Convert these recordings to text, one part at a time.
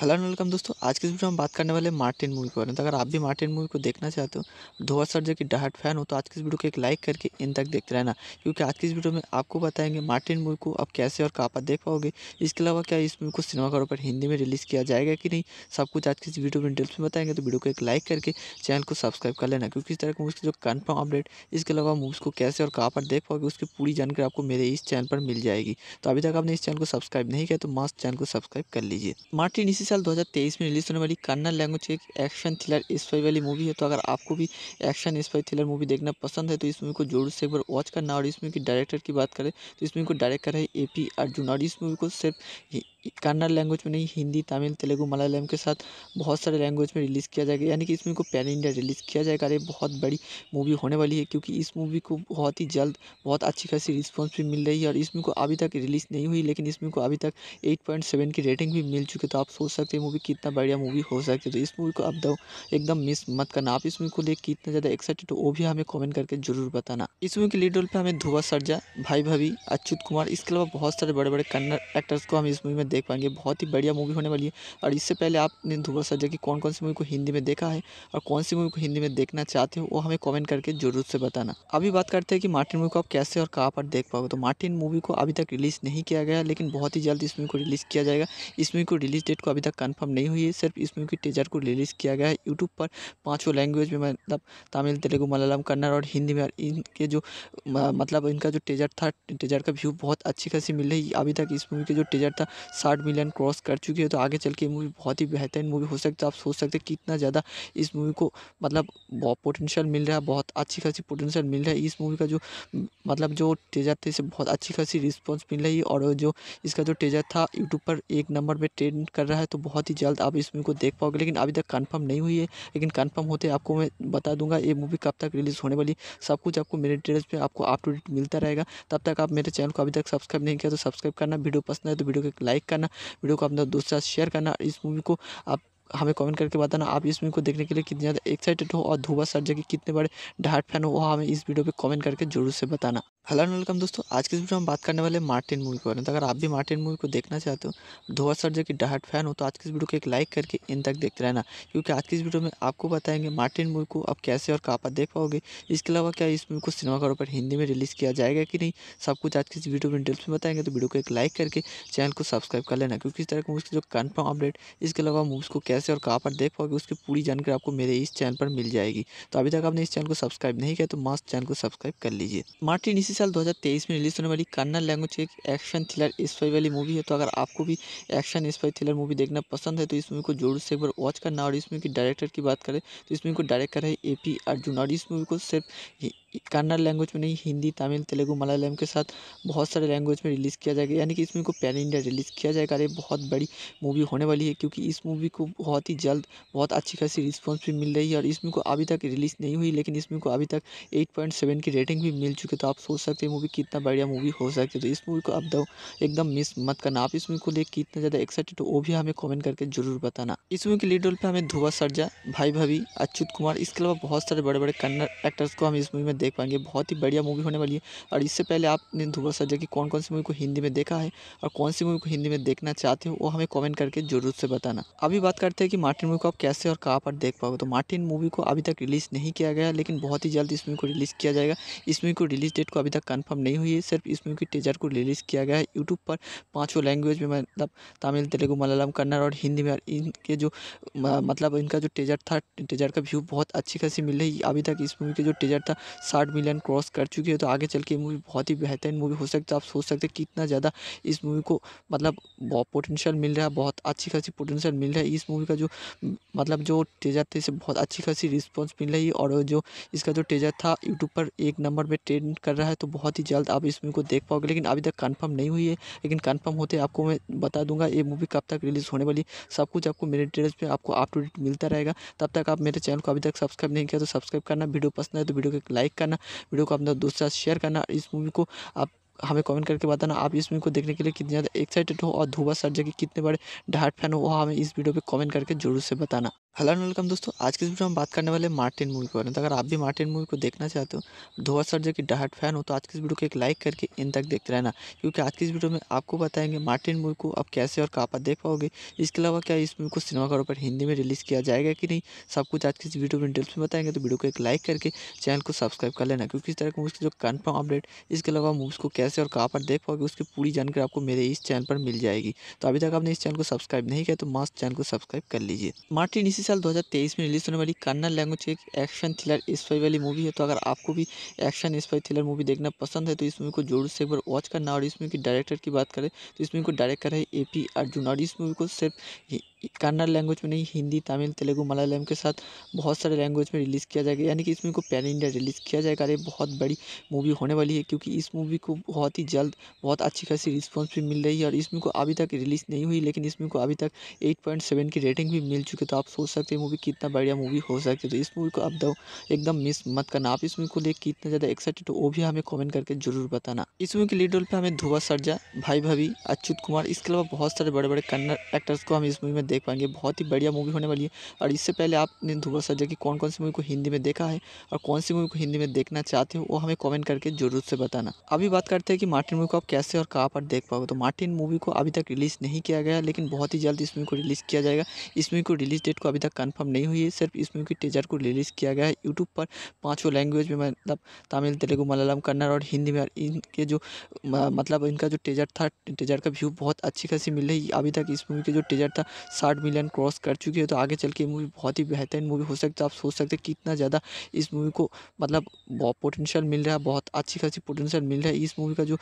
hello and welcome दोस्तों आज के वीडियो में हम बात करने वाले मार्टिन मूवी के बारे में तो अगर आप भी मार्टिन मूवी को देखना चाहते हो सर जो की डहाट फैन हो तो आज के इस वीडियो को एक लाइक करके इन तक देखते रहना क्योंकि आज की इस वीडियो में आपको बताएंगे मार्टिन मूवी को आप कैसे और कहाँ पर देख पाओगे इसके अलावा क्या इस मूवी को सिनेमाघरों पर हिंदी में रिलीज़ किया जाएगा कि नहीं सब कुछ आज की इस वीडियो में डिटेल्स में बताएंगे तो वीडियो को एक लाइक करके चैनल को सब्सक्राइब कर लेना क्योंकि इस तरह की मूवी जो कन्फर्म अपडेट इसके अलावा मूवीज़ को कैसे और कहाँ पर देख पाओगे उसकी पूरी जानकारी आपको मेरे इस चैनल पर मिल जाएगी तो अभी तक आपने इस चैनल को सब्सक्राइब नहीं किया तो मास्ट चैनल को सब्सक्राइब कर लीजिए मार्टिन इसी साल 2023 में रिलीज़ होने वाली कन्नड़ लैंग्वेज की एक एक्शन थ्रिलर स्पाई वाली मूवी है तो अगर आपको भी एक्शन स्पाई थ्रिलर मूवी देखना पसंद है तो इस मूवी को जोर से एक बार वॉच करना और इस मूवी की डायरेक्टर की बात करें तो इस मूवी को डायरेक्ट करा है ए पी अर्जुन और इस मूवी को सिर्फ कन्नड़ लैंग्वेज में नहीं हिंदी तमिल तेलुगू मलयालम के साथ बहुत सारे लैंग्वेज में रिलीज़ किया जाएगा यानी कि इस मूवी को पैन इंडिया रिलीज़ किया जाएगा अरे बहुत बड़ी मूवी होने वाली है क्योंकि इस मूवी को बहुत ही जल्द बहुत अच्छी खासी रिस्पॉन्स भी मिल रही है और इस मूवी को अभी तक रिलीज़ नहीं हुई लेकिन इस मूवी को अभी तक एट की रेटिंग भी मिल चुकी है तो आप सोच सकते हैं मूवी कितना बढ़िया मूवी हो सकती है तो इस मूवी को आप एकदम मिस मत करना आप इस मूवी को लेकर कितना ज़्यादा एक्साइटेड हो वो भी हमें कॉमेंट करके जरूर बताना इस मूवी के लीड रोल पर हमें धुआ सरजा भाई भाभी अच्युत कुमार इसके अलावा बहुत सारे बड़े बड़े कन्नड़ एक्टर्स को हम इस मूवी में देख पाएंगे बहुत ही बढ़िया मूवी होने वाली है और इससे पहले आपने ध्रुव सजा कि कौन कौन सी मूवी को हिंदी में देखा है और कौन सी मूवी को हिंदी में देखना चाहते हो वो हमें कॉमेंट करके जरूर से बताना अभी बात करते हैं कि मार्टिन मूवी को आप कैसे और कहाँ पर देख पाओगे तो मार्टिन मूवी को अभी तक रिलीज़ नहीं किया गया लेकिन बहुत ही जल्द इस मूवी को रिलीज़ किया जाएगा इस मूवी को रिलीज़ डेट को अभी तक कन्फर्म नहीं हुई है सिर्फ इस मूवी के टीजर को रिलीज़ किया गया है यूट्यूब पर पाँचों लैंग्वेज में मतलब तमिल तेलुगु मलयालम कन्नड़ और हिंदी में इनके जो मतलब इनका जो टीजर था टीजर का व्यू बहुत अच्छी खासी मिल रही अभी तक इस मूवी के जो टीजर था साठ मिलियन क्रॉस कर चुकी है तो आगे चल के मूवी बहुत ही बेहतरीन मूवी हो सकती है आप सोच सकते हैं कितना ज़्यादा इस मूवी को मतलब बहुत पोटेंशियल मिल रहा है बहुत अच्छी खासी पोटेंशियल मिल रहा है इस मूवी का जो मतलब जो टेजर थे इसे बहुत अच्छी खासी रिस्पॉन्स मिल रही है और जो इसका जो टेजर था यूट्यूब पर एक नंबर पर ट्रेंड कर रहा है तो बहुत ही जल्द आप इस मूवी को देख पाओगे लेकिन अभी तक कन्फर्म नहीं हुई है लेकिन कन्फर्म होते आपको मैं बता दूंगा ये मूवी कब तक रिलीज़ होने वाली सब कुछ आपको मेरे डिटेल्स पर आपको अप टू डेट मिलता रहेगा तब तक आप मेरे चैनल को अभी तक सब्सक्राइब नहीं किया तो सब्सक्राइब करना वीडियो पसंद है तो वीडियो को लाइक करना वीडियो को अपना दोस्तों के साथ शेयर करना इस मूवी को आप हमें कमेंट करके बताना आप इस मूवी को देखने के लिए कितने ज़्यादा एक्साइटेड हो और धुवा सर जगह कितने बड़े डाट फैन हो वो हमें इस वीडियो पे कमेंट करके जरूर से बताना हेलो एंड वेलकम दोस्तों आज के इस वीडियो में बात करने वाले मार्टिन मूवी के बारे में तो अगर आप भी मार्टिन मूवी को देखना चाहते हो धुआ सर की डाट फैन हो तो आज की इस वीडियो को एक लाइक करके इन तक देखते रहना क्योंकि आज की इस वीडियो में आपको बताएंगे मार्टिन मूवी को आप कैसे और कहाँ पर देख पाओगे इसके अलावा क्या इस मूवी को सिनेमाघरों पर हिंदी में रिलीज़ किया जाएगा कि नहीं सब कुछ आज की इस वीडियो में डिटेल्स में बताएंगे तो वीडियो को एक लाइक करके चैनल को सब्सक्राइब कर लेना क्योंकि इस तरह की मूवीज़ की जो कन्फर्म अपडेट इसके अलावा मूवीज़ को कैसे कैसे और कहाँ पर देख पाओगे उसकी पूरी जानकारी आपको मेरे इस चैनल पर मिल जाएगी तो अभी तक आपने इस चैनल को सब्सक्राइब नहीं किया तो मास्ट चैनल को सब्सक्राइब कर लीजिए मार्टिन इसी साल 2023 में रिलीज होने वाली कन्नड़ लैंग्वेज की एक एक्शन थ्रिलर स्पाई वाली मूवी है तो अगर आपको भी एक्शन स्पाई थ्रिलर मूवी देखना पसंद है तो इस मूवी को जोर से एक बार वॉच करना और इस मूवी की डायरेक्टर की बात करें तो इस मूवी को डायरेक्ट करें ए पी अर्जुन और इस मूवी को सिर्फ कन्नड़ लैंग्वेज में नहीं हिंदी तमिल तेलुगू मलयालम के साथ बहुत सारे लैंग्वेज में रिलीज़ किया जाएगा यानी कि इस मूवी को पैन इंडिया रिलीज़ किया जाएगा अरे बहुत बड़ी मूवी होने वाली है क्योंकि इस मूवी को बहुत ही जल्द बहुत अच्छी खासी रिस्पॉन्स भी मिल रही है और इस मूवी को अभी तक रिलीज़ नहीं हुई लेकिन इस मूवी को अभी तक एट की रेटिंग भी मिल चुकी है तो आप सोच सकते हैं मूवी कितना बढ़िया मूवी हो सकती है तो इस मूवी को अब एकदम मिस मत करना आप इस मूवी को देख कितना ज़्यादा एक्साइटेड हो वो भी हमें कॉमेंट करके जरूर बताना इस मूवी के लीड रोल पर हमें धुआ सरजा भाई भाभी अच्युत कुमार इसके अलावा बहुत सारे बड़े बड़े कन्नड़ एक्टर्स को हम इस मूवी में देख पाएंगे बहुत ही बढ़िया मूवी होने वाली है और इससे पहले आपने ध्रुव सा की कौन कौन सी मूवी को हिंदी में देखा है और कौन सी मूवी को हिंदी में देखना चाहते हो वो हमें कॉमेंट करके जरूर से बताना अभी बात करते हैं कि मार्टिन मूवी को आप कैसे और कहाँ पर देख पाओगे तो मार्टिन मूवी को अभी तक रिलीज़ नहीं किया गया लेकिन बहुत ही जल्द इस मूवी को रिलीज़ किया जाएगा इस मूवी को रिलीज़ डेट को अभी तक कन्फर्म नहीं हुई है सिर्फ इस मूवी के टीजर को रिलीज़ किया गया है यूट्यूब पर पाँचों लैंग्वेज में मतलब तमिल तेलुगु मलयालम कन्नड़ और हिंदी में इनके जो मतलब इनका जो टीजर था टीजर का व्यू बहुत अच्छी खासी मिल रही अभी तक इस मूवी के जो टीजर था साठ मिलियन क्रॉस कर चुकी है तो आगे चल के मूवी बहुत ही बेहतरीन मूवी हो सकती है आप सोच सकते हैं कितना ज़्यादा इस मूवी को मतलब बहुत पोटेंशियल मिल रहा है बहुत अच्छी खासी पोटेंशियल मिल रहा है इस मूवी का जो मतलब जो टेजर थे इसे बहुत अच्छी खासी रिस्पॉन्स मिल रही है और जो इसका जो टेजर था यूट्यूब पर एक नंबर पर ट्रेंड कर रहा है तो बहुत ही जल्द आप इस मूवी को देख पाओगे लेकिन अभी तक कन्फर्म नहीं हुई है लेकिन कन्फर्म होते आपको मैं बता दूंगा ये मूवी कब तक रिलीज़ होने वाली सब कुछ आपको मेरे डिटेल्स पर आपको अप टू डेट मिलता रहेगा तब तक आप मेरे चैनल को अभी तक सब्सक्राइब नहीं किया तो सब्सक्राइब करना वीडियो पसंद है तो वीडियो को लाइक करना वीडियो को अपना दोस्त साथ शेयर करना इस मूवी को आप हमें कमेंट करके बताना आप इस मूवी को देखने के लिए कितने ज़्यादा एक्साइटेड हो और धुबा सर जगह कितने बड़े डार्ट फैन हो वह हमें इस वीडियो पे कमेंट करके जरूर से बताना हेलो एंड वेलकम दोस्तों आज के वीडियो में हम बात करने वाले मार्टिन मूवी के बारे में तो अगर आप भी मार्टिन मूवी को देखना चाहते हो धोआ सर जो कि डहाट फैन हो तो आज के इस वीडियो को एक लाइक करके इन तक देखते रहना क्योंकि आज की इस वीडियो में आपको बताएंगे मार्टिन मूवी को आप कैसे और कहाँ पर देख पाओगे इसके अलावा क्या इस मूवी को सिनेमाघरों पर हिंदी में रिलीज़ किया जाएगा कि नहीं सब कुछ आज की इस वीडियो में डिटेल्स में बताएंगे तो वीडियो को एक लाइक करके चैनल को सब्सक्राइब कर लेना क्योंकि इस तरह की मूवी जो कन्फर्म अपडेट इसके अलावा मूवीज़ को कैसे और कहाँ पर देख पाओगे उसकी पूरी जानकारी आपको मेरे इस चैनल पर मिल जाएगी तो अभी तक आपने इस चैनल को सब्सक्राइब नहीं किया तो मास्ट चैनल को सब्सक्राइब कर लीजिए मार्टिन इसी साल 2023 में रिलीज़ होने वाली कन्नड़ लैंग्वेज एक एक्शन थ्रिलर स्पाई वाली मूवी है तो अगर आपको भी एक्शन स्पाई थ्रिलर मूवी देखना पसंद है तो इस मूवी को जोर से एक बार वॉच करना और इस मूवी की डायरेक्टर की बात करें तो इस मूवी को डायरेक्ट है ए पी अर्जुन और इस मूवी को सिर्फ कन्नड़ लैंग्वेज में नहीं हिंदी तमिल तेलुगू मलयालम के साथ बहुत सारे लैंग्वेज में रिलीज़ किया जाएगा यानी कि इस मूवी को पैन इंडिया रिलीज़ किया जाएगा अरे बहुत बड़ी मूवी होने वाली है क्योंकि इस मूवी को बहुत ही जल्द बहुत अच्छी खासी रिस्पॉन्स भी मिल रही है और इस मूवी को अभी तक रिलीज़ नहीं हुई लेकिन इस मूवी को अभी तक एट की रेटिंग भी मिल चुकी है तो आप सोच सकती है मूवी कितना बढ़िया मूवी हो सकती है तो इस मूवी को आप दो तो एकदम मिस मत करना आप इस मूवी को देख के इतना ज़्यादा एक्साइटेड वो भी हमें कमेंट करके जरूर बताना इस मूवी के लीड रोल पे हमें धुआ सरजा भाई भाभी अच्युत कुमार इसके अलावा बहुत सारे बड़े बड़े कन्नड़ एक्टर्स को हम इस मूवी में देख पाएंगे बहुत ही बढ़िया मूवी होने वाली है और इससे पहले आपने धुआ सरजा की कौन कौन सी मूवी को हिंदी में देखा है और कौन सी मूवी को हिंदी में देखना चाहते हो वो हमें कॉमेंट करके जरूर से बताना अभी बात करते हैं कि मार्टिन मूवी को आप कैसे और कहाँ पर देख पाओगे तो मार्टिन मूवी को अभी तक रिलीज़ नहीं किया गया लेकिन बहुत ही जल्द इस मूवी को रिलीज़ किया जाएगा इस मूवी को रिलीज़ डेट को तक कंफर्म नहीं हुई है सिर्फ इस मूवी के टीजर को रिलीज़ किया गया है यूट्यूब पर पाँचों लैंग्वेज में मतलब तमिल तेलुगु मलयालम कन्नड़ और हिंदी में इनके जो मतलब इनका जो टीजर था टीजर का व्यू बहुत अच्छी खासी मिल रही अभी तक इस मूवी के जो टीजर था साठ मिलियन क्रॉस कर चुकी है तो आगे चल के मूवी बहुत ही बेहतरीन मूवी हो सकती है आप सोच सकते कितना ज़्यादा इस मूवी को मतलब पोटेंशियल मिल रहा है बहुत अच्छी खासी पोटेंशियल मिल रहा है इस मूवी का जो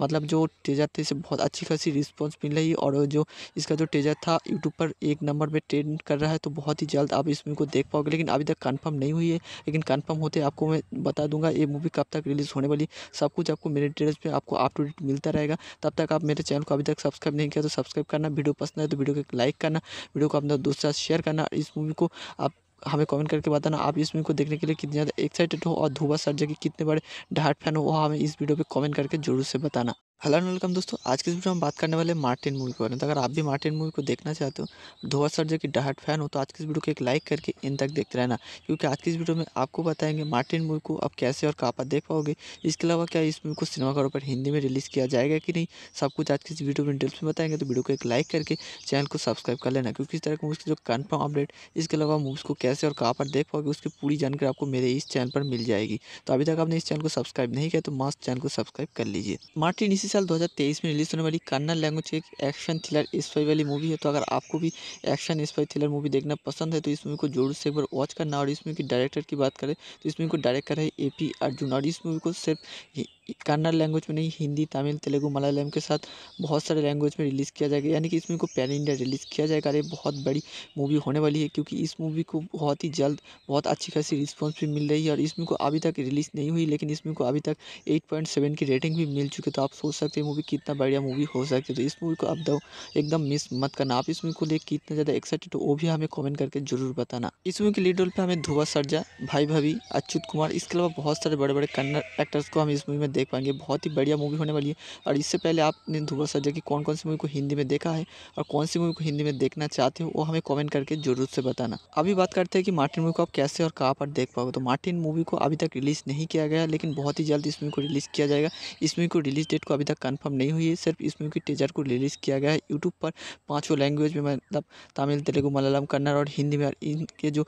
मतलब जो टीजर थे इसे बहुत अच्छी खासी रिस्पॉन्स मिल रही है और जो इसका जो टीजर था यूट्यूब पर एक नंबर पर ट्रेंड कर रहा है तो बहुत ही जल्द आप इस मूवी को देख पाओगे लेकिन अभी तक कन्फर्म नहीं हुई है लेकिन कन्फर्म होते आपको मैं बता दूंगा ये मूवी कब तक रिलीज़ होने वाली सब कुछ आपको मेरे डिटेल्स पर आपको अप टू डेट मिलता रहेगा तब तक आप मेरे चैनल को अभी तक सब्सक्राइब नहीं किया तो सब्सक्राइब करना वीडियो पसंद है तो वीडियो को लाइक करना वीडियो को अपना दोस्त साथ शेयर करना इस मूवी को आप हमें कमेंट करके बताना आप इस मूवी को देखने के लिए कितने ज़्यादा एक्साइटेड हो और धुबा सर जगह कितने बड़े डाट फैन हो वह हमें इस वीडियो पे कमेंट करके जरूर से बताना हेलो एंड वेलकम दोस्तों आज के वीडियो में हम बात करने वाले मार्टिन मूवी के बारे में तो अगर आप भी मार्टिन मूवी को देखना चाहते हो धोआ सर जो की डहाट फैन हो तो आज के इस वीडियो को एक लाइक करके इन तक देखते रहना क्योंकि आज की इस वीडियो में आपको बताएंगे मार्टिन मूवी को आप कैसे और कहाँ पर देख पाओगे इसके अलावा क्या इस मूवी को सिनेमाघरों पर हिंदी में रिलीज़ किया जाएगा कि नहीं सब कुछ आज की इस वीडियो में डिटेल्स में बताएंगे तो वीडियो को एक लाइक करके चैनल को सब्सक्राइब कर लेना क्योंकि इस तरह की मूवी जो कन्फर्म अपडेट इसके अलावा मूवीज़ को कैसे और कहाँ पर देख पाओगे उसकी पूरी जानकारी आपको मेरे इस चैनल पर मिल जाएगी तो अभी तक आपने इस चैनल को सब्सक्राइब नहीं किया तो मास्क चैनल को सब्सक्राइब कर लीजिए मार्टिन इस इसी साल 2023 में रिलीज़ होने वाली कन्नड़ लैंग्वेज एक एक्शन थ्रिलर स्पाई वाली मूवी है तो अगर आपको भी एक्शन स्पाई थ्रिलर मूवी देखना पसंद है तो इस मूवी को जोर से एक बार वॉच करना और इस मूवी की डायरेक्टर की बात करें तो इस मूवी को डायरेक्ट है ए पी अर्जुन और इस मूवी को सिर्फ कन्नड़ लैंग्वेज में नहीं हिंदी तमिल तेलुगू मलयालम के साथ बहुत सारे लैंग्वेज में रिलीज़ किया जाएगा यानी कि इस मूवी को पैन इंडिया रिलीज़ किया जाएगा अरे बहुत बड़ी मूवी होने वाली है क्योंकि इस मूवी को बहुत ही जल्द बहुत अच्छी खासी रिस्पॉन्स भी मिल रही है और इस मूवी को अभी तक रिलीज़ नहीं हुई लेकिन इस मूवी को अभी तक एट की रेटिंग भी मिल चुकी है तो आप सोच सकते हैं मूवी कितना बढ़िया मूवी हो सकती है तो इस मूवी को आप एकदम मिस मत करना आप इस मूवी को लेकर कितना ज़्यादा एक्साइटेड हो वो भी हमें कॉमेंट करके जरूर बताना इस मूवी के लीड रोल पर हमें धुआ सरजा भाई भाभी अच्युत कुमार इसके अलावा बहुत सारे बड़े बड़े कन्नड़ एक्टर्स को हम इस मूवी में देख पाएंगे बहुत ही बढ़िया मूवी होने वाली है और इससे पहले आपने ध्रुव सरजा की कौन कौन सी मूवी को हिंदी में देखा है और कौन सी मूवी को हिंदी में देखना चाहते हो वो हमें कॉमेंट करके जरूर से बताना अभी बात करते हैं कि मार्टिन मूवी को आप कैसे और कहाँ पर देख पाओगे तो मार्टिन मूवी को अभी तक रिलीज़ नहीं किया गया लेकिन बहुत ही जल्द इस मूवी को रिलीज़ किया जाएगा इस मूवी को रिलीज़ डेट को अभी तक कन्फर्म नहीं हुई है सिर्फ इस मूवी के टीजर को रिलीज़ किया गया है यूट्यूब पर पाँचों लैंग्वेज में मतलब तमिल तेलुगु मलयालम कन्नड़ और हिंदी में इनके जो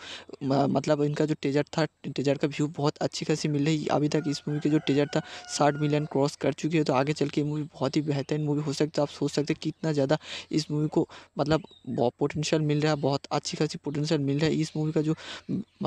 मतलब इनका जो टीजर था टीजर का व्यू बहुत अच्छी खासी मिल रही अभी तक इस मूवी के जो टीजर था साठ मिलियन क्रॉस कर चुकी है तो आगे चल के मूवी बहुत ही बेहतरीन मूवी हो सकती है आप सोच सकते हैं कितना ज़्यादा इस मूवी को मतलब बहुत पोटेंशियल मिल रहा है बहुत अच्छी खासी पोटेंशियल मिल रहा है इस मूवी का जो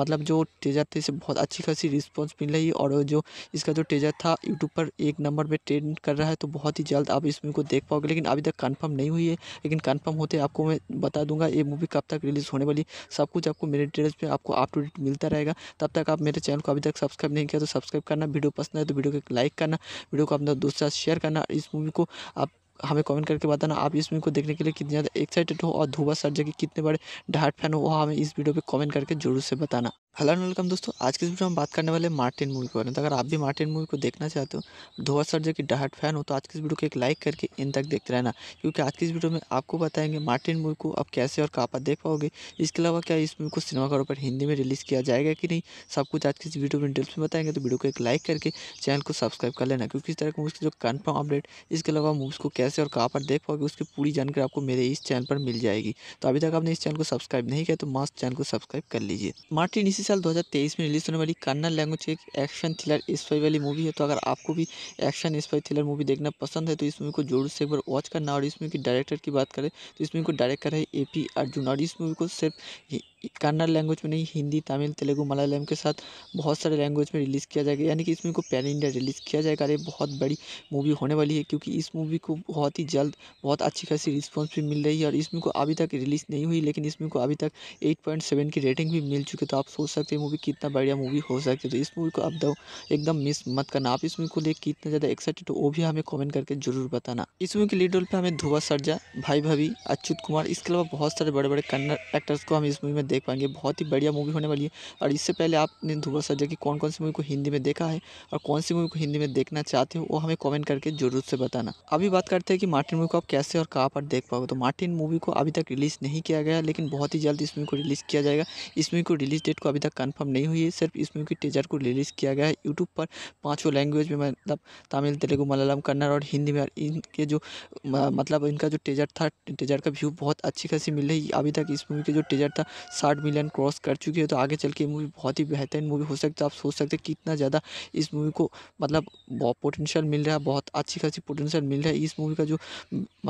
मतलब जो टेजर थे इसे बहुत अच्छी खासी रिस्पॉन्स मिल रही है और जो इसका जो टेजर था यूट्यूब पर एक नंबर पर ट्रेंड कर रहा है तो बहुत ही जल्द आप इस मूवी को देख पाओगे लेकिन अभी तक कन्फर्म नहीं हुई है लेकिन कन्फर्म होते आपको मैं बता दूंगा ये मूवी कब तक रिलीज़ होने वाली सब कुछ आपको मेरे डिटेल्स पर आपको अप टू डेट मिलता रहेगा तब तक आप मेरे चैनल को अभी तक सब्सक्राइब नहीं किया तो सब्सक्राइब करना वीडियो पसंद है तो वीडियो को लाइक करना वीडियो को अपना दोस्त साथ शेयर करना इस मूवी को आप हमें कमेंट करके बताना आप इस मूवी को देखने के लिए कितने ज़्यादा एक्साइटेड हो और धुबा सर जगह कितने बड़े डार्ट फैन हो वह हमें इस वीडियो पे कमेंट करके जरूर से बताना हेलो एंड वेलकम दोस्तों आज के वीडियो में हम बात करने वाले मार्टिन मूवी के बारे में तो अगर आप भी मार्टिन मूवी को देखना चाहते हो सर जो कि डहाट फैन हो तो आज के इस वीडियो को एक लाइक करके इन तक देखते रहना क्योंकि आज की इस वीडियो में आपको बताएंगे मार्टिन मूवी को आप कैसे और कहाँ पर देख पाओगे इसके अलावा क्या इस मूवी को सिनेमाघरों पर हिंदी में रिलीज़ किया जाएगा कि नहीं सब कुछ आज की इस वीडियो में डिटेल्स में बताएंगे तो वीडियो को एक लाइक करके चैनल को सब्सक्राइब कर लेना क्योंकि इस तरह की मूवी जो कन्फर्म अपडेट इसके अलावा मूवीज़ को कैसे और कहाँ पर देख पाओगे उसकी पूरी जानकारी आपको मेरे इस चैनल पर मिल जाएगी तो अभी तक आपने इस चैनल को सब्सक्राइब नहीं किया तो मास्ट चैनल को सब्सक्राइब कर लीजिए मार्टिन इसी साल 2023 में रिलीज़ होने वाली कन्नड़ लैंग्वेज एक एक्शन थ्रिलर स्पाई वाली मूवी है तो अगर आपको भी एक्शन स्पाई थ्रिलर मूवी देखना पसंद है तो इस मूवी को जोर से एक बार वॉच करना और इस मूवी की डायरेक्टर की बात करें तो इस मूवी को डायरेक्ट है ए पी अर्जुन और इस मूवी को सिर्फ कन्नड़ लैंग्वेज में नहीं हिंदी तमिल तेलुगू मलयालम के साथ बहुत सारे लैंग्वेज में रिलीज़ किया जाएगा यानी कि इस मूवी को पैन इंडिया रिलीज़ किया जाएगा अरे बहुत बड़ी मूवी होने वाली है क्योंकि इस मूवी को बहुत ही जल्द बहुत अच्छी खासी रिस्पॉन्स भी मिल रही है और इस मूवी को अभी तक रिलीज़ नहीं हुई लेकिन इस मूवी को अभी तक एट की रेटिंग भी मिल चुकी है तो आप सोच सकते हैं मूवी कितना बढ़िया मूवी हो सकती है तो इस मूवी को आप तो एकदम मिस मत करना आप इस मूवी को देख कितना ज़्यादा एक्साइटेड हो वो भी हमें कॉमेंट करके जरूर बताना इस मूवी के लीड रोल पर हमें धुआ सरजा भाई भाभी अच्युत कुमार इसके अलावा बहुत सारे बड़े बड़े कन्नड़ एक्टर्स को हम इस मूवी में देख पाएंगे बहुत ही बढ़िया मूवी होने वाली है और इससे पहले आपने ध्रुव सजा की कौन कौन सी मूवी को हिंदी में देखा है और कौन सी मूवी को हिंदी में देखना चाहते हो वो हमें कॉमेंट करके जरूर से बताना अभी बात करते हैं कि मार्टिन मूवी को आप कैसे और कहाँ पर देख पाओगे तो मार्टिन मूवी को अभी तक रिलीज़ नहीं किया गया लेकिन बहुत ही जल्द इस मूवी को रिलीज़ किया जाएगा इस मूवी को रिलीज़ डेट को अभी तक कन्फर्म नहीं हुई है सिर्फ इस मूवी के टीजर को रिलीज़ किया गया है यूट्यूब पर पाँचों लैंग्वेज में मतलब तमिल तेलुगु मलयालम कन्नड़ और हिंदी में इनके जो मतलब इनका जो टीजर था टीजर का व्यू बहुत अच्छी खासी मिल रही अभी तक इस मूवी के जो टीजर था साठ मिलियन क्रॉस कर चुकी है तो आगे चल के मूवी बहुत ही बेहतरीन मूवी हो सकती है आप सोच सकते हैं कितना ज़्यादा इस मूवी को मतलब बहुत पोटेंशियल मिल रहा है बहुत अच्छी खासी पोटेंशियल मिल रहा है इस मूवी का जो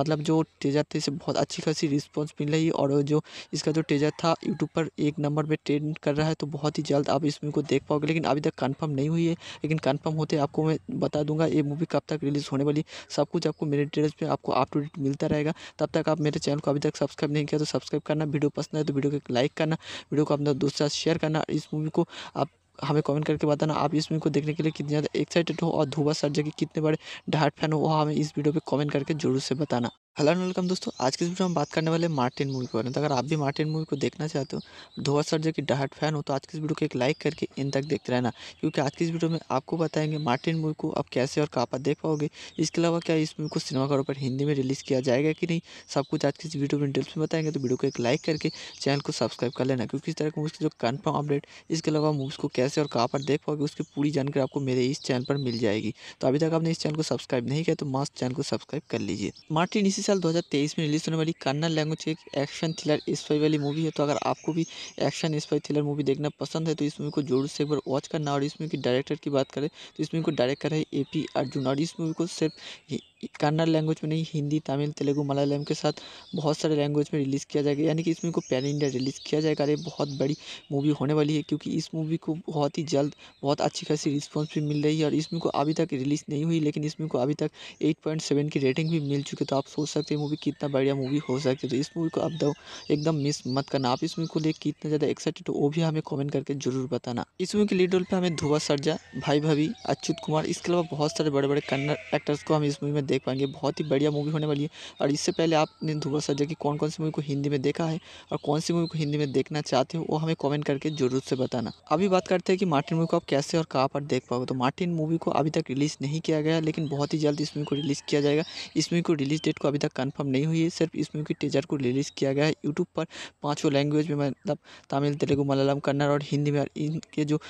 मतलब जो टेजर थे इसे बहुत अच्छी खासी रिस्पॉन्स मिल रही है और जो इसका जो टेजर था यूट्यूब पर एक नंबर पर ट्रेंड कर रहा है तो बहुत ही जल्द आप इस मूवी को देख पाओगे लेकिन अभी तक कन्फर्म नहीं हुई है लेकिन कन्फर्म होते आपको मैं बता दूंगा ये मूवी कब तक रिलीज़ होने वाली सब कुछ आपको मेरे डिटेल्स में आपको अप टू डेट मिलता रहेगा तब तक आप मेरे चैनल को अभी तक सब्सक्राइब नहीं किया तो सब्सक्राइब करना वीडियो पसंद है तो वीडियो को लाइक करना वीडियो को अपना दोस्त साथ शेयर करना इस मूवी को आप हमें कमेंट करके बताना आप इस मूवी को देखने के लिए कितने ज़्यादा एक्साइटेड हो और धुवा सर जगह कितने बड़े डाट फैन हो वह हमें इस वीडियो पे कमेंट करके जरूर से बताना हेलो एंड वेलकम दोस्तों आज के वीडियो में हम बात करने वाले मार्टिन मूवी के बारे में तो अगर आप भी मार्टिन मूवी को देखना चाहते हो धोआ सर जो कि डहाट फैन हो तो आज के इस वीडियो को एक लाइक करके इन तक देखते रहना क्योंकि आज की इस वीडियो में आपको बताएंगे मार्टिन मूवी को आप कैसे और कहाँ पर देख पाओगे इसके अलावा क्या इस मूवी को सिनेमाघरों पर हिंदी में रिलीज़ किया जाएगा कि नहीं सब कुछ आज किस इस वीडियो में डिटेल्स में बताएंगे तो वीडियो को एक लाइक करके चैनल को सब्सक्राइब कर लेना क्योंकि इस तरह की मूवी जो कन्फर्म अपडेट इसके अलावा मूवीज़ को कैसे और कहाँ पर देख पाओगे उसकी पूरी जानकारी आपको मेरे इस चैनल पर मिल जाएगी तो अभी तक आपने इस चैनल को सब्सक्राइब नहीं किया तो मास्ट चैनल को सब्सक्राइब कर लीजिए मार्टिन इसी इसी साल 2023 में रिलीज़ होने वाली कन्नड़ लैंग्वेज एक एक्शन थ्रिलर स्पाई वाली मूवी है तो अगर आपको भी एक्शन स्पाई थ्रिलर मूवी देखना पसंद है तो इस मूवी को जोर से एक बार वॉच करना और इस मूवी की डायरेक्टर की बात करें तो इस मूवी को डायरेक्ट है ए पी अर्जुन और इस मूवी को सिर्फ कन्नड़ लैंग्वेज में नहीं हिंदी तमिल तेलुगू मलयालम के साथ बहुत सारे लैंग्वेज में रिलीज़ किया जाएगा यानी कि इसमें को पैन इंडिया रिलीज़ किया जाएगा अरे बहुत बड़ी मूवी होने वाली है क्योंकि इस मूवी को बहुत ही जल्द बहुत अच्छी खासी रिस्पॉन्स भी मिल रही है और इसमें को अभी तक रिलीज़ नहीं हुई लेकिन इसमें को अभी तक एट की रेटिंग भी मिल चुकी तो आप सोच सकते हैं मूवी कितना बढ़िया मूवी हो सकती है तो इस मूवी को आप दो तो एकदम मिस मत करना आप इस मूवी को देख कितना ज़्यादा एक्साइटेड हो वो भी हमें कॉमेंट करके जरूर बताना इस मूवी के लीड रोल पर हमें धुआ सरजा भाई भाभी अच्युत कुमार इसके अलावा बहुत सारे बड़े बड़े कन्नड़ एक्टर्स को हम इस मूवी में देख पाएंगे बहुत ही बढ़िया मूवी होने वाली है और इससे पहले आपने धुआ सजा कि कौन कौन सी मूवी को हिंदी में देखा है और कौन सी मूवी को हिंदी में देखना चाहते हो वो हमें कॉमेंट करके जरूर से बताना अभी बात करते हैं कि मार्टिन मूवी को आप कैसे और कहाँ पर देख पाओगे तो मार्टिन मूवी को अभी तक रिलीज़ नहीं किया गया लेकिन बहुत ही जल्द इस मूवी को रिलीज़ किया जाएगा इस मूवी को रिलीज़ डेट को अभी तक कन्फर्म नहीं हुई है सिर्फ इस मूवी के टीजर को रिलीज़ किया गया है यूट्यूब पर पाँचों लैंग्वेज में मतलब तमिल तेलुगु मलयालम कन्नड़ और हिंदी में इनके जो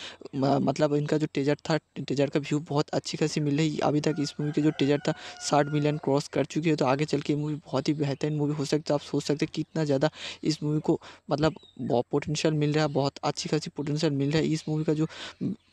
मतलब इनका जो टीजर था टीजर का व्यू बहुत अच्छी खासी मिल रही अभी तक इस मूवी के जो टीजर था साठ मिलियन क्रॉस कर चुकी है तो आगे चल के मूवी बहुत ही बेहतरीन मूवी हो सकती है आप सोच सकते हैं कितना ज़्यादा इस मूवी को मतलब बहुत पोटेंशियल मिल रहा है बहुत अच्छी खासी पोटेंशियल मिल रहा है इस मूवी का जो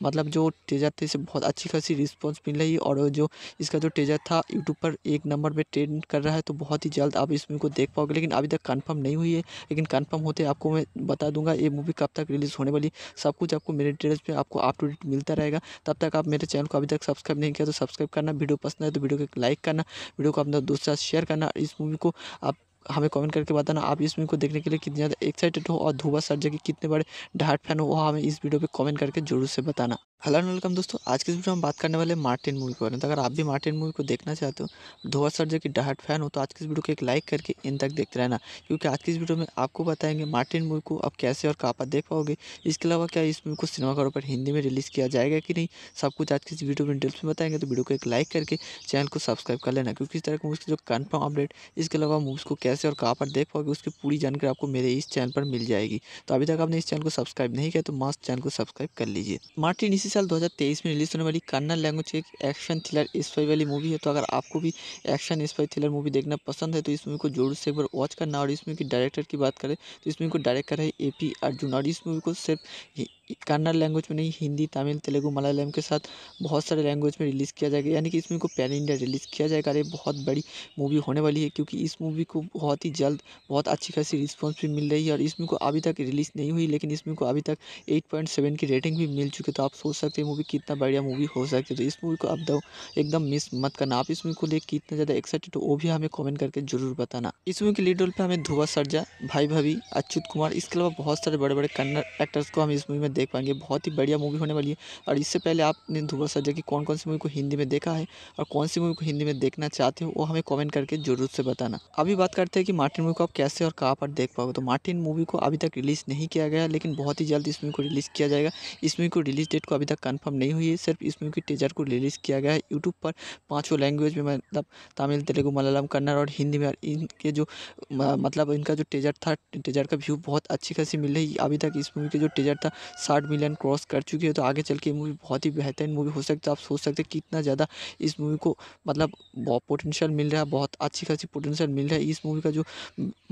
मतलब जो टेजर थे इसे बहुत अच्छी खासी रिस्पॉन्स मिल रही है और जो इसका जो टेजर था यूट्यूब पर एक नंबर पर ट्रेंड कर रहा है तो बहुत ही जल्द आप इस मूवी को देख पाओगे लेकिन अभी तक कन्फर्म नहीं हुई है लेकिन कन्फर्म होते आपको मैं बता दूंगा ये मूवी कब तक रिलीज़ होने वाली सब कुछ आपको मेरे डिटेल्स में आपको अप टू डेट मिलता रहेगा तब तक आप मेरे चैनल को अभी तक सब्सक्राइब नहीं किया तो सब्सक्राइब करना वीडियो पसंद है तो वीडियो को लाइक करना वीडियो को अपना दोस्त साथ शेयर करना इस मूवी को आप हमें कमेंट करके बताना आप इस मूवी को देखने के लिए कितने ज़्यादा एक्साइटेड हो और धुबा सर जगह कितने बड़े डार्ट फैन हो वह हमें इस वीडियो पे कमेंट करके जरूर से बताना हेलो वेलकम दोस्तों आज के वीडियो में बात करने वाले मार्टिन मूवी के बारे में तो अगर आप भी मार्टिन मूवी को देखना चाहते हो धोआ सर जो कि डहाट फैन हो तो आज के इस वीडियो को एक लाइक करके इन तक देखते रहना क्योंकि आज की इस वीडियो में आपको बताएंगे मार्टिन मूवी को आप कैसे और कहाँ पर देख पाओगे इसके अलावा क्या इस मूवी को सिनेमाघरों पर हिंदी में रिलीज़ किया जाएगा कि नहीं सब कुछ आज की इस वीडियो में डिटेल्स में बताएंगे तो वीडियो को एक लाइक करके चैनल को सब्सक्राइब कर लेना क्योंकि इस तरह की मूवी जो कन्फर्म अपडेट इसके अलावा मूवीज़ को कैसे और कहाँ पर देख पाओगे उसकी पूरी जानकारी आपको मेरे इस चैनल पर मिल जाएगी तो अभी तक आपने इस चैनल को सब्सक्राइब नहीं किया तो मास्ट चैनल को सब्सक्राइब कर लीजिए मार्टिन इसी इसी साल 2023 में रिलीज़ होने वाली कन्नड़ लैंग्वेज एक एक्शन थ्रिलर स्पाई वाली मूवी है तो अगर आपको भी एक्शन स्पाई थ्रिलर मूवी देखना पसंद है तो इस मूवी को जोर से एक बार वॉच करना और इस मूवी की डायरेक्टर की बात करें तो इस मूवी को डायरेक्ट है ए पी अर्जुन और इस मूवी को सिर्फ कन्नड़ लैंग्वेज में नहीं हिंदी तमिल तेलुगु मलयालम के साथ बहुत सारे लैंग्वेज में रिलीज़ किया जाएगा यानी कि इस मूवी को पैन इंडिया रिलीज़ किया जाएगा अरे बहुत बड़ी मूवी होने वाली है क्योंकि इस मूवी को बहुत ही जल्द बहुत अच्छी खासी रिस्पॉन्स भी मिल रही है और इस मूवी को अभी तक रिलीज़ नहीं हुई लेकिन इस मूवी को अभी तक एट की रेटिंग भी मिल चुकी है तो आप सोच सकती है मूवी कितना बढ़िया मूवी हो सकती है तो इस मूवी को आप दो एकदम मिस मत करना आप इस मूवी को देख कितना ज़्यादा एक्साइटेड हो वो भी हमें कमेंट करके जरूर बताना इस मूवी के लीड रोल पर हमें धुआ सरजा भाई भाभी अच्युत कुमार इसके अलावा बहुत सारे बड़े बड़े कन्नड़ एक्टर्स को हम इस मूवी में देख पाएंगे बहुत ही बढ़िया मूवी होने वाली है और इससे पहले आपने धुआ सरजा की कौन कौन सी मूवी को हिंदी में देखा है और कौन सी मूवी को हिंदी में देखना चाहते हो वो हमें कॉमेंट करके जरूर से बताना अभी बात करते हैं कि मार्टिन मूवी को आप कैसे और कहाँ पर देख पाओगे तो मार्टिन मूवी को अभी तक रिलीज़ नहीं किया गया लेकिन बहुत ही जल्द इस मूवी को रिलीज़ किया जाएगा इस मूवी को रिलीज़ डेट को अभी तक कंफर्म नहीं हुई है सिर्फ इस मूवी के टीजर को रिलीज़ किया गया है यूट्यूब पर पाँचों लैंग्वेज में मतलब तमिल तेलुगु मलयालम कन्नड़ और हिंदी में इनके जो मतलब इनका जो टीजर था टीजर का व्यू बहुत अच्छी खासी मिल रही अभी तक इस मूवी के जो टीजर था साठ मिलियन क्रॉस कर चुकी है तो आगे चल के मूवी बहुत ही बेहतरीन मूवी हो सकती है आप सोच सकते हैं कितना ज़्यादा इस मूवी को मतलब पोटेंशियल मिल रहा है बहुत अच्छी खासी पोटेंशियल मिल रहा है इस मूवी का जो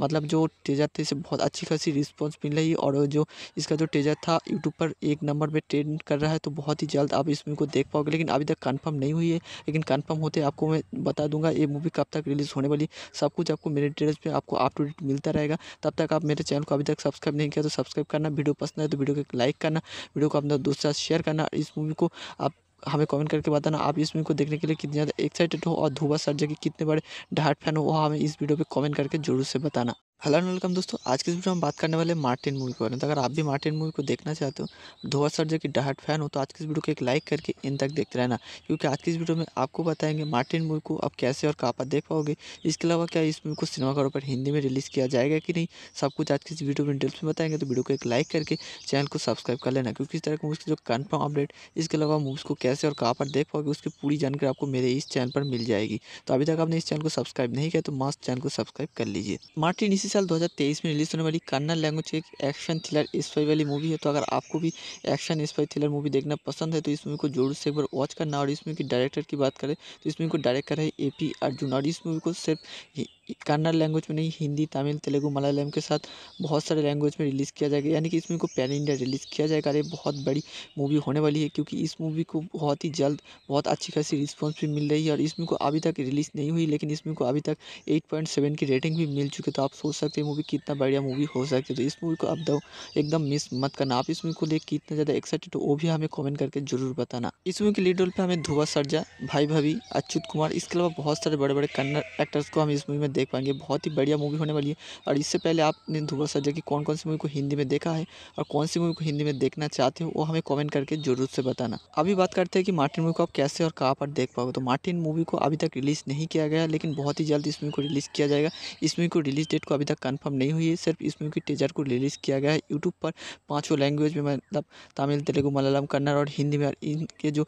मतलब जो टीजर थे इसे बहुत अच्छी खासी रिस्पॉन्स मिल रही है और जो इसका जो टीजर था यूट्यूब पर एक नंबर पर ट्रेंड कर रहा है तो तो बहुत ही जल्द आप इस मूवी को देख पाओगे लेकिन अभी तक कन्फर्म नहीं हुई है लेकिन कन्फर्म होते आपको मैं बता दूंगा ये मूवी कब तक रिलीज़ होने वाली सब कुछ आपको मेरे डिटेल्स में आपको अप टू डेट मिलता रहेगा तब तक आप मेरे चैनल को अभी तक सब्सक्राइब नहीं किया तो सब्सक्राइब करना वीडियो पसंद आए तो वीडियो को लाइक करना वीडियो को अपना दोस्त साथ शेयर करना इस मूवी को आप हमें कमेंट करके बताना आप इस मूवी को देखने के लिए कितने ज़्यादा एक्साइटेड हो और धुबा सर जगह कितने बड़े डार्ट फैन हो वो हमें इस वीडियो पे कमेंट करके जरूर से बताना हेलो एंड वेलकम दोस्तों आज के वीडियो में हम बात करने वाले मार्टिन मूवी के बारे में तो अगर आप भी मार्टिन मूवी को देखना चाहते हो सर जो की डहाट फैन हो तो आज के इस वीडियो को एक लाइक करके इन तक देखते रहना क्योंकि आज की इस वीडियो में आपको बताएंगे मार्टिन मूवी को आप कैसे और कहाँ पर देख पाओगे इसके अलावा क्या इस मूवी को सिनेमाघरों पर हिंदी में रिलीज़ किया जाएगा कि नहीं सब कुछ आज की इस वीडियो में डिटेल्स में बताएंगे तो वीडियो को एक लाइक करके चैनल को सब्सक्राइब कर लेना क्योंकि इस तरह की मूवी जो कन्फर्म अपडेट इसके अलावा मूवीज़ को कैसे और कहाँ पर देख पाओगे उसकी पूरी जानकारी आपको मेरे इस चैनल पर मिल जाएगी तो अभी तक आपने इस चैनल को सब्सक्राइब नहीं किया तो मास्ट चैनल को सब्सक्राइब कर लीजिए मार्टिन इसी इसी साल 2023 में रिलीज़ होने वाली कन्नड़ लैंग्वेज एक एक्शन थ्रिलर स्पाई वाली मूवी है तो अगर आपको भी एक्शन स्पाई थ्रिलर मूवी देखना पसंद है तो इस मूवी को जोर से एक बार वॉच करना और इस मूवी की डायरेक्टर की बात करें तो इस मूवी को डायरेक्ट है ए पी अर्जुन और इस मूवी को सिर्फ कन्नड़ लैंग्वेज में नहीं हिंदी तमिल तेलुगू मलयालम के साथ बहुत सारे लैंग्वेज में रिलीज़ किया जाएगा यानी कि इस मूवी को पैन इंडिया रिलीज़ किया जाएगा अरे बहुत बड़ी मूवी होने वाली है क्योंकि इस मूवी को बहुत ही जल्द बहुत अच्छी खासी रिस्पॉन्स भी मिल रही है और इस मूवी को अभी तक रिलीज़ नहीं हुई लेकिन इस मूवी को अभी तक एट की रेटिंग भी मिल चुकी तो आप सोच सकते हैं मूवी कितना बढ़िया मूवी हो सकती है तो इस मूवी को आप दो एकदम मिस मत करना आप इस मूवी को देख कितना ज़्यादा एक्साइटेड हो वो भी हमें कॉमेंट करके जरूर बताना इस मूवी के लीड रोल पर हमें धुआ सरजा भाई भाभी अच्युत कुमार इसके अलावा बहुत सारे बड़े बड़े कन्नड़ एक्टर्स को हम इस मूवी में देख पाएंगे बहुत ही बढ़िया मूवी होने वाली है और इससे पहले आपने ध्रुव सजा कि कौन कौन सी मूवी को हिंदी में देखा है और कौन सी मूवी को हिंदी में देखना चाहते हो वो हमें कॉमेंट करके जरूर से बताना अभी बात करते हैं कि मार्टिन मूवी को आप कैसे और कहाँ पर देख पाओगे तो मार्टिन मूवी को अभी तक रिलीज़ नहीं किया गया लेकिन बहुत ही जल्द इस मूवी को रिलीज़ किया जाएगा इस मूवी को रिलीज़ डेट को अभी तक कन्फर्म नहीं हुई है सिर्फ इस मूवी के टीजर को रिलीज़ किया गया है यूट्यूब पर पाँचों लैंग्वेज में मतलब तमिल तेलुगू मलयालम कन्नड़ और हिंदी में इनके जो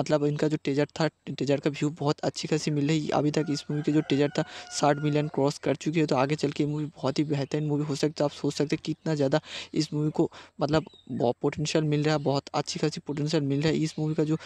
मतलब इनका जो टीजर था टीजर का व्यू बहुत अच्छी खासी मिल रही अभी तक इस मूवी के जो टीजर था साठ मिलियन क्रॉस कर चुकी है तो आगे चल के मूवी बहुत ही बेहतरीन मूवी हो सकती है आप सोच सकते हैं कितना ज़्यादा इस मूवी को मतलब पोटेंशियल मिल रहा है बहुत अच्छी खासी पोटेंशियल मिल रहा है इस मूवी का जो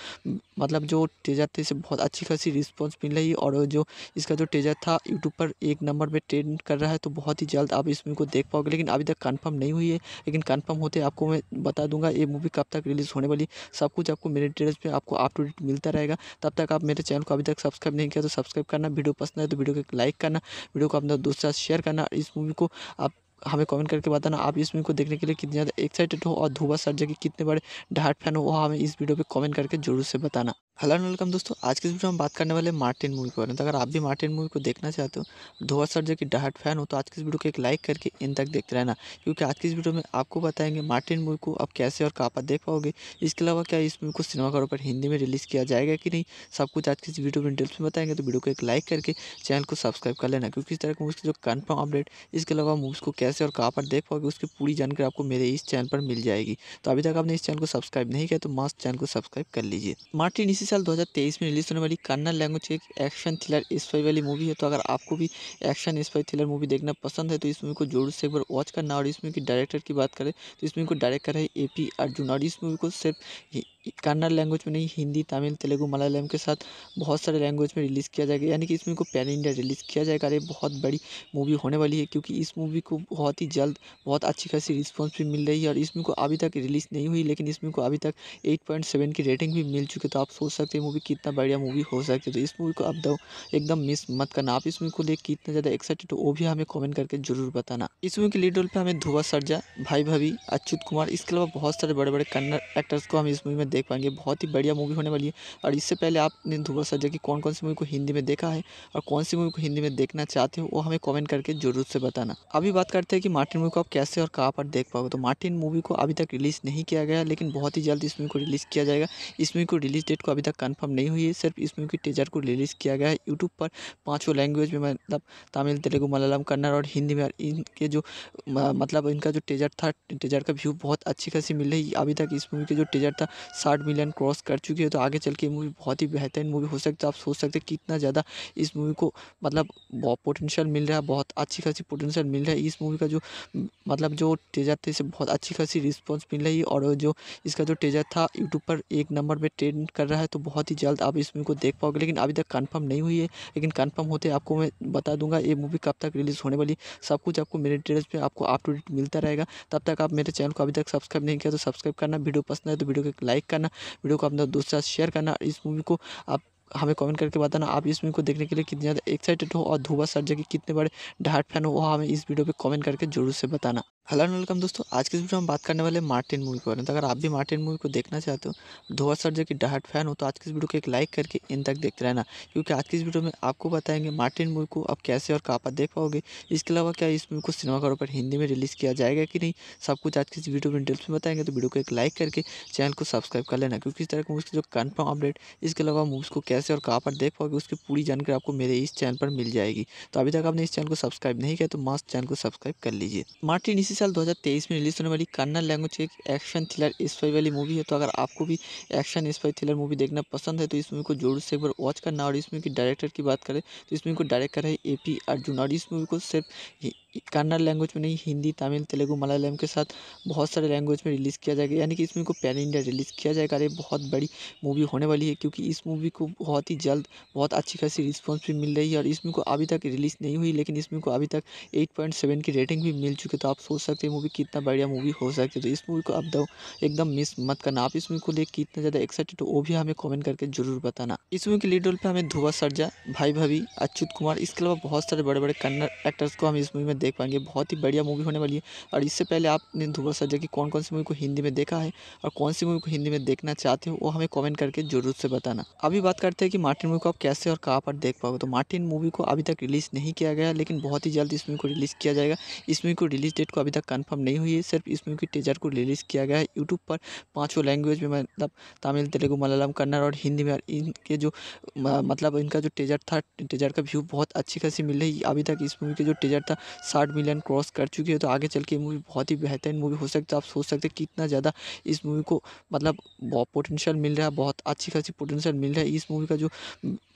मतलब जो टेजर थे इसे बहुत अच्छी खासी रिस्पॉन्स मिल रही है और जो इसका जो टेजर था यूट्यूब पर एक नंबर पर ट्रेंड कर रहा है तो बहुत ही जल्द आप इस मूवी को देख पाओगे लेकिन अभी तक कन्फर्म नहीं हुई है लेकिन कन्फर्म होते आपको मैं बता दूंगा ये मूवी कब तक रिलीज़ होने वाली सब कुछ आपको मेरे डिटेल्स पर आपको अप टू डेट मिलता रहेगा तब तक आप मेरे चैनल को अभी तक सब्सक्राइब नहीं किया तो सब्सक्राइब करना वीडियो पसंद है तो वीडियो को लाइक करना वीडियो को अपने दोस्त साथ शेयर करना इस मूवी को आप हमें कमेंट करके बताना आप इस मूवी को देखने के लिए कितने ज़्यादा एक्साइटेड हो और धुबा सर जगह कितने बड़े डाट फैन हो वह हमें इस वीडियो पे कमेंट करके जरूर से बताना हेलो वेलकम दोस्तों आज के वीडियो में बात करने वाले मार्टिन मूवी के बारे में तो अगर आप भी मार्टिन मूवी को देखना चाहते हो सर जो कि डहाट फैन हो तो आज के इस वीडियो को एक लाइक करके इन तक देखते रहना क्योंकि आज की इस वीडियो में आपको बताएंगे मार्टिन मूवी को आप कैसे और कहाँ पर देख पाओगे इसके अलावा क्या इस मूवी को सिनेमाघरों पर हिंदी में रिलीज़ किया जाएगा कि नहीं सब कुछ आज की इस वीडियो में डिटेल्स में बताएंगे तो वीडियो को एक लाइक करके चैनल को सब्सक्राइब कर लेना क्योंकि इस तरह की मूवी जो कन्फर्म अपडेट इसके अलावा मूवीज़ को कैसे और कहाँ पर देख पाओगे उसकी पूरी जानकारी आपको मेरे इस चैनल पर मिल जाएगी तो अभी तक आपने इस चैनल को सब्सक्राइब नहीं किया तो मास्ट चैनल को सब्सक्राइब कर लीजिए मार्टिन इसी इसी साल 2023 में रिलीज़ होने वाली कन्नड़ लैंग्वेज एक एक्शन थ्रिलर स्पाई वाली मूवी है तो अगर आपको भी एक्शन स्पाई थ्रिलर मूवी देखना पसंद है तो इस मूवी को जरूर से एक बार वॉच करना और इस मूवी की डायरेक्टर की बात करें तो इस मूवी को डायरेक्ट है ए पी अर्जुन और इस मूवी को सिर्फ कन्नड़ लैंग्वेज में नहीं हिंदी तमिल तेलुगू मलयालम के साथ बहुत सारे लैंग्वेज में रिलीज़ किया जाएगा यानी कि इस मूवी को पैन इंडिया रिलीज़ किया जाएगा अरे बहुत बड़ी मूवी होने वाली है क्योंकि इस मूवी को बहुत ही जल्द बहुत अच्छी खासी रिस्पॉन्स भी मिल रही है और इसमें को अभी तक रिलीज़ नहीं हुई लेकिन इसमें को अभी तक एट की रेटिंग भी मिल चुकी तो आप सोच सकते हैं मूवी कितना बढ़िया मूवी हो सकती है तो इस मूवी को अब दो तो एकदम मिस मत करना आप इस मूवी को देख कितना ज़्यादा एक्साइटेड हो वो भी हमें कॉमेंट करके जरूर बताना इस मूवी के लीड रोल पर हमें धुआ सरजा भाई भाभी अच्युत कुमार इसके अलावा बहुत सारे बड़े बड़े कन्नड़ एक्टर्स को हम इस मूवी में देख पाएंगे बहुत ही बढ़िया मूवी होने वाली है और इससे पहले आपने धुआं सज्जा कि कौन कौन सी मूवी को हिंदी में देखा है और कौन सी मूवी को हिंदी में देखना चाहते हो वो हमें कॉमेंट करके जरूर से बताना अभी बात करते हैं कि मार्टिन मूवी को आप कैसे और कहाँ पर देख पाओगे तो मार्टिन मूवी को अभी तक रिलीज़ नहीं किया गया लेकिन बहुत ही जल्द इस मूवी को रिलीज़ किया जाएगा इस मूवी को रिलीज़ डेट को अभी तक कन्फर्म नहीं हुई है सिर्फ इस मूवी के टीजर को रिलीज़ किया गया है यूट्यूब पर पाँचों लैंग्वेज में मतलब तमिल तेलुगू मलयालम कन्नड़ और हिंदी में इनके जो मतलब इनका जो टीजर था टीजर का व्यू बहुत अच्छी खासी मिल रही अभी तक इस मूवी के जो टीजर था साठ मिलियन क्रॉस कर चुकी है तो आगे चल के मूवी बहुत ही बेहतरीन मूवी हो सकती है आप सोच सकते हैं कितना ज़्यादा इस मूवी को मतलब बहुत पोटेंशियल मिल रहा है बहुत अच्छी खासी पोटेंशियल मिल रहा है इस मूवी का जो मतलब जो टेजर थे इसे बहुत अच्छी खासी रिस्पॉन्स मिल रही है और जो इसका जो टेजर था यूट्यूब पर एक नंबर पर ट्रेंड कर रहा है तो बहुत ही जल्द आप इस मूवी को देख पाओगे लेकिन अभी तक कन्फर्म नहीं हुई है लेकिन कन्फर्म होते आपको मैं बता दूंगा ये मूवी कब तक रिलीज़ होने वाली सब कुछ आपको मेरे डिटेल्स में आपको अप टू डेट मिलता रहेगा तब तक आप मेरे चैनल को अभी तक सब्सक्राइब नहीं किया तो सब्सक्राइब करना वीडियो पसंद है तो वीडियो को लाइक करना वीडियो को अपना दोस्त साथ शेयर करना इस मूवी को आप हमें कमेंट करके बताना आप इस मूवी को देखने के लिए कितने ज़्यादा एक्साइटेड हो और धुआ सर जगह कितने बड़े डाट फैन हो वह हमें इस वीडियो पे कमेंट करके जरूर से बताना हेलो वेलकम दोस्तों आज के वीडियो में बात करने वाले मार्टिन मूवी के बारे में तो अगर आप भी मार्टिन मूवी को देखना चाहते हो धोवा सर जो कि डहाट फैन हो तो आज के इस वीडियो को एक लाइक करके इन तक देखते रहना क्योंकि आज के इस वीडियो में आपको बताएंगे मार्टिन मूवी को आप कैसे और कहाँ पर देख पाओगे इसके अलावा क्या इस मूवी को सिनेमाघरों पर हिंदी में रिलीज़ किया जाएगा कि नहीं सब कुछ आज की इस वीडियो में डिटेल्स में बताएंगे तो वीडियो को एक लाइक करके चैनल को सब्सक्राइब कर लेना क्योंकि इस तरह की मूवी जो कन्फर्म अपडेट इसके अलावा मूवीज़ को कैसे और कहाँ पर देख पाओगे उसकी पूरी जानकारी आपको मेरे इस चैनल पर मिल जाएगी तो अभी तक आपने इस चैनल को सब्सक्राइब नहीं किया तो मास्ट चैनल को सब्सक्राइब कर लीजिए मार्टिन इसी इसी साल 2023 में रिलीज़ होने वाली कन्नड़ लैंग्वेज एक एक्शन थ्रिलर स्पाई वाली मूवी है तो अगर आपको भी एक्शन स्पाई थ्रिलर मूवी देखना पसंद है तो इस मूवी को जरूर से एक बार वॉच करना और इस मूवी के डायरेक्टर की बात करें तो इस मूवी को डायरेक्ट करें है ए पी अर्जुन और इस मूवी को सिर्फ कन्नड़ लैंग्वेज में नहीं हिंदी तमिल तेलुगू मलयालम के साथ बहुत सारे लैंग्वेज में रिलीज़ किया जाएगा यानी कि इस मूवी को पैन इंडिया रिलीज़ किया जाएगा अरे बहुत बड़ी मूवी होने वाली है क्योंकि इस मूवी को बहुत ही जल्द बहुत अच्छी खासी रिस्पॉन्स भी मिल रही है और इसमें को अभी तक रिलीज़ नहीं हुई लेकिन इसमें को अभी तक एट की रेटिंग भी मिल चुकी तो आप सोच सकते हैं मूवी कितना बढ़िया मूवी हो सकती है तो इस मूवी को अब दो एकदम मिस मत करना आप इस मूवी को देख कितना ज़्यादा एक्साइटेड हो वो भी हमें कॉमेंट करके जरूर बताना इस मूवी के लीड रोल पर हमें धुआ सरजा भाई भाभी अच्युत कुमार इसके अलावा बहुत सारे बड़े बड़े कन्नड़ एक्टर्स को हम इस मूवी में देख पाएंगे बहुत ही बढ़िया मूवी होने वाली है और इससे पहले आपने धुआ सजा कि कौन कौन सी मूवी को हिंदी में देखा है और कौन सी मूवी को हिंदी में देखना चाहते हो वो हमें कॉमेंट करके जरूर से बताना अभी बात करते हैं कि मार्टिन मूवी को आप कैसे और कहाँ पर देख पाओगे तो मार्टिन मूवी को अभी तक रिलीज़ नहीं किया गया लेकिन बहुत ही जल्द इस मूवी को रिलीज़ किया जाएगा इस मूवी को रिलीज़ डेट को अभी तक कन्फर्म नहीं हुई है सिर्फ इस मूवी की टीजर को रिलीज़ किया गया है यूट्यूब पर पाँचों लैंग्वेज में मतलब तमिल तेलुगू मलयालम कन्नड़ और हिंदी में इनके जो मतलब इनका जो टीजर था टीजर का व्यू बहुत अच्छी खासी मिल रही अभी तक इस मूवी के जो टीजर था साठ मिलियन क्रॉस कर चुकी है तो आगे चल के मूवी बहुत ही बेहतरीन मूवी हो सकती है आप सोच सकते हैं कितना ज़्यादा इस मूवी को मतलब बहुत पोटेंशियल मिल रहा है बहुत अच्छी खासी पोटेंशियल मिल रहा है इस मूवी का जो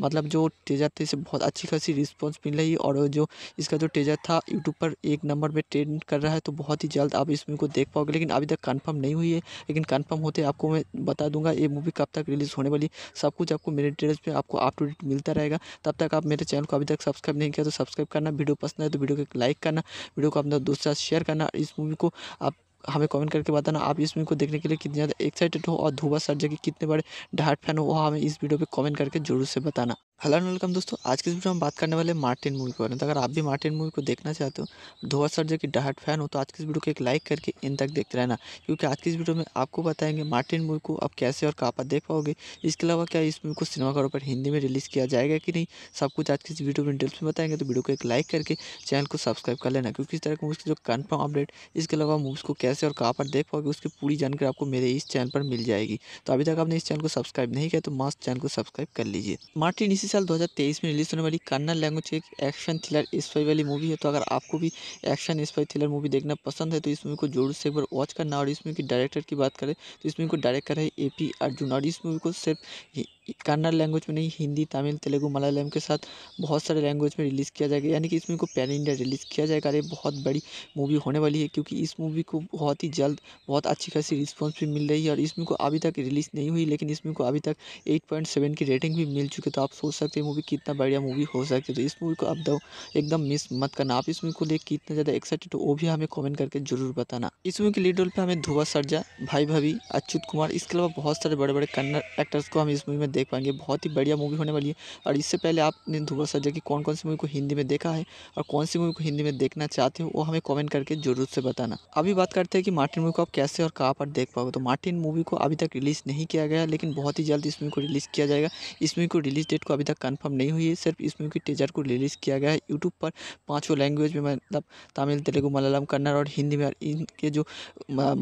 मतलब जो टेजर थे इसे बहुत अच्छी खासी रिस्पॉन्स मिल रही है और जो इसका जो टेजर था यूट्यूब पर एक नंबर पर ट्रेंड कर रहा है तो बहुत ही जल्द आप इस मूवी को देख पाओगे लेकिन अभी तक कन्फर्म नहीं हुई है लेकिन कन्फर्म होते आपको मैं बता दूंगा ये मूवी कब तक रिलीज़ होने वाली सब कुछ आपको मेरे डिटेल्स में आपको अप टू डेट मिलता रहेगा तब तक आप मेरे चैनल को अभी तक सब्सक्राइब नहीं किया तो सब्सक्राइब करना वीडियो पसंद है तो वीडियो को लाइक करना वीडियो को अपने दोस्त साथ शेयर करना इस मूवी को आप हमें कमेंट करके बताना आप इस मूवी को देखने के लिए कितने ज़्यादा एक्साइटेड हो और धुवा सर के कितने बड़े डाट फैन हो वह हमें इस वीडियो पे कमेंट करके जरूर से बताना हेलो एंड वेलकम दोस्तों आज के वीडियो में हम बात करने वाले मार्टिन मूवी के बारे में तो अगर आप भी मार्टिन मूवी को देखना चाहते हो धोवा सर जो कि डहाट फैन हो तो आज के इस वीडियो को एक लाइक करके इन तक देखते रहना क्योंकि आज की इस वीडियो में आपको बताएंगे मार्टिन मूवी को आप कैसे और कहाँ पर देख पाओगे इसके अलावा क्या इस मूवी को सिनेमाघरों पर हिंदी में रिलीज़ किया जाएगा कि नहीं सब कुछ आज की इस वीडियो में डिटेल्स में बताएंगे तो वीडियो को एक लाइक करके चैनल को सब्सक्राइब कर लेना क्योंकि इस तरह की मूवीज़ की जो कन्फर्म अपडेट इसके अलावा मूवीज़ को कैसे और कहाँ पर देख पाओगे उसकी पूरी जानकारी आपको मेरे इस चैनल पर मिल जाएगी तो अभी तक आपने इस चैनल को सब्सक्राइब नहीं किया तो मास्क चैनल को सब्सक्राइब कर लीजिए मार्टिन इसी इसी साल 2023 में रिलीज़ होने वाली कन्नड़ लैंग्वेज एक एक्शन थ्रिलर स्पाई वाली मूवी है तो अगर आपको भी एक्शन स्पाई थ्रिलर मूवी देखना पसंद है तो इस मूवी को जोर से एक बार वॉच करना और इस मूवी के डायरेक्टर की बात करें तो इस मूवी को डायरेक्ट करें है ए पी अर्जुन और इस मूवी को सिर्फ कन्नड़ लैंग्वेज में नहीं हिंदी तमिल तेलुगू मलयालम के साथ बहुत सारे लैंग्वेज में रिलीज़ किया जाएगा यानी कि इस मूवी को पैन इंडिया रिलीज़ किया जाएगा अरे बहुत बड़ी मूवी होने वाली है क्योंकि इस मूवी को बहुत ही जल्द बहुत अच्छी खासी रिस्पॉन्स भी मिल रही है और इस मूवी को अभी तक रिलीज़ नहीं हुई लेकिन इस मूवी को अभी तक एट की रेटिंग भी मिल चुकी तो आप सोच सकते मूवी कितना बढ़िया मूवी हो सकती है तो इस मूवी को अब दो तो एकदम मिस मत करना आप इस मूवी को देख कितना ज़्यादा एक्साइटेड हो वो भी हमें कॉमेंट करके जरूर बताना इस मूवी के लीड रोल पर हमें धुआ सरजा भाई भाभी अच्युत कुमार इसके अलावा बहुत सारे बड़े बड़े कन्नड़ एक्टर्स को हम इस मूवी में देख पाएंगे बहुत ही बढ़िया मूवी होने वाली है और इससे पहले आपने ध्रुव सर्जा की कौन कौन सी मूवी को हिंदी में देखा है और कौन सी मूवी को हिंदी में देखना चाहते हो वो हमें कॉमेंट करके जरूर से बताना अभी बात करते हैं कि मार्टिन मूवी को आप कैसे और कहाँ पर देख पाओगे तो मार्टिन मूवी को अभी तक रिलीज़ नहीं किया गया लेकिन बहुत ही जल्द इस मूवी को रिलीज़ किया जाएगा इस मूवी को रिलीज़ डेट को अभी तक कन्फर्म नहीं हुई है सिर्फ इस मूवी की टीजर को रिलीज़ किया गया है यूट्यूब पर पाँचों लैंग्वेज में मतलब तमिल तेलुगू मलयालम कन्नड़ और हिंदी में इनके जो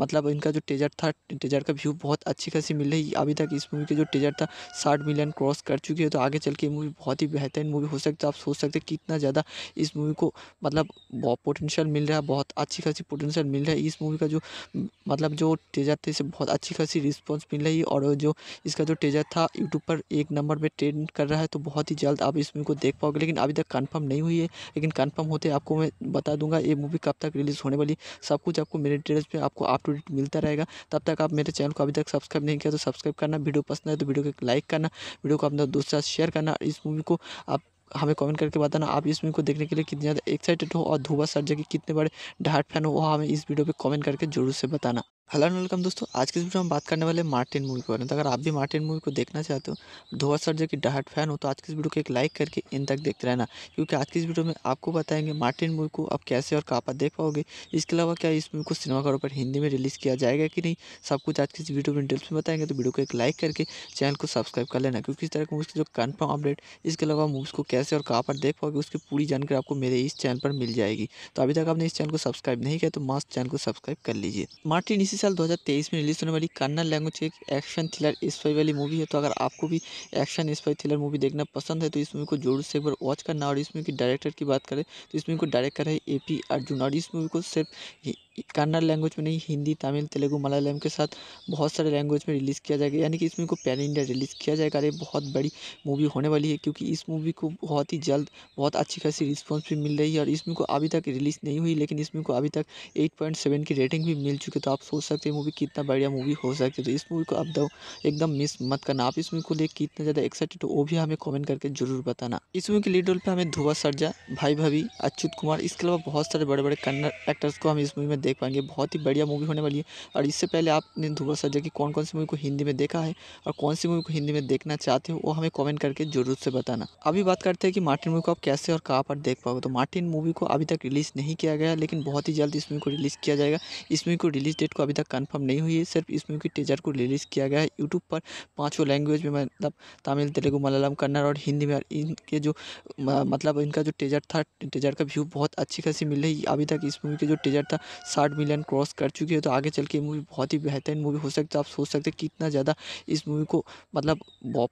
मतलब इनका जो टीजर था टीजर का व्यू बहुत अच्छी खासी मिल रही अभी तक इस मूवी के जो टीजर था साठ मिलियन क्रॉस कर चुकी है तो आगे चल के मूवी बहुत ही बेहतरीन मूवी हो सकता है आप सोच सकते हैं कितना ज़्यादा इस मूवी को मतलब बहुत पोटेंशियल मिल रहा है बहुत अच्छी खासी पोटेंशियल मिल रहा है इस मूवी का जो मतलब जो टेजर थे इसे बहुत अच्छी खासी रिस्पॉन्स मिल रही है और जो इसका जो टेजर था यूट्यूब पर एक नंबर पर ट्रेंड कर रहा है तो बहुत ही जल्द आप इस मूवी को देख पाओगे लेकिन अभी तक कन्फर्म नहीं हुई है लेकिन कन्फर्म होते आपको मैं बता दूंगा ये मूवी कब तक रिलीज़ होने वाली सब कुछ आपको मेरे डिटेल्स में आपको अप टू डेट मिलता रहेगा तब तक आप मेरे चैनल को अभी तक सब्सक्राइब नहीं किया तो सब्सक्राइब करना वीडियो पसंद है तो वीडियो को लाइक करना वीडियो को अपने दोस्त साथ शेयर करना इस मूवी को आप हमें कमेंट करके बताना आप इस मूवी को देखने के लिए कितने ज़्यादा एक्साइटेड हो और धुआ सर के कितने बड़े डाट फैन हो वो हमें इस वीडियो पे कमेंट करके जरूर से बताना हेलो वेलकम दोस्तों आज के वीडियो में बात करने वाले मार्टिन मूवी के बारे में तो अगर आप भी मार्टिन मूवी को देखना चाहते हो धोवा सर जो कि डहाट फैन हो तो आज के इस वीडियो को एक लाइक करके इन तक देखते रहना क्योंकि आज की इस वीडियो में आपको बताएंगे मार्टिन मूवी को आप कैसे और कहाँ पर देख पाओगे इसके अलावा क्या इस मूवी को सिनेमाघरों पर हिंदी में रिलीज़ किया जाएगा कि नहीं सब कुछ आज की इस वीडियो में डिटेल्स में बताएंगे तो वीडियो को एक लाइक करके चैनल को सब्सक्राइब कर लेना क्योंकि इस तरह की मूवी जो कन्फर्म अपडेट इसके अलावा मूवीज़ को कैसे और कहाँ पर देख पाओगे उसकी पूरी जानकारी आपको मेरे इस चैनल पर मिल जाएगी तो अभी तक आपने इस चैनल को सब्सक्राइब नहीं किया तो मास्ट चैनल को सब्सक्राइब कर लीजिए मार्टिन इसी इसी साल 2023 में रिलीज़ होने वाली कन्नड़ लैंग्वेज एक एक्शन थ्रिलर स्पाई वाली मूवी है तो अगर आपको भी एक्शन स्पाई थ्रिलर मूवी देखना पसंद है तो इस मूवी को जरूर से एक बार वॉच करना और इस मूवी की डायरेक्टर की बात करें तो इस मूवी को डायरेक्ट है ए पी अर्जुन और इस मूवी को सिर्फ कन्नड़ लैंग्वेज में नहीं हिंदी तमिल तेलुगू मलयालम के साथ बहुत सारे लैंग्वेज में रिलीज़ किया जाएगा यानी कि इस मूवी को पैन इंडिया रिलीज़ किया जाएगा अरे बहुत बड़ी मूवी होने वाली है क्योंकि इस मूवी को बहुत ही जल्द बहुत अच्छी खासी रिस्पॉन्स भी मिल रही है और इसमें को अभी तक रिलीज़ नहीं हुई लेकिन इसमें को अभी तक एट की रेटिंग भी मिल चुकी है तो आप सोच सकते हैं मूवी कितना बढ़िया मूवी हो सकती है तो इस मूवी को अब दो एकदम मिस मत करना आप इस मूवी को देख कितना ज़्यादा एक्साइटेड हो वो भी हमें कॉमेंट करके जरूर बताना इस मूवी के लीड रोल पर हमें धुआ सरजा भाई भाभी अच्युत कुमार इसके अलावा बहुत सारे बड़े बड़े कन्नड़ एक्टर्स को हम इस मूवी में देख पाएंगे बहुत ही बढ़िया मूवी होने वाली है और इससे पहले आपने ध्रुव सरजा की कौन कौन सी मूवी को हिंदी में देखा है और कौन सी मूवी को हिंदी में देखना चाहते हो वो हमें कॉमेंट करके जरूर से बताना अभी बात करते हैं कि मार्टिन मूवी को आप कैसे और कहाँ पर देख पाओगे तो मार्टिन मूवी को अभी तक रिलीज़ नहीं किया गया लेकिन बहुत ही जल्द इस मूवी को रिलीज़ किया जाएगा इस मूवी को रिलीज़ डेट को अभी तक कन्फर्म नहीं हुई है सिर्फ इस मूवी की टीजर को रिलीज़ किया गया है यूट्यूब पर पाँचों लैंग्वेज में मतलब तमिल तेलुगू मलयालम कन्नड़ और हिंदी में इनके जो मतलब इनका जो टीजर था टीजर का व्यू बहुत अच्छी खासी मिल रही अभी तक इस मूवी के जो टीजर था साठ मिलियन क्रॉस कर चुकी है तो आगे चल के मूवी बहुत ही बेहतरीन मूवी हो सकती है आप सोच सकते हैं कितना ज़्यादा इस मूवी को मतलब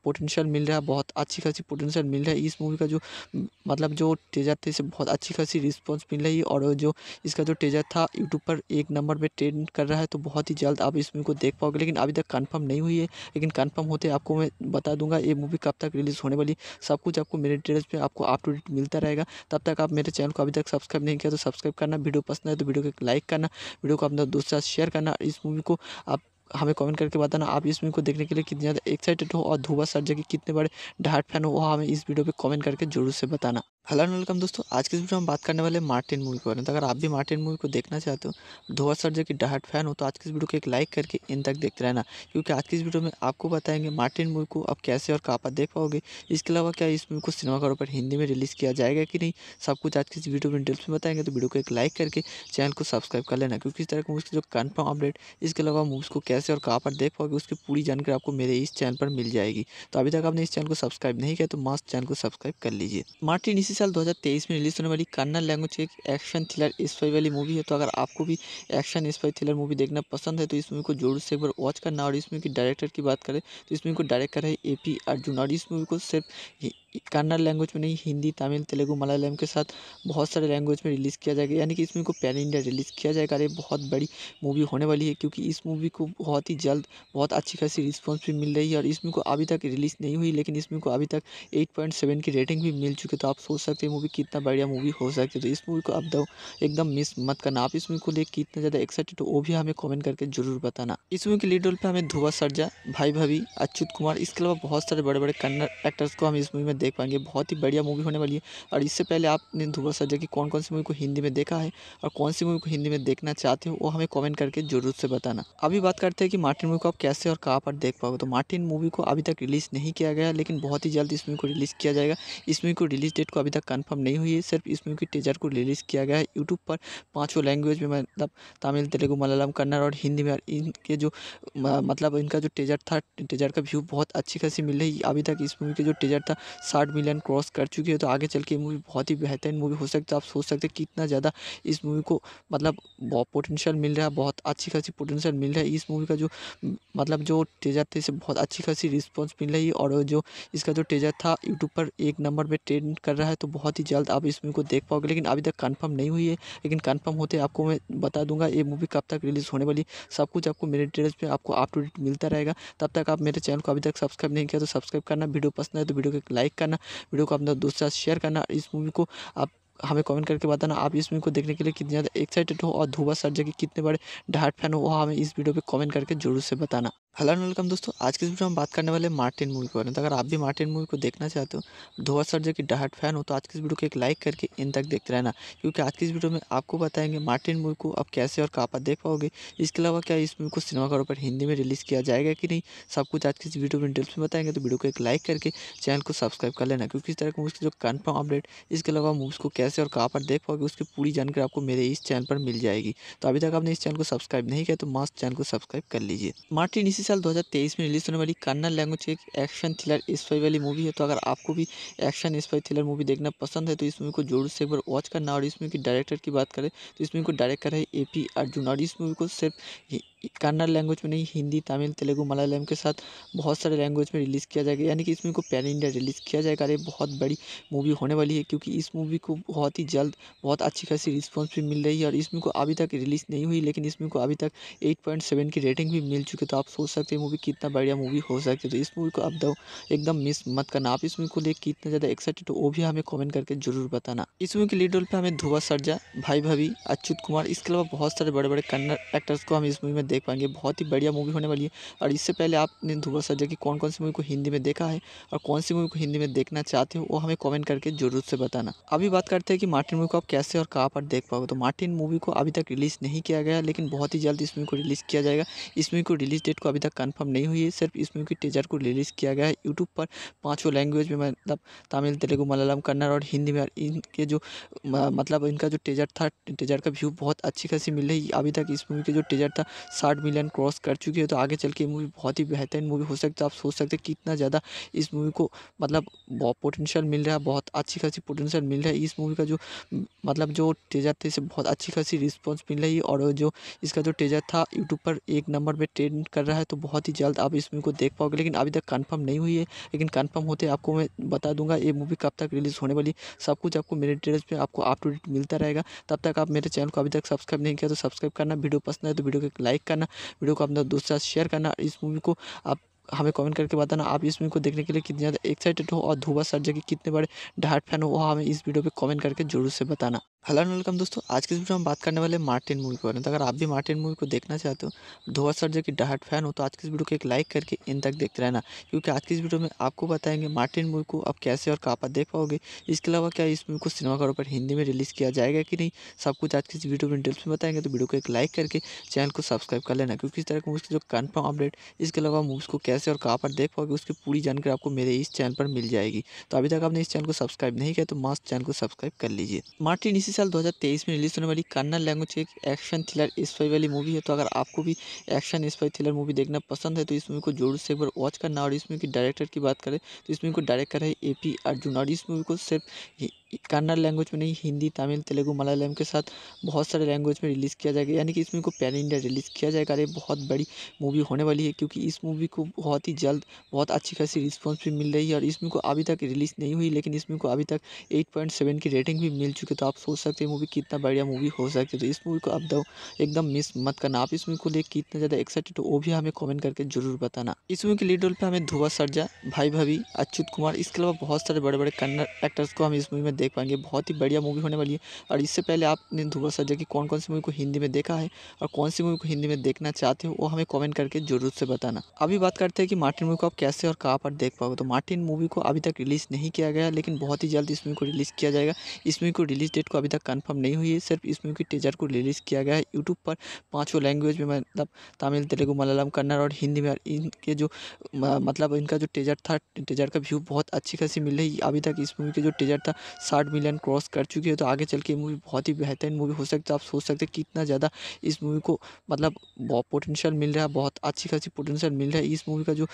पोटेंशियल मिल रहा है बहुत अच्छी खासी पोटेंशियल मिल रहा है इस मूवी का जो मतलब जो टेजर थे इसे बहुत अच्छी खासी रिस्पॉन्स मिल रही है और जो इसका जो टेजर था यूट्यूब पर एक नंबर पर ट्रेंड कर रहा है तो बहुत ही जल्द आप इस मूवी को देख पाओगे लेकिन अभी तक कन्फर्म नहीं हुई है लेकिन कन्फर्म होते आपको मैं बता दूंगा ये मूवी कब तक रिलीज़ होने वाली सब कुछ आपको मेरे डिटेल्स में आपको अप टू डेट मिलता रहेगा तब तक आप मेरे चैनल को अभी तक सब्सक्राइब नहीं किया तो सब्सक्राइब करना वीडियो पसंद है तो वीडियो को लाइक करना वीडियो को अपना दोस्त साथ शेयर करना इस मूवी को आप हमें कमेंट करके बताना आप इस मूवी को देखने के लिए कितने ज़्यादा एक्साइटेड हो और धुआ सर के कितने बड़े डाट फैन हो वह हमें इस वीडियो पे कमेंट करके जरूर से बताना हेलो एंड वेलकम दोस्तों आज के वीडियो में हम बात करने वाले मार्टिन मूवी के बारे में तो अगर आप भी मार्टिन मूवी को देखना चाहते हो धोआ सर जो कि डहाट फैन हो तो आज की इस वीडियो को एक लाइक करके इन तक देखते रहना क्योंकि आज की इस वीडियो में आपको बताएंगे मार्टिन मूवी को आप कैसे और कहाँ पर देख पाओगे इसके अलावा क्या इस मूवी को सिनेमाघरों पर हिंदी में रिलीज़ किया जाएगा कि नहीं सब कुछ आज की इस वीडियो में डिटेल्स में बताएंगे तो वीडियो को एक लाइक करके चैनल को सब्सक्राइब कर लेना क्योंकि इस तरह की मूवीज़ की जो कन्फर्म अपडेट इसके अलावा मूवीज़ को कैसे और कहाँ पर देख पाओगे उसकी पूरी जानकारी आपको मेरे इस चैनल पर मिल जाएगी तो अभी तक आपने इस चैनल को सब्सक्राइब नहीं किया तो मास्क चैनल को सब्सक्राइब कर लीजिए मार्टिन इसी इसी साल 2023 में रिलीज़ होने वाली कन्नड़ लैंग्वेज एक एक्शन थ्रिलर स्पाई वाली मूवी है तो अगर आपको भी एक्शन स्पाई थ्रिलर मूवी देखना पसंद है तो इस मूवी को जोर से एक बार वॉच करना और इस मूवी की डायरेक्टर की बात करें तो इस मूवी को डायरेक्ट करें है ए पी अर्जुन और इस मूवी को सिर्फ कन्नड़ लैंग्वेज में नहीं हिंदी तमिल तेलुगू मलयालम के साथ बहुत सारे लैंग्वेज में रिलीज़ किया जाएगा यानी कि इस मूवी को पैन इंडिया रिलीज़ किया जाएगा अरे बहुत बड़ी मूवी होने वाली है क्योंकि इस मूवी को बहुत ही जल्द बहुत अच्छी खासी रिस्पॉन्स भी मिल रही है और इस मूवी को अभी तक रिलीज़ नहीं हुई लेकिन इस मूवी को अभी तक एट की रेटिंग भी मिल चुकी तो आप सोच सकते हैं मूवी कितना बढ़िया मूवी हो सकती है तो इस मूवी को अब दो एकदम मिस मत करना आप इस मूवी को देख कितना ज़्यादा एक्साइटेड हो वो भी हमें कॉमेंट करके जरूर बताना इस मूवी के लीड रोल पर हमें धुआ सरजा भाई भाभी अच्युत कुमार इसके अलावा बहुत सारे बड़े बड़े कन्नड़ एक्टर्स को हम इस मूवी में देख पाएंगे बहुत ही बढ़िया मूवी होने वाली है और इससे पहले आपने धुआ सजा की कौन कौन सी मूवी को हिंदी में देखा है और कौन सी मूवी को हिंदी में देखना चाहते हो वो हमें कॉमेंट करके जरूर से बताना अभी बात करते हैं कि मार्टिन मूवी को आप कैसे और कहाँ पर देख पाओगे तो मार्टिन मूवी को अभी तक रिलीज़ नहीं किया गया लेकिन बहुत ही जल्द इस मूवी को रिलीज़ किया जाएगा इस मूवी को रिलीज़ डेट को अभी तक कन्फर्म नहीं हुई है सिर्फ इस मूवी के टीजर को रिलीज़ किया गया है यूट्यूब पर पाँचों लैंग्वेज में मतलब तमिल तेलुगू मलयालम कन्नड़ और हिंदी में इनके जो मतलब इनका जो टीजर था टीजर का व्यू बहुत अच्छी खासी मिल रही अभी तक इस मूवी के जो टीजर था साठ मिलियन क्रॉस कर चुकी है तो आगे चल के मूवी बहुत ही बेहतरीन मूवी हो सकती है आप सोच सकते हैं कितना ज़्यादा इस मूवी को मतलब बहुत पोटेंशियल मिल रहा है बहुत अच्छी खासी पोटेंशियल मिल रहा है इस मूवी का जो मतलब जो टेजर थे इसे बहुत अच्छी खासी रिस्पॉन्स मिल रही है और जो इसका जो टेजर था यूट्यूब पर एक नंबर पर ट्रेंड कर रहा है तो बहुत ही जल्द आप इस मूवी को देख पाओगे लेकिन अभी तक कन्फर्म नहीं हुई है लेकिन कन्फर्म होते आपको मैं बता दूंगा ये मूवी कब तक रिलीज़ होने वाली सब कुछ आपको मेरे डिटेल्स पर आपको अप टू डेट मिलता रहेगा तब तक आप मेरे चैनल को अभी तक सब्सक्राइब नहीं किया तो सब्सक्राइब करना वीडियो पसंद है तो वीडियो को लाइक करना वीडियो को अपने दोस्त साथ शेयर करना इस मूवी को आप हमें कमेंट करके बताना आप इस मूवी को देखने के लिए कितने ज़्यादा एक्साइटेड हो और धुवा सर के कितने बड़े डाट फैन हो वह हमें इस वीडियो पे कमेंट करके जरूर से बताना हेलो एंड वेलकम दोस्तों आज के वीडियो में हम बात करने वाले मार्टिन मूवी के बारे में तो अगर आप भी मार्टिन मूवी को देखना चाहते हो सर जो की डहाट फैन हो तो आज के इस वीडियो को एक लाइक करके इन तक देखते रहना क्योंकि आज की इस वीडियो में आपको बताएंगे मार्टिन मूवी को आप कैसे और कहाँ पर देख पाओगे इसके अलावा क्या इस मूवी को सिनेमाघरों पर हिंदी में रिलीज़ किया जाएगा कि नहीं सब कुछ आज की इस वीडियो में डिटेल्स में बताएंगे तो वीडियो को एक लाइक करके चैनल को सब्सक्राइब कर लेना क्योंकि इस तरह की मूवीज़ की जो कन्फर्म अपडेट इसके अलावा मूवीज़ को कैसे और कहाँ पर देख पाओगे उसकी पूरी जानकारी आपको मेरे इस चैनल पर मिल जाएगी तो अभी तक आपने इस चैनल को सब्सक्राइब नहीं किया तो मास्क चैनल को सब्सक्राइब कर लीजिए मार्टिन इसी साल 2023 में रिलीज़ होने वाली कन्नड़ लैंग्वेज की एक एक्शन थ्रिलर स्पाई वाली मूवी है तो अगर आपको भी एक्शन स्पाई थ्रिलर मूवी देखना पसंद है तो इस मूवी को जोर से एक बार वॉच करना और इस मूवी की डायरेक्टर की बात करें तो इस मूवी को डायरेक्ट करा है ए पी अर्जुन और इस मूवी को सिर्फ कन्नड़ लैंग्वेज में नहीं हिंदी तमिल तेलुगू मलयालम के साथ बहुत सारे लैंग्वेज में रिलीज़ किया जाएगा यानी कि इस मूवी को पैन इंडिया रिलीज़ किया जाएगा अरे ये बहुत बड़ी मूवी होने वाली है क्योंकि इस मूवी को बहुत ही जल्द बहुत अच्छी खासी रिस्पॉन्स भी मिल रही है और इस मूवी को अभी तक रिलीज़ नहीं हुई लेकिन इस मूवी को अभी तक एट की रेटिंग भी मिल चुकी है तो आप सोच सकते हैं मूवी कितना बढ़िया मूवी हो सकती है तो इस मूवी को अब दो एकदम मिस मत करना आप इस मूवी को देख कितना ज़्यादा एक्साइटेड हो वो भी हमें कॉमेंट करके जरूर बताना इस मूवी के लीड रोल पर हमें धुआ सरजा भाई भाभी अच्युत कुमार इसके अलावा बहुत सारे बड़े बड़े कन्नड़ एक्टर्स को हम इस मूवी में देख पाएंगे बहुत ही बढ़िया मूवी होने वाली है और इससे पहले आपने ध्रुव सर्जा की कौन कौन सी मूवी को हिंदी में देखा है और कौन सी मूवी को हिंदी में देखना चाहते हो वो हमें कॉमेंट करके जरूर से बताना अभी बात करते हैं कि मार्टिन मूवी को आप कैसे और कहाँ पर देख पाओगे तो मार्टिन मूवी को अभी तक रिलीज़ नहीं किया गया लेकिन बहुत ही जल्द इस मूवी को रिलीज़ किया जाएगा इस मूवी को रिलीज़ डेट को अभी तक कन्फर्म नहीं हुई है सिर्फ इस मूवी के टीजर को रिलीज़ किया गया है यूट्यूब पर पाँचों लैंग्वेज में मतलब तमिल तेलुगू मलयालम कन्नड़ और हिंदी में इनके जो मतलब इनका जो टीजर था टीजर का व्यू बहुत अच्छी खासी मिल रही अभी तक इस मूवी के जो टीजर था साठ मिलियन क्रॉस कर चुकी है तो आगे चल के मूवी बहुत ही बेहतरीन मूवी हो सकता है आप सोच सकते हैं कितना ज़्यादा इस मूवी को मतलब बहुत पोटेंशियल मिल रहा है बहुत अच्छी खासी पोटेंशियल मिल रहा है इस मूवी का जो मतलब जो टेजर थे इसे बहुत अच्छी खासी रिस्पॉन्स मिल रही है और जो इसका जो टेजर था यूट्यूब पर एक नंबर पर ट्रेंड कर रहा है तो बहुत ही जल्द आप इस मूवी को देख पाओगे लेकिन अभी तक कन्फर्म नहीं हुई है लेकिन कन्फर्म होते आपको मैं बता दूंगा ये मूवी कब तक रिलीज़ होने वाली सब कुछ आपको मेरे डिटेल्स पर आपको अप टू डेट मिलता रहेगा तब तक आप मेरे चैनल को अभी तक सब्सक्राइब नहीं किया तो सब्सक्राइब करना वीडियो पसंद है तो वीडियो को लाइक कर करना वीडियो को अपने दोस्त के साथ शेयर करना इस मूवी को आप हमें कमेंट करके बताना आप इस मूवी को देखने के लिए कितने ज़्यादा एक्साइटेड हो और धुवा सर के कितने बड़े डाट फैन हो वो हमें इस वीडियो पे कमेंट करके जरूर से बताना हेलो एंड वेलकम दोस्तों आज के इस वीडियो में हम बात करने वाले मार्टिन मूवी के बारे में तो अगर आप भी मार्टिन मूवी को देखना चाहते हो सर जो की डहाट फैन हो तो आज के इस वीडियो को एक लाइक करके इन तक देखते रहना क्योंकि आज की इस वीडियो में आपको बताएंगे मार्टिन मूवी को आप कैसे और कहाँ पर देख पाओगे इसके अलावा क्या इस मूवी को सिनेमाघरों पर हिंदी में रिलीज़ किया जाएगा कि नहीं सब कुछ आज की इस वीडियो में डिटेल्स में बताएंगे तो वीडियो को एक लाइक करके चैनल को सब्सक्राइब कर लेना क्योंकि इस तरह मूवी की जो कन्फर्म अपडेट इसके अलावा मूवीज़ को कैसे और कहाँ पर देख पाओगे उसकी पूरी जानकारी आपको मेरे इस चैनल पर मिल जाएगी तो अभी तक आपने इस चैनल को सब्सक्राइब नहीं किया तो मास्ट चैनल को सब्सक्राइब कर लीजिए मार्टिन इसी साल 2023 में रिलीज़ होने वाली कन्नड़ लैंग्वेज एक एक्शन थ्रिलर स्पाई वाली मूवी है तो अगर आपको भी एक्शन स्पाई थ्रिलर मूवी देखना पसंद है तो इस मूवी को जोर से एक बार वॉच करना और इस मूवी के डायरेक्टर की बात करें तो इस मूवी को डायरेक्ट करा है ए पी अर्जुन और इस मूवी को सिर्फ कन्नड़ लैंग्वेज में नहीं हिंदी तमिल तेलुगू मलयालम के साथ बहुत सारे लैंग्वेज में रिलीज़ किया जाएगा यानी कि इस मूवी को पैन इंडिया रिलीज़ किया जाएगा अरे ये बहुत बड़ी मूवी होने वाली है क्योंकि इस मूवी को बहुत ही जल्द बहुत अच्छी खासी रिस्पॉन्स भी मिल रही है और इस मूवी को अभी तक रिलीज़ नहीं हुई लेकिन इस मूवी को अभी तक एट की रेटिंग भी मिल चुकी है तो आप सोच सकते हैं मूवी कितना बढ़िया मूवी हो सकती है तो इस मूवी को अब एकदम मिस मत करना आप इस मूवी को देख कितना ज़्यादा एक्साइटेड हो वो भी हमें कॉमेंट करके जरूर बताना इस मूवी के लीड रोल पर हमें धुआ सरजा भाई भाभी अच्युत कुमार इसके अलावा बहुत सारे बड़े बड़े कन्नड़ एक्टर्स को हम इस मूवी में देख पाएंगे बहुत ही बढ़िया मूवी होने वाली है और इससे पहले आपने ध्रुव सर्जा की कौन कौन सी मूवी को हिंदी में देखा है और कौन सी मूवी को हिंदी में देखना चाहते हो वो हमें कॉमेंट करके जरूर से बताना अभी बात करते हैं कि मार्टिन मूवी को आप कैसे और कहाँ पर देख पाओगे तो मार्टिन मूवी को अभी तक रिलीज़ नहीं किया गया लेकिन बहुत ही जल्द इस मूवी को रिलीज़ किया जाएगा इस मूवी को रिलीज़ डेट को अभी तक कन्फर्म नहीं हुई है सिर्फ इस मूवी की टीजर को रिलीज़ किया गया है यूट्यूब पर पाँचों लैंग्वेज में मतलब तमिल तेलुगू मलयालम कन्नड़ और हिंदी में इनके जो मतलब इनका जो टीजर था टीजर का व्यू बहुत अच्छी खासी मिल रही अभी तक इस मूवी के जो टीजर था साठ मिलियन क्रॉस कर चुकी है तो आगे चल के मूवी बहुत ही बेहतरीन मूवी हो सकती है आप सोच सकते हैं कितना ज़्यादा इस मूवी को मतलब पोटेंशियल मिल रहा है बहुत अच्छी खासी पोटेंशियल मिल रहा है इस मूवी का जो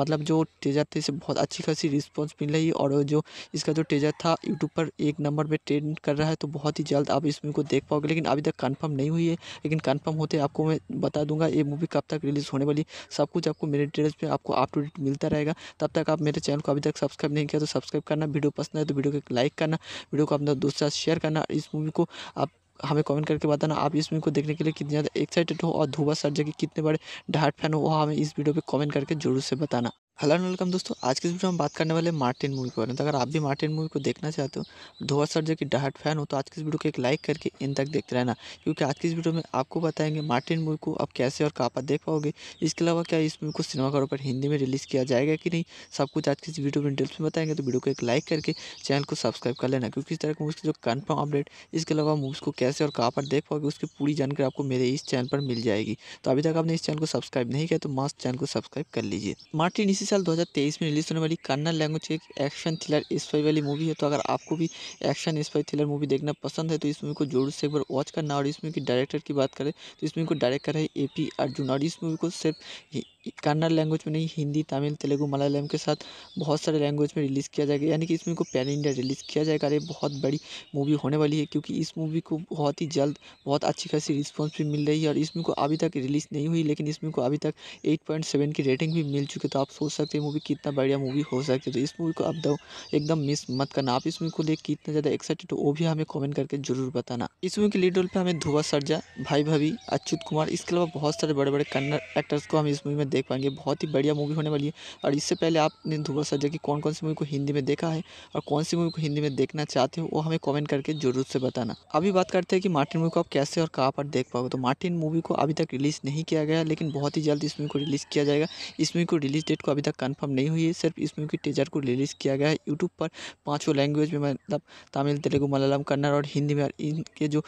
मतलब जो टेजर थे इसे बहुत अच्छी खासी रिस्पॉन्स मिल रही है और जो इसका जो टेजर था यूट्यूब पर एक नंबर पर ट्रेंड कर रहा है तो बहुत ही जल्द आप इस मूवी को देख पाओगे लेकिन अभी तक कन्फर्म नहीं हुई है लेकिन कन्फर्म होते आपको मैं बता दूंगा ये मूवी कब तक रिलीज़ होने वाली सब कुछ आपको मेरे डिटेल्स पर आपको अप टू डेट मिलता रहेगा तब तक आप मेरे चैनल को अभी तक सब्सक्राइब नहीं किया तो सब्सक्राइब करना वीडियो पसंद है तो वीडियो को लाइक करना करना वीडियो को अपने दोस्त साथ शेयर करना इस मूवी को आप हमें कमेंट करके बताना आप इस मूवी को देखने के लिए कितने ज़्यादा एक्साइटेड हो और धुआ सर के कितने बड़े डाट फैन हो वो हमें इस वीडियो पे कमेंट करके जरूर से बताना हेलो एंड वेलकम दोस्तों आज के वीडियो में हम बात करने वाले मार्टिन मूवी के बारे में तो अगर आप भी मार्टिन मूवी को देखना चाहते हो धोआ सर जो कि डहाट फैन हो तो आज के इस वीडियो को एक लाइक करके इन तक देखते रहना क्योंकि आज की इस वीडियो में आपको बताएंगे मार्टिन मूवी को आप कैसे और कहाँ पर देख पाओगे इसके अलावा क्या इस मूवी को सिनेमाघरों पर हिंदी में रिलीज़ किया जाएगा कि नहीं सब कुछ आज की इस वीडियो में डिटेल्स में बताएंगे तो वीडियो को एक लाइक करके चैनल को सब्सक्राइब कर लेना क्योंकि इस तरह के मूवीज़ की जो कन्फर्म अपडेट इसके अलावा मूवीज़ को कैसे और कहाँ पर देख पाओगे उसकी पूरी जानकारी आपको मेरे इस चैनल पर मिल जाएगी तो अभी तक आपने इस चैनल को सब्सक्राइब नहीं किया तो मास्क चैनल को सब्सक्राइब कर लीजिए मार्टिन इसी इसी साल 2023 में रिलीज़ होने वाली कन्नड़ लैंग्वेज एक एक्शन थ्रिलर स्पाई वाली मूवी है तो अगर आपको भी एक्शन स्पाई थ्रिलर मूवी देखना पसंद है तो इस मूवी को जोर से एक बार वॉच करना और इस मूवी के डायरेक्टर की बात करें तो इस मूवी को डायरेक्ट करें है ए पी अर्जुन और इस मूवी को सिर्फ कन्नड़ लैंग्वेज में नहीं हिंदी तमिल तेलुगू मलयालम के साथ बहुत सारे लैंग्वेज में रिलीज़ किया जाएगा यानी कि इस मूवी को पैन इंडिया रिलीज़ किया जाएगा अरे बहुत बड़ी मूवी होने वाली है क्योंकि इस मूवी को बहुत ही जल्द बहुत अच्छी खासी रिस्पॉन्स भी मिल रही है और इस मूवी को अभी तक रिलीज़ नहीं हुई लेकिन इस मूवी को अभी तक एट की रेटिंग भी मिल चुकी है तो आप सोच सकते मूवी कितना बढ़िया मूवी हो सकती है तो इस मूवी को अब दो एकदम मिस मत करना आप इस मूवी को देख कितना ज़्यादा एक्साइटेड हो वो भी हमें कॉमेंट करके जरूर बताना इस मूवी के लीड रोल पर हमें धुआ सरजा भाई भाभी अच्युत कुमार इसके अलावा बहुत सारे बड़े बड़े कन्नड़ एक्टर्स को हम इस मूवी में देख पाएंगे बहुत ही बढ़िया मूवी होने वाली है और इससे पहले आपने ध्रुव सर्जा की कौन कौन सी मूवी को हिंदी में देखा है और कौन सी मूवी को हिंदी में देखना चाहते हो वो हमें कॉमेंट करके जरूर से बताना अभी बात करते हैं कि मार्टिन मूवी को आप कैसे और कहाँ पर देख पाओगे तो मार्टिन मूवी को अभी तक रिलीज़ नहीं किया गया लेकिन बहुत ही जल्द इस मूवी को रिलीज़ किया जाएगा इस मूवी को रिलीज़ डेट को अभी तक कन्फर्म नहीं हुई है सिर्फ इस मूवी की टीजर को रिलीज़ किया गया है यूट्यूब पर पाँचों लैंग्वेज में मतलब तमिल तेलुगू मलयालम कन्नड़ और हिंदी में इनके जो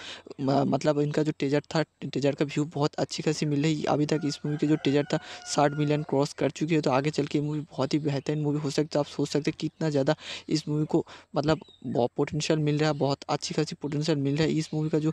मतलब इनका जो टीजर था टीजर का व्यू बहुत अच्छी खासी मिल रही अभी तक इस मूवी के जो टीजर था साठ मिलियन क्रॉस कर चुकी है तो आगे चल के मूवी बहुत ही बेहतरीन मूवी हो सकता है आप सोच सकते हैं कितना ज़्यादा इस मूवी को मतलब बहुत पोटेंशियल मिल रहा है बहुत अच्छी खासी पोटेंशियल मिल रहा है इस मूवी का जो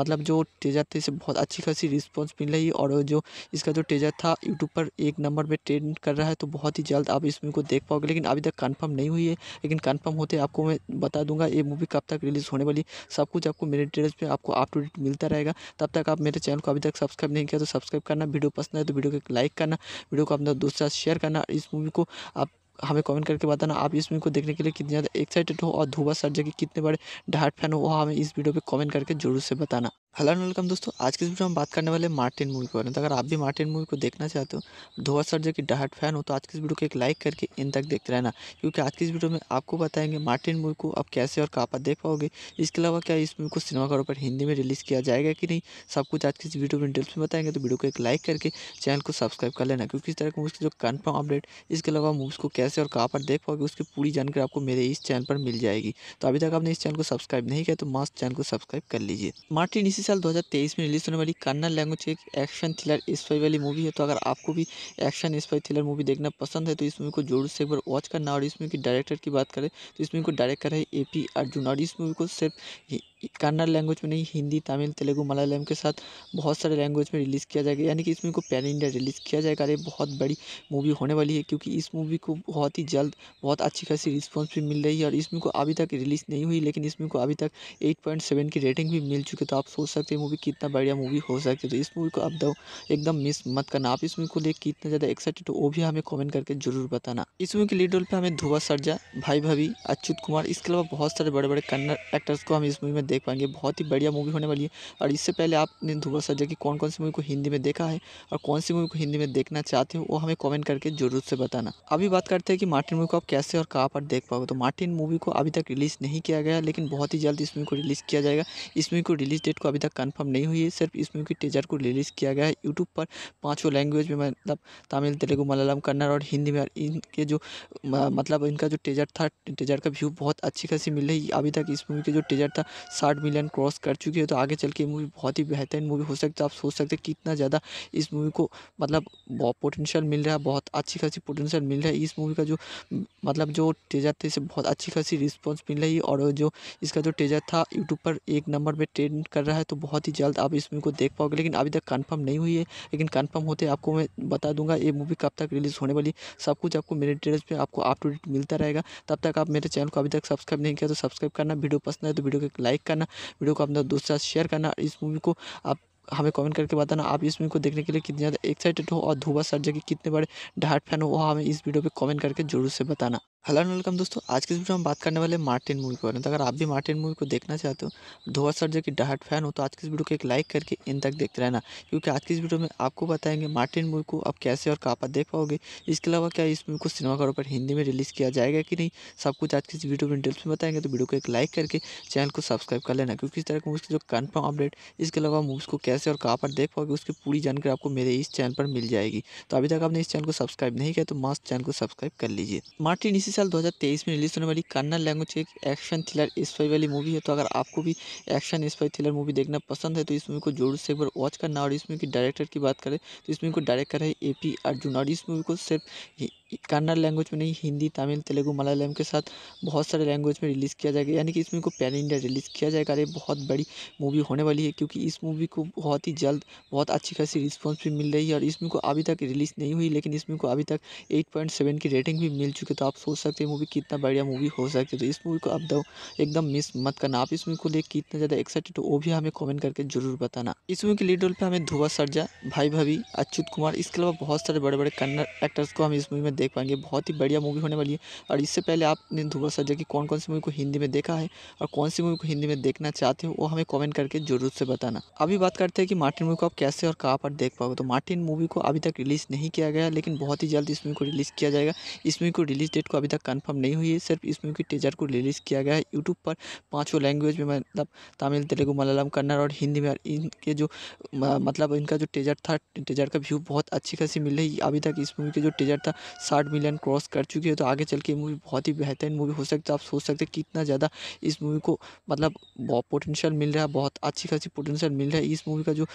मतलब जो टेजर थे इसे बहुत अच्छी खासी रिस्पॉन्स मिल रही है और जो इसका जो टेजर था यूट्यूब पर एक नंबर पर ट्रेंड कर रहा है तो बहुत ही जल्द आप इस मूवी को देख पाओगे लेकिन अभी तक कन्फर्म नहीं हुई है लेकिन कन्फर्म होते आपको मैं बता दूंगा ये मूवी कब तक रिलीज़ होने वाली सब कुछ आपको मेरे डिटेल्स पर आपको अप टू डेट मिलता रहेगा तब तक आप मेरे चैनल को अभी तक सब्सक्राइब नहीं किया तो सब्सक्राइब करना वीडियो पसंद है तो वीडियो को लाइक लाइक करना वीडियो को अपने दोस्त के साथ शेयर करना इस मूवी को आप हमें कमेंट करके बताना आप इस मूवी को देखने के लिए कितने ज़्यादा एक्साइटेड हो और धुआ सर के कितने बड़े डार्ट फैन हो वह हमें इस वीडियो पे कमेंट करके जरूर से बताना हेलो एंड वेलकम दोस्तों आज के वीडियो में हम बात करने वाले मार्टिन मूवी के बारे में तो अगर आप भी मार्टिन मूवी को देखना चाहते हो सर जो की डहाट फैन हो तो आज के इस वीडियो को एक लाइक करके इन तक देखते रहना क्योंकि आज की इस वीडियो में आपको बताएंगे मार्टिन मूवी को आप कैसे और कहाँ पर देख पाओगे इसके अलावा क्या इस मूवी को सिनेमाघरों पर हिंदी में रिलीज़ किया जाएगा कि नहीं सब कुछ आज की इस वीडियो में डिटेल्स में बताएंगे तो वीडियो को एक लाइक करके चैनल को सब्सक्राइब कर लेना क्योंकि इस तरह की मूवीज़ की जो कन्फर्म अपडेट इसके अलावा मूवीज़ को कैसे और कहाँ पर देख पाओगे उसकी पूरी जानकारी आपको मेरे इस चैनल पर मिल जाएगी तो अभी तक आपने इस चैनल को सब्सक्राइब नहीं किया तो मास्ट चैनल को सब्सक्राइब कर लीजिए मार्टिन इसी साल 2023 में रिलीज़ होने वाली कन्नड़ लैंग्वेज एक एक्शन थ्रिलर स्पाई वाली मूवी है तो अगर आपको भी एक्शन स्पाई थ्रिलर मूवी देखना पसंद है तो इस मूवी को जरूर से एक बार वॉच करना और इस मूवी के डायरेक्टर की बात करें तो इस मूवी को डायरेक्ट करा है ए पी अर्जुन और इस मूवी को सिर्फ कन्नड़ लैंग्वेज में नहीं हिंदी तमिल तेलुगू मलयालम के साथ बहुत सारे लैंग्वेज में रिलीज़ किया जाएगा यानी कि इस मूवी को पैन इंडिया रिलीज़ किया जाएगा अरे ये बहुत बड़ी मूवी होने वाली है क्योंकि इस मूवी को बहुत ही जल्द बहुत अच्छी खासी रिस्पॉन्स भी मिल रही है और इस मूवी को अभी तक रिलीज़ नहीं हुई लेकिन इस मूवी को अभी तक एट की रेटिंग भी मिल चुकी है तो आप सोच सकते हैं मूवी कितना बढ़िया मूवी हो सकती है तो इस मूवी को अब तो एकदम मिस मत करना आप इस मूवी को देख कितना ज़्यादा एक्साइटेड हो वो भी हमें कॉमेंट करके जरूर बताना इस मूवी के लीड रोल पर हमें धुआ सरजा भाई भाभी अच्युत कुमार इसके अलावा बहुत सारे बड़े बड़े कन्नड़ एक्टर्स को हम इस मूवी में देख पाएंगे बहुत ही बढ़िया मूवी होने वाली है और इससे पहले आपने ध्रुव सर्जा की कौन कौन सी मूवी को हिंदी में देखा है और कौन सी मूवी को हिंदी में देखना चाहते हो वो हमें कॉमेंट करके जरूर से बताना अभी बात करते हैं कि मार्टिन मूवी को आप कैसे और कहाँ पर देख पाओगे तो मार्टिन मूवी को अभी तक रिलीज़ नहीं किया गया लेकिन बहुत ही जल्द इस मूवी को रिलीज़ किया जाएगा इस मूवी को रिलीज़ डेट को अभी तक कन्फर्म नहीं हुई है सिर्फ इस मूवी की टीजर को रिलीज़ किया गया है यूट्यूब पर पाँचों लैंग्वेज में मतलब तमिल तेलुगू मलयालम कन्नड़ और हिंदी में इनके जो मतलब इनका जो टीजर था टीजर का व्यू बहुत अच्छी खासी मिल रही अभी तक इस मूवी के जो टीजर था साठ मिलियन क्रॉस कर चुकी है तो आगे चल के मूवी बहुत ही बेहतरीन मूवी हो सकती है आप सोच सकते हैं कितना ज़्यादा इस मूवी को मतलब पोटेंशियल मिल रहा है बहुत अच्छी खासी पोटेंशियल मिल रहा है इस मूवी का जो मतलब जो टेजर थे इसे बहुत अच्छी खासी रिस्पॉन्स मिल रही है और जो इसका जो टेजर था यूट्यूब पर एक नंबर पर ट्रेंड कर रहा है तो बहुत ही जल्द आप इस मूवी को देख पाओगे लेकिन अभी तक कन्फर्म नहीं हुई है लेकिन कन्फर्म होते आपको मैं बता दूंगा ये मूवी कब तक रिलीज़ होने वाली सब कुछ आपको मेरे डिटेल्स पर आपको अप टू डेट मिलता रहेगा तब तक आप मेरे चैनल को अभी तक सब्सक्राइब नहीं किया तो सब्सक्राइब करना वीडियो पसंद है तो वीडियो को लाइक करना वीडियो को अपने दोस्त साथ शेयर करना इस मूवी को आप हमें कमेंट करके बताना आप इस मूवी को देखने के लिए कितने ज़्यादा एक्साइटेड हो और धुआं सर के कितने बड़े डाहट फैन हो वह हमें इस वीडियो पे कमेंट करके जरूर से बताना हेलो एंड वेलकम दोस्तों आज के वीडियो में बात करने वाले मार्टिन मूवी के बारे में तो अगर आप भी मार्टिन मूवी को देखना चाहते हो सर जो की डहाट फैन हो तो आज की इस वीडियो को एक लाइक करके इन तक देखते रहना क्योंकि आज के इस वीडियो में आपको बताएंगे मार्टिन मूवी को आप कैसे और कहाँ पर देख पाओगे इसके अलावा क्या इस मूवी को सिनेमाघरों पर हिंदी में रिलीज़ किया जाएगा कि नहीं सब कुछ आज के इस वीडियो में डिटेल्स में बताएंगे तो वीडियो को एक लाइक करके चैनल को सब्सक्राइब कर लेना क्योंकि इस तरह की मूवी जो कन्फर्म अपडेट इसके अलावा मूवीज़ को कैसे और कहाँ पर देख पाओगे उसकी पूरी जानकारी आपको मेरे इस चैनल पर मिल जाएगी तो अभी तक आपने इस चैनल को सब्सक्राइब नहीं किया तो मास्ट चैनल को सब्सक्राइब कर लीजिए मार्टिन इसी साल 2023 में रिलीज़ होने वाली कन्नड़ लैंग्वेज एक एक्शन थ्रिलर स्पाई वाली मूवी है तो अगर आपको भी एक्शन स्पाई थ्रिलर मूवी देखना पसंद है तो इस मूवी को जोर से एक बार वॉच करना और इस मूवी की डायरेक्टर की बात करें तो इस मूवी को डायरेक्ट करा है ए पी अर्जुन और इस मूवी को सिर्फ कन्नड़ लैंग्वेज में नहीं हिंदी तमिल तेलुगू मलयालम के साथ बहुत सारे लैंग्वेज में रिलीज़ किया जाएगा यानी कि इस मूवी को पैन इंडिया रिलीज़ किया जाएगा अरे बहुत बड़ी मूवी होने वाली है क्योंकि इस मूवी को बहुत ही जल्द बहुत अच्छी खासी रिस्पॉन्स भी मिल रही है और इस मूवी को अभी तक रिलीज़ नहीं हुई लेकिन इस मूवी को अभी तक एट की रेटिंग भी मिल चुकी है तो आप सोच सकते हैं मूवी कितना बढ़िया मूवी हो सकती है तो इस मूवी को अब एकदम मिस मत करना आप इस मूवी को देख कितना ज़्यादा एक्साइटेड हो वो भी हमें कॉमेंट करके जरूर बताना इस मूवी के लीड रोल पर हमें धुआ सरजा भाई भाभी अच्युत कुमार इसके अलावा बहुत सारे बड़े बड़े कन्नड़ एक्टर्स को हम इस मूवी में देख पाएंगे बहुत ही बढ़िया मूवी होने वाली है और इससे पहले आपने ध्रुव सर्जा की कौन कौन सी मूवी को हिंदी में देखा है और कौन सी मूवी को हिंदी में देखना चाहते हो वो हमें कॉमेंट करके जरूर से बताना अभी बात करते हैं कि मार्टिन मूवी को आप कैसे और कहाँ पर देख पाओगे तो मार्टिन मूवी को अभी तक रिलीज़ नहीं किया गया लेकिन बहुत ही जल्द इस मूवी को रिलीज़ किया जाएगा इस मूवी को रिलीज़ डेट को अभी तक कन्फर्म नहीं हुई है सिर्फ इस मूवी की टीजर को रिलीज़ किया गया है यूट्यूब पर पाँचों लैंग्वेज में मतलब तमिल तेलुगु मलयालम कन्नड़ और हिंदी में इनके जो मतलब इनका जो टीजर था टीजर का व्यू बहुत अच्छी खासी मिल रही अभी तक इस मूवी के जो टीजर था साठ मिलियन क्रॉस कर चुकी है तो आगे चल के मूवी बहुत ही बेहतरीन मूवी हो सकती है आप सोच सकते हैं कितना ज़्यादा इस मूवी को मतलब पोटेंशियल मिल रहा है बहुत अच्छी खासी पोटेंशियल मिल रहा है इस मूवी का जो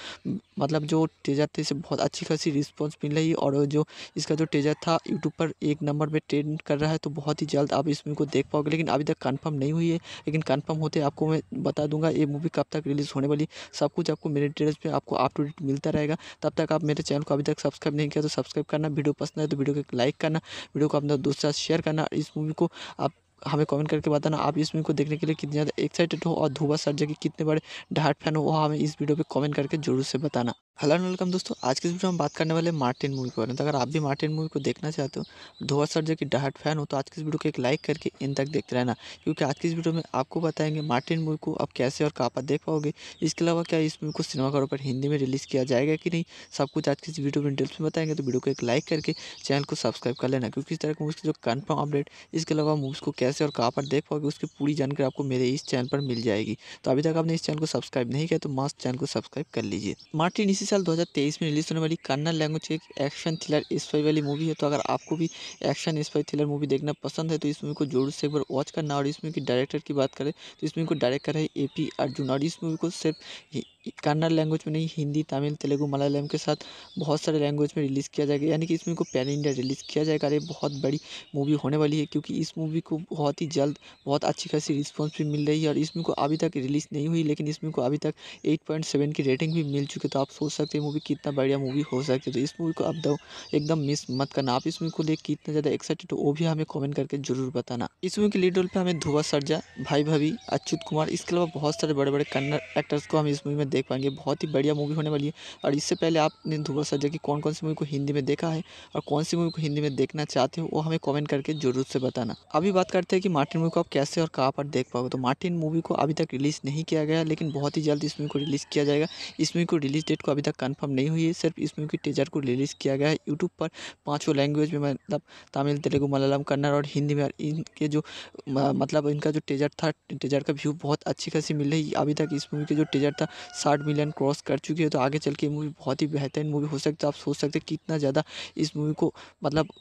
मतलब जो टेजर थे इसे बहुत अच्छी खासी रिस्पॉन्स मिल रही है और जो इसका जो टेजर था यूट्यूब पर एक नंबर पर ट्रेंड कर रहा है तो बहुत ही जल्द आप इस मूवी को देख पाओगे लेकिन अभी तक कन्फर्म नहीं हुई है लेकिन कन्फर्म होते आपको मैं बता दूंगा ये मूवी कब तक रिलीज़ होने वाली सब कुछ आपको मेरे डिटेल्स पर आपको अप टू डेट मिलता रहेगा तब तक आप मेरे चैनल को अभी तक सब्सक्राइब नहीं किया तो सब्सक्राइब करना वीडियो पसंद है तो वीडियो को लाइक करना वीडियो को अपने दोस्त साथ शेयर करना इस मूवी को आप हमें कमेंट करके बताना आप इस मूवी को देखने के लिए कितने ज़्यादा एक्साइटेड हो और धुआ सर के कितने बड़े डाट फैन हो वो हमें इस वीडियो पर कमेंट करके जरूर से बताना हेलो एंड वेलकम दोस्तों आज के वीडियो में बात करने वाले मार्टिन मूवी के बारे में तो अगर आप भी मार्टिन मूवी को देखना चाहते हो धोवा जो की डहाट फैन हो तो आज की इस वीडियो को एक लाइक करके इन तक देखते रहना क्योंकि आज की इस वीडियो में आपको बताएंगे मार्टिन मूवी को आप कैसे और कहाँ पर देख पाओगे इसके अलावा क्या इस मूवी को सिनेमाघरों पर हिंदी में रिलीज़ किया जाएगा कि नहीं सब कुछ आज की इस वीडियो में डिटेल्स में बताएंगे तो वीडियो को एक लाइक करके चैनल को सब्सक्राइब कर लेना क्योंकि इस तरह की मूवी जो कन्फर्म अपडेट इसके अलावा मूवीज़ को कैसे और कहाँ पर देख पाओगे उसकी पूरी जानकारी आपको मेरे इस चैनल पर मिल जाएगी तो अभी तक आपने इस चैनल को सब्सक्राइब नहीं किया तो मास्क चैनल को सब्सक्राइब कर लीजिए मार्टिन इसी साल 2023 में रिलीज़ होने वाली कन्नड़ लैंग्वेज एक एक्शन थ्रिलर स्पाई वाली मूवी है तो अगर आपको भी एक्शन स्पाई थ्रिलर मूवी देखना पसंद है तो इस मूवी को जोर से एक बार वॉच करना और इसमें की डायरेक्टर की बात करें तो इस मूवी को डायरेक्ट करा है ए पी अर्जुन और इस मूवी को सिर्फ कन्नड़ लैंग्वेज में नहीं हिंदी तमिल तेलुगु मलयालम के साथ बहुत सारे लैंग्वेज में रिलीज़ किया जाएगा यानी कि इस मूवी को पैन इंडिया रिलीज़ किया जाएगा ये बहुत बड़ी मूवी होने वाली है क्योंकि इस मूवी को बहुत ही जल्द बहुत अच्छी खासी रिस्पॉन्स भी मिल रही है और इस मूवी को अभी तक रिलीज़ नहीं हुई लेकिन इस मूवी को अभी तक एट की रेटिंग भी मिल चुकी है तो आप सोच सकती है मूवी कितना बढ़िया मूवी हो सकती है तो इस मूवी को आप एकदम मिस मत करना आप इस मूवी को लेकर कितना ज़्यादा एक्साइटेड हो वो भी हमें कमेंट करके जरूर बताना इस मूवी के लीड रोल पर हमें धुआ सरजा भाई भाभी अच्युत कुमार इसके अलावा बहुत सारे बड़े बड़े कन्नड़ एक्टर्स को हम इस मूवी में देख पाएंगे बहुत ही बढ़िया मूवी होने वाली है और इससे पहले आपने धुआ सरजा की कौन कौन सी मूवी को हिंदी में देखा है और कौन सी मूवी को हिंदी में देखना चाहते हो वो हमें कमेंट करके जरूर से बताना अभी बात करते हैं कि मार्टिन मूवी को आप कैसे और कहाँ पर देख पाओगे तो मार्टिन मूवी को अभी तक रिलीज़ नहीं किया गया लेकिन बहुत ही जल्द इस मूवी को रिलीज़ किया जाएगा इस मूवी को रिलीज़ डेट को अभी तक कंफर्म नहीं हुई है सिर्फ इस मूवी के टीजर को रिलीज़ किया गया है यूट्यूब पर पाँचों लैंग्वेज में मतलब तमिल तेलुगु मलयालम कन्नड़ और हिंदी में इनके जो मतलब इनका जो टीजर था टीजर का व्यू बहुत अच्छी खासी मिल रही अभी तक इस मूवी के जो टीजर था साठ मिलियन क्रॉस कर चुकी है तो आगे चल के मूवी बहुत ही बेहतरीन मूवी हो सकती है आप सोच सकते हैं कितना ज़्यादा इस मूवी को मतलब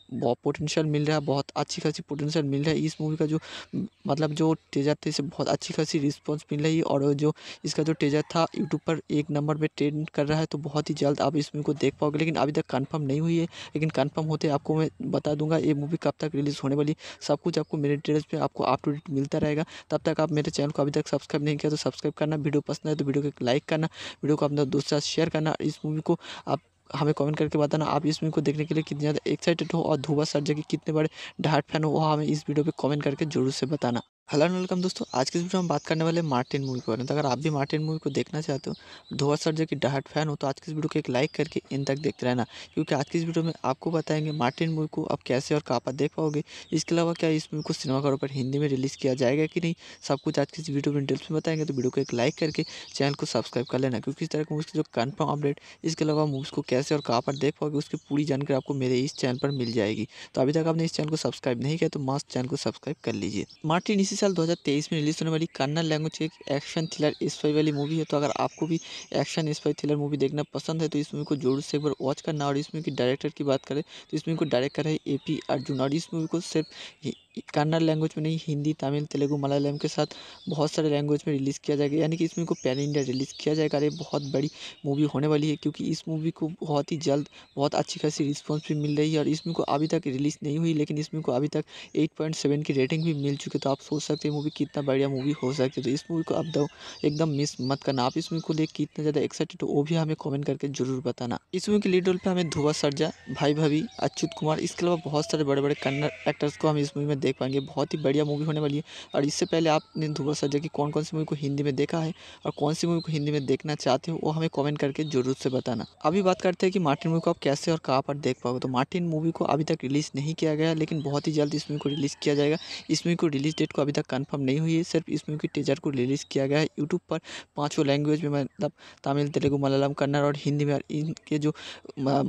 पोटेंशियल मिल रहा है बहुत अच्छी खासी पोटेंशियल मिल रहा है इस मूवी का जो मतलब जो टेजर थे इसे बहुत अच्छी खासी रिस्पॉन्स मिल रही है और जो इसका जो टेजर था यूट्यूब पर एक नंबर पर ट्रेंड कर रहा है तो बहुत ही जल्द आप इस मूवी को देख पाओगे लेकिन अभी तक कन्फर्म नहीं हुई है लेकिन कन्फर्म होते आपको मैं बता दूंगा ये मूवी कब तक रिलीज़ होने वाली सब कुछ आपको मेरे डिटेल्स पर आपको अप टू डेट मिलता रहेगा तब तक आप मेरे चैनल को अभी तक सब्सक्राइब नहीं किया तो सब्सक्राइब करना वीडियो पसंद आए तो वीडियो को लाइक करना वीडियो को अपने दोस्तों शेयर करना इस मूवी को आप हमें कमेंट करके बताना आप इस मूवी को देखने के लिए कितने ज़्यादा एक्साइटेड हो और धुबा सर जाए कितने बड़े डाट फैन हो वो हमें इस वीडियो पे कमेंट करके जरूर से बताना हेलो एंड वेलकम दोस्तों आज के इस वीडियो में हम बात करने वाले मार्टिन मूवी के बारे में तो अगर आप भी मार्टिन मूवी को देखना चाहते हो सर जो की डहाट फैन हो तो आज के इस वीडियो को एक लाइक करके इन तक देखते रहना क्योंकि आज की इस वीडियो में आपको बताएंगे मार्टिन मूवी को आप कैसे और कहाँ पर देख पाओगे इसके अलावा क्या इस मूवी को सिनेमाघरों पर हिंदी में रिलीज़ किया जाएगा कि नहीं सब कुछ आज की इस वीडियो में डिटेल्स में बताएंगे तो वीडियो को एक लाइक करके चैनल को सब्सक्राइब कर लेना क्योंकि इस तरह की मूवीज़ जो कन्फर्म अपडेट इसके अलावा मूवीज़ को कैसे और कहाँ पर देख पाओगे उसकी पूरी जानकारी आपको मेरे इस चैनल पर मिल जाएगी तो अभी तक आपने इस चैनल को सब्सक्राइब नहीं किया तो मास्क चैनल को सब्सक्राइब कर लीजिए मार्टिन इसी साल 2023 में रिलीज़ होने वाली कन्नड़ लैंग्वेज एक एक्शन थ्रिलर स्पाई वाली मूवी है तो अगर आपको भी एक्शन स्पाई थ्रिलर मूवी देखना पसंद है तो इस मूवी को जोर से एक बार वॉच करना और इस मूवी के डायरेक्टर की बात करें तो इस मूवी को डायरेक्ट करा है ए पी अर्जुन और इस मूवी को सिर्फ कन्नड़ लैंग्वेज में नहीं हिंदी तमिल तेलुगू मलयालम के साथ बहुत सारे लैंग्वेज में रिलीज़ किया जाएगा यानी कि इस मूवी को पैन इंडिया रिलीज़ किया जाएगा अरे बहुत बड़ी मूवी होने वाली है क्योंकि इस मूवी को बहुत ही जल्द बहुत अच्छी खासी रिस्पॉन्स भी मिल रही है और इस मूवी को अभी तक रिलीज़ नहीं हुई लेकिन इस मूवी को अभी तक एट की रेटिंग भी मिल चुकी है तो आप सोच सकते हैं मूवी कितना बढ़िया मूवी हो सकती है तो इस मूवी को अब एकदम मिस मत करना आप इस मूवी को देख कितना ज़्यादा एक्साइटेड हो वो भी हमें कॉमेंट करके जरूर बताना इस मूवी के लीड रोल पर हमें धुआ सरजा भाई भाभी अच्युत कुमार इसके अलावा बहुत सारे बड़े बड़े कन्नड़ एक्टर्स को हम इस मूवी में देख पाएंगे बहुत ही बढ़िया मूवी होने वाली है और इससे पहले आपने ध्रुव सर्जा की कौन कौन सी मूवी को हिंदी में देखा है और कौन सी मूवी को हिंदी में देखना चाहते हो वो हमें कॉमेंट करके जरूर से बताना अभी बात करते हैं कि मार्टिन मूवी को आप कैसे और कहाँ पर देख पाओगे तो मार्टिन मूवी को अभी तक रिलीज़ नहीं किया गया लेकिन बहुत ही जल्द इस मूवी को रिलीज़ किया जाएगा इस मूवी को रिलीज़ डेट को अभी तक कन्फर्म नहीं हुई है सिर्फ इस मूवी की टीजर को रिलीज़ किया गया है यूट्यूब पर पाँचों लैंग्वेज में मतलब तमिल तेलुगु मलयालम कन्नड़ और हिंदी में इनके जो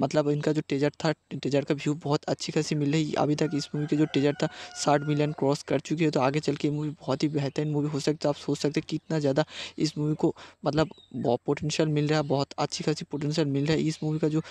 मतलब इनका जो टीजर था टीजर का व्यू बहुत अच्छी खासी मिल रही अभी तक इस मूवी के जो टीजर था साठ मिलियन क्रॉस कर चुकी है तो आगे चल के मूवी बहुत ही बेहतरीन मूवी हो सकती है आप सोच सकते हैं कितना ज़्यादा इस मूवी को मतलब बहुत पोटेंशियल मिल रहा है बहुत अच्छी खासी पोटेंशियल मिल रहा है इस मूवी का जो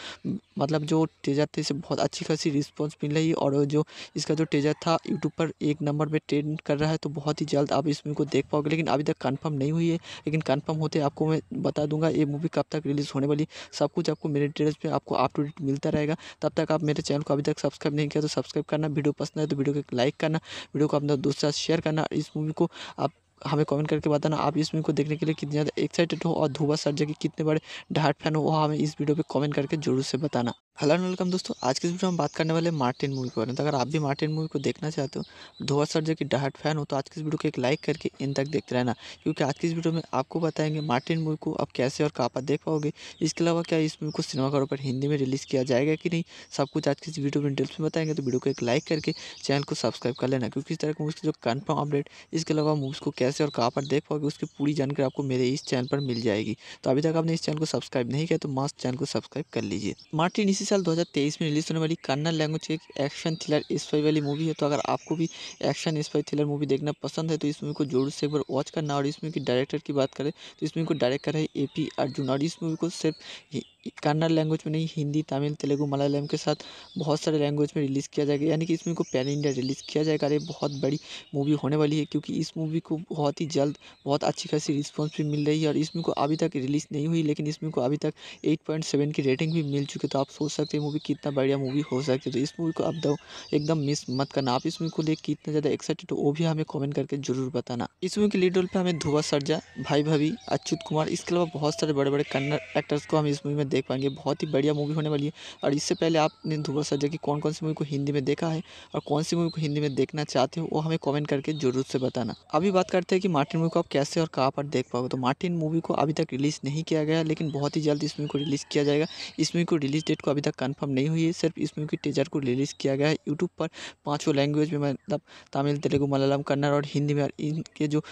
मतलब जो टेजर थे इसे बहुत अच्छी खासी रिस्पॉन्स मिल रही है और जो इसका जो टेजर था यूट्यूब पर एक नंबर पर ट्रेंड कर रहा है तो बहुत ही जल्द आप इस मूवी को देख पाओगे लेकिन अभी तक कन्फर्म नहीं हुई है लेकिन कन्फर्म होते आपको मैं बता दूंगा ये मूवी कब तक रिलीज़ होने वाली सब कुछ आपको मेरे डिटेल्स में आपको अप टू डेट मिलता रहेगा तब तक आप मेरे चैनल को अभी तक सब्सक्राइब नहीं किया तो सब्सक्राइब करना वीडियो पसंद है तो वीडियो को लाइक करना वीडियो को अपने दोस्त साथ शेयर करना इस मूवी को आप हमें कमेंट करके बताना आप इस मूवी को देखने के लिए कितने ज़्यादा एक्साइटेड हो और धुआं सर के कितने बड़े डाट फैन हो वह हमें इस वीडियो पे कमेंट करके जरूर से बताना हेलो एंड वेलकम दोस्तों आज के वीडियो में बात करने वाले मार्टिन मूवी के बारे में तो अगर आप भी मार्टिन मूवी को देखना चाहते हो धोवा सर जी की डहाट फैन हो तो आज के इस वीडियो को एक लाइक करके इन तक देखते रहना क्योंकि आज की इस वीडियो में आपको बताएंगे मार्टिन मूवी को आप कैसे और कहाँ पर देख पाओगे इसके अलावा क्या इस मूवी को सिनेमाघरों पर हिंदी में रिलीज़ किया जाएगा कि नहीं सब कुछ आज की इस वीडियो में डिटेल्स में बताएंगे तो वीडियो को एक लाइक करके चैनल को सब्सक्राइब कर लेना क्योंकि इस तरह की मूवी जो कन्फर्म अपडेट इसके अलावा मूवीज़ को कैसे और कहाँ पर देख पाओगे उसकी पूरी जानकारी आपको मेरे इस चैनल पर मिल जाएगी तो अभी तक आपने इस चैनल को सब्सक्राइब नहीं किया तो मास्क चैनल को सब्सक्राइब कर लीजिए मार्टिन इसी साल 2023 में रिलीज़ होने वाली कन्नड़ लैंग्वेज की एक एक्शन थ्रिलर स्पाई वाली मूवी है तो अगर आपको भी एक्शन स्पाई थ्रिलर मूवी देखना पसंद है तो इस मूवी को जोर से एक बार वॉच करना और इस मूवी की डायरेक्टर की बात करें तो इस मूवी को डायरेक्ट कर रहे ए पी अर्जुन और इस मूवी को सिर्फ कन्नड़ लैंग्वेज में नहीं हिंदी तमिल तेलुगू मलयालम के साथ बहुत सारे लैंग्वेज में रिलीज़ किया जाएगा यानी कि इस मूवी को पैन इंडिया रिलीज़ किया जाएगा अरे बहुत बड़ी मूवी होने वाली है क्योंकि इस मूवी को बहुत ही जल्द बहुत अच्छी खासी रिस्पॉन्स भी मिल रही है और इस मूवी को अभी तक रिलीज़ नहीं हुई लेकिन इस मूवी को अभी तक एट की रेटिंग भी मिल चुकी है तो आप सोच सकते हैं मूवी कितना बढ़िया मूवी हो सकती है तो इस मूवी को अब एकदम मिस मत करना आप इस मूवी को लेकर कितना ज़्यादा एक्साइटेड हो वो भी हमें कॉमेंट करके जरूर बताना इस मूवी के लीड रोल पर हमें धुआ सरजा भाई भाभी अच्युत कुमार इसके अलावा बहुत सारे बड़े बड़े कन्नड़ एक्टर्स को हम इस मूवी में देख देख पाएंगे बहुत ही बढ़िया मूवी होने वाली है और इससे पहले आपने ध्रुव सरजा की कौन कौन सी मूवी को हिंदी में देखा है और कौन सी मूवी को हिंदी में देखना चाहते हो वो हमें कॉमेंट करके जरूर से बताना अभी बात करते हैं कि मार्टिन मूवी को आप कैसे और कहाँ पर देख पाओगे तो मार्टिन मूवी को अभी तक रिलीज़ नहीं किया गया लेकिन बहुत ही जल्द इस मूवी को रिलीज़ किया जाएगा इस मूवी को रिलीज़ डेट को अभी तक कन्फर्म नहीं हुई है सिर्फ इस मूवी की टीजर को रिलीज़ किया गया है यूट्यूब पर पाँचों लैंग्वेज में मतलब तमिल तेलुगु मलयालम कन्नड़ और हिंदी में इनके जो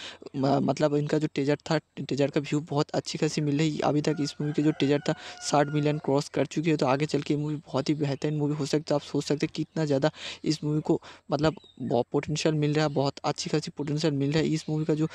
मतलब इनका जो टीजर था टीजर का व्यू बहुत अच्छी खासी मिल रही अभी तक इस मूवी के जो टीजर था साठ मिलियन क्रॉस कर चुकी है तो आगे चल के ये मूवी बहुत ही बेहतरीन मूवी हो सकती है आप सोच सकते हैं कितना ज़्यादा इस मूवी को मतलब बहुत पोटेंशियल मिल रहा है बहुत अच्छी खासी पोटेंशियल मिल रहा है इस मूवी का जो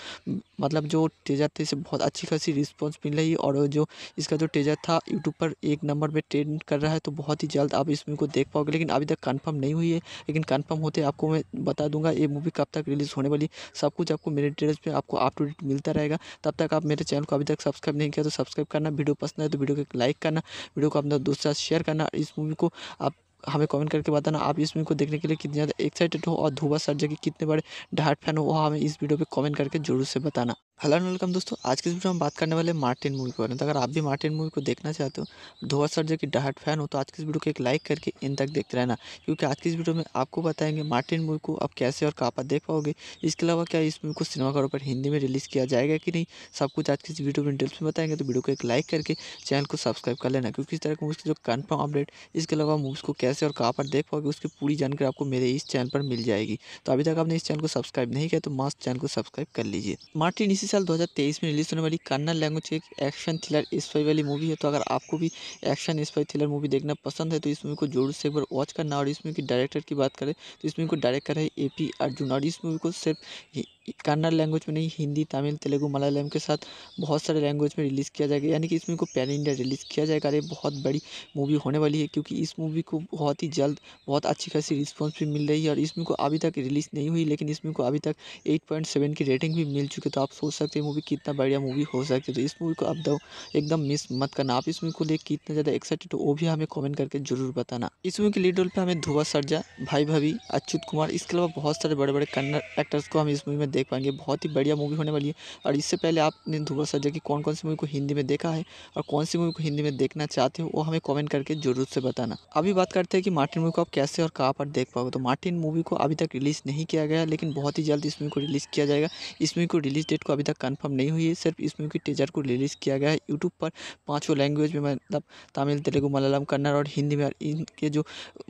मतलब जो टेजर थे इसे बहुत अच्छी खासी रिस्पॉन्स मिल रही है और जो इसका जो टेजर था यूट्यूब पर एक नंबर पर ट्रेंड कर रहा है तो बहुत ही जल्द आप इस मूवी को देख पाओगे लेकिन अभी तक कन्फर्म नहीं हुई है लेकिन कन्फर्म होते आपको मैं बता दूंगा ये मूवी कब तक रिलीज़ होने वाली सब कुछ आपको मेरे डिटेल्स में आपको अप टू डेट मिलता रहेगा तब तक आप मेरे चैनल को अभी तक सब्सक्राइब नहीं किया तो सब्सक्राइब करना वीडियो पसंद है तो वीडियो को लाइक करना वीडियो को अपने दोस्त के साथ शेयर करना इस मूवी को आप हमें कमेंट करके बताना आप इस मूवी को देखने के लिए कितने ज़्यादा एक्साइटेड हो और धुआ सर के कितने बड़े डाहट फैन हो वो हमें इस वीडियो पे कमेंट करके जरूर से बताना हेलो एंड वेलकम दोस्तों आज के इस वीडियो में बात करने वाले मार्टिन मूवी के बारे में तो अगर आप भी मार्टिन मूवी को देखना चाहते हो सर जो कि डहाट फैन हो तो आज की इस वीडियो को एक लाइक करके इन तक देखते रहना क्योंकि आज की इस वीडियो में आपको बताएंगे मार्टिन मूवी को आप कैसे और कहाँ पर देख पाओगे इसके अलावा क्या इस मूवी को सिनेमाघरों पर हिंदी में रिलीज़ किया जाएगा कि नहीं सब कुछ आज की इस वीडियो में डिटेल्स में बताएंगे तो वीडियो को एक लाइक करके चैनल को सब्सक्राइब कर लेना क्योंकि इस तरह की मूवी जो कन्फर्म अपडेट इसके अलावा मूवीज़ को कैसे और कहाँ पर देख पाओगे उसकी पूरी जानकारी आपको मेरे इस चैनल पर मिल जाएगी तो अभी तक आपने इस चैनल को सब्सक्राइब नहीं किया तो मास्ट चैनल को सब्सक्राइब कर लीजिए मार्टिन इसी साल 2023 में रिलीज़ होने वाली कन्नड़ लैंग्वेज की एक एक्शन थ्रिलर स्पाई वाली मूवी है तो अगर आपको भी एक्शन स्पाई थ्रिलर मूवी देखना पसंद है तो इस मूवी को जरूर से एक बार वॉच करना और इस मूवी की डायरेक्टर की बात करें तो इस मूवी को डायरेक्ट है ए पी अर्जुन और इस मूवी को सिर्फ कन्नड़ लैंग्वेज में नहीं हिंदी तमिल तेलुगू मलयालम के साथ बहुत सारे लैंग्वेज में रिलीज़ किया जाएगा यानी कि इस मूवी को पैन इंडिया रिलीज़ किया जाएगा अरे ये बहुत बड़ी मूवी होने वाली है क्योंकि इस मूवी को बहुत ही जल्द बहुत अच्छी खासी रिस्पॉन्स भी मिल रही है और इस मूवी को अभी तक रिलीज़ नहीं हुई लेकिन इस मूवी को अभी तक एट पॉइंट सेवन की रेटिंग भी मिल चुकी है तो आप सोच सकते हैं मूवी कितना बढ़िया मूवी हो सकती है तो इस मूवी को आप एकदम मिस मत करना आप इस मूवी को लेकर कितना ज़्यादा एक्साइटेड हो वो भी हमें कॉमेंट करके जरूर बताना इस मूवी के लीड रोल पर हमें धुआ सरजा भाई भाभी अच्युत कुमार इसके अलावा बहुत सारे बड़े बड़े कन्नड़ एक्टर्स को हम इस मूवी में देख पाएंगे बहुत ही बढ़िया मूवी होने वाली है और इससे पहले आपने ध्रुव सरजा की कौन कौन सी मूवी को हिंदी में देखा है और कौन सी मूवी को हिंदी में देखना चाहते हो वो हमें कॉमेंट करके जरूर से बताना अभी बात करते हैं कि मार्टिन मूवी को आप कैसे और कहाँ पर देख पाओगे तो मार्टिन मूवी को अभी तक रिलीज़ नहीं किया गया लेकिन बहुत ही जल्द इस मूवी को रिलीज़ किया जाएगा इस मूवी को रिलीज़ डेट को अभी तक कन्फर्म नहीं हुई है सिर्फ इस मूवी के टीजर को रिलीज़ किया गया है यूट्यूब पर पाँचों लैंग्वेज में मतलब तमिल तेलुगु मलयालम कन्नड़ और हिंदी में इनके जो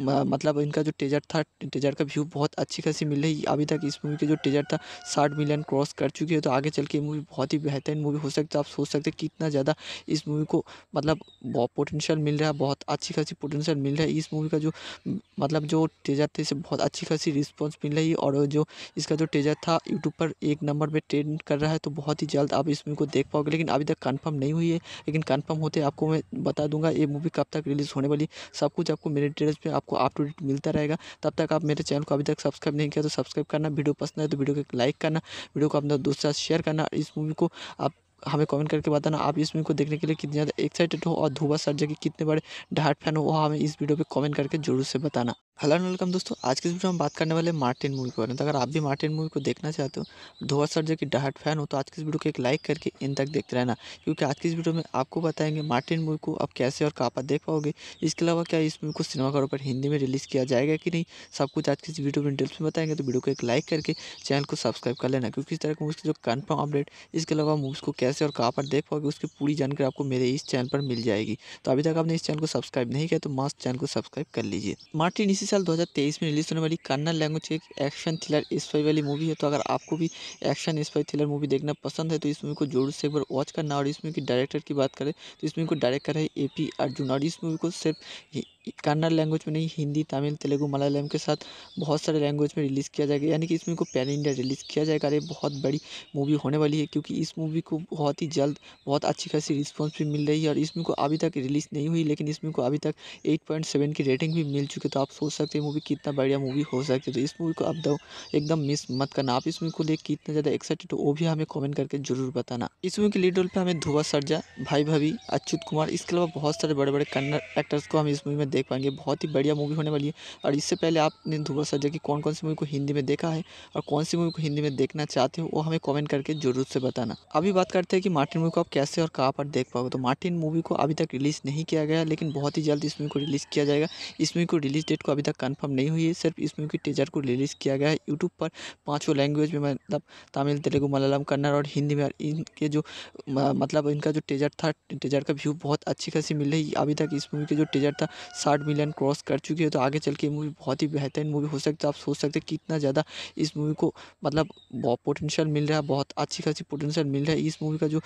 मतलब इनका जो टीजर था टीजर का व्यू बहुत अच्छी खासी मिल रही अभी तक इस मूवी के जो टीजर था साठ मिलियन क्रॉस कर चुकी है तो आगे चल के मूवी बहुत ही बेहतरीन मूवी हो सकती है आप सोच सकते हैं कितना ज़्यादा इस मूवी को मतलब बहुत पोटेंशियल मिल रहा है बहुत अच्छी खासी पोटेंशियल मिल रहा है इस मूवी का जो मतलब जो टेजर थे इसे बहुत अच्छी खासी रिस्पॉन्स मिल रही है और जो इसका जो टेजर था यूट्यूब पर एक नंबर पर ट्रेंड कर रहा है तो बहुत ही जल्द आप इस मूवी को देख पाओगे लेकिन अभी तक कन्फर्म नहीं हुई है लेकिन कन्फर्म होते आपको मैं बता दूंगा ये मूवी कब तक रिलीज़ होने वाली सब कुछ आपको मेरे डिटेल्स पर आपको अप टू डेट मिलता रहेगा तब तक आप मेरे चैनल को अभी तक सब्सक्राइब नहीं किया तो सब्सक्राइब करना वीडियो पसंद है तो वीडियो को लाइक करना वीडियो को अपने दोस्तों के साथ शेयर करना इस मूवी को आप हमें कमेंट करके बताना आप इस मूवी को देखने के लिए कितने ज़्यादा एक्साइटेड हो और धुवा सर के कितने बड़े डाट फैन हो वो हमें इस वीडियो पे कमेंट करके जरूर से बताना हेलो वेलकम दोस्तों आज के वीडियो में बात करने वाले मार्टिन मूवी के बारे में तो अगर आप भी मार्टिन मूवी को देखना चाहते हो धोआ सर जो कि डहाट फैन हो तो आज के इस वीडियो को एक लाइक करके इन तक देखते रहना क्योंकि आज की इस वीडियो में आपको बताएंगे मार्टिन मूवी को आप कैसे और कहाँ पर देख पाओगे इसके अलावा क्या इस मूवी को सिनेमाघरों पर हिंदी में रिलीज़ किया जाएगा कि नहीं सब कुछ आज की इस वीडियो में डिटेल्स में बताएंगे तो वीडियो को एक लाइक करके चैनल को सब्सक्राइब कर लेना क्योंकि इस तरह की मूवी जो कन्फर्म अपडेट इसके अलावा मूवीज़ को कैसे और कहाँ पर देख पाओगे उसकी पूरी जानकारी आपको मेरे इस चैनल पर मिल जाएगी तो अभी तक आपने इस चैनल को सब्सक्राइब नहीं किया तो मास्ट चैनल को सब्सक्राइब कर लीजिए मार्टिन इस इसी साल 2023 में रिलीज़ होने वाली कन्नड़ लैंग्वेज की एक एक्शन थ्रिलर स्पाई वाली मूवी है तो अगर आपको भी एक्शन स्पाई थ्रिलर मूवी देखना पसंद है तो इस मूवी को जोर से एक बार वॉच करना और इस मूवी की डायरेक्टर की बात करें तो इस मूवी को डायरेक्ट करा है ए पी अर्जुन और इस मूवी को सिर्फ कन्नड़ लैंग्वेज में नहीं हिंदी तमिल तेलुगू मलयालम के साथ बहुत सारे लैंग्वेज में रिलीज़ किया जाएगा यानी कि इस मूवी को पैन इंडिया रिलीज़ किया जाएगा अरे बहुत बड़ी मूवी होने वाली है क्योंकि इस मूवी को बहुत ही जल्द बहुत अच्छी खासी रिस्पॉन्स भी मिल रही है और इस मूवी को अभी तक रिलीज़ नहीं हुई लेकिन इस मूवी को अभी तक एट पॉइंट सेवन की रेटिंग भी मिल चुकी है तो आप सोच सोच सकते हैं मूवी कितना बढ़िया मूवी हो सकती है तो इस मूवी को आप दो एकदम मिस मत करना आप इस मूवी को लेकर कितना ज़्यादा एक्साइटेड हो वो भी हमें कमेंट करके जरूर बताना इस मूवी के लीड रोल पर हमें धुआ सरजा भाई भाभी अच्युत कुमार इसके अलावा बहुत सारे बड़े बड़े कन्नड़ एक्टर्स को हम इस मूवी में देख पाएंगे बहुत ही बढ़िया मूवी होने वाली है और इससे पहले आपने धुआ सरजा की कौन कौन सी मूवी को हिंदी में देखा है और कौन सी मूवी को हिंदी में देखना चाहते हो वो हमें कॉमेंट करके जरूर से बताना अभी बात करते हैं कि मार्टिन मूवी को आप कैसे और कहाँ पर देख पाओगे तो मार्टिन मूवी को अभी तक रिलीज़ नहीं किया गया लेकिन बहुत ही जल्द इस मूवी को रिलीज़ किया जाएगा इस मूवी को रिलीज डेट को अभी तक कंफर्म नहीं हुई है सिर्फ इस मूवी के टीजर को रिलीज़ किया गया है यूट्यूब पर पाँचों लैंग्वेज में मतलब तमिल तेलुगु मलयालम कन्नड़ और हिंदी में इनके जो मतलब इनका जो टीजर था टीजर का व्यू बहुत अच्छी खासी मिल रही अभी तक इस मूवी के जो टीजर था साठ मिलियन क्रॉस कर चुकी है तो आगे चल के मूवी बहुत ही बेहतरीन मूवी हो सकती है आप सोच सकते हैं कितना ज़्यादा इस मूवी को मतलब पोटेंशियल मिल रहा है बहुत अच्छी खासी पोटेंशियल मिल रहा है इस मूवी का जो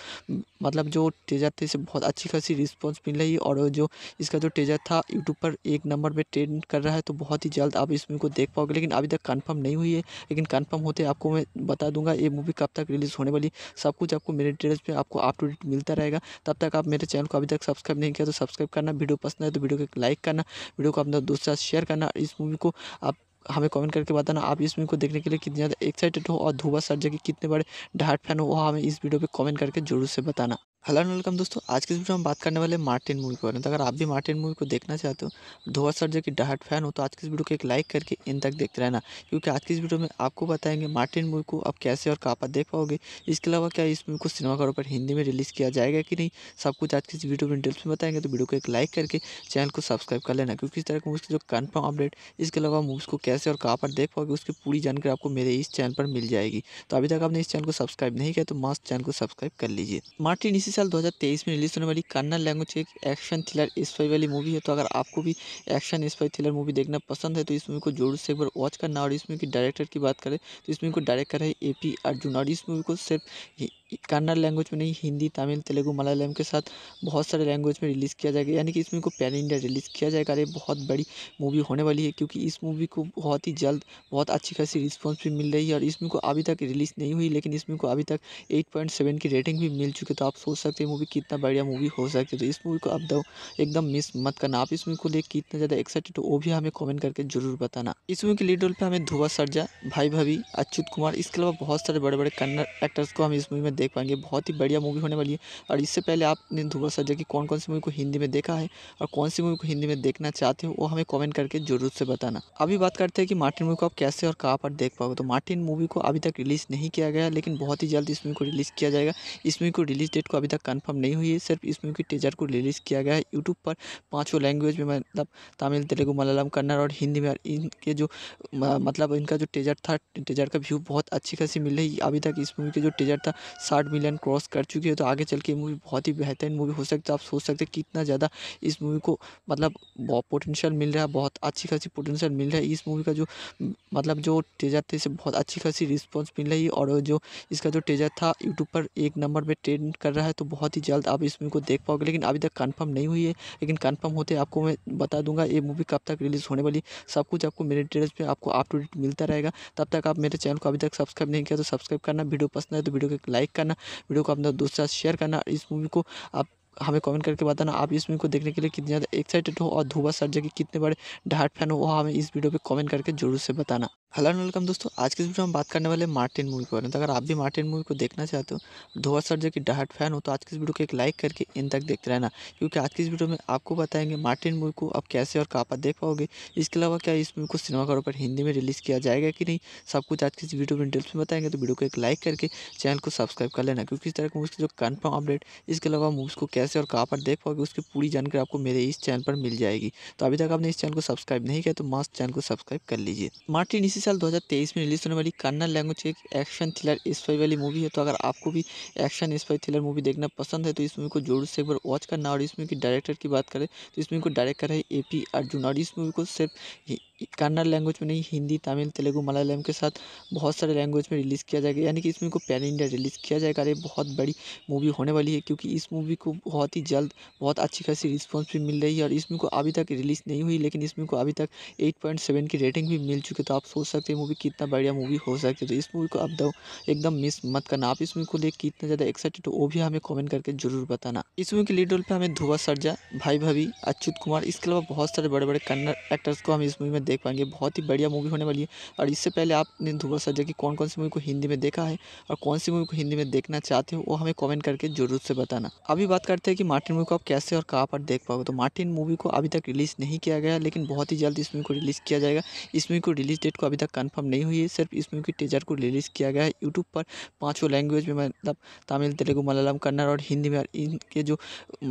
मतलब जो टेजर थे इसे बहुत अच्छी खासी रिस्पॉन्स मिल रही है और जो इसका जो टेजर था यूट्यूब पर एक नंबर पर ट्रेंड कर रहा है तो बहुत ही जल्द आप इस मूवी को देख पाओगे लेकिन अभी तक कन्फर्म नहीं हुई है लेकिन कन्फर्म होते आपको मैं बता दूंगा ये मूवी कब तक रिलीज़ होने वाली सब कुछ आपको मेरे डिटेल्स में आपको अप टू डेट मिलता रहेगा तब तक आप मेरे चैनल को अभी तक सब्सक्राइब नहीं किया तो सब्सक्राइब करना वीडियो पसंद आए तो वीडियो को लाइक करना वीडियो को अपना दूसरा शेयर करना इस मूवी को आप हमें कमेंट करके बताना आप इस मूवी को देखने के लिए कितने ज़्यादा एक्साइटेड हो और धुबा सर जगह कितने बड़े डार्ट फैन हो वो हमें इस वीडियो पे कमेंट करके जरूर से बताना हेलो एंड वेलकम दोस्तों आज के वीडियो में बात करने वाले मार्टिन मूवी के बारे में तो अगर आप भी मार्टिन मूवी को देखना चाहते हो सर जो की डहाट फैन हो तो आज की इस वीडियो को एक लाइक करके इन तक देखते रहना क्योंकि आज की इस वीडियो में आपको बताएंगे मार्टिन मूवी को आप कैसे और कहाँ पर देख पाओगे इसके अलावा क्या इस मूवी को सिनेमाघरों पर हिंदी में रिलीज़ किया जाएगा कि नहीं सब कुछ आज की इस वीडियो में डिटेल्स में बताएंगे तो वीडियो को एक लाइक करके चैनल को सब्सक्राइब कर लेना क्योंकि इस तरह की मूवी जो कन्फर्म अपडेट इसके अलावा मूवीज़ को कैसे और कहाँ पर देख पाओगे उसकी पूरी जानकारी आपको मेरे इस चैनल पर मिल जाएगी तो अभी तक आपने इस चैनल को सब्सक्राइब नहीं किया तो मास्ट चैनल को सब्सक्राइब कर लीजिए मार्टिन इसी साल 2023 में रिलीज़ होने वाली कन्नड़ लैंग्वेज एक एक्शन थ्रिलर स्पाई वाली मूवी है तो अगर आपको भी एक्शन स्पाई थ्रिलर मूवी देखना पसंद है तो इस मूवी को जोर से एक बार वॉच करना और इस मूवी की डायरेक्टर की बात करें तो इस मूवी को डायरेक्ट है ए पी अर्जुन और इस मूवी को सिर्फ कन्नड़ लैंग्वेज में नहीं हिंदी तमिल तेलुगु मलयालम के साथ बहुत सारे लैंग्वेज में रिलीज़ किया जाएगा यानी कि इस मूवी को पैन इंडिया रिलीज़ किया जाएगा अरे ये बहुत बड़ी मूवी होने वाली है क्योंकि इस मूवी को बहुत ही जल्द बहुत अच्छी खासी रिस्पॉन्स भी मिल रही है और इस मूवी को अभी तक रिलीज़ नहीं हुई लेकिन इस मूवी को अभी तक एट पॉइंट सेवन की रेटिंग भी मिल चुकी है तो आप सोच सकते हैं मूवी कितना बढ़िया मूवी हो सकती है तो इस मूवी को आप एकदम मिस मत करना आप इस मूवी को लेकर कितना ज़्यादा एक्साइटेड हो वो भी हमें कॉमेंट करके जरूर बताना इस मूवी के लीड रोल पर हमें धुआ सरजा भाई भाभी अच्युत कुमार इसके अलावा बहुत सारे बड़े बड़े कन्नड़ एक्टर्स को हम इस मूवी में देख पाएंगे बहुत ही बढ़िया मूवी होने वाली है और इससे पहले आपने ध्रुव सरजा की कौन कौन सी मूवी को हिंदी में देखा है और कौन सी मूवी को हिंदी में देखना चाहते हो वो हमें कॉमेंट करके जरूर से बताना अभी बात करते हैं कि मार्टिन मूवी को आप कैसे और कहाँ पर देख पाओगे तो मार्टिन मूवी को अभी तक रिलीज़ नहीं किया गया लेकिन बहुत ही जल्द इस मूवी को रिलीज़ किया जाएगा इस मूवी को रिलीज़ डेट को अभी तक कन्फर्म नहीं हुई है सिर्फ इस मूवी के टीजर को रिलीज़ किया गया है यूट्यूब पर पाँचों लैंग्वेज में मतलब तमिल तेलुगु मलयालम कन्नड़ और हिंदी में इनके जो मतलब इनका जो टीजर था टीजर का व्यू बहुत अच्छी खासी मिल रही अभी तक इस मूवी के जो टीजर था साठ मिलियन क्रॉस कर चुकी है तो आगे चल के मूवी बहुत ही बेहतरीन मूवी हो सकती है आप सोच सकते हैं कितना ज़्यादा इस मूवी को मतलब पोटेंशियल मिल रहा है बहुत अच्छी खासी पोटेंशियल मिल रहा है इस मूवी का जो मतलब जो टेजर थे इसे बहुत अच्छी खासी रिस्पॉन्स मिल रही है और जो इसका जो टेजर था यूट्यूब पर एक नंबर पर ट्रेंड कर रहा है तो बहुत ही जल्द आप इस मूवी को देख पाओगे लेकिन अभी तक कन्फर्म नहीं हुई है लेकिन कन्फर्म होते आपको मैं बता दूंगा ये मूवी कब तक रिलीज़ होने वाली सब कुछ आपको मेरे डिटेल्स पर आपको अप टू डेट मिलता रहेगा तब तक आप मेरे चैनल को अभी तक सब्सक्राइब नहीं किया तो सब्सक्राइब करना वीडियो पसंद है तो वीडियो को लाइक करना वीडियो को अपने दोस्त के साथ शेयर करना इस मूवी को आप हमें कमेंट करके बताना आप इस मूवी को देखने के लिए कितने ज़्यादा एक्साइटेड हो और धुआ सर के कितने बड़े डाट फैन हो वो हमें इस वीडियो पे कमेंट करके जरूर से बताना हेलो एंड वेलकम दोस्तों आज के वीडियो में बात करने वाले मार्टिन मूवी के बारे में तो अगर आप भी मार्टिन मूवी को देखना चाहते हो सर जो की डहाट फैन हो तो आज के इस वीडियो को एक लाइक करके इन तक देखते रहना क्योंकि आज के इस वीडियो में आपको बताएंगे मार्टिन मूवी को आप कैसे और कहाँ पर देख पाओगे इसके अलावा क्या इस मूवी को सिनेमाघरों पर हिंदी में रिलीज़ किया जाएगा कि नहीं सब कुछ आज की इस वीडियो में डिटेल्स में बताएंगे तो वीडियो को एक लाइक करके चैनल को सब्सक्राइब कर लेना क्योंकि इस तरह की मूवी जो कन्फर्म अपडेट इसके अलावा मूवीज़ को कैसे और कहाँ पर देख पाओगे उसकी पूरी जानकारी आपको मेरे इस चैनल पर मिल जाएगी तो अभी तक आपने इस चैनल को सब्सक्राइब नहीं किया तो मास्ट चैनल को सब्सक्राइब कर लीजिए मार्टिन इसी साल 2023 में रिलीज़ होने वाली कन्नड़ लैंग्वेज की एक एक्शन थ्रिलर स्पाई वाली मूवी है तो अगर आपको भी एक्शन स्पाई थ्रिलर मूवी देखना पसंद है तो इस मूवी को जोर से एक बार वॉच करना और इस मूवी की डायरेक्टर की बात करें तो इस मूवी को डायरेक्ट करा है ए पी अर्जुन और इस मूवी को सिर्फ कन्नड़ लैंग्वेज में नहीं हिंदी तमिल तेलुगू मलयालम के साथ बहुत सारे लैंग्वेज में रिलीज़ किया जाएगा यानी कि इस मूवी को पैन इंडिया रिलीज़ किया जाएगा अरे बहुत बड़ी मूवी होने वाली है क्योंकि इस मूवी को बहुत ही जल्द बहुत अच्छी खासी रिस्पॉन्स भी मिल रही है और इस मूवी को अभी तक रिलीज़ नहीं हुई लेकिन इस मूवी को अभी तक एट पॉइंट सेवन की रेटिंग भी मिल चुकी है तो आप सोच सकते हैं मूवी कितना बढ़िया मूवी हो सकती है तो इस मूवी को आप एकदम मिस मत करना आप इस मूवी को लेकर कितना ज़्यादा एक्साइटेड हो वो भी हमें कॉमेंट करके जरूर बताना इस मूवी के लीड रोल पर हमें धुआ सरजा भाई भाभी अच्युत कुमार इसके अलावा बहुत सारे बड़े बड़े कन्नड़ एक्टर्स को हम इस मूवी में देख पाएंगे बहुत ही बढ़िया मूवी होने वाली है और इससे पहले आपने ध्रुव सजा की कौन कौन सी मूवी को हिंदी में देखा है और कौन सी मूवी को हिंदी में देखना चाहते हो वो हमें कॉमेंट करके जरूर से बताना अभी बात करते हैं कि मार्टिन मूवी को आप कैसे और कहाँ पर देख पाओगे तो मार्टिन मूवी को अभी तक रिलीज़ नहीं किया गया लेकिन बहुत ही जल्द इस मूवी को रिलीज़ किया जाएगा इस मूवी को रिलीज़ डेट को अभी तक कन्फर्म नहीं हुई है सिर्फ इस मूवी के टीजर को रिलीज़ किया गया है यूट्यूब पर पाँचों लैंग्वेज में मतलब तमिल तेलुगु मलयालम कन्नड़ और हिंदी में इनके जो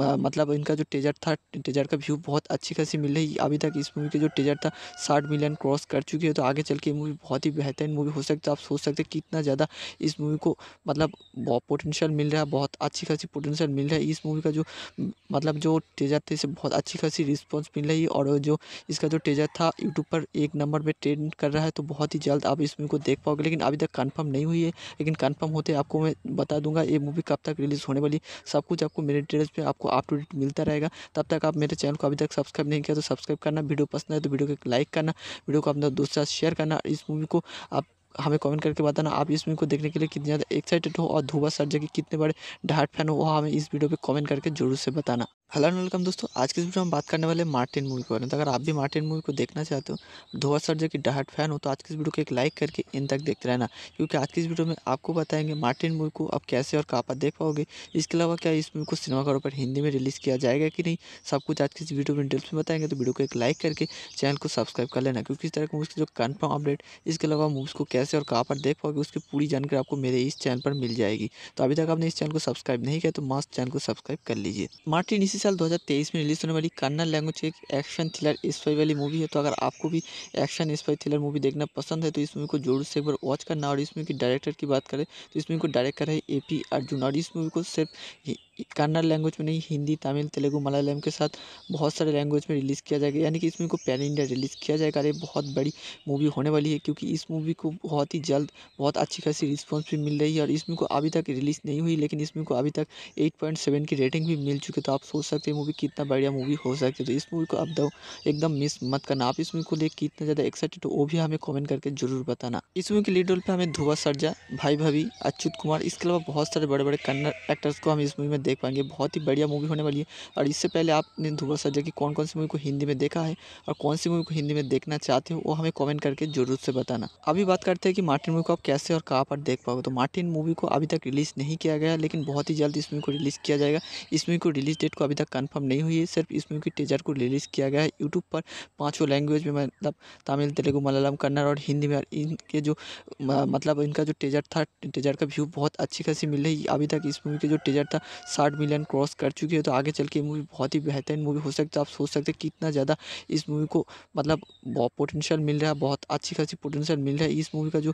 मतलब इनका जो टीजर था टीजर का व्यू बहुत अच्छी खासी मिल रही अभी तक इस मूवी के जो टीजर था साठ मिलियन क्रॉस कर चुकी है तो आगे चल के मूवी बहुत ही बेहतरीन मूवी हो सकती है आप सोच सकते हैं कितना ज़्यादा इस मूवी को मतलब पोटेंशियल मिल रहा है बहुत अच्छी खासी पोटेंशियल मिल रहा है इस मूवी का जो मतलब जो टेजर थे इसे बहुत अच्छी खासी रिस्पॉन्स मिल रही है और जो इसका जो टेजर था यूट्यूब पर एक नंबर पर ट्रेंड कर रहा है तो बहुत ही जल्द आप इस मूवी को देख पाओगे लेकिन अभी तक कन्फर्म नहीं हुई है लेकिन कन्फर्म होते आपको मैं बता दूंगा ये मूवी कब तक रिलीज़ होने वाली सब कुछ आपको मेरे डिटेल्स पर आपको अप टू डेट मिलता रहेगा तब तक आप मेरे चैनल को अभी तक सब्सक्राइब नहीं किया तो सब्सक्राइब करना वीडियो पसंद है तो वीडियो को लाइक करना वीडियो को अपने दोस्तों साथ शेयर करना इस मूवी को आप हमें कमेंट करके बताना आप इस मूवी को देखने के लिए कितने ज़्यादा एक्साइटेड हो और धुवा सर के कितने बड़े डाट फैन हो वो हमें इस वीडियो पे कमेंट करके जरूर से बताना हेलो एंड वेलकम दोस्तों आज के वीडियो में हम बात करने वाले मार्टिन मूवी के बारे में तो अगर आप भी मार्टिन मूवी को देखना चाहते हो सर जो की डहाट फैन हो तो आज के इस वीडियो को एक लाइक करके इन तक देखते रहना क्योंकि आज की इस वीडियो में आपको बताएंगे मार्टिन मूवी को आप कैसे और कहाँ पर देख पाओगे इसके अलावा क्या इस मूवी को सिनेमाघरों पर हिंदी में रिलीज़ किया जाएगा कि नहीं सब कुछ आज की इस वीडियो में डिटेल्स में बताएंगे तो वीडियो को एक लाइक करके चैनल को सब्सक्राइब कर लेना क्योंकि इस तरह की मूवी जो कन्फर्म अपडेट इसके अलावा मूवीज़ को कैसे और कहाँ पर देख पाओगे उसकी पूरी जानकारी आपको मेरे इस चैनल पर मिल जाएगी तो अभी तक आपने इस चैनल को सब्सक्राइब नहीं किया तो मास्ट चैनल को सब्सक्राइब कर लीजिए मार्टिन इसी साल 2023 में रिलीज़ होने वाली कन्नड़ लैंग्वेज एक एक्शन थ्रिलर स्पाई वाली मूवी है तो अगर आपको भी एक्शन स्पाई थ्रिलर मूवी देखना पसंद है तो इस मूवी को जोर से एक बार वॉच करना और इस मूवी की डायरेक्टर की बात करें तो इस मूवी को डायरेक्ट करें है ए पी अर्जुन और इस मूवी को सिर्फ कन्नड़ लैंग्वेज में नहीं हिंदी तमिल तेलुगू मलयालम के साथ बहुत सारे लैंग्वेज में रिलीज़ किया जाएगा यानी कि इस मूवी को पैन इंडिया रिलीज़ किया जाएगा अरे बहुत बड़ी मूवी होने वाली है क्योंकि इस मूवी को बहुत ही जल्द बहुत अच्छी खासी रिस्पॉन्स भी मिल रही है और इस मूवी को अभी तक रिलीज़ नहीं हुई लेकिन इस मूवी को अभी तक एट की रेटिंग भी मिल चुकी है तो आप सोच सकते हैं मूवी कितना बढ़िया मूवी हो सकती है तो इस मूवी को आप एकदम मिस मत करना आप इस मूवी को लेकर कितना ज़्यादा एक्साइटेड हो वो भी हमें कॉमेंट करके जरूर बताना इस मूवी के लीड रोल पर हमें धुआ सरजा भाई भाभी अच्युत कुमार इसके अलावा बहुत सारे बड़े बड़े कन्नड़ एक्टर्स को हम इस मूवी में देख पाएंगे बहुत ही बढ़िया मूवी होने वाली है और इससे पहले आपने ध्रुव सजा की कौन कौन सी मूवी को हिंदी में देखा है और कौन सी मूवी को हिंदी में देखना चाहते हो वो हमें कॉमेंट करके जरूर से बताना अभी बात करते हैं कि मार्टिन मूवी को आप कैसे और कहाँ पर देख पाओगे तो मार्टिन मूवी को अभी तक रिलीज़ नहीं किया गया लेकिन बहुत ही जल्द इस मूवी को रिलीज़ किया जाएगा इस मूवी को रिलीज़ डेट को अभी तक कन्फर्म नहीं हुई है सिर्फ इस मूवी के टीजर को रिलीज़ किया गया है यूट्यूब पर पाँचों लैंग्वेज में मतलब तमिल तेलुगु मलयालम कन्नड़ और हिंदी में इनके जो मतलब इनका जो टीजर था टीजर का व्यू बहुत अच्छी खासी मिल रही अभी तक इस मूवी के जो टीजर था साठ मिलियन क्रॉस कर चुकी है तो आगे चल के मूवी बहुत ही बेहतरीन मूवी हो सकती है आप सोच सकते हैं कितना ज़्यादा इस मूवी को मतलब बहुत पोटेंशियल मिल रहा है बहुत अच्छी खासी पोटेंशियल मिल रहा है इस मूवी का जो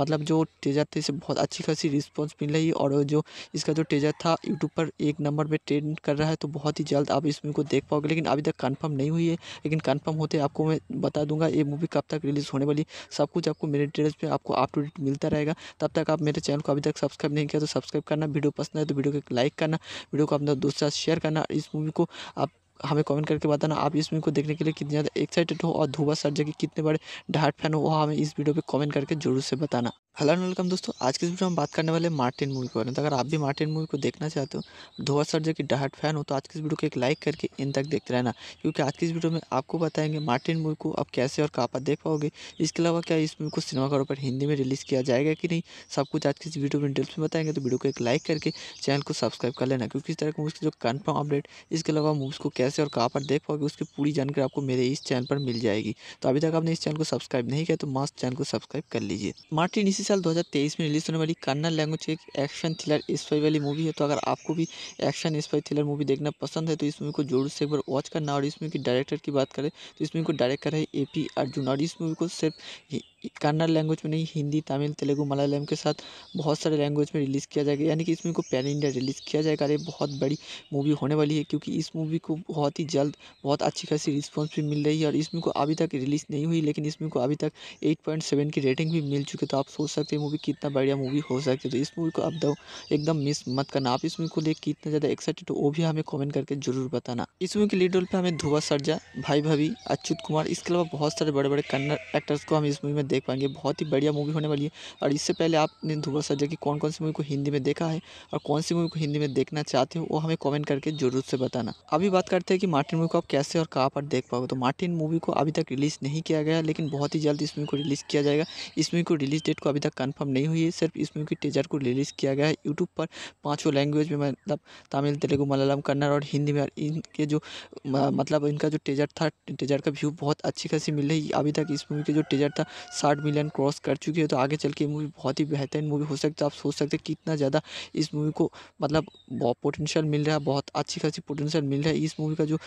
मतलब जो टेजर थे इसे बहुत अच्छी खासी रिस्पॉन्स मिल रही है और जो इसका जो टेजर था यूट्यूब पर एक नंबर पर ट्रेंड कर रहा है तो बहुत ही जल्द आप इस मूवी को देख पाओगे लेकिन अभी तक कन्फर्म नहीं हुई है लेकिन कन्फर्म होते आपको मैं बता दूंगा ये मूवी कब तक रिलीज़ होने वाली सब कुछ आपको मेरे डिटेल्स पर आपको अप टू डेट मिलता रहेगा तब तक आप मेरे चैनल को अभी तक सब्सक्राइब नहीं किया तो सब्सक्राइब करना वीडियो पसंद है तो वीडियो को लाइक करना वीडियो को अपना दोस्त साथ शेयर करना इस मूवी को आप हमें कमेंट करके बताना आप इस मूवी को देखने के लिए कितने ज़्यादा एक्साइटेड हो और धुबा सर के कितने बड़े डाट फैन हो वह हमें इस वीडियो पे कमेंट करके जरूर से बताना हेलो एंड वेलकम दोस्तों आज के वीडियो में हम बात करने वाले मार्टिन मूवी के बारे में तो अगर आप भी मार्टिन मूवी को देखना चाहते हो सर जो की डहाट फैन हो तो आज के इस वीडियो को एक लाइक करके इन तक देखते रहना क्योंकि आज की इस वीडियो में आपको बताएंगे मार्टिन मूवी को आप कैसे और कहाँ पर देख पाओगे इसके अलावा क्या इस मूवी को सिनेमाघरों पर हिंदी में रिलीज़ किया जाएगा कि नहीं सब कुछ आज की इस वीडियो में डिटेल्स में बताएंगे तो वीडियो को एक लाइक करके चैनल को सब्सक्राइब कर लेना क्योंकि इस तरह की मूवी जो कन्फर्म अपडेट इसके अलावा मूवीज़ को कैसे और कहाँ पर देख पाओगे उसकी पूरी जानकारी आपको मेरे इस चैनल पर मिल जाएगी तो अभी तक आपने इस चैनल को सब्सक्राइब नहीं किया तो मस्त चैनल को सब्सक्राइब कर लीजिए मार्टिन इसी साल 2023 में रिलीज़ होने वाली कन्नड़ लैंग्वेज एक एक्शन थ्रिलर स्पाई वाली मूवी है तो अगर आपको भी एक्शन स्पाई थ्रिलर मूवी देखना पसंद है तो इस मूवी को जोर से एक बार वॉच करना और इस मूवी की डायरेक्टर की बात करें तो इस मूवी को डायरेक्ट करें है ए पी अर्जुन और इस मूवी को सिर्फ कन्नड़ लैंग्वेज में नहीं हिंदी तमिल तेलुगू मलयालम के साथ बहुत सारे लैंग्वेज में रिलीज़ किया जाएगा यानी कि इस मूवी को पैन इंडिया रिलीज़ किया जाएगा अरे बहुत बड़ी मूवी होने वाली है क्योंकि इस मूवी को बहुत ही जल्द बहुत अच्छी खासी रिस्पॉन्स भी मिल रही है और इस मूवी को अभी तक रिलीज़ नहीं हुई लेकिन इस मूवी को अभी तक एट की रेटिंग भी मिल चुकी है तो आप सोच सकते हैं मूवी कितना बढ़िया मूवी हो सकती है तो इस मूवी को आप एकदम मिस मत करना आप इस मूवी को देख कितना ज़्यादा एक्साइटेड हो वो भी हमें कॉमेंट करके जरूर बताना इस मूवी के लीड रोल पर हमें धुआ सरजा भाई भाभी अच्युत कुमार इसके अलावा बहुत सारे बड़े बड़े कन्नड़ एक्टर्स को हम इस मूवी में देख पाएंगे बहुत ही बढ़िया मूवी होने वाली है और इससे पहले आपने ध्रुव सजा की कौन कौन सी मूवी को हिंदी में देखा है और कौन सी मूवी को हिंदी में देखना चाहते हो वो हमें कॉमेंट करके जरूर से बताना अभी बात करते हैं कि मार्टिन मूवी को आप कैसे और कहाँ पर देख पाओगे तो मार्टिन मूवी को अभी तक रिलीज़ नहीं किया गया लेकिन बहुत ही जल्द इस मूवी को रिलीज़ किया जाएगा इस मूवी को रिलीज़ डेट को अभी तक कन्फर्म नहीं हुई है सिर्फ इस मूवी के टीजर को रिलीज़ किया गया है यूट्यूब पर पाँचों लैंग्वेज में मतलब तमिल तेलुगु मलयालम कन्नड़ और हिंदी में इनके जो मतलब इनका जो टीजर था टीजर का व्यू बहुत अच्छी खासी मिल रही अभी तक इस मूवी के जो टीजर था साठ मिलियन क्रॉस कर चुकी है तो आगे चल के मूवी बहुत ही बेहतरीन मूवी हो सकता है आप सोच सकते हैं कितना ज़्यादा इस मूवी को मतलब पोटेंशियल मिल रहा है बहुत अच्छी खासी पोटेंशियल मिल रहा है इस मूवी का जो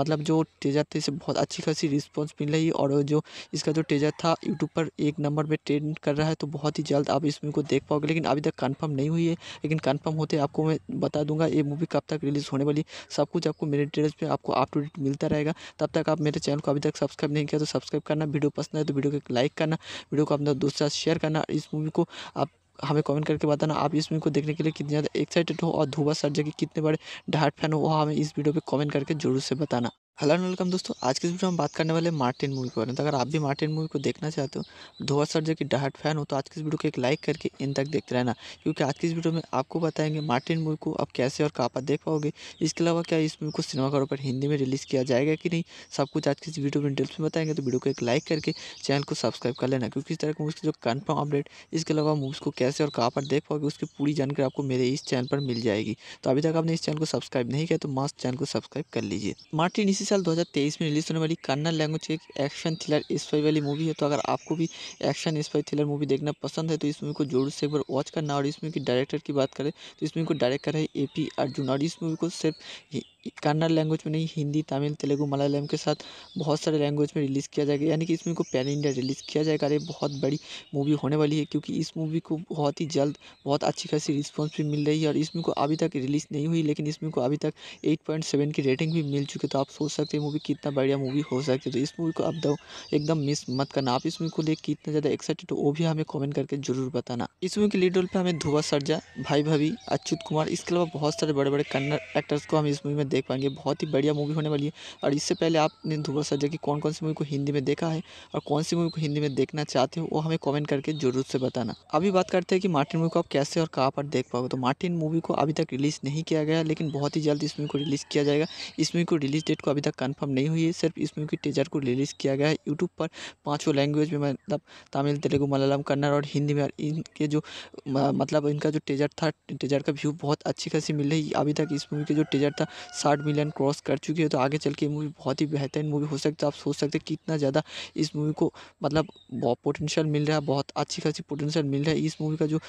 मतलब जो टेजर थे इसे बहुत अच्छी खासी रिस्पॉन्स मिल रही है और जो इसका जो टेजर था यूट्यूब पर एक नंबर पर ट्रेंड कर रहा है तो बहुत ही जल्द आप इस मूवी को देख पाओगे लेकिन अभी तक कन्फर्म नहीं हुई है लेकिन कन्फर्म होते आपको मैं बता दूंगा ये मूवी कब तक रिलीज़ होने वाली सब कुछ आपको मेरे डिटेल्स पर आपको अप टू डेट मिलता रहेगा तब तक आप मेरे चैनल को अभी तक सब्सक्राइब नहीं किया तो सब्सक्राइब करना वीडियो पसंद है तो वीडियो को लाइक करना वीडियो को अपना दोस्त साथ शेयर करना इस मूवी को आप हमें कमेंट करके बताना आप इस मूवी को देखने के लिए कितने ज़्यादा एक्साइटेड हो और धुबा सर जगह कितने बड़े डाट फैन हो वह हमें इस वीडियो पे कमेंट करके जरूर से बताना हेलो एंड वेलकम दोस्तों आज के वीडियो में हम बात करने वाले मार्टिन मूवी के बारे में तो अगर आप भी मार्टिन मूवी को देखना चाहते हो सर जो कि डहाट फैन हो तो आज के वीडियो को एक लाइक करके इन तक देखते रहना क्योंकि आज के इस वीडियो में आपको बताएंगे मार्टिन मूवी को आप कैसे और कहाँ पर देख पाओगे इसके अलावा क्या इस मूवी को सिनेमाघरों पर हिंदी में रिलीज़ किया जाएगा कि नहीं सब कुछ आज की इस वीडियो में डिटेल्स में बताएंगे तो वीडियो को एक लाइक करके चैनल को सब्सक्राइब कर लेना क्योंकि इस तरह की मूवी जो कन्फर्म अपडेट इसके अलावा मूवीज़ को कैसे और कहाँ पर देख पाओगे उसकी पूरी जानकारी आपको मेरे इस चैनल पर मिल जाएगी तो अभी तक आपने इस चैनल को सब्सक्राइब नहीं किया तो मास्ट चैनल को सब्सक्राइब कर लीजिए मार्टिन इसी साल 2023 में रिलीज़ होने वाली कन्नड़ लैंग्वेज की एक एक्शन थ्रिलर स्पाई वाली मूवी है तो अगर आपको भी एक्शन स्पाई थ्रिलर मूवी देखना पसंद है तो इस मूवी को जोर से एक बार वॉच करना और इस मूवी की डायरेक्टर की बात करें तो इस मूवी को डायरेक्ट करा है ए पी अर्जुन और इस मूवी को सिर्फ कन्नड़ लैंग्वेज में नहीं हिंदी तमिल तेलुगू मलयालम के साथ बहुत सारे लैंग्वेज में रिलीज़ किया जाएगा यानी कि इस मूवी को पैन इंडिया रिलीज़ किया जाएगा अरे बहुत बड़ी मूवी होने वाली है क्योंकि इस मूवी को बहुत ही जल्द बहुत अच्छी खासी रिस्पॉन्स भी मिल रही है और इस मूवी को अभी तक रिलीज़ नहीं हुई लेकिन इस मूवी को अभी तक एट की रेटिंग भी मिल चुकी है तो आप सोच सकते हैं मूवी कितना बढ़िया मूवी हो सकती है तो इस मूवी को आप एकदम मिस मत करना आप इस मूवी को देख कितना ज़्यादा एक्साइटेड हो वो भी हमें कॉमेंट करके जरूर बताना इस मूवी के लीड रोल पर हमें धुआ सरजा भाई भाभी अच्युत कुमार इसके अलावा बहुत सारे बड़े बड़े कन्नड़ एक्टर्स को हम इस मूवी में देख पाएंगे बहुत ही बढ़िया मूवी होने वाली है और इससे पहले आपने ध्रुव सजा की कौन कौन सी मूवी को हिंदी में देखा है और कौन सी मूवी को हिंदी में देखना चाहते हो वो हमें कॉमेंट करके जरूर से बताना अभी बात करते हैं कि मार्टिन मूवी को आप कैसे और कहाँ पर देख पाओगे तो मार्टिन मूवी को अभी तक रिलीज़ नहीं किया गया लेकिन बहुत ही जल्द इस मूवी को रिलीज़ किया जाएगा इस मूवी को रिलीज़ डेट को अभी तक कन्फर्म नहीं हुई है सिर्फ इस मूवी के टीजर को रिलीज़ किया गया है यूट्यूब पर पाँचों लैंग्वेज में मतलब तमिल तेलुगु मलयालम कन्नड़ और हिंदी में इनके जो मतलब इनका जो टीजर था टीजर का व्यू बहुत अच्छी खासी मिल रही अभी तक इस मूवी के जो टीजर था साठ मिलियन क्रॉस कर चुकी है तो आगे चल के मूवी बहुत ही बेहतरीन मूवी हो सकती है आप सोच सकते हैं कितना ज़्यादा इस मूवी को मतलब बहुत पोटेंशियल मिल रहा है बहुत अच्छी खासी पोटेंशियल मिल रहा है इस मूवी का जो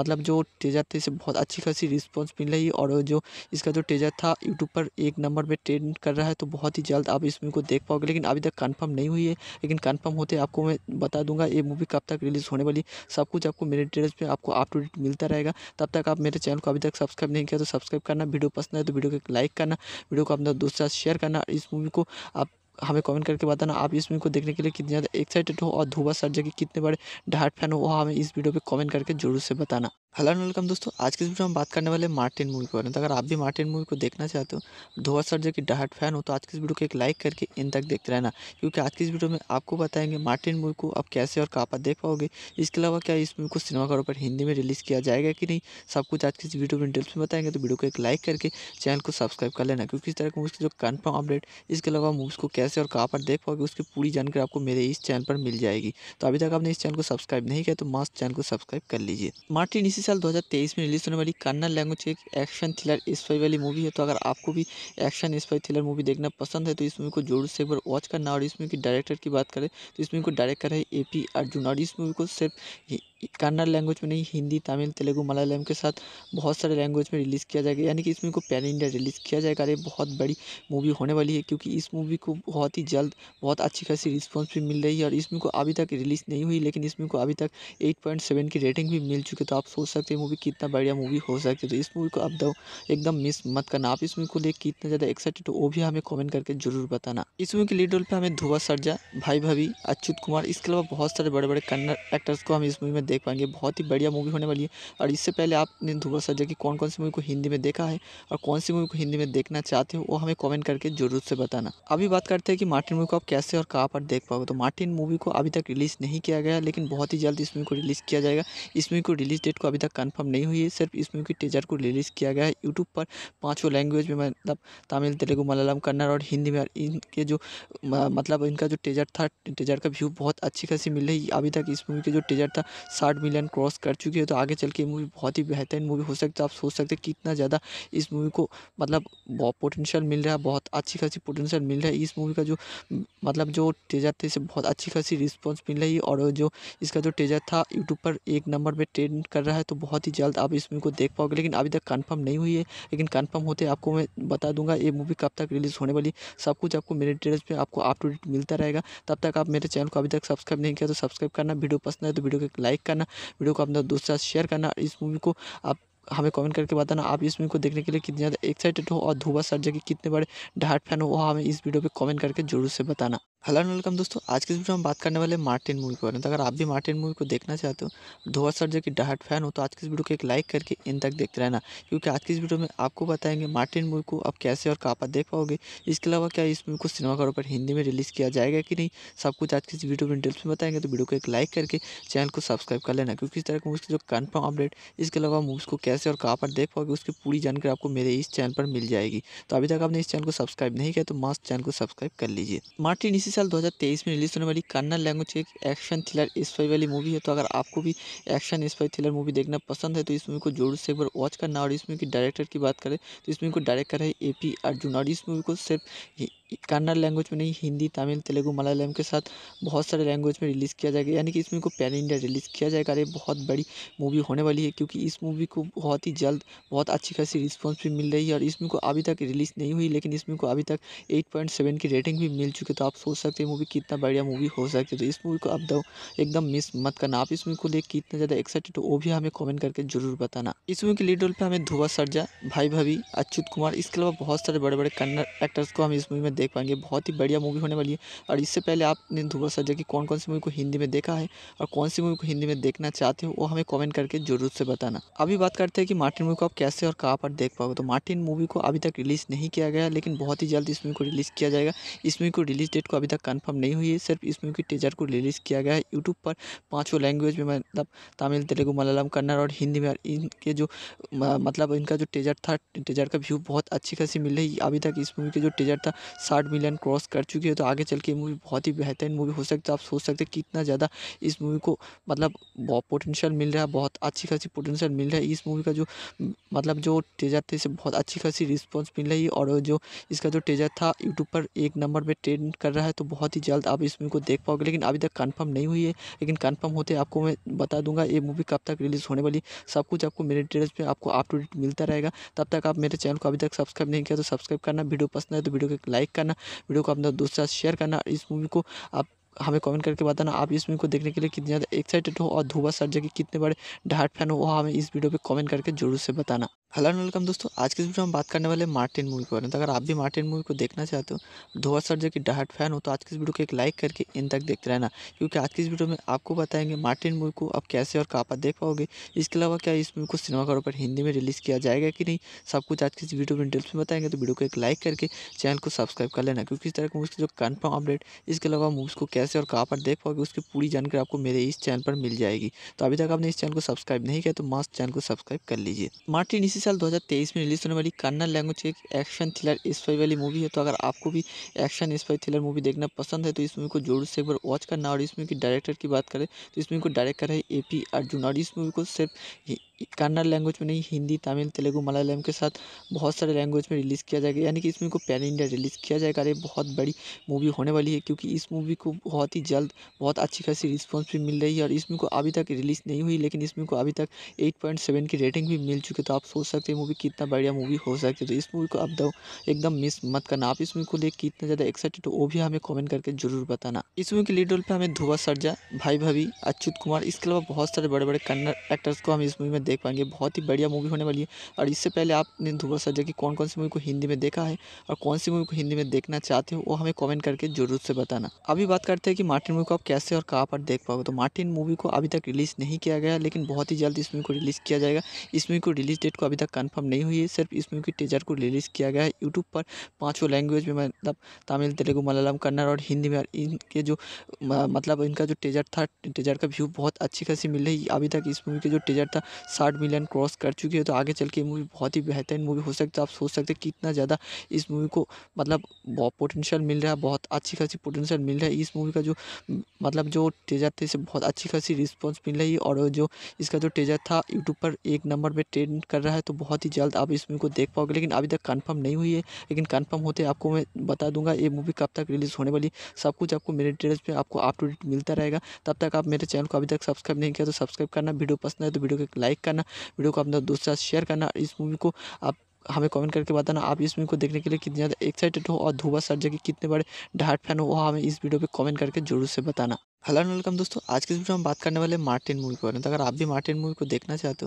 मतलब जो टेजर थे इसे बहुत अच्छी खासी रिस्पॉन्स मिल रही है और जो इसका जो टेजर था यूट्यूब पर एक नंबर पर ट्रेंड कर रहा है तो बहुत ही जल्द आप इस मूवी को देख पाओगे लेकिन अभी तक कन्फर्म नहीं हुई है लेकिन कन्फर्म होते आपको मैं बता दूंगा ये मूवी कब तक रिलीज़ होने वाली सब कुछ आपको मेरे डिटेल्स पर आपको अप टू डेट मिलता रहेगा तब तक आप मेरे चैनल को अभी तक सब्सक्राइब नहीं किया तो सब्सक्राइब करना वीडियो पसंद है तो वीडियो को लाइक करना वीडियो को अपना दोस्त साथ शेयर करना इस मूवी को आप हमें कमेंट करके बताना आप इस मूवी को देखने के लिए कितने ज़्यादा एक्साइटेड हो और धुबा सर के कितने बड़े डाहट फैन हो वो हमें इस वीडियो पर कमेंट करके जरूर से बताना हेलो एंड वेलकम दोस्तों आज के वीडियो में हम बात करने वाले मार्टिन मूवी के बारे में तो अगर आप भी मार्टिन मूवी को देखना चाहते हो सर जो की डहाट फैन हो तो आज के इस वीडियो को एक लाइक करके इन तक देखते रहना क्योंकि आज की इस वीडियो में आपको बताएंगे मार्टिन मूवी को आप कैसे और कहाँ पर देख पाओगे इसके अलावा क्या इस मूवी को सिनेमाघरों पर हिंदी में रिलीज़ किया जाएगा कि नहीं सब कुछ आज की इस वीडियो में डिटेल्स में बताएंगे तो वीडियो को एक लाइक करके चैनल को सब्सक्राइब कर लेना क्योंकि इस तरह की मूवी जो कन्फर्म अपडेट इसके अलावा मूवीज़ को कैसे और कहाँ पर देख पाओगे उसकी पूरी जानकारी आपको मेरे इस चैनल पर मिल जाएगी तो अभी तक आपने इस चैनल को सब्सक्राइब नहीं किया तो मस्त चैनल को सब्सक्राइब कर लीजिए मार्टिन इस इसी साल 2023 में रिलीज़ होने वाली कन्नड़ लैंग्वेज एक एक्शन थ्रिलर स्पाई वाली मूवी है तो अगर आपको भी एक्शन स्पाई थ्रिलर मूवी देखना पसंद है तो इस मूवी को जोर से एक बार वॉच करना और इस मूवी की डायरेक्टर की बात करें तो इस मूवी को डायरेक्ट करें है ए पी अर्जुन और इस मूवी को सिर्फ कन्नड़ लैंग्वेज में नहीं हिंदी तमिल तेलुगू मलयालम के साथ बहुत सारे लैंग्वेज में रिलीज़ किया जाएगा यानी कि इस मूवी को पैन इंडिया रिलीज़ किया जाएगा अरे बहुत बड़ी मूवी होने वाली है क्योंकि इस मूवी को बहुत ही जल्द बहुत अच्छी खासी रिस्पॉन्स भी मिल रही है और इस मूवी को अभी तक रिलीज़ नहीं हुई लेकिन इस मूवी को अभी तक एट की रेटिंग भी मिल चुकी है तो आप सोच सकते हैं मूवी कितना बढ़िया मूवी हो सकती है तो इस मूवी को अब एकदम मिस मत करना आप इस मूवी को देख कितना ज़्यादा एक्साइटेड हो वो भी हमें कॉमेंट करके जरूर बताना इस मूवी के लीड रोल पर हमें धुआ सरजा भाई भाभी अच्युत कुमार इसके अलावा बहुत सारे बड़े बड़े कन्नड़ एक्टर्स को हम इस मूवी में देख पाएंगे बहुत ही बढ़िया मूवी होने वाली है और इससे पहले आपने ध्रुव सरजा की कौन कौन सी मूवी को हिंदी में देखा है और कौन सी मूवी को हिंदी में देखना चाहते हो वो हमें कॉमेंट करके जरूर से बताना अभी बात करते हैं कि मार्टिन मूवी को आप कैसे और कहाँ पर देख पाओगे तो मार्टिन मूवी को अभी तक रिलीज़ नहीं किया गया लेकिन बहुत ही जल्द इस मूवी को रिलीज़ किया जाएगा इस मूवी को रिलीज़ डेट को अभी तक कन्फर्म नहीं हुई है सिर्फ इस मूवी के टीजर को रिलीज़ किया गया है यूट्यूब पर पाँचों लैंग्वेज में मतलब तमिल तेलुगु मलयालम कन्नड़ और हिंदी में इनके जो मतलब इनका जो टीजर था टीजर का व्यू बहुत अच्छी खासी मिल रही अभी तक इस मूवी के जो टीजर था साठ मिलियन क्रॉस कर चुकी है तो आगे चल के मूवी बहुत ही बेहतरीन मूवी हो सकती है आप सोच सकते हैं कितना ज़्यादा इस मूवी को मतलब बहुत पोटेंशियल मिल रहा है बहुत अच्छी खासी पोटेंशियल मिल रहा है इस मूवी का जो मतलब जो टेजर थे इसे बहुत अच्छी खासी रिस्पॉन्स मिल रही है और जो इसका जो टेजर था यूट्यूब पर एक नंबर पर ट्रेंड कर रहा है तो बहुत ही जल्द आप इस मूवी को देख पाओगे लेकिन अभी तक कन्फर्म नहीं हुई है लेकिन कन्फर्म होते आपको मैं बता दूंगा ये मूवी कब तक रिलीज़ होने वाली सब कुछ आपको मेरे डिटेल्स पर आपको अप टू डेट मिलता रहेगा तब तक आप मेरे चैनल को अभी तक सब्सक्राइब नहीं किया तो सब्सक्राइब करना वीडियो पसंद है तो वीडियो को लाइक करना वीडियो को अपना दोस्त साथ शेयर करना इस मूवी को आप हमें कमेंट करके बताना आप इस मूवी को देखने के लिए कितने ज़्यादा एक्साइटेड हो और धुबा सर जगह कितने बड़े डाट फैन हो वह हमें इस वीडियो पे कमेंट करके जरूर से बताना हेलो एंड वेलकम दोस्तों आज के वीडियो में हम बात करने वाले मार्टिन मूवी के बारे में तो अगर आप भी मार्टिन मूवी को देखना चाहते हो धोआ सर जो कि डहाट फैन हो तो आज के इस वीडियो को एक लाइक करके इन तक देखते रहना क्योंकि आज की इस वीडियो में आपको बताएंगे मार्टिन मूवी को आप कैसे और कहाँ पर देख पाओगे इसके अलावा क्या इस मूवी को सिनेमाघरों पर हिंदी में रिलीज़ किया जाएगा कि नहीं सब कुछ आज की इस वीडियो में डिटेल्स में बताएंगे तो वीडियो को एक लाइक करके चैनल को सब्सक्राइब कर लेना क्योंकि इस तरह की मूवी जो कन्फर्म अपडेट इसके अलावा मूवीज़ को कैसे और कहाँ पर देख पाओगे उसकी पूरी जानकारी आपको मेरे इस चैनल पर मिल जाएगी तो अभी तक आपने इस चैनल को सब्सक्राइब नहीं किया तो मास्ट चैनल को सब्सक्राइब कर लीजिए मार्टिन इसी साल 2023 में रिलीज़ होने वाली कन्नड़ लैंग्वेज एक एक्शन थ्रिलर स्पाई वाली मूवी है तो अगर आपको भी एक्शन स्पाई थ्रिलर मूवी देखना पसंद है तो इस मूवी को जोर से एक बार वॉच करना और इस मूवी की डायरेक्टर की बात करें तो इस मूवी को डायरेक्ट है ए पी अर्जुन और इस मूवी को सिर्फ कन्नड़ लैंग्वेज में नहीं हिंदी तमिल तेलुगू मलयालम के साथ बहुत सारे लैंग्वेज में रिलीज़ किया जाएगा यानी कि इसमें को पैन इंडिया रिलीज़ किया जाएगा अरे बहुत बड़ी मूवी होने वाली है क्योंकि इस मूवी को बहुत ही जल्द बहुत अच्छी खासी रिस्पॉन्स भी मिल रही है और इसमें को अभी तक रिलीज़ नहीं हुई लेकिन इसमें को अभी तक एट की रेटिंग भी मिल चुकी तो आप सोच सकते हैं मूवी कितना बढ़िया मूवी हो सकती है तो इस मूवी को आप दो तो एकदम मिस मत करना आप इस मूवी को देख कितना ज़्यादा एक्साइटेड हो वो भी हमें कॉमेंट करके ज़रूर बताना इस मूवी के लीड रोल पर हमें धुआ सरजा भाई भाभी अच्युत कुमार इसके अलावा बहुत सारे बड़े बड़े कन्नड़ एक्टर्स को हम इस मूवी में देख पाएंगे बहुत ही बढ़िया मूवी होने वाली है और इससे पहले आपने ध्रुव सजा की कौन कौन सी मूवी को हिंदी में देखा है और कौन सी मूवी को हिंदी में देखना चाहते हो वो हमें कॉमेंट करके जरूर से बताना अभी बात करते हैं कि मार्टिन मूवी को आप कैसे और कहाँ पर देख पाओगे तो मार्टिन मूवी को अभी तक रिलीज़ नहीं किया गया लेकिन बहुत ही जल्द इस मूवी को रिलीज़ किया जाएगा इस मूवी को रिलीज़ डेट को अभी तक कन्फर्म नहीं हुई है सिर्फ इस मूवी के टीजर को रिलीज़ किया गया है यूट्यूब पर पाँचों लैंग्वेज में मतलब तमिल तेलुगु मलयालम कन्नड़ और हिंदी में इनके जो मतलब इनका जो टीजर था टीजर का व्यू बहुत अच्छी खासी मिल रही अभी तक इस मूवी के जो टीजर था साठ मिलियन क्रॉस कर चुकी है तो आगे चल के मूवी बहुत ही बेहतरीन मूवी हो सकता है तो आप सोच सकते हैं कितना ज़्यादा इस मूवी को मतलब पोटेंशियल मिल रहा है बहुत अच्छी खासी पोटेंशियल मिल रहा है इस मूवी का जो मतलब जो टेजर थे इसे बहुत अच्छी खासी रिस्पॉन्स मिल रही है और जो इसका जो टेजर था यूट्यूब पर एक नंबर पर ट्रेंड कर रहा है तो बहुत ही जल्द आप इस मूवी को देख पाओगे लेकिन अभी तक कन्फर्म नहीं हुई है लेकिन कन्फर्म होते आपको मैं बता दूंगा ये मूवी कब तक रिलीज़ होने वाली सब कुछ आपको मेरे डिटेल्स में आपको अप टू डेट मिलता रहेगा तब तक आप मेरे चैनल को अभी तक सब्सक्राइब नहीं किया तो सब्सक्राइब करना वीडियो पसंद है तो वीडियो को लाइक करना वीडियो को अपना दोस्त साथ शेयर करना इस मूवी को आप हमें कमेंट करके बताना आप इस मूवी को देखने के लिए कितने ज़्यादा एक्साइटेड हो और धुवा सर जगह कितने बड़े डाट फैन हो वह हमें इस वीडियो पे कमेंट करके जरूर से बताना हेलो एंड वेलकम दोस्तों आज के वीडियो में हम बात करने वाले मार्टिन मूवी के बारे में तो अगर आप भी मार्टिन मूवी को देखना चाहते हो धोआ सर जो कि डहाट फैन हो तो आज के इस वीडियो को एक लाइक करके इन तक देखते रहना क्योंकि आज की इस वीडियो में आपको बताएंगे मार्टिन मूवी को आप कैसे और कहाँ पर देख पाओगे इसके अलावा क्या इस मूवी को सिनेमाघरों पर हिंदी में रिलीज़ किया जाएगा कि नहीं सब कुछ आज की इस वीडियो में डिटेल्स में बताएंगे तो वीडियो को एक लाइक करके चैनल को सब्सक्राइब कर लेना क्योंकि इस तरह की मूवी जो कन्फर्म अपडेट इसके अलावा मूवीज़ को कैसे और कहाँ पर देख पाओगे उसकी पूरी जानकारी आपको मेरे इस चैनल पर मिल जाएगी तो अभी तक आपने इस चैनल को सब्सक्राइब नहीं किया तो मास्ट चैनल को सब्सक्राइब कर लीजिए मार्टिन इसी इसी साल 2023 में रिलीज़ होने वाली कन्नड़ लैंग्वेज एक एक्शन थ्रिलर स्पाई वाली मूवी है तो अगर आपको भी एक्शन स्पाई थ्रिलर मूवी देखना पसंद है तो इस मूवी को जरूर से एक बार वॉच करना और इस मूवी की डायरेक्टर की बात करें तो इस मूवी को डायरेक्ट है ए पी अर्जुन और इस मूवी को सिर्फ कन्नड़ लैंग्वेज में नहीं हिंदी तमिल तेलुगू मलयालम के साथ बहुत सारे लैंग्वेज में रिलीज़ किया जाएगा यानी कि इस मूवी को पैन इंडिया रिलीज़ किया जाएगा अरे बहुत बड़ी मूवी होने वाली है क्योंकि इस मूवी को बहुत ही जल्द बहुत अच्छी खासी रिस्पॉन्स भी मिल रही है और इस मूवी को अभी तक रिलीज़ नहीं हुई लेकिन इस मूवी को अभी तक एट की रेटिंग भी मिल चुकी तो आप सोच सकते हैं मूवी कितना बढ़िया मूवी हो सकती है तो इस मूवी को आप दो तो एकदम मिस मत करना आप इस मूवी को देख कितना ज़्यादा एक्साइटेड हो वो भी हमें कॉमेंट करके जरूर बताना इस मूवी के लीड रोल पर हमें धुआ सरजा भाई भाभी अच्युत कुमार इसके अलावा बहुत सारे बड़े बड़े कन्नड़ एक्टर्स को हम इस मूवी में देख पाएंगे बहुत ही बढ़िया मूवी होने वाली है और इससे पहले आपने धूबा सजा की कौन कौन सी मूवी को हिंदी में देखा है और कौन सी मूवी को हिंदी में देखना चाहते हो वो हमें कॉमेंट करके जरूर से बताना अभी बात करते हैं कि मार्टिन मूवी को आप कैसे और कहाँ पर देख पाओगे तो मार्टिन मूवी को अभी तक रिलीज़ नहीं किया गया लेकिन बहुत ही जल्द इस मूवी को रिलीज़ किया जाएगा इस मूवी को रिलीज़ डेट को अभी तक कन्फर्म नहीं हुई है सिर्फ इस मूवी के टीजर को रिलीज़ किया गया है यूट्यूब पर पाँचों लैंग्वेज में मतलब तमिल तेलुगु मलयालम कन्नड़ और हिंदी में इनके जो मतलब इनका जो टीजर था टीजर का व्यू बहुत अच्छी खासी मिल रही अभी तक इस मूवी के जो टीजर था साठ मिलियन क्रॉस कर चुकी है तो आगे चल के मूवी बहुत ही बेहतरीन मूवी हो सकती है आप सोच सकते हैं कितना ज़्यादा इस मूवी को मतलब बहुत पोटेंशियल मिल रहा है बहुत अच्छी खासी पोटेंशियल मिल रहा है इस मूवी का जो मतलब जो टेजर थे इसे बहुत अच्छी खासी रिस्पॉन्स मिल रही है और जो इसका जो टेजर था यूट्यूब पर एक नंबर पर ट्रेंड कर रहा है तो बहुत ही जल्द आप इस मूवी को देख पाओगे लेकिन अभी तक कन्फर्म नहीं हुई है लेकिन कन्फर्म होते आपको मैं बता दूंगा ये मूवी कब तक रिलीज़ होने वाली सब कुछ आपको मेरे डिटेल्स में आपको अप टू डेट मिलता रहेगा तब तक आप मेरे चैनल को अभी तक सब्सक्राइब नहीं किया तो सब्सक्राइब करना वीडियो पसंद है तो वीडियो को लाइक करना वीडियो को अपना दोस्त साथ शेयर करना इस मूवी को आप हमें कमेंट करके बताना आप इस मूवी को देखने के लिए कितने ज़्यादा एक्साइटेड हो और धुबा सर जगह कितने बड़े डाट फैन हो वह हमें इस वीडियो पे कमेंट करके जरूर से बताना हेलो एंड वेलकम दोस्तों आज के वीडियो में हम बात करने वाले मार्टिन मूवी के बारे में तो अगर आप भी मार्टिन मूवी को देखना चाहते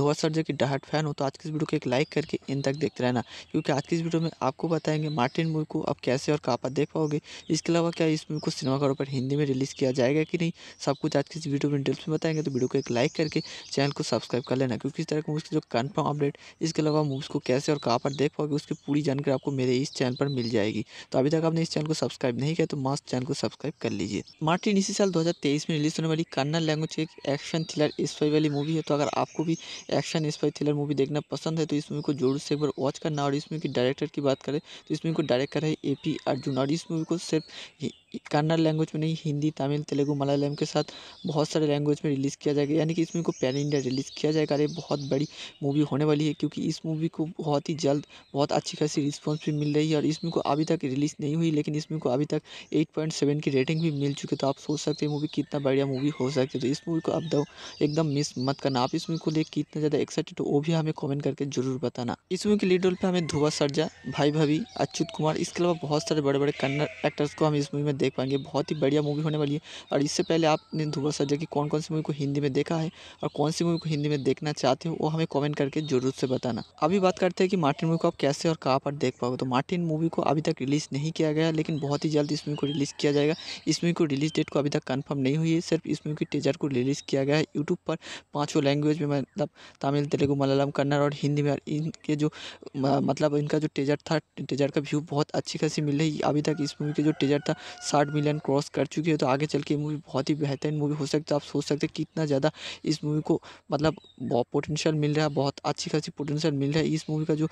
हो सर जो कि डहाट फैन हो तो आज के इस वीडियो को एक लाइक करके इन तक देखते रहना क्योंकि आज की इस वीडियो में आपको बताएंगे मार्टिन मूवी को आप कैसे और कहाँ पर देख पाओगे इसके अलावा क्या इस मूवी को सिनेमाघरों पर हिंदी में रिलीज़ किया जाएगा कि नहीं सब कुछ आज की इस वीडियो में डिटेल्स में बताएंगे तो वीडियो को एक लाइक करके चैनल को सब्सक्राइब कर लेना क्योंकि इस तरह की मूवी जो कन्फर्म अपडेट इसके अलावा मूवीज़ को कैसे और कहाँ पर देख पाओगे उसकी पूरी जानकारी आपको मेरे इस चैनल पर मिल जाएगी तो अभी तक आपने इस चैनल को सब्सक्राइब नहीं किया तो मास्ट चैनल को सब्सक्राइब कर लीजिए मार्टिन इसी साल 2023 में रिलीज़ होने वाली कन्नड़ लैंग्वेज एक एक्शन थ्रिलर स्पाई वाली मूवी है तो अगर आपको भी एक्शन स्पाई थ्रिलर मूवी देखना पसंद है तो इस मूवी को जोर से एक बार वॉच करना और इस मूवी की डायरेक्टर की बात करें तो इस मूवी को डायरेक्ट करें है ए पी अर्जुन और इस मूवी को सिर्फ कन्नड़ लैंग्वेज में नहीं हिंदी तमिल तेलुगू मलयालम के साथ बहुत सारे लैंग्वेज में रिलीज़ किया जाएगा यानी कि इस मूवी को पैन इंडिया रिलीज़ किया जाएगा और बहुत बड़ी मूवी होने वाली है क्योंकि इस मूवी को बहुत ही जल्द बहुत अच्छी खासी रिस्पॉन्स भी मिल रही है और इस मूवी को अभी तक रिलीज़ नहीं हुई लेकिन इस मूवी को अभी तक एट की रेटिंग भी मिल चुकी है तो आप सोच सकते हैं मूवी कितना बढ़िया मूवी हो सकती है तो इस मूवी को आप तो एकदम मिस मत करना आप इस मूवी को देख कितना ज़्यादा एक्साइटेड हो वो भी हमें कॉमेंट करके जरूर बताना इस मूवी के लीड रोल पर हमें धुआ सरजा भाई भाभी अच्युत कुमार इसके अलावा बहुत सारे बड़े बड़े कन्नड़ एक्टर्स को हम इस मूवी में देख पाएंगे बहुत ही बढ़िया मूवी होने वाली है और इससे पहले आपने ध्रुव सजा की कौन कौन सी मूवी को हिंदी में देखा है और कौन सी मूवी को हिंदी में देखना चाहते हो वो हमें कॉमेंट करके जरूर से बताना अभी बात करते हैं कि मार्टिन मूवी को आप कैसे और कहाँ पर देख पाओगे तो मार्टिन मूवी को अभी तक रिलीज़ नहीं किया गया लेकिन बहुत ही जल्द इस मूवी को रिलीज़ किया जाएगा इस मूवी को रिलीज़ डेट को अभी तक कन्फर्म नहीं हुई है सिर्फ इस मूवी के टीजर को रिलीज़ किया गया है यूट्यूब पर पाँचों लैंग्वेज में मतलब तमिल तेलुगु मलयालम कन्नड़ और हिंदी में इनके जो मतलब इनका जो टीजर था टीजर का व्यू बहुत अच्छी खासी मिल रही अभी तक इस मूवी के जो टीजर था साठ मिलियन क्रॉस कर चुकी है तो आगे चल के मूवी बहुत ही बेहतरीन मूवी हो सकता है आप सोच सकते हैं कितना ज़्यादा इस मूवी को मतलब पोटेंशियल मिल रहा है बहुत अच्छी खासी पोटेंशियल मिल रहा है इस मूवी का जो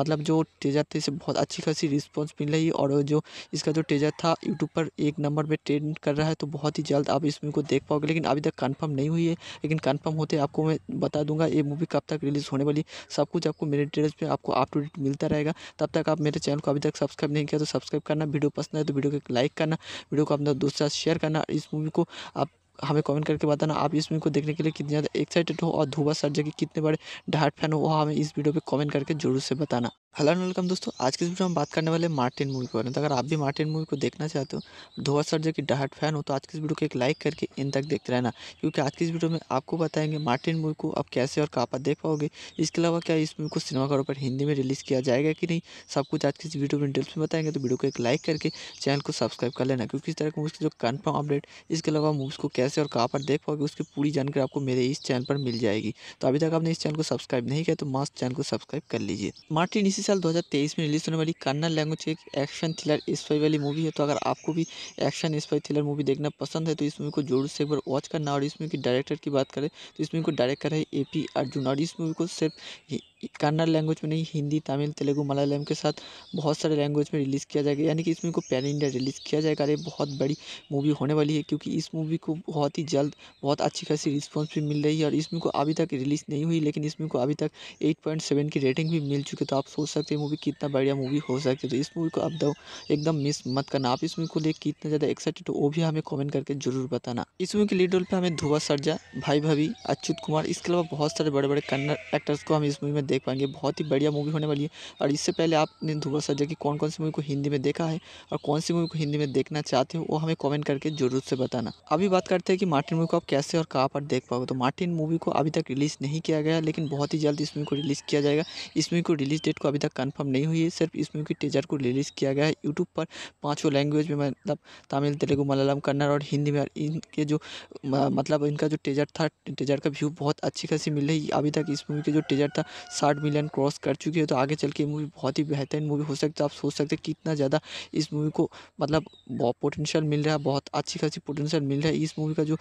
मतलब जो टेजर थे इसे बहुत अच्छी खासी रिस्पॉन्स मिल रही है और जो इसका जो टेजर था यूट्यूब पर एक नंबर पर ट्रेंड कर रहा है तो बहुत ही जल्द आप इस मूवी को देख पाओगे लेकिन अभी तक कन्फर्म नहीं हुई है लेकिन कन्फर्म होते आपको मैं बता दूंगा ये मूवी कब तक रिलीज़ होने वाली सब कुछ आपको मेरे डिटेल्स पर आपको अप टू डेट मिलता रहेगा तब तक आप मेरे चैनल को अभी तक सब्सक्राइब नहीं किया तो सब्सक्राइब करना वीडियो पसंद है तो वीडियो को लाइक करना वीडियो को अपना दोस्त साथ शेयर करना इस मूवी को आप हमें कमेंट करके बताना आप इस मूवी को देखने के लिए कितने ज़्यादा एक्साइटेड हो और धुवा सर जगह कितने बड़े डार्ट फैन हो वह हमें इस वीडियो पे कमेंट करके जरूर से बताना हेलो एंड वेलकम दोस्तों आज के वीडियो में हम बात करने वाले मार्टिन मूवी के बारे में तो अगर आप भी मार्टिन मूवी को देखना चाहते हो धोआ सर जो की डहाट फैन हो तो आज के इस वीडियो को एक लाइक करके इन तक देखते रहना क्योंकि आज की इस वीडियो में आपको बताएंगे मार्टिन मूवी को आप कैसे और कहाँ पर देख पाओगे इसके अलावा क्या इस मूवी को सिनेमाघरों पर हिंदी में रिलीज़ किया जाएगा कि नहीं सब कुछ आज की इस वीडियो में डिटेल्स में बताएंगे तो वीडियो को एक लाइक करके चैनल को सब्सक्राइब कर लेना क्योंकि इस तरह की मूवी जो कन्फर्म अपडेट इसके अलावा मूवीज़ को कैसे और कहाँ पर देख पाओगे उसकी पूरी जानकारी आपको मेरे इस चैनल पर मिल जाएगी तो अभी तक आपने इस चैनल को सब्सक्राइब नहीं किया तो मास्ट चैनल को सब्सक्राइब कर लीजिए मार्टिन इसी इसी साल 2023 में रिलीज़ होने वाली कन्नड़ लैंग्वेज एक एक्शन थ्रिलर स्पाई वाली मूवी है तो अगर आपको भी एक्शन स्पाई थ्रिलर मूवी देखना पसंद है तो इस मूवी को जोर से एक बार वॉच करना और इस मूवी की डायरेक्टर की बात करें तो इस मूवी को डायरेक्ट है ए पी अर्जुन और इस मूवी को सिर्फ कन्नड़ लैंग्वेज में नहीं हिंदी तमिल तेलुगू मलयालम के साथ बहुत सारे लैंग्वेज में रिलीज़ किया जाएगा यानी कि इसमें को पैन इंडिया रिलीज़ किया जाएगा अरे बहुत बड़ी मूवी होने वाली है क्योंकि इस मूवी को बहुत ही जल्द बहुत अच्छी खासी रिस्पॉन्स भी मिल रही है और इसमें को अभी तक रिलीज़ नहीं हुई लेकिन इसमें को अभी तक एट की रेटिंग भी मिल चुकी तो आप सोच सकते हैं मूवी कितना बढ़िया मूवी हो सकती है तो इस मूवी को आप दो तो एकदम मिस मत करना आप इस मूवी को देख कितना ज़्यादा एक्साइटेड हो वो भी हमें कॉमेंट करके जरूर बताना इस मूवी के लीड रोल पर हमें धुआ सरजा भाई भाभी अच्युत कुमार इसके अलावा बहुत सारे बड़े बड़े कन्नड़ एक्टर्स को हम इस मूवी में देख पाएंगे बहुत ही बढ़िया मूवी होने वाली है और इससे पहले आपने ध्रुव सजा की कौन कौन सी मूवी को हिंदी में देखा है और कौन सी मूवी को हिंदी में देखना चाहते हो वो हमें कॉमेंट करके जरूर से बताना अभी बात करते हैं कि मार्टिन मूवी को आप कैसे और कहाँ पर देख पाओगे तो मार्टिन मूवी को अभी तक रिलीज़ नहीं किया गया लेकिन बहुत ही जल्द इस मूवी को रिलीज़ किया जाएगा इस मूवी को रिलीज़ डेट को अभी तक कन्फर्म नहीं हुई है सिर्फ इस मूवी के टीजर को रिलीज़ किया गया है यूट्यूब पर पाँचों लैंग्वेज में मतलब तमिल तेलुगू मलयालम कन्नड़ और हिंदी में इनके जो मतलब इनका जो टीजर था टीजर का व्यू बहुत अच्छी खासी मिल रही अभी तक इस मूवी के जो टीजर था साठ मिलियन क्रॉस कर चुकी है तो आगे चल के मूवी बहुत ही बेहतरीन मूवी हो सकती है आप सोच सकते हैं कितना ज़्यादा इस मूवी को मतलब पोटेंशियल मिल रहा है बहुत अच्छी खासी पोटेंशियल मिल रहा है इस मूवी का जो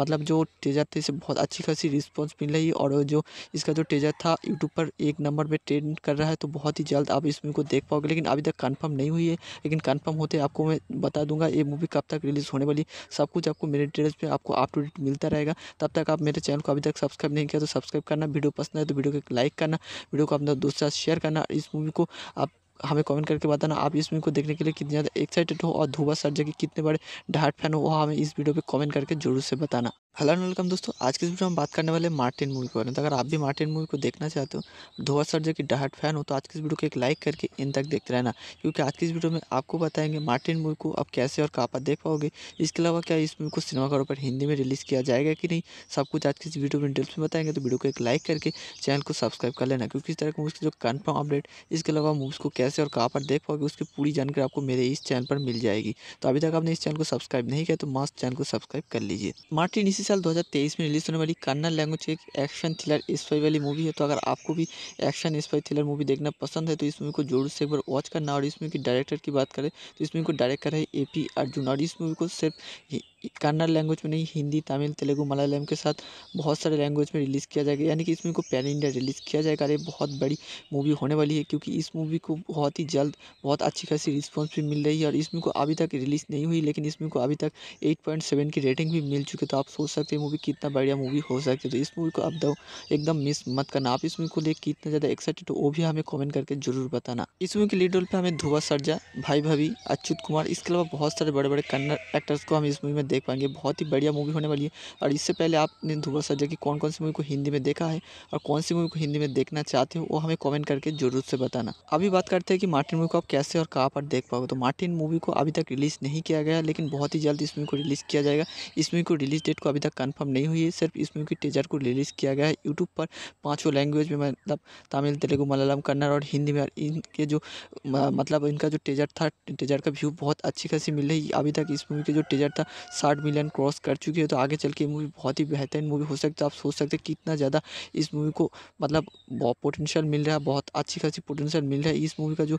मतलब जो टेजर थे इसे बहुत अच्छी खासी रिस्पॉन्स मिल रही है और जो इसका जो टेजर था यूट्यूब पर एक नंबर पर ट्रेंड कर रहा है तो बहुत ही जल्द आप इस मूवी को देख पाओगे लेकिन अभी तक कन्फर्म नहीं हुई है लेकिन कन्फर्म होते आपको मैं बता दूंगा ये मूवी कब तक रिलीज़ होने वाली सब कुछ आपको मेरे डिटेल्स पर आपको अप टू डेट मिलता रहेगा तब तक आप मेरे चैनल को अभी तक सब्सक्राइब नहीं किया तो सब्सक्राइब करना वीडियो पसंद है तो वीडियो को लाइक करना वीडियो को अपना दोस्त साथ शेयर करना इस मूवी को आप हमें कमेंट करके बताना आप इस मूवी को देखने के लिए कितने ज़्यादा एक्साइटेड हो और धुआ सर जगह कितने बड़े डाट फैन हो वह हमें इस वीडियो पे कमेंट करके जरूर से बताना हेलो वेलकम दोस्तों आज के वीडियो में हम बात करने वाले मार्टिन मूवी के बारे में तो अगर आप भी मार्टिन मूवी को देखना चाहते हो धोवा जो कि डहाट फैन हो तो आज के इस वीडियो को एक लाइक करके इन तक देखते रहना क्योंकि आज की इस वीडियो में आपको बताएंगे मार्टिन मूवी को आप कैसे और कहाँ पर देख पाओगे इसके अलावा क्या इस मूवी को सिनेमाघरों पर हिंदी में रिलीज़ किया जाएगा कि नहीं सब कुछ आज की इस वीडियो में डिटेल्स में बताएंगे तो वीडियो को एक लाइक करके चैनल को सब्सक्राइब कर लेना क्योंकि इस तरह की मूवी जो कन्फर्म अपडेट इसके अलावा मूवीज़ को कैसे और कहाँ पर देख पाओगे उसकी पूरी जानकारी आपको मेरे इस चैनल पर मिल जाएगी तो अभी तक आपने इस चैनल को सब्सक्राइब नहीं किया तो मास्ट चैनल को सब्सक्राइब कर लीजिए मार्टिन इसी इसी साल 2023 में रिलीज़ होने वाली कन्नड़ लैंग्वेज एक एक्शन थ्रिलर स्पाई वाली मूवी है तो अगर आपको भी एक्शन स्पाई थ्रिलर मूवी देखना पसंद है तो इस मूवी को जरूर से एक बार वॉच करना और इस मूवी की डायरेक्टर की बात करें तो इस मूवी को डायरेक्ट है ए पी अर्जुन और इस मूवी को सिर्फ कन्नड़ लैंग्वेज में नहीं हिंदी तमिल तेलुगू मलयालम के साथ बहुत सारे लैंग्वेज में रिलीज़ किया जाएगा यानी कि इस मूवी को पैन इंडिया रिलीज़ किया जाएगा अरे बहुत बड़ी मूवी होने वाली है क्योंकि इस मूवी को बहुत ही जल्द बहुत अच्छी खासी रिस्पॉन्स भी मिल रही है और इस मूवी को अभी तक रिलीज़ नहीं हुई लेकिन इस मूवी को अभी तक एट की रेटिंग भी मिल चुकी तो आप सोच सकते हैं मूवी कितना बढ़िया मूवी हो सकती है तो इस मूवी को अब दो एकदम मिस मत करना आप इस मूवी को लेकर कितना ज़्यादा एक्साइटेड हो वो भी हमें कॉमेंट करके जरूर बताना इस मूवी के लीड रोल पर हमें धुआ सरजा भाई भाभी अच्युत कुमार इसके अलावा बहुत सारे बड़े बड़े कन्नड़ एक्टर्स को हम इस मूवी में देख पाएंगे बहुत ही बढ़िया मूवी होने वाली है और इससे पहले आपने ध्रुव सजा कि कौन कौन सी मूवी को हिंदी में देखा है और कौन सी मूवी को हिंदी में देखना चाहते हो वो हमें कॉमेंट करके जरूर से बताना अभी बात करते हैं कि मार्टिन मूवी को आप कैसे और कहाँ पर देख पाओगे तो मार्टिन मूवी को अभी तक रिलीज़ नहीं किया गया लेकिन बहुत ही जल्द इस मूवी को रिलीज़ किया जाएगा इस मूवी को रिलीज़ डेट को अभी तक कन्फर्म नहीं हुई है सिर्फ इस मूवी के टीजर को रिलीज़ किया गया है यूट्यूब पर पाँचों लैंग्वेज में मतलब तमिल तेलुगू मलयालम कन्नड़ और हिंदी में इनके जो मतलब इनका जो टीजर था टीजर का व्यू बहुत अच्छी खासी मिल रही अभी तक इस मूवी के जो टीजर था साठ मिलियन क्रॉस कर चुकी है तो आगे चल के मूवी बहुत ही बेहतरीन मूवी हो सकती है तो आप सोच सकते हैं कितना ज़्यादा इस मूवी को मतलब पोटेंशियल मिल रहा है बहुत अच्छी खासी पोटेंशियल मिल रहा है इस मूवी का जो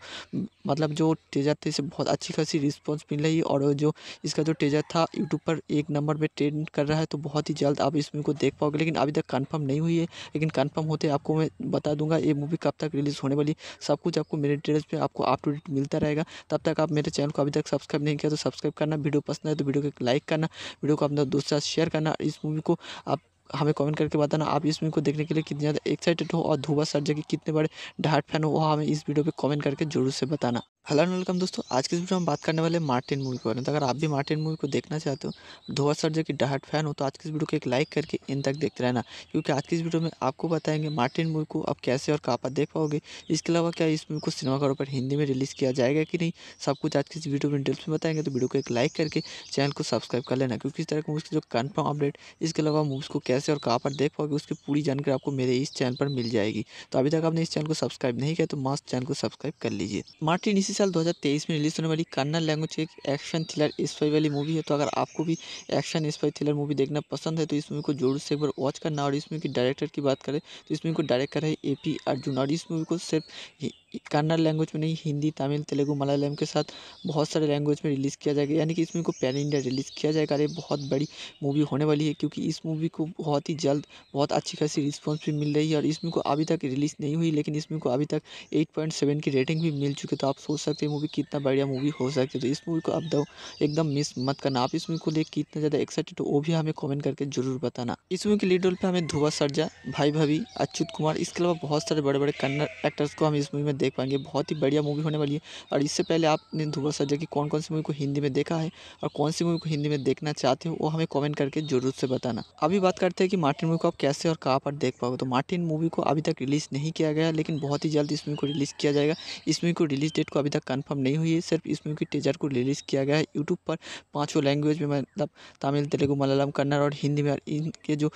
मतलब जो टेजर थे इसे बहुत अच्छी खासी रिस्पॉन्स मिल रही है और जो इसका जो टेजर था यूट्यूब पर एक नंबर पर ट्रेंड कर रहा है तो बहुत ही जल्द आप इस मूवी को देख पाओगे लेकिन अभी तक कन्फर्म नहीं हुई है लेकिन कन्फर्म होते आपको मैं बता दूंगा ये मूवी कब तक रिलीज़ होने वाली सब कुछ आपको मेरे डिटेल्स पर आपको अप टू डेट मिलता रहेगा तब तक आप मेरे चैनल को अभी तक सब्सक्राइब नहीं किया तो सब्सक्राइब करना वीडियो पसंद है तो वीडियो को लाइक करना वीडियो को अपना दोस्त साथ शेयर करना इस मूवी को आप हमें कमेंट करके बताना आप इस मूवी को देखने के लिए कितने ज़्यादा एक्साइटेड हो और धुआ सर जगह कितने बड़े डाट फैन हो वो हमें इस वीडियो पे कमेंट करके जरूर से बताना हेलो वेलकम दोस्तों आज के वीडियो में बात करने वाले मार्टिन मूवी के बारे में तो अगर आप भी मार्टिन मूवी को देखना चाहते हो धुआ सरजा की डहाट फैन हो तो आज के इस वीडियो को एक लाइक करके इन तक देखते रहना क्योंकि आज की इस वीडियो में आपको बताएंगे मार्टिन मूवी को आप कैसे और कहाँ पर देख पाओगे इसके अलावा क्या इस मूवी को सिनेमाघरों पर हिंदी में रिलीज़ किया जाएगा कि नहीं सब कुछ आज की इस वीडियो में डिटेल्स में बताएंगे तो वीडियो को एक लाइक करके चैनल को सब्सक्राइब कर लेना क्योंकि इस तरह की मूवीज़ की जो कन्फर्म अपडेट इसके अलावा मूवीज़ को कैसे कैसे और कहाँ पर देख पाओगे उसकी पूरी जानकारी आपको मेरे इस चैनल पर मिल जाएगी तो अभी तक आपने इस चैनल को सब्सक्राइब नहीं किया तो मास्ट चैनल को सब्सक्राइब कर लीजिए मार्टिन इसी साल दो में रिलीज होने वाली कन्नड़ लैंग्वेज एक एक्शन थ्रिलर स्पाई वाली मूवी है तो अगर आपको भी एक्शन स्पाई थ्रिलर मूवी देखना पसंद है तो इस मूवी को जोर से एक बार वॉच करना और इस मूवी की डायरेक्टर की बात करें तो इस मूवी को डायरेक्ट करें है ए पी अर्जुन और इस मूवी को सिर्फ कन्नड़ लैंग्वेज में नहीं हिंदी तमिल तेलुगू मलयालम के साथ बहुत सारे लैंग्वेज में रिलीज़ किया जाएगा यानी कि इस मूवी को पैन इंडिया रिलीज़ किया जाएगा अरे बहुत बड़ी मूवी होने वाली है क्योंकि इस मूवी को बहुत ही जल्द बहुत अच्छी खासी रिस्पॉन्स भी मिल रही है और इसमें को अभी तक रिलीज़ नहीं हुई लेकिन इसमें को अभी तक एट पॉइंट सेवन की रेटिंग भी मिल चुकी तो आप सोच सकते हैं मूवी कितना बढ़िया मूवी हो सकती है तो इस मूवी को अब दो एकदम मिस मत करना आप इस मूवी को देख कितना ज़्यादा एक्साइटेड हो वो भी हमें कॉमेंट करके जरूर बताना इस मूवी के लीड रोल पर हमें धुआ सरजा भाई भाभी अच्युत कुमार इसके अलावा बहुत सारे बड़े बड़े कन्नड़ एक्टर्स को हम इस मूवी में देख पाएंगे बहुत ही बढ़िया मूवी होने वाली है और इससे पहले आपने धुआ सजा की कौन कौन सी मूवी को हिंदी में देखा है और कौन सी मूवी को हिंदी में देखना चाहते हो वो हमें कॉमेंट करके जरूर से बताना अभी बात करते हैं कि मार्टिन मूवी को आप कैसे और कहाँ पर देख पाओगे तो मार्टिन मूवी को अभी तक रिलीज़ नहीं किया गया लेकिन बहुत ही जल्द इस मूवी को रिलीज़ किया जाएगा इस मूवी को रिलीज़ डेट को अभी तक कन्फर्म नहीं हुई है सिर्फ इस मूवी के टीजर को रिलीज़ किया गया है यूट्यूब पर पाँचों लैंग्वेज में मतलब तमिल तेलुगु मलयालम कन्नड़ और हिंदी में इनके जो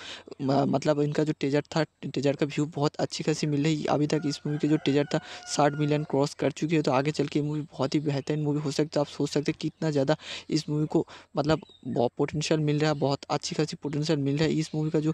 मतलब इनका जो टीजर था टीजर का व्यू बहुत अच्छी खासी मिल रही अभी तक इस मूवी के जो टीजर था साठ मिलियन क्रॉस कर चुकी है तो आगे चल के मूवी बहुत ही बेहतरीन मूवी हो सकती है आप सोच सकते हैं कितना ज़्यादा इस मूवी को मतलब पोटेंशियल मिल रहा है बहुत अच्छी खासी पोटेंशियल मिल रहा है इस मूवी का जो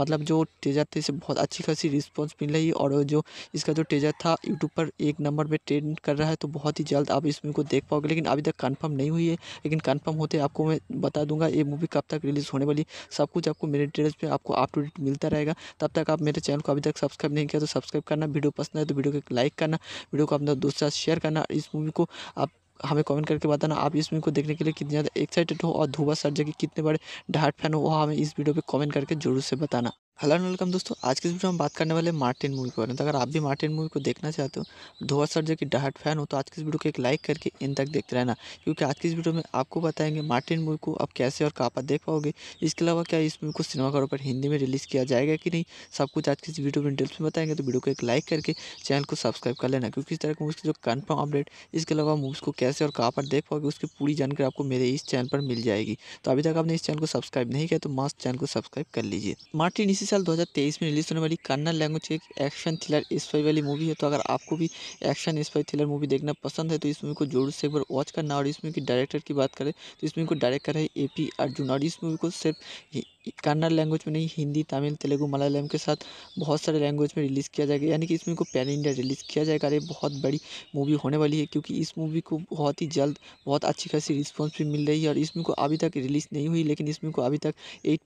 मतलब जो टेजर थे इसे बहुत अच्छी खासी रिस्पॉन्स मिल रही है और जो इसका जो टेजर था यूट्यूब पर एक नंबर पर ट्रेंड कर रहा है तो बहुत ही जल्द आप इस मूवी को देख पाओगे लेकिन अभी तक कन्फर्म नहीं हुई है लेकिन कन्फर्म होते आपको मैं बता दूंगा ये मूवी कब तक रिलीज़ होने वाली सब कुछ आपको मेरे डिटेल्स पर आपको अप टू डेट मिलता रहेगा तब तक आप मेरे चैनल को अभी तक सब्सक्राइब नहीं किया तो सब्सक्राइब करना वीडियो पसंद है तो वीडियो को लाइक करना वीडियो को अपने दोस्त साथ शेयर करना इस मूवी को आप हमें कमेंट करके बताना आप इस मूवी को देखने के लिए कितने ज़्यादा एक्साइटेड हो और धुवा सर के कितने बड़े डाट फैन हो वह हमें इस वीडियो पे कमेंट करके जरूर से बताना हेलो वेलकम दोस्तों आज के वीडियो में हम बात करने वाले मार्टिन मूवी के बारे में तो अगर आप भी मार्टिन मूवी को देखना चाहते हो धोआ सर जो कि डहाट फैन हो तो आज के इस वीडियो को एक लाइक करके इन तक देखते रहना क्योंकि आज की इस वीडियो में आपको बताएंगे मार्टिन मूवी को आप कैसे और कहाँ पर देख पाओगे इसके अलावा क्या इस मूवी को सिनेमाघरों पर हिंदी में रिलीज़ किया जाएगा कि नहीं सब कुछ आज की इस वीडियो में डिटेल्स में बताएंगे तो वीडियो को एक लाइक करके चैनल को सब्सक्राइब कर लेना क्योंकि इस तरह की मूवी जो कन्फर्म अपडेट इसके अलावा मूवीज़ को कैसे और कहाँ पर देख पाओगे उसकी पूरी जानकारी आपको मेरे इस चैनल पर मिल जाएगी तो अभी तक आपने इस चैनल को सब्सक्राइब नहीं किया तो मास्ट चैनल को सब्सक्राइब कर लीजिए मार्टिन इसी इसी साल 2023 में रिलीज़ होने वाली कन्नड़ लैंग्वेज एक एक्शन थ्रिलर स्पाई वाली मूवी है तो अगर आपको भी एक्शन स्पाई थ्रिलर मूवी देखना पसंद है तो इस मूवी को जरूर से एक बार वॉच करना और इस मूवी की डायरेक्टर की बात करें तो इस मूवी को डायरेक्ट है ए पी अर्जुन और इस मूवी को सिर्फ कन्नड़ लैंग्वेज में नहीं हिंदी तमिल तेलुगू मलयालम के साथ बहुत सारे लैंग्वेज में रिलीज़ किया जाएगा यानी कि इस मूवी को पैन इंडिया रिलीज़ किया जाएगा अरे बहुत बड़ी मूवी होने वाली है क्योंकि इस मूवी को बहुत ही जल्द बहुत अच्छी खासी रिस्पॉन्स भी मिल रही है और इसमें को अभी तक रिलीज़ नहीं हुई लेकिन इसमें को अभी तक एट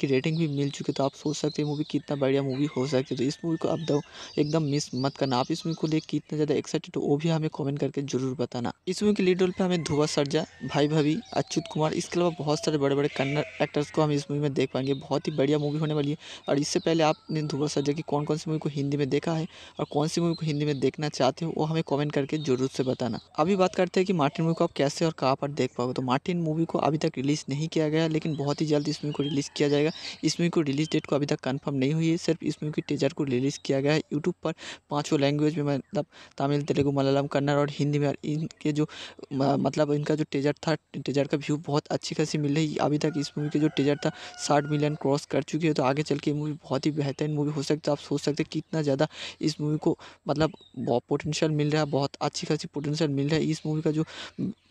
की रेटिंग भी मिल चुकी तो आप सोच सकते हैं मूवी कितना बढ़िया मूवी हो सकती है तो इस मूवी को अब दो तो एकदम मिस मत करना आप इस मूवी को देख कितना ज़्यादा एक्साइटेड हो वो भी हमें कॉमेंट करके जरूर बताना इस मूवी के लीड रोल पर हमें धुआ सरजा भाई भाभी अच्युत कुमार इसके अलावा बहुत सारे बड़े बड़े कन्नड़ एक्टर्स को हम इस मूवी में देख पाएंगे बहुत ही बढ़िया मूवी होने वाली है और इससे पहले आपने धुआ सजा कि कौन कौन सी मूवी को हिंदी में देखा है और कौन सी मूवी को हिंदी में देखना चाहते हो वो हमें कॉमेंट करके जरूर से बताना अभी बात करते हैं कि मार्टिन मूवी को आप कैसे और कहाँ पर देख पाओगे तो मार्टिन मूवी को अभी तक रिलीज़ नहीं किया गया लेकिन बहुत ही जल्द इस मूवी को रिलीज़ किया जाएगा इस मूवी को रिलीज़ डेट को अभी तक कन्फर्म नहीं हुई है सिर्फ इस मूवी के टीजर को रिलीज़ किया गया है यूट्यूब पर पाँचों लैंग्वेज में मतलब तमिल तेलुगू मलयालम कन्नड़ और हिंदी में इनके जो मतलब इनका जो टीजर था टीजर का व्यू बहुत अच्छी खासी मिल रही अभी तक इस मूवी के जो टीजर था साठ मिलियन क्रॉस कर चुकी है तो आगे चल के मूवी बहुत ही बेहतरीन मूवी हो सकती है आप सोच सकते हैं कितना ज़्यादा इस मूवी को मतलब बहुत पोटेंशियल मिल रहा है बहुत अच्छी खासी पोटेंशियल मिल रहा है इस मूवी का जो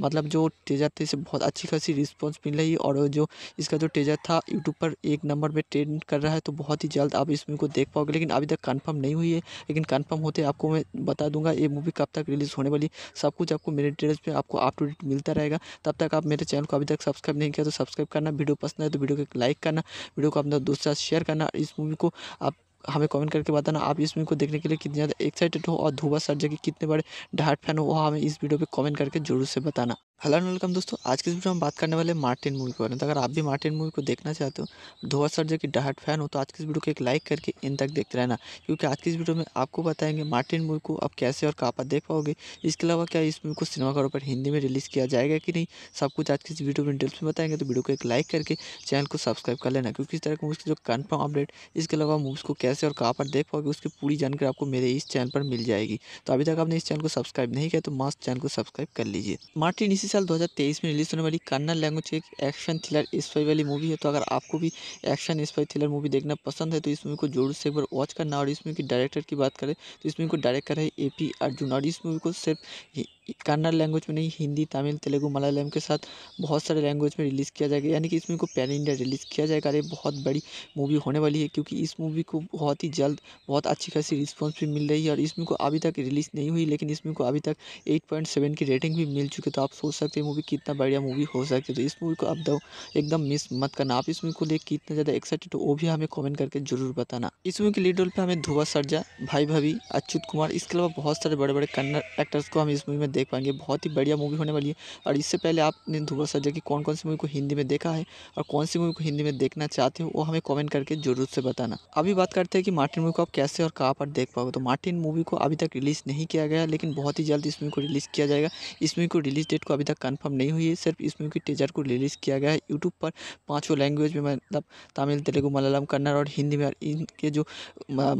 मतलब जो टेजर थे इसे बहुत अच्छी खासी रिस्पॉन्स मिल रही है और जो इसका जो टेजर था यूट्यूब पर एक नंबर पर ट्रेंड कर रहा है तो बहुत ही जल्द आप इस मूवी को देख पाओगे लेकिन अभी तक कन्फर्म नहीं हुई है लेकिन कन्फर्म होते आपको मैं बता दूंगा ये मूवी कब तक रिलीज़ होने वाली सब कुछ आपको मेरे डिटेल्स में आपको अप टू डेट मिलता रहेगा तब तक आप मेरे चैनल को अभी तक सब्सक्राइब नहीं किया तो सब्सक्राइब करना वीडियो पसंद है तो वीडियो को लाइक करना वीडियो को अपना दोस्त साथ शेयर करना इस मूवी को आप हमें कमेंट करके बताना आप इस मूवी को देखने के लिए कितने ज़्यादा एक्साइटेड हो और धुबा सर जगह कितने बड़े डाट फैन हो वह हमें इस वीडियो पे कमेंट करके जरूर से बताना हेलो वेलकम दोस्तों आज के वीडियो में बात करने वाले मार्टिन मूवी के बारे में तो अगर आप भी मार्टिन मूवी को देखना चाहते हो धोवा सर जो कि डहाट फैन हो तो आज के इस वीडियो को एक लाइक करके इन तक देखते रहना क्योंकि आज के इस वीडियो में आपको बताएंगे मार्टिन मूवी को आप कैसे और कहाँ पर देख पाओगे इसके अलावा क्या इस मूवी को सिनेमाघरों पर हिंदी में रिलीज़ किया जाएगा कि नहीं सब कुछ आज की इस वीडियो में डिटेल्स में बताएंगे तो वीडियो को एक लाइक करके चैनल को सब्सक्राइब कर लेना क्योंकि इस तरह की मूवी जो कन्फर्म अपडेट इसके अलावा मूवीज़ को कैसे और कहाँ पर देख पाओगे उसकी पूरी जानकारी आपको मेरे इस चैनल पर मिल जाएगी तो अभी तक आपने इस चैनल को सब्सक्राइब नहीं किया तो मस्त चैनल को सब्सक्राइब कर लीजिए मार्टिन इसी इसी साल 2023 में रिलीज़ होने वाली कन्नड़ लैंग्वेज एक एक्शन थ्रिलर स्पाई वाली मूवी है तो अगर आपको भी एक्शन स्पाई थ्रिलर मूवी देखना पसंद है तो इस मूवी को जरूर से एक बार वॉच करना और इस मूवी की डायरेक्टर की बात करें तो इस मूवी को डायरेक्ट है ए पी अर्जुन और इस मूवी को सिर्फ कन्नड़ लैंग्वेज में नहीं हिंदी तमिल तेलुगू मलयालम के साथ बहुत सारे लैंग्वेज में रिलीज़ किया जाएगा यानी कि इस मूवी को पैन इंडिया रिलीज़ किया जाएगा अरे बहुत बड़ी मूवी होने वाली है क्योंकि इस मूवी को बहुत ही जल्द बहुत अच्छी खासी रिस्पॉन्स भी मिल रही है और इसमें को अभी तक रिलीज़ नहीं हुई लेकिन इसमें को अभी तक एट की रेटिंग भी मिल चुकी है तो आप सोच सकते हैं मूवी कितना बढ़िया मूवी हो सकती है तो इस मूवी को अब दो एकदम मिस मत करना आप इस मूवी को देख कितना ज़्यादा एक्साइटेड हो वो भी हमें कॉमेंट करके जरूर बताना इस मूवी के लीड रोल पर हमें धुआ सरजा भाई भाभी अच्युत कुमार इसके अलावा बहुत सारे बड़े बड़े कन्नड़ एक्टर्स को हम इस मूवी में देख पाएंगे बहुत ही बढ़िया मूवी होने वाली है और इससे पहले आपने ध्रुव सरजा की कौन कौन सी मूवी को हिंदी में देखा है और कौन सी मूवी को हिंदी में देखना चाहते हो वो हमें कॉमेंट करके जरूर से बताना अभी बात करते हैं कि मार्टिन मूवी को आप कैसे और कहाँ पर देख पाओगे तो मार्टिन मूवी को अभी तक रिलीज़ नहीं किया गया लेकिन बहुत ही जल्द इस मूवी को रिलीज़ किया जाएगा इस मूवी को रिलीज़ डेट को अभी तक कन्फर्म नहीं हुई है सिर्फ इस मूवी की टीजर को रिलीज़ किया गया है यूट्यूब पर पाँचों लैंग्वेज में मतलब तमिल तेलुगू मलयालम कन्नड़ और हिंदी में इनके जो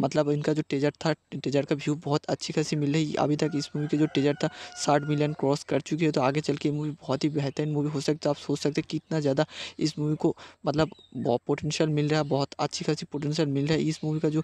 मतलब इनका जो टीजर था टीजर का व्यू बहुत अच्छी खासी मिल रही अभी तक इस मूवी के जो टीजर था साठ मिलियन क्रॉस कर चुकी है तो आगे चल के मूवी बहुत ही बेहतरीन मूवी हो सकती है आप सोच सकते हैं कितना ज़्यादा इस मूवी को मतलब पोटेंशियल मिल रहा है बहुत अच्छी खासी पोटेंशियल मिल रहा है इस मूवी का जो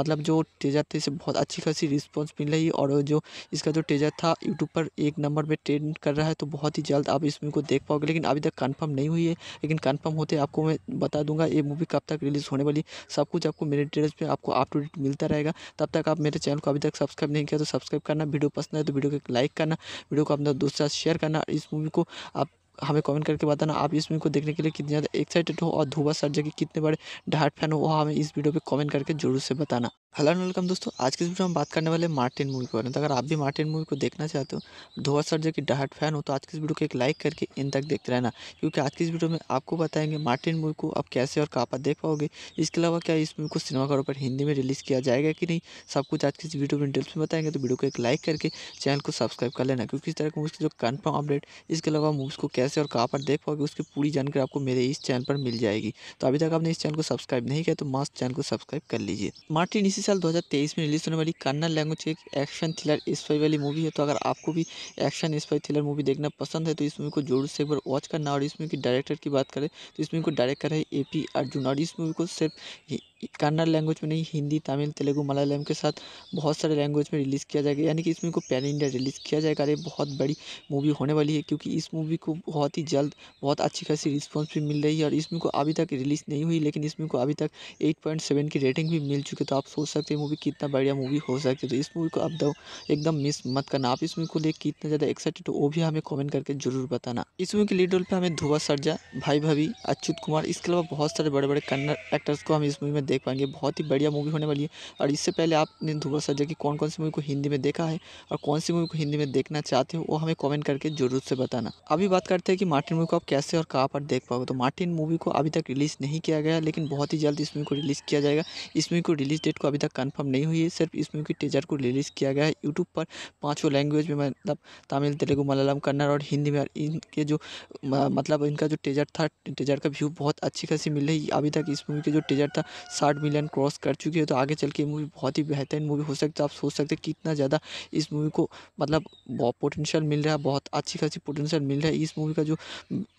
मतलब जो टेजर थे इसे बहुत अच्छी खासी रिस्पॉन्स मिल रही है और जो इसका जो टेजर था यूट्यूब पर एक नंबर पर ट्रेंड कर रहा है तो बहुत ही जल्द आप इस मूवी को देख पाओगे लेकिन अभी तक कन्फर्म नहीं हुई है लेकिन कन्फर्म होते आपको मैं बता दूंगा ये मूवी कब तक रिलीज़ होने वाली सब कुछ आपको मेरे डिटेल्स में आपको अप टू डेट मिलता रहेगा तब तक आप मेरे चैनल को अभी तक सब्सक्राइब नहीं किया तो सब्सक्राइब करना वीडियो पसंद है तो वीडियो को लाइक करना वीडियो को अपने दोस्त साथ शेयर करना इस मूवी को आप हमें कमेंट करके बताना आप इस मूवी को देखने के लिए कितने ज़्यादा एक्साइटेड हो और धुआ सर जगह कितने बड़े डाट फैन हो वह हमें इस वीडियो पे कमेंट करके जरूर से बताना हेलो एंड वेलकम दोस्तों आज के वीडियो में हम बात करने वाले मार्टिन मूवी के बारे में तो अगर आप भी मार्टिन मूवी को देखना चाहते हो धोआ सर जो कि डहाट फैन हो तो आज की इस वीडियो को एक लाइक करके इन तक देखते रहना क्योंकि आज की इस वीडियो में आपको बताएंगे मार्टिन मूवी को आप कैसे और कहाँ पर देख पाओगे इसके अलावा क्या इस मूवी को सिनेमाघरों पर हिंदी में रिलीज़ किया जाएगा कि नहीं सब कुछ आज की इस वीडियो में डिटेल्स में बताएंगे तो वीडियो को एक लाइक करके चैनल को सब्सक्राइब कर लेना क्योंकि इस तरह की मूवीज़ की जो कन्फर्म अपडेट इसके अलावा मूवीज़ को कैसे और कहाँ पर देख पाओगे उसकी पूरी जानकारी आपको मेरे इस चैनल पर मिल जाएगी तो अभी तक आपने इस चैनल को सब्सक्राइब नहीं किया तो मास्क चैनल को सब्सक्राइब कर लीजिए मार्टिन इसी इसी साल 2023 में रिलीज़ होने वाली कन्नड़ लैंग्वेज एक एक्शन थ्रिलर स्पाई वाली मूवी है तो अगर आपको भी एक्शन स्पाई थ्रिलर मूवी देखना पसंद है तो इस मूवी को जोर से एक बार वॉच करना और इस मूवी के डायरेक्टर की बात करें तो इस मूवी को डायरेक्ट करें है ए पी अर्जुन और इस मूवी को सिर्फ कन्नड़ लैंग्वेज में नहीं हिंदी तमिल तेलुगु मलयालम के साथ बहुत सारे लैंग्वेज में रिलीज़ किया जाएगा यानी कि इस मूवी को पैन इंडिया रिलीज़ किया जाएगा अरे बहुत बड़ी मूवी होने वाली है क्योंकि इस मूवी को बहुत ही जल्द बहुत अच्छी खासी रिस्पॉन्स भी मिल रही है और इस मूवी को अभी तक रिलीज़ नहीं हुई लेकिन इस मूवी को अभी तक एट की रेटिंग भी मिल चुकी तो आप सोच सकते हैं मूवी कितना बढ़िया मूवी हो सकती है तो इस मूवी को अब दो तो एकदम मिस मत करना आप इस मूवी को देख कितना ज़्यादा एक्साइटेड हो वो भी हमें कॉमेंट करके जरूर बताना इस मूवी के लीड रोल पर हमें धुआ सरजा भाई भाभी अच्युत कुमार इसके अलावा बहुत सारे बड़े बड़े कन्नड़ एक्टर्स को हम इस मूवी में देख पाएंगे बहुत ही बढ़िया मूवी होने वाली है और इससे पहले आपने ध्रुव सर्जा की कौन कौन सी मूवी को हिंदी में देखा है और कौन सी मूवी को हिंदी में देखना चाहते हो वो हमें कॉमेंट करके जरूर से बताना अभी बात करते हैं कि मार्टिन मूवी को आप कैसे और कहाँ पर देख पाओगे तो मार्टिन मूवी को अभी तक रिलीज़ नहीं किया गया लेकिन बहुत ही जल्द इस मूवी को रिलीज़ किया जाएगा इस मूवी को रिलीज़ डेट को अभी तक कन्फर्म नहीं हुई है सिर्फ इस मूवी की टीजर को रिलीज़ किया गया है यूट्यूब पर पाँचों लैंग्वेज में मतलब तमिल तेलुगू मलयालम कन्नड़ और हिंदी में इनके जो मतलब इनका जो टीजर था टीजर का व्यू बहुत अच्छी खासी मिल रही अभी तक इस मूवी के जो टीजर था साठ मिलियन क्रॉस कर चुकी है तो आगे चल के मूवी बहुत ही बेहतरीन मूवी हो सकती है आप सोच सकते हैं कितना ज़्यादा इस मूवी को मतलब बहुत पोटेंशियल मिल रहा है बहुत अच्छी खासी पोटेंशियल मिल रहा है इस मूवी का जो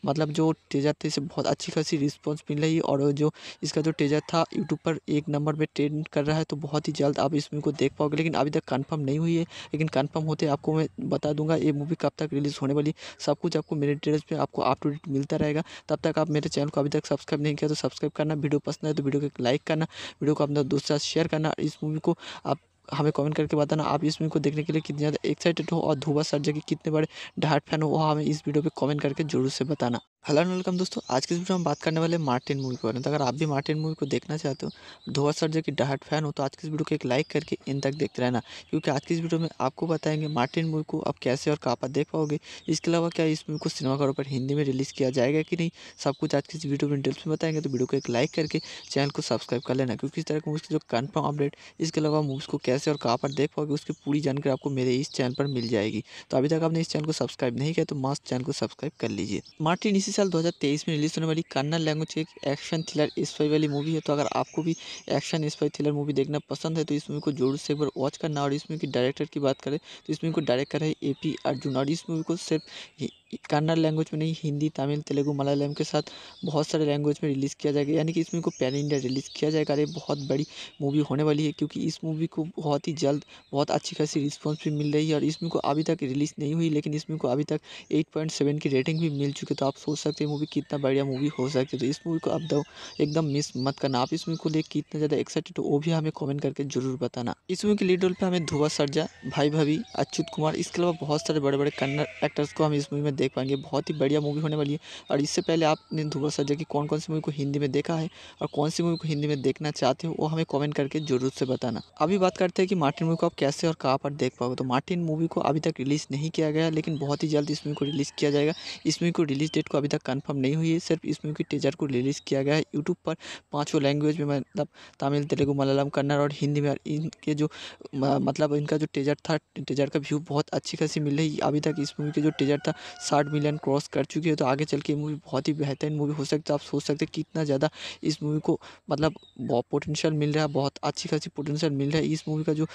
मतलब जो टेजर थे इसे बहुत अच्छी खासी रिस्पॉन्स मिल रही है और जो इसका जो टेजर था यूट्यूब पर एक नंबर पर ट्रेंड कर रहा है तो बहुत ही जल्द आप इस मूवी को देख पाओगे लेकिन अभी तक कन्फर्म नहीं हुई है लेकिन कन्फर्म होते आपको मैं बता दूंगा ये मूवी कब तक रिलीज़ होने वाली सब कुछ आपको मेरे डिटेल्स में आपको अप टू डेट मिलता रहेगा तब तक आप मेरे चैनल को अभी तक सब्सक्राइब नहीं किया तो सब्सक्राइब करना वीडियो पसंद है तो वीडियो को लाइक करना वीडियो को अपने दोस्त के साथ शेयर करना और इस मूवी को आप हमें कमेंट करके बताना आप इस मूवी को देखने के लिए कितने ज़्यादा एक्साइटेड हो और धुबा सर के कितने बड़े डार्ट फैन हो वह हमें इस वीडियो पे कमेंट करके जरूर से बताना हेलो एंड वेलकम दोस्तों आज के वीडियो में बात करने वाले मार्टिन मूवी के बारे में तो अगर आप भी मार्टिन मूवी को देखना चाहते हो धोवा सर की डहाट फैन हो तो आज की इस वीडियो को एक लाइक करके इन तक देखते रहना क्योंकि आज की इस वीडियो में आपको बताएंगे मार्टिन मूवी को आप कैसे और कहाँ पर देख पाओगे इसके अलावा क्या इस मूवी को सिनेमाघरों पर हिंदी में रिलीज़ किया जाएगा कि नहीं सब कुछ आज की इस वीडियो में डिटेल्स में बताएंगे तो वीडियो को एक लाइक करके चैनल को सब्सक्राइब कर लेना क्योंकि इस तरह की मूवीज़ की जो कन्फर्म अपडेट इसके अलावा मूवीज़ को कैसे और कहाँ पर देख पाओगे उसकी पूरी जानकारी आपको मेरे इस चैनल पर मिल जाएगी तो अभी तक आपने इस चैनल को सब्सक्राइब नहीं किया तो मास्ट चैनल को सब्सक्राइब कर लीजिए मार्टिन इसी साल दो में रिलीज होने वाली कन्नड़ लैंग्वेज की एक एक्शन थ्रिलर स्पाई वाली मूवी है तो अगर आपको भी एक्शन स्पाई थ्रिलर मूवी देखना पसंद है तो इस मूवी को जोर से एक बार वॉच करना और इस मूवी की डायरेक्टर की बात करें तो इस मूवी को डायरेक्ट करें ए पी अर्जुन और इस मूवी को सिर्फ कन्नड़ लैंग्वेज में नहीं हिंदी तमिल तेलुगू मलयालम के साथ बहुत सारे लैंग्वेज में रिलीज़ किया जाएगा यानी कि इस मूवी को पैन इंडिया रिलीज़ किया जाएगा अरे बहुत बड़ी मूवी होने वाली है क्योंकि इस मूवी को बहुत ही जल्द बहुत अच्छी खासी रिस्पॉन्स भी मिल रही है और इस मूवी को अभी तक रिलीज़ नहीं हुई लेकिन इस मूवी को अभी तक एट की रेटिंग भी मिल चुकी है तो आप सोच सकते हैं मूवी कितना बढ़िया मूवी हो सकती है तो इस मूवी को अब दो तो एकदम मिस मत करना आप इस मूवी को देख कितना ज़्यादा एक्साइटेड हो वो भी हमें कॉमेंट करके जरूर बताना इस मूवी के लीड रोल पर हमें धुआ सरजा भाई भाभी अच्युत कुमार इसके अलावा बहुत सारे बड़े बड़े कन्नड़ एक्टर्स को हम इस मूवी में देख पाएंगे बहुत ही बढ़िया मूवी होने वाली है और इससे पहले आपने ध्रुव सर्जा की कौन कौन सी मूवी को हिंदी में देखा है और कौन सी मूवी को हिंदी में देखना चाहते हो वो हमें कॉमेंट करके जरूर से बताना अभी बात करते हैं कि मार्टिन मूवी को आप कैसे और कहाँ पर देख पाओगे तो मार्टिन मूवी को अभी तक रिलीज़ नहीं किया गया लेकिन बहुत ही जल्द इस मूवी को रिलीज़ किया जाएगा इस मूवी को रिलीज़ डेट को अभी तक कन्फर्म नहीं हुई है सिर्फ इस मूवी की टीजर को रिलीज़ किया गया है यूट्यूब पर पाँचों लैंग्वेज में मतलब तमिल तेलुगू मलयालम कन्नड़ और हिंदी में इनके जो मतलब इनका जो टीजर था टीजर का व्यू बहुत अच्छी खासी मिल रही अभी तक इस मूवी के जो टीजर था साठ मिलियन क्रॉस कर चुकी है तो आगे चल के मूवी बहुत ही बेहतरीन मूवी हो सकता है आप सोच सकते हैं कितना ज़्यादा इस मूवी को मतलब बहुत पोटेंशियल मिल रहा है बहुत अच्छी खासी पोटेंशियल मिल रहा है इस मूवी का जो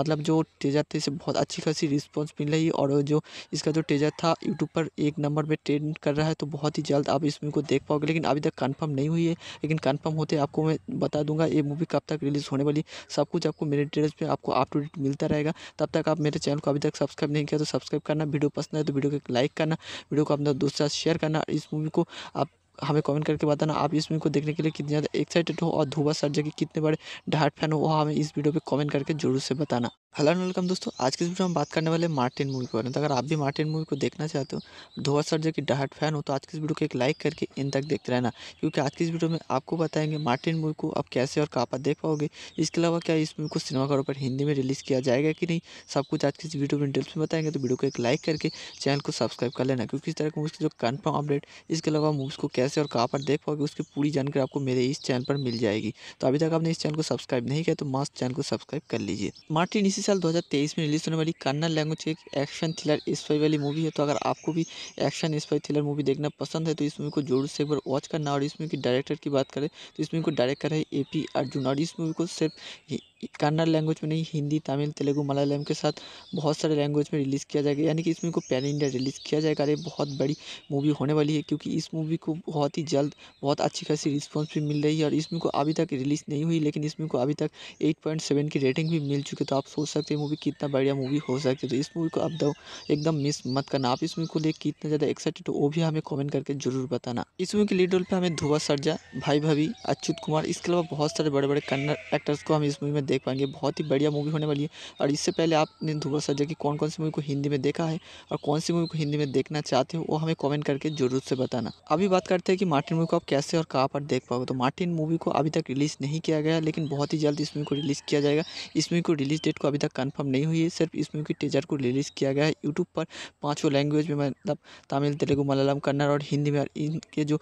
मतलब जो टेजर थे इसे बहुत अच्छी खासी रिस्पॉन्स मिल रही है और जो इसका जो टेजर था यूट्यूब पर एक नंबर पर ट्रेंड कर रहा है तो बहुत ही जल्द आप इस मूवी को देख पाओगे लेकिन अभी तक कन्फर्म नहीं हुई है लेकिन कन्फर्म होते आपको मैं बता दूंगा ये मूवी कब तक रिलीज़ होने वाली सब कुछ आपको मेरे डिटेल्स पर आपको अप टू डेट मिलता रहेगा तब तक आप मेरे चैनल को अभी तक सब्सक्राइब नहीं किया तो सब्सक्राइब करना वीडियो पसंद है तो वीडियो को लाइक कर करना वीडियो को अपने दोस्त साथ शेयर करना इस मूवी को आप हमें कमेंट करके बताना आप इस मूवी को देखने के लिए कितने ज़्यादा एक्साइटेड हो और धुआ सर के कितने बड़े डाट फैन हो वो हमें इस वीडियो पे कमेंट करके जरूर से बताना हेलो वेलकम दोस्तों आज के इस वीडियो में हम बात करने वाले मार्टिन मूवी के बारे में तो अगर आप भी मार्टिन मूवी को देखना चाहते हो सर जो की डहाट फैन हो तो आज के इस वीडियो को एक लाइक करके इन तक देखते रहना क्योंकि आज की इस वीडियो में आपको बताएंगे मार्टिन मूवी को आप कैसे और कहाँ पर देख पाओगे इसके अलावा क्या इस मूवी को सिनेमाघरों पर हिंदी में रिलीज़ किया जाएगा कि नहीं सब कुछ आज की इस वीडियो में डिटेल्स में बताएंगे तो वीडियो को एक लाइक करके चैनल को सब्सक्राइब कर लेना क्योंकि इस तरह की मूवीज़ जो कन्फर्म अपडेट इसके अलावा मूवीज़ को कैसे और कहाँ पर देख पाओगे उसकी पूरी जानकारी आपको मेरे इस चैनल पर मिल जाएगी तो अभी तक आपने इस चैनल को सब्सक्राइब नहीं किया तो मास्ट चैनल को सब्सक्राइब कर लीजिए मार्टिन इसी साल 2023 में रिलीज़ होने वाली कन्नड़ लैंग्वेज एक एक्शन थ्रिलर स्पाई वाली मूवी है तो अगर आपको भी एक्शन स्पाई थ्रिलर मूवी देखना पसंद है तो इस मूवी को जोर से एक बार वॉच करना और इस मूवी की डायरेक्टर की बात करें तो इस मूवी को डायरेक्ट करें है ए पी अर्जुन और इस मूवी को सिर्फ कन्नड़ लैंग्वेज में नहीं हिंदी तमिल तेलुगु मलयालम के साथ बहुत सारे लैंग्वेज में रिलीज़ किया जाएगा यानी कि इस मूवी को पैन इंडिया रिलीज़ किया जाएगा अरे बहुत बड़ी मूवी होने वाली है क्योंकि इस मूवी को बहुत ही जल्द बहुत अच्छी खासी रिस्पॉन्स भी मिल रही है और इस मूवी को अभी तक रिलीज़ नहीं हुई लेकिन इस मूवी को अभी तक एट की रेटिंग भी मिल चुकी है तो आप सोच सकते हैं मूवी कितना बढ़िया मूवी हो सकती है तो इस मूवी को आप दो एकदम मिस मत करना आप इस मूवी को लेकर कितना ज़्यादा एक्साइटेड हो वो भी हमें कॉमेंट करके जरूर बताना इस मूवी के लीड रोल पर हमें धुआ सरजा भाई भाभी अच्युत कुमार इसके अलावा बहुत सारे बड़े बड़े कन्नड़ एक्टर्स को हम इस मूवी में देख पाएंगे बहुत ही बढ़िया मूवी होने वाली है और इससे पहले आपने धुआ सरजा की कौन कौन सी मूवी को हिंदी में देखा है और कौन सी मूवी को हिंदी में देखना चाहते हो वो हमें कॉमेंट करके जरूर से बताना अभी बात करते हैं कि मार्टिन मूवी को आप कैसे और कहाँ पर देख पाओगे तो मार्टिन मूवी को अभी तक रिलीज़ नहीं किया गया लेकिन बहुत ही जल्द इस मूवी को रिलीज़ किया जाएगा इस मूवी को रिलीज़ डेट को अभी तक कंफर्म नहीं हुई है सिर्फ इस मूवी के टीजर को रिलीज़ किया गया है यूट्यूब पर पाँचों लैंग्वेज में मतलब तमिल तेलुगु मलयालम कन्नड़ और हिंदी में इनके जो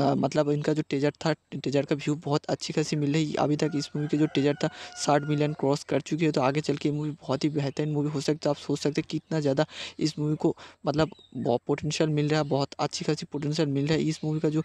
मतलब इनका जो टीजर था टीजर का व्यू बहुत अच्छी खासी मिल रही अभी तक इस मूवी के जो टीजर था साठ मिलियन क्रॉस कर चुकी है तो आगे चल के मूवी बहुत ही बेहतरीन मूवी हो सकती है आप सोच सकते हैं कितना ज़्यादा इस मूवी को मतलब पोटेंशियल मिल रहा है बहुत अच्छी खासी पोटेंशियल मिल रहा है इस मूवी का जो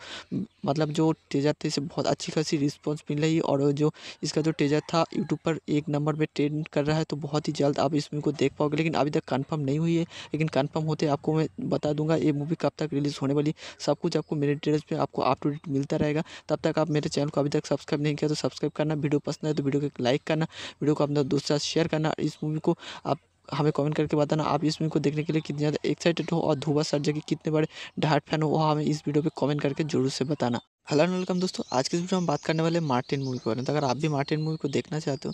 मतलब जो टेजर थे इसे बहुत अच्छी खासी रिस्पॉन्स मिल रही है और जो इसका जो टेजर था यूट्यूब पर एक नंबर पर ट्रेंड कर रहा है तो बहुत ही जल्द आप इस मूवी को देख पाओगे लेकिन अभी तक कन्फर्म नहीं हुई है लेकिन कन्फर्म होते आपको मैं बता दूंगा ये मूवी कब तक रिलीज़ होने वाली सब कुछ आपको मेरे डिटेल्स पर आपको अप टू डेट मिलता रहेगा तब तक आप मेरे चैनल को अभी तक सब्सक्राइब नहीं किया तो सब्सक्राइब करना वीडियो पसंद आए तो वीडियो को लाइक करना वीडियो को अपने दोस्त साथ शेयर करना इस मूवी को आप हमें कमेंट करके बताना आप इस मूवी को देखने के लिए कितने ज़्यादा एक्साइटेड हो और धुआ सर के कितने बड़े डार्ट फैन हो वो हमें इस वीडियो पे कमेंट करके जरूर से बताना हेलो एंड वेलकम दोस्तों आज के वीडियो में हम बात करने वाले मार्टिन मूवी के बारे में तो अगर आप भी मार्टिन मूवी को देखना चाहते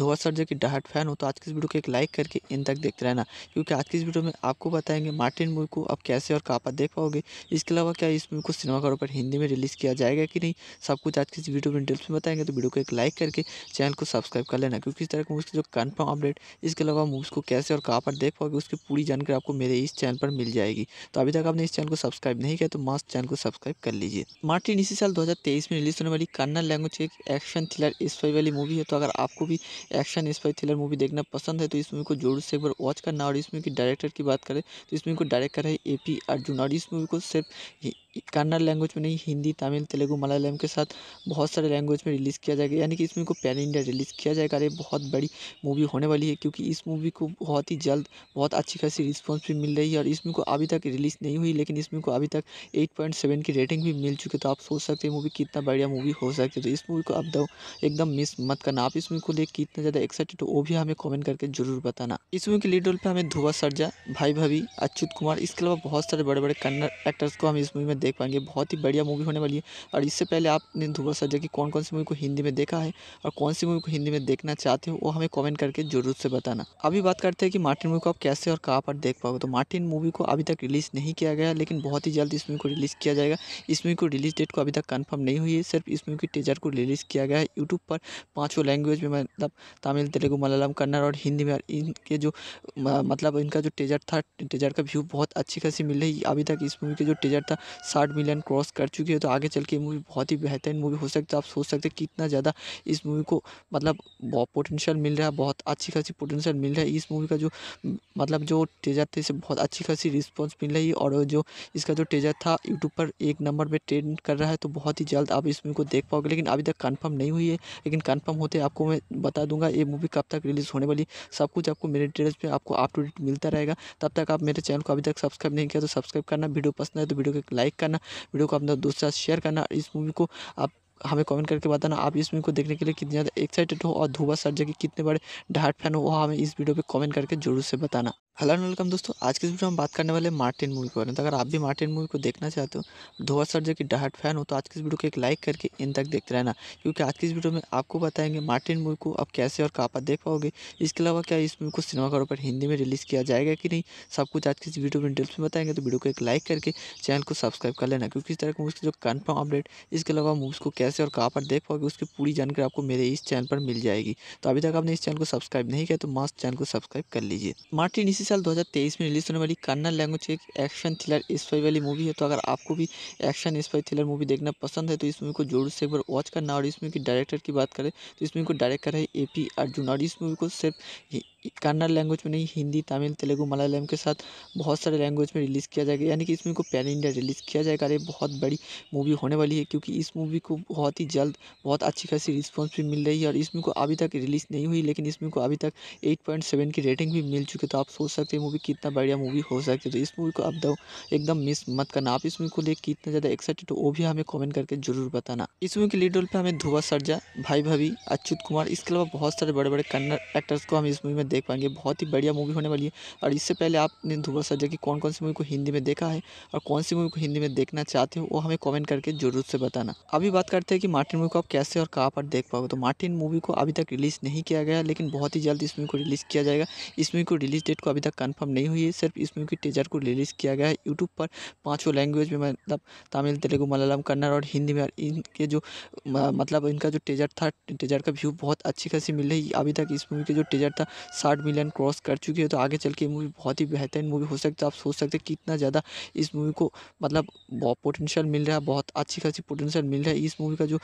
हो सर जो कि डहाट फैन हो तो आज के इस वीडियो को एक लाइक करके इन तक देखते रहना क्योंकि आज की इस वीडियो में आपको बताएंगे मार्टिन मूवी को आप कैसे और कहाँ पर देख पाओगे इसके अलावा क्या इस मूवी को सिनेमाघरों पर हिंदी में रिलीज़ किया जाएगा कि नहीं सब कुछ आज की इस वीडियो में डिटेल्स में बताएंगे तो वीडियो को एक लाइक करके चैनल को सब्सक्राइब कर लेना क्योंकि इस तरह की मूवीज़ की जो कन्फर्म अपडेट इसके अलावा मूवीज़ को कैसे और कहाँ पर देख पाओगे उसकी पूरी जानकारी आपको मेरे इस चैनल पर मिल जाएगी तो अभी तक आपने इस चैनल को सब्सक्राइब नहीं किया तो मास्क चैनल को सब्सक्राइब कर लीजिए मार्टिन इसी इसी साल 2023 में रिलीज़ होने वाली कन्नड़ लैंग्वेज एक एक्शन थ्रिलर स्पाई वाली मूवी है तो अगर आपको भी एक्शन स्पाई थ्रिलर मूवी देखना पसंद है तो इस मूवी को जोर से एक बार वॉच करना और इस मूवी की डायरेक्टर की बात करें तो इस मूवी को डायरेक्ट करा है ए पी अर्जुन और इस मूवी को सिर्फ कन्नड़ लैंग्वेज में नहीं हिंदी तमिल तेलुगू मलयालम के साथ बहुत सारे लैंग्वेज में रिलीज़ किया जाएगा यानी कि इस मूवी को पैन इंडिया रिलीज़ किया जाएगा अरे बहुत बड़ी मूवी होने वाली है क्योंकि इस मूवी को बहुत ही जल्द बहुत अच्छी खासी रिस्पॉन्स भी मिल रही है और इस मूवी को अभी तक रिलीज़ नहीं हुई लेकिन इस मूवी को अभी तक एट की रेटिंग भी मिल चुकी है तो आप सोच सकते हैं मूवी कितना बढ़िया मूवी हो सकती है तो इस मूवी को अब दो एकदम मिस मत करना आप इस मूवी को देख कितना ज़्यादा एक्साइटेड हो वो भी हमें कॉमेंट करके जरूर बताना इस मूवी के लीड रोल पर हमें धुआ सरजा भाई भाभी अच्युत कुमार इसके अलावा बहुत सारे बड़े बड़े कन्नड़ एक्टर्स को हम इस मूवी में देख पाएंगे बहुत ही बढ़िया मूवी होने वाली है और इससे पहले आपने ध्रुव सर्जा की कौन कौन सी मूवी को हिंदी में देखा है और कौन सी मूवी को हिंदी में देखना चाहते हो वो हमें कॉमेंट करके जरूर से बताना अभी बात करते हैं कि मार्टिन मूवी को आप कैसे और कहाँ पर देख पाओगे तो मार्टिन मूवी को अभी तक रिलीज़ नहीं किया गया लेकिन बहुत ही जल्द इस मूवी को रिलीज़ किया जाएगा इस मूवी को रिलीज़ डेट को अभी तक कन्फर्म नहीं हुई है सिर्फ इस मूवी के टीजर को रिलीज़ किया गया है यूट्यूब पर पाँचों लैंग्वेज में मतलब तमिल तेलुगू मलयालम कन्नड़ और हिंदी में इनके जो मतलब इनका जो टीजर था टीजर का व्यू बहुत अच्छी खासी मिल रही अभी तक इस मूवी के जो टीजर था साठ मिलियन क्रॉस कर चुकी है तो आगे चल के मूवी बहुत ही बेहतरीन मूवी हो सकती है आप सोच सकते हैं कितना ज़्यादा इस मूवी को मतलब बहुत पोटेंशियल मिल रहा है बहुत अच्छी खासी पोटेंशियल मिल रहा है इस मूवी का जो मतलब जो टेजर थे इसे बहुत अच्छी खासी रिस्पॉन्स मिल रही है और जो इसका जो टेजर था यूट्यूब पर एक नंबर पर ट्रेंड कर रहा है तो बहुत ही जल्द आप इस मूवी को देख पाओगे लेकिन अभी तक कन्फर्म नहीं हुई है लेकिन कन्फर्म होते आपको मैं बता दूंगा ये मूवी कब तक रिलीज़ होने वाली सब कुछ आपको मेरे डिटेल्स पर आपको अप टू डेट मिलता रहेगा तब तक आप मेरे चैनल को अभी तक सब्सक्राइब नहीं किया तो सब्सक्राइब करना वीडियो पसंद है तो वीडियो को लाइक करना वीडियो को अपने दोस्त साथ शेयर करना इस मूवी को आप हमें कमेंट करके बताना आप इस मूवी को देखने के लिए कितने ज़्यादा एक्साइटेड हो और धुआ सर के कितने बड़े डाट फैन हो वह हमें इस वीडियो पे कमेंट करके जरूर से बताना हेलो एंड वेलकम दोस्तों आज के वीडियो में हम बात करने वाले मार्टिन मूवी के बारे में तो अगर आप भी मार्टिन मूवी को देखना चाहते हो सर जो की डहाट फैन हो तो आज के इस वीडियो को एक लाइक करके इन तक देखते रहना क्योंकि आज की इस वीडियो में आपको बताएंगे मार्टिन मूवी को आप कैसे और कहाँ पर देख पाओगे इसके अलावा क्या इस मूवी को सिनेमाघरों पर हिंदी में रिलीज़ किया जाएगा कि नहीं सब कुछ आज की इस वीडियो में डिटेल्स में बताएंगे तो वीडियो को एक लाइक करके चैनल को सब्सक्राइब कर लेना क्योंकि इस तरह की मूवीज़ की जो कन्फर्म अपडेट इसके अलावा मूवीज़ को कैसे और कहाँ पर देख पाओगे उसकी पूरी जानकारी आपको मेरे इस चैनल पर मिल जाएगी तो अभी तक आपने इस चैनल को सब्सक्राइब नहीं किया तो मास्ट चैनल को सब्सक्राइब कर लीजिए मार्टिन इसी साल 2023 में रिलीज़ होने वाली कन्नड़ लैंग्वेज एक एक्शन थ्रिलर स्पाई वाली मूवी है तो अगर आपको भी एक्शन स्पाई थ्रिलर मूवी देखना पसंद है तो इस मूवी को जोर से एक बार वॉच करना और इस मूवी के डायरेक्टर की बात करें तो इस मूवी को डायरेक्ट करा है ए पी अर्जुन और इस मूवी को सिर्फ कन्नड़ लैंग्वेज में नहीं हिंदी तमिल तेलुगु मलयालम के साथ बहुत सारे लैंग्वेज में रिलीज़ किया जाएगा यानी कि इस मूवी को पैन इंडिया रिलीज़ किया जाएगा अरे ये बहुत बड़ी मूवी होने वाली है क्योंकि इस मूवी को बहुत ही जल्द बहुत अच्छी खासी रिस्पॉन्स भी मिल रही है और इस मूवी को अभी तक रिलीज़ नहीं हुई लेकिन इस मूवी को अभी तक एट पॉइंट सेवन की रेटिंग भी मिल चुकी है तो आप सोच सकते हैं मूवी कितना बढ़िया मूवी हो सकती है तो इस मूवी को अब एकदम मिस मत करना आप इस मूवी को देख कितना ज़्यादा एक्साइटेड हो वो भी हमें कॉमेंट करके जरूर बताना इस मूवी के लीड रोल पर हमें धुआ सरजा भाई भाभी अच्युत कुमार इसके अलावा बहुत सारे बड़े बड़े कन्नड़ एक्टर्स को हम इस मूवी में देख पाएंगे बहुत ही बढ़िया मूवी होने वाली है और इससे पहले आपने ध्रुव सर्जा की कौन कौन सी मूवी को हिंदी में देखा है और कौन सी मूवी को हिंदी में देखना चाहते हो वो हमें कॉमेंट करके जरूर से बताना अभी बात करते हैं कि मार्टिन मूवी को आप कैसे और कहाँ पर देख पाओगे तो मार्टिन मूवी को अभी तक रिलीज़ नहीं किया गया लेकिन बहुत ही जल्द इस मूवी को रिलीज़ किया जाएगा इस मूवी को रिलीज़ डेट को अभी तक कन्फर्म नहीं हुई है सिर्फ इस मूवी की टीजर को रिलीज़ किया गया है यूट्यूब पर पाँचों लैंग्वेज में मतलब तमिल तेलुगू मलयालम कन्नड़ और हिंदी में इनके जो मतलब इनका जो टीजर था टीजर का व्यू बहुत अच्छी खासी मिल रही अभी तक इस मूवी के जो टीजर था साठ मिलियन क्रॉस कर चुकी है तो आगे चल के मूवी बहुत ही बेहतरीन मूवी हो सकती है आप सोच सकते हैं कितना ज़्यादा इस मूवी को मतलब पोटेंशियल मिल रहा है बहुत अच्छी खासी पोटेंशियल मिल रहा है इस मूवी का जो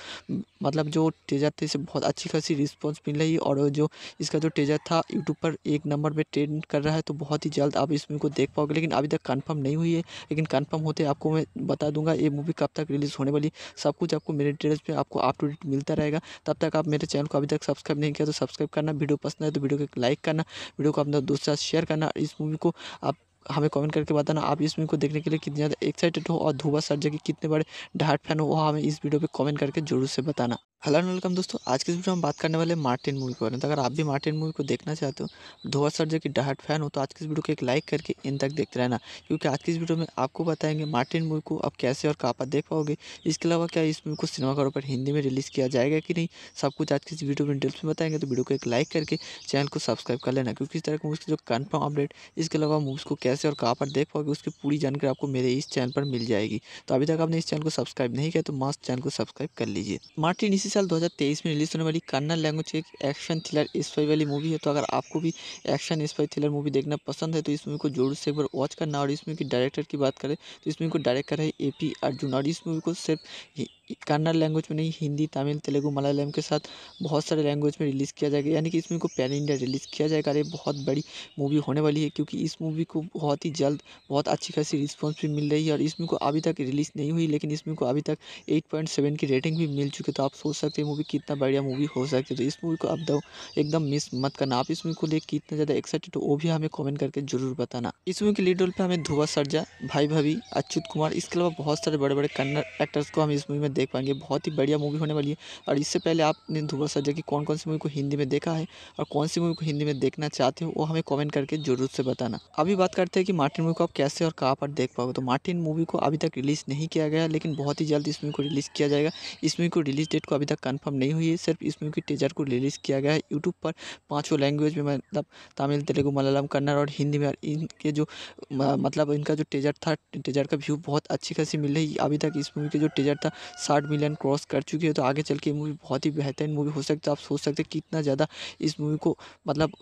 मतलब जो टेजर थे इसे बहुत अच्छी खासी रिस्पॉन्स मिल रही है और जो इसका जो टेजर था यूट्यूब पर एक नंबर पर ट्रेंड कर रहा है तो बहुत ही जल्द आप इस मूवी को देख पाओगे लेकिन अभी तक कन्फर्म नहीं हुई है लेकिन कन्फर्म होते आपको मैं बता दूंगा ये मूवी कब तक रिलीज़ होने वाली सब कुछ आपको मेरे डिटेल्स पर आपको अप टू डेट मिलता रहेगा तब तक आप मेरे चैनल को अभी तक सब्सक्राइब नहीं किया तो सब्सक्राइब करना वीडियो पसंद है तो वीडियो को लाइक करना वीडियो को अपने दोस्त साथ शेयर करना इस मूवी को आप हमें कमेंट करके बताना आप इस मूवी को देखने के लिए कितने ज़्यादा एक्साइटेड हो और धुआं सर के कितने बड़े डाट फैन हो वह हमें इस वीडियो पे कमेंट करके जरूर से बताना हेलो एंड वेलकम दोस्तों आज के वीडियो में बात करने वाले मार्टिन मूवी के बारे में तो अगर आप भी मार्टिन मूवी को देखना चाहते हो सर जो की डहाट फैन हो तो आज के इस वीडियो को एक लाइक करके इन तक देखते रहना क्योंकि आज की इस वीडियो में आपको बताएंगे मार्टिन मूवी को आप कैसे और कहाँ पर देख पाओगे इसके अलावा क्या इस मूवी को सिनेमाघरों पर हिंदी में रिलीज़ किया जाएगा कि नहीं सब कुछ आज की इस वीडियो में डिटेल्स में बताएंगे तो वीडियो को एक लाइक करके चैनल को सब्सक्राइब कर लेना क्योंकि इस तरह की मूवी जो कन्फर्म अपडेट इसके अलावा मूवीज़ को कैसे और कहाँ पर देख पाओगे उसकी पूरी जानकारी आपको मेरे इस चैनल पर मिल जाएगी तो अभी तक आपने इस चैनल को सब्सक्राइब नहीं किया तो मास्ट चैनल को सब्सक्राइब कर लीजिए मार्टिन इसी साल 2023 में रिलीज़ होने वाली कन्नड़ लैंग्वेज एक एक्शन थ्रिलर स्पाई वाली मूवी है तो अगर आपको भी एक्शन स्पाई थ्रिलर मूवी देखना पसंद है तो इस मूवी को जोर से एक बार वॉच करना और इस मूवी की डायरेक्टर की बात करें तो इस मूवी को डायरेक्ट करा है ए पी अर्जुन और इस मूवी को सिर्फ कन्नड़ लैंग्वेज में नहीं हिंदी तमिल तेलुगु मलयालम के साथ बहुत सारे लैंग्वेज में रिलीज़ किया जाएगा यानी कि इस मूवी को पैन इंडिया रिलीज़ किया जाएगा अरे बहुत बड़ी मूवी होने वाली है क्योंकि इस मूवी को बहुत ही जल्द बहुत अच्छी खासी रिस्पॉन्स भी मिल रही है और इस मूवी को अभी तक रिलीज़ नहीं हुई लेकिन इस मूवी को अभी तक एट की रेटिंग भी मिल चुकी है तो आप सोच सकते हैं मूवी कितना बढ़िया मूवी हो सकती है तो इस मूवी को अब एकदम मिस मत करना आप इस मूवी को लेकर कितना ज़्यादा एक्साइटेड हो वो भी हमें कॉमेंट करके जरूर बताना इस मूवी के लीड रोल पर हमें धुआ सरजा भाई भाभी अच्युत कुमार इसके अलावा बहुत सारे बड़े बड़े कन्नड़ एक्टर्स को हम इस मूवी में देख पाएंगे बहुत ही बढ़िया मूवी होने वाली है और इससे पहले आपने ध्रुव सर्जा की कौन कौन सी मूवी को हिंदी में देखा है और कौन सी मूवी को हिंदी में देखना चाहते हो वो हमें कॉमेंट करके जरूर से बताना अभी बात करते हैं कि मार्टिन मूवी को आप कैसे और कहाँ पर देख पाओगे तो मार्टिन मूवी को अभी तक रिलीज़ नहीं किया गया लेकिन बहुत ही जल्द इस मूवी को रिलीज़ किया जाएगा इस मूवी को रिलीज़ डेट को अभी तक कन्फर्म नहीं हुई है सिर्फ इस मूवी की टीजर को रिलीज़ किया गया है यूट्यूब पर पाँचों लैंग्वेज में मतलब तमिल तेलुगु मलयालम कन्नड़ और हिंदी में इनके जो मतलब इनका जो टीजर था टीजर का व्यू बहुत अच्छी खासी मिल रही अभी तक इस मूवी के जो टीजर था साठ मिलियन क्रॉस कर चुकी है तो आगे चल के मूवी बहुत ही बेहतरीन मूवी हो सकती है आप सोच सकते हैं कितना ज़्यादा इस मूवी को मतलब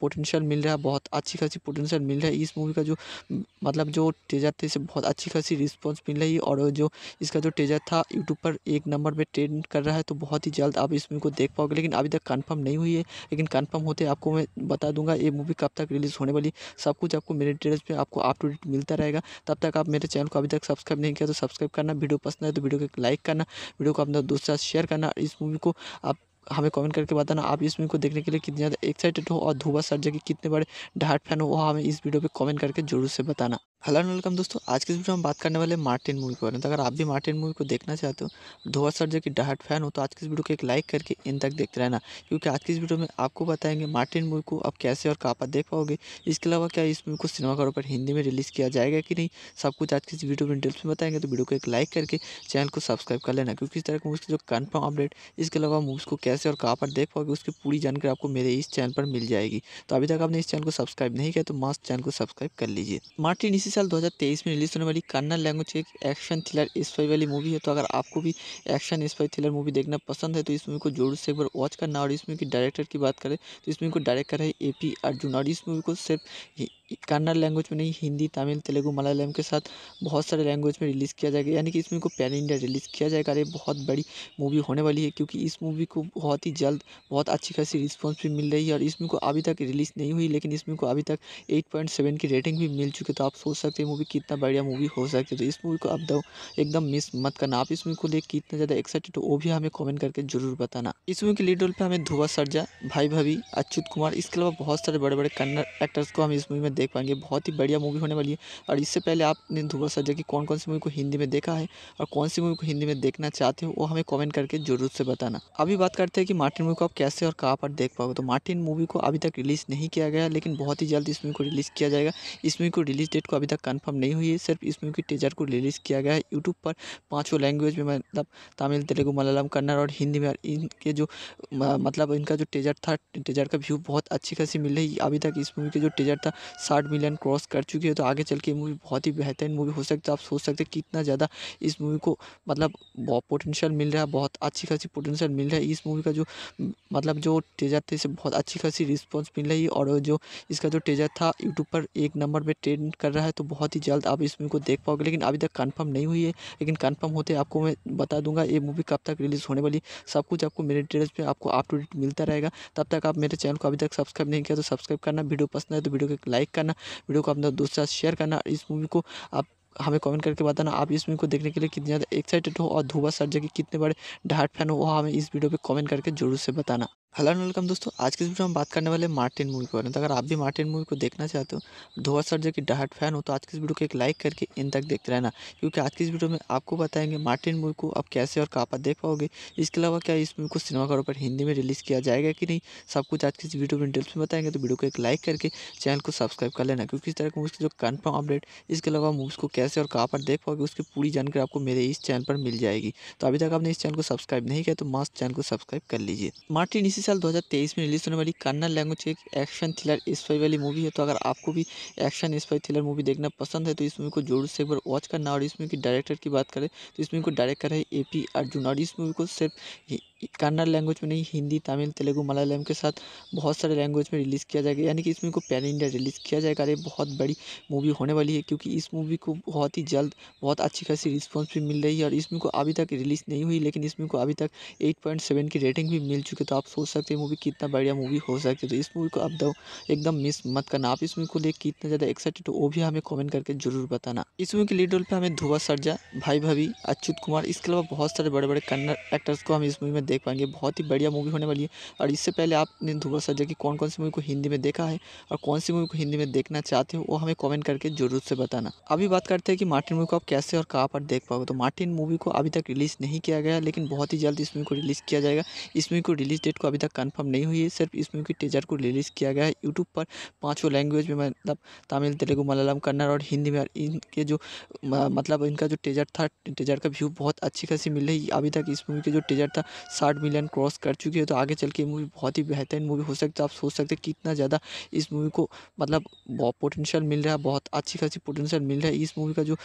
पोटेंशियल मिल रहा है बहुत अच्छी खासी पोटेंशियल मिल रहा है इस मूवी का जो मतलब जो टेजर थे इसे बहुत अच्छी खासी रिस्पॉन्स मिल रही है और जो इसका जो टेजर था यूट्यूब पर एक नंबर पर ट्रेंड कर रहा है तो बहुत ही जल्द आप इस मूवी को देख पाओगे लेकिन अभी तक कन्फर्म नहीं हुई है लेकिन कन्फर्म होते आपको मैं बता दूंगा ये मूवी कब तक रिलीज़ होने वाली सब कुछ आपको मेरे डिटेल्स पर आपको अप टू डेट मिलता रहेगा तब तक आप मेरे चैनल को अभी तक सब्सक्राइब नहीं किया तो सब्सक्राइब करना वीडियो पसंद है तो वीडियो को लाइक करना वीडियो को अपने दोस्त साथ शेयर करना इस मूवी को आप हमें कमेंट करके बताना आप इस मूवी को देखने के लिए कितने ज़्यादा एक्साइटेड हो और धुबा सर जी के कितने बड़े डाट फैन हो वो हमें इस वीडियो पे कमेंट करके जरूर से बताना हेलो एंड वेलकम दोस्तों आज के वीडियो में बात करने वाले मार्टिन मूवी के बारे में तो अगर आप भी मार्टिन मूवी को देखना चाहते हो सर जो की डहाट फैन हो तो आज की इस वीडियो को एक लाइक करके इन तक देखते रहना क्योंकि आज की इस वीडियो में आपको बताएंगे मार्टिन मूवी को आप कैसे और कहाँ पर देख पाओगे इसके अलावा क्या इस मूवी को सिनेमाघरों पर हिंदी में रिलीज़ किया जाएगा कि नहीं सब कुछ आज की इस वीडियो में डिटेल्स में बताएंगे तो वीडियो को एक लाइक करके चैनल को सब्सक्राइब कर लेना क्योंकि इस तरह की मूवी जो कन्फर्म अपडेट इसके अलावा मूवीज़ को कैसे और कहाँ पर देख पाओगे उसकी पूरी जानकारी आपको मेरे इस चैनल पर मिल जाएगी तो अभी तक आपने इस चैनल को सब्सक्राइब नहीं किया तो मास्ट चैनल को सब्सक्राइब कर लीजिए मार्टिन इसी साल 2023 में रिलीज़ होने वाली कन्नड़ लैंग्वेज एक एक्शन थ्रिलर स्पाई वाली मूवी है तो अगर आपको भी एक्शन स्पाई थ्रिलर मूवी देखना पसंद है तो इस मूवी को जोर से एक बार वॉच करना और इस मूवी की डायरेक्टर की बात करें तो इस मूवी को डायरेक्ट करा है ए पी अर्जुन और इस मूवी को सिर्फ कन्नड़ लैंग्वेज में नहीं हिंदी तमिल तेलुगु मलयालम के साथ बहुत सारे लैंग्वेज में रिलीज़ किया जाएगा यानी कि इस मूवी को पैन इंडिया रिलीज़ किया जाएगा और ये बहुत बड़ी मूवी होने वाली है क्योंकि इस मूवी को बहुत ही जल्द बहुत अच्छी खासी रिस्पॉन्स भी मिल रही है और इस मूवी को अभी तक रिलीज़ नहीं हुई लेकिन इस मूवी को अभी तक एट की रेटिंग भी मिल चुकी है तो आप सोच सकती है मूवी कितना बढ़िया मूवी हो सकती है तो इस मूवी को आप एकदम मिस मत करना आप इस मूवी को लेकर कितना ज़्यादा एक्साइटेड हो वो भी हमें कमेंट करके जरूर बताना इस मूवी के लीड रोल पर हमें धुआ सरजा भाई भाभी अच्युत कुमार इसके अलावा बहुत सारे बड़े बड़े कन्नड़ एक्टर्स को हम इस मूवी में देख पाएंगे बहुत ही बढ़िया मूवी होने वाली है और इससे पहले आपने धुआ सरजा की कौन कौन सी मूवी को हिंदी में देखा है और कौन सी मूवी को हिंदी में देखना चाहते हो वो हमें कॉमेंट करके जरूर से बताना अभी बात करते हैं कि मार्टिन मूवी को आप कैसे और कहाँ पर देख पाओगे तो मार्टिन मूवी को अभी तक रिलीज़ नहीं किया गया लेकिन बहुत ही जल्द इस मूवी को रिलीज़ किया जाएगा इस मूवी को रिलीज़ डेट को अभी तक कंफर्म नहीं हुई है सिर्फ इस मूवी के टीजर को रिलीज़ किया गया है यूट्यूब पर पाँचों लैंग्वेज में मतलब तमिल तेलुगु मलयालम कन्नड़ और हिंदी में इनके जो मतलब इनका जो टीजर था टीजर का व्यू बहुत अच्छी खासी मिल रही अभी तक इस मूवी के जो टीजर था साठ मिलियन क्रॉस कर चुकी है तो आगे चल के मूवी बहुत ही बेहतरीन मूवी हो सकती है आप सोच सकते कितना ज़्यादा इस मूवी को मतलब पोटेंशियल मिल रहा है बहुत अच्छी खासी पोटेंशियल मिल रहा है इस मूवी का जो मतलब जो टेजर थे इसे बहुत अच्छी खासी रिस्पॉन्स मिल रही है और जो इसका जो टेजर था यूट्यूब पर एक नंबर पर ट्रेंड कर रहा है तो बहुत ही जल्द आप इस मूवी को देख पाओगे लेकिन अभी तक कन्फर्म नहीं हुई है लेकिन कन्फर्म होते आपको मैं बता दूंगा ये मूवी कब तक रिलीज़ होने वाली सब कुछ आपको मेरे डिटेल्स पर आपको अप टू डेट मिलता रहेगा तब तक आप मेरे चैनल को अभी तक सब्सक्राइब नहीं किया तो सब्सक्राइब करना वीडियो पसंद आए तो वीडियो को लाइक करना वीडियो को अपना दोस्तों शेयर करना इस मूवी को आप हमें कमेंट करके बताना आप इस मूवी को देखने के लिए कितने ज़्यादा एक्साइटेड हो और धुआ सर के कितने बड़े डाट फैन हो वो हमें इस वीडियो पे कमेंट करके जरूर से बताना हेलो एंड वेलकम दोस्तों आज के वीडियो में बात करने वाले मार्टिन मूवी के बारे में तो अगर आप भी मार्टिन मूवी को देखना चाहते हो सर जो की डहाट फैन हो तो आज के इस वीडियो को एक लाइक करके इन तक देखते रहना क्योंकि आज की इस वीडियो में आपको बताएंगे मार्टिन मूवी को आप कैसे और कहाँ पर देख पाओगे इसके अलावा क्या इस मूवी को सिनेमाघरों पर हिंदी में रिलीज़ किया जाएगा कि नहीं सब कुछ आज के इस वीडियो में डिटेल्स में बताएंगे तो वीडियो को एक लाइक करके चैनल को सब्सक्राइब कर लेना क्योंकि इस तरह की मूवी जो कन्फर्म अपडेट इसके अलावा मूवीज़ को कैसे और कहाँ पर देख पाओगे उसकी पूरी जानकारी आपको मेरे इस चैनल पर मिल जाएगी तो अभी तक आपने इस चैनल को सब्सक्राइब नहीं किया तो मास्क चैनल को सब्सक्राइब कर लीजिए मार्टिन इसी साल 2023 में रिलीज़ होने वाली कन्नड़ लैंग्वेज एक एक्शन थ्रिलर स्पाई वाली मूवी है तो अगर आपको भी एक्शन स्पाई थ्रिलर मूवी देखना पसंद है तो इस मूवी को जोर से एक बार वॉच करना और इस मूवी की डायरेक्टर की बात करें तो इस मूवी को डायरेक्ट करा है ए पी अर्जुन और इस मूवी को सिर्फ कन्नड़ लैंग्वेज में नहीं हिंदी तमिल तेलुगू मलयालम के साथ बहुत सारे लैंग्वेज में रिलीज़ किया जाएगा यानी कि इस मूवी को पैन इंडिया रिलीज़ किया जाएगा अरे बहुत बड़ी मूवी होने वाली है क्योंकि इस मूवी को बहुत ही जल्द बहुत अच्छी खासी रिस्पॉन्स भी मिल रही है और इस मूवी को अभी तक रिलीज़ नहीं हुई लेकिन इस मूवी को अभी तक एट की रेटिंग भी मिल चुकी है तो आप सोच सकते हैं मूवी कितना बढ़िया मूवी हो सकती है तो इस मूवी को अब एकदम मिस मत करना आप इस मूवी को देख कितना ज़्यादा एक्साइटेड हो वो भी हमें कॉमेंट करके जरूर बताना इस मूवी के लीड रोल पर हमें धुआ सरजा भाई भाभी अच्युत कुमार इसके अलावा बहुत सारे बड़े बड़े कन्नड़ एक्टर्स को हम इस मूवी में देख पाएंगे बहुत ही बढ़िया मूवी होने वाली है और इससे पहले आपने ध्रुव सर्जा की कौन कौन सी मूवी को हिंदी में देखा है और कौन सी मूवी को हिंदी में देखना चाहते हो वो हमें कॉमेंट करके जरूर से बताना अभी बात करते हैं कि मार्टिन मूवी को आप कैसे और कहाँ पर देख पाओगे तो मार्टिन मूवी को अभी तक रिलीज़ नहीं किया गया लेकिन बहुत ही जल्द इस मूवी को रिलीज़ किया जाएगा इस मूवी को रिलीज़ डेट को अभी तक कन्फर्म नहीं हुई है सिर्फ इस मूवी की टीजर को रिलीज़ किया गया है यूट्यूब पर पाँचों लैंग्वेज में मतलब तमिल तेलुगु मलयालम कन्नड़ और हिंदी में इनके जो मतलब इनका जो टीजर था टीजर का व्यू बहुत अच्छी खासी मिल रही अभी तक इस मूवी के जो टीजर था साठ मिलियन क्रॉस कर चुकी है तो आगे चल के मूवी बहुत ही बेहतरीन मूवी हो सकती है आप सोच सकते हैं कितना ज़्यादा इस मूवी को मतलब बहुत पोटेंशियल मिल रहा है बहुत अच्छी खासी पोटेंशियल मिल रहा है इस मूवी का जो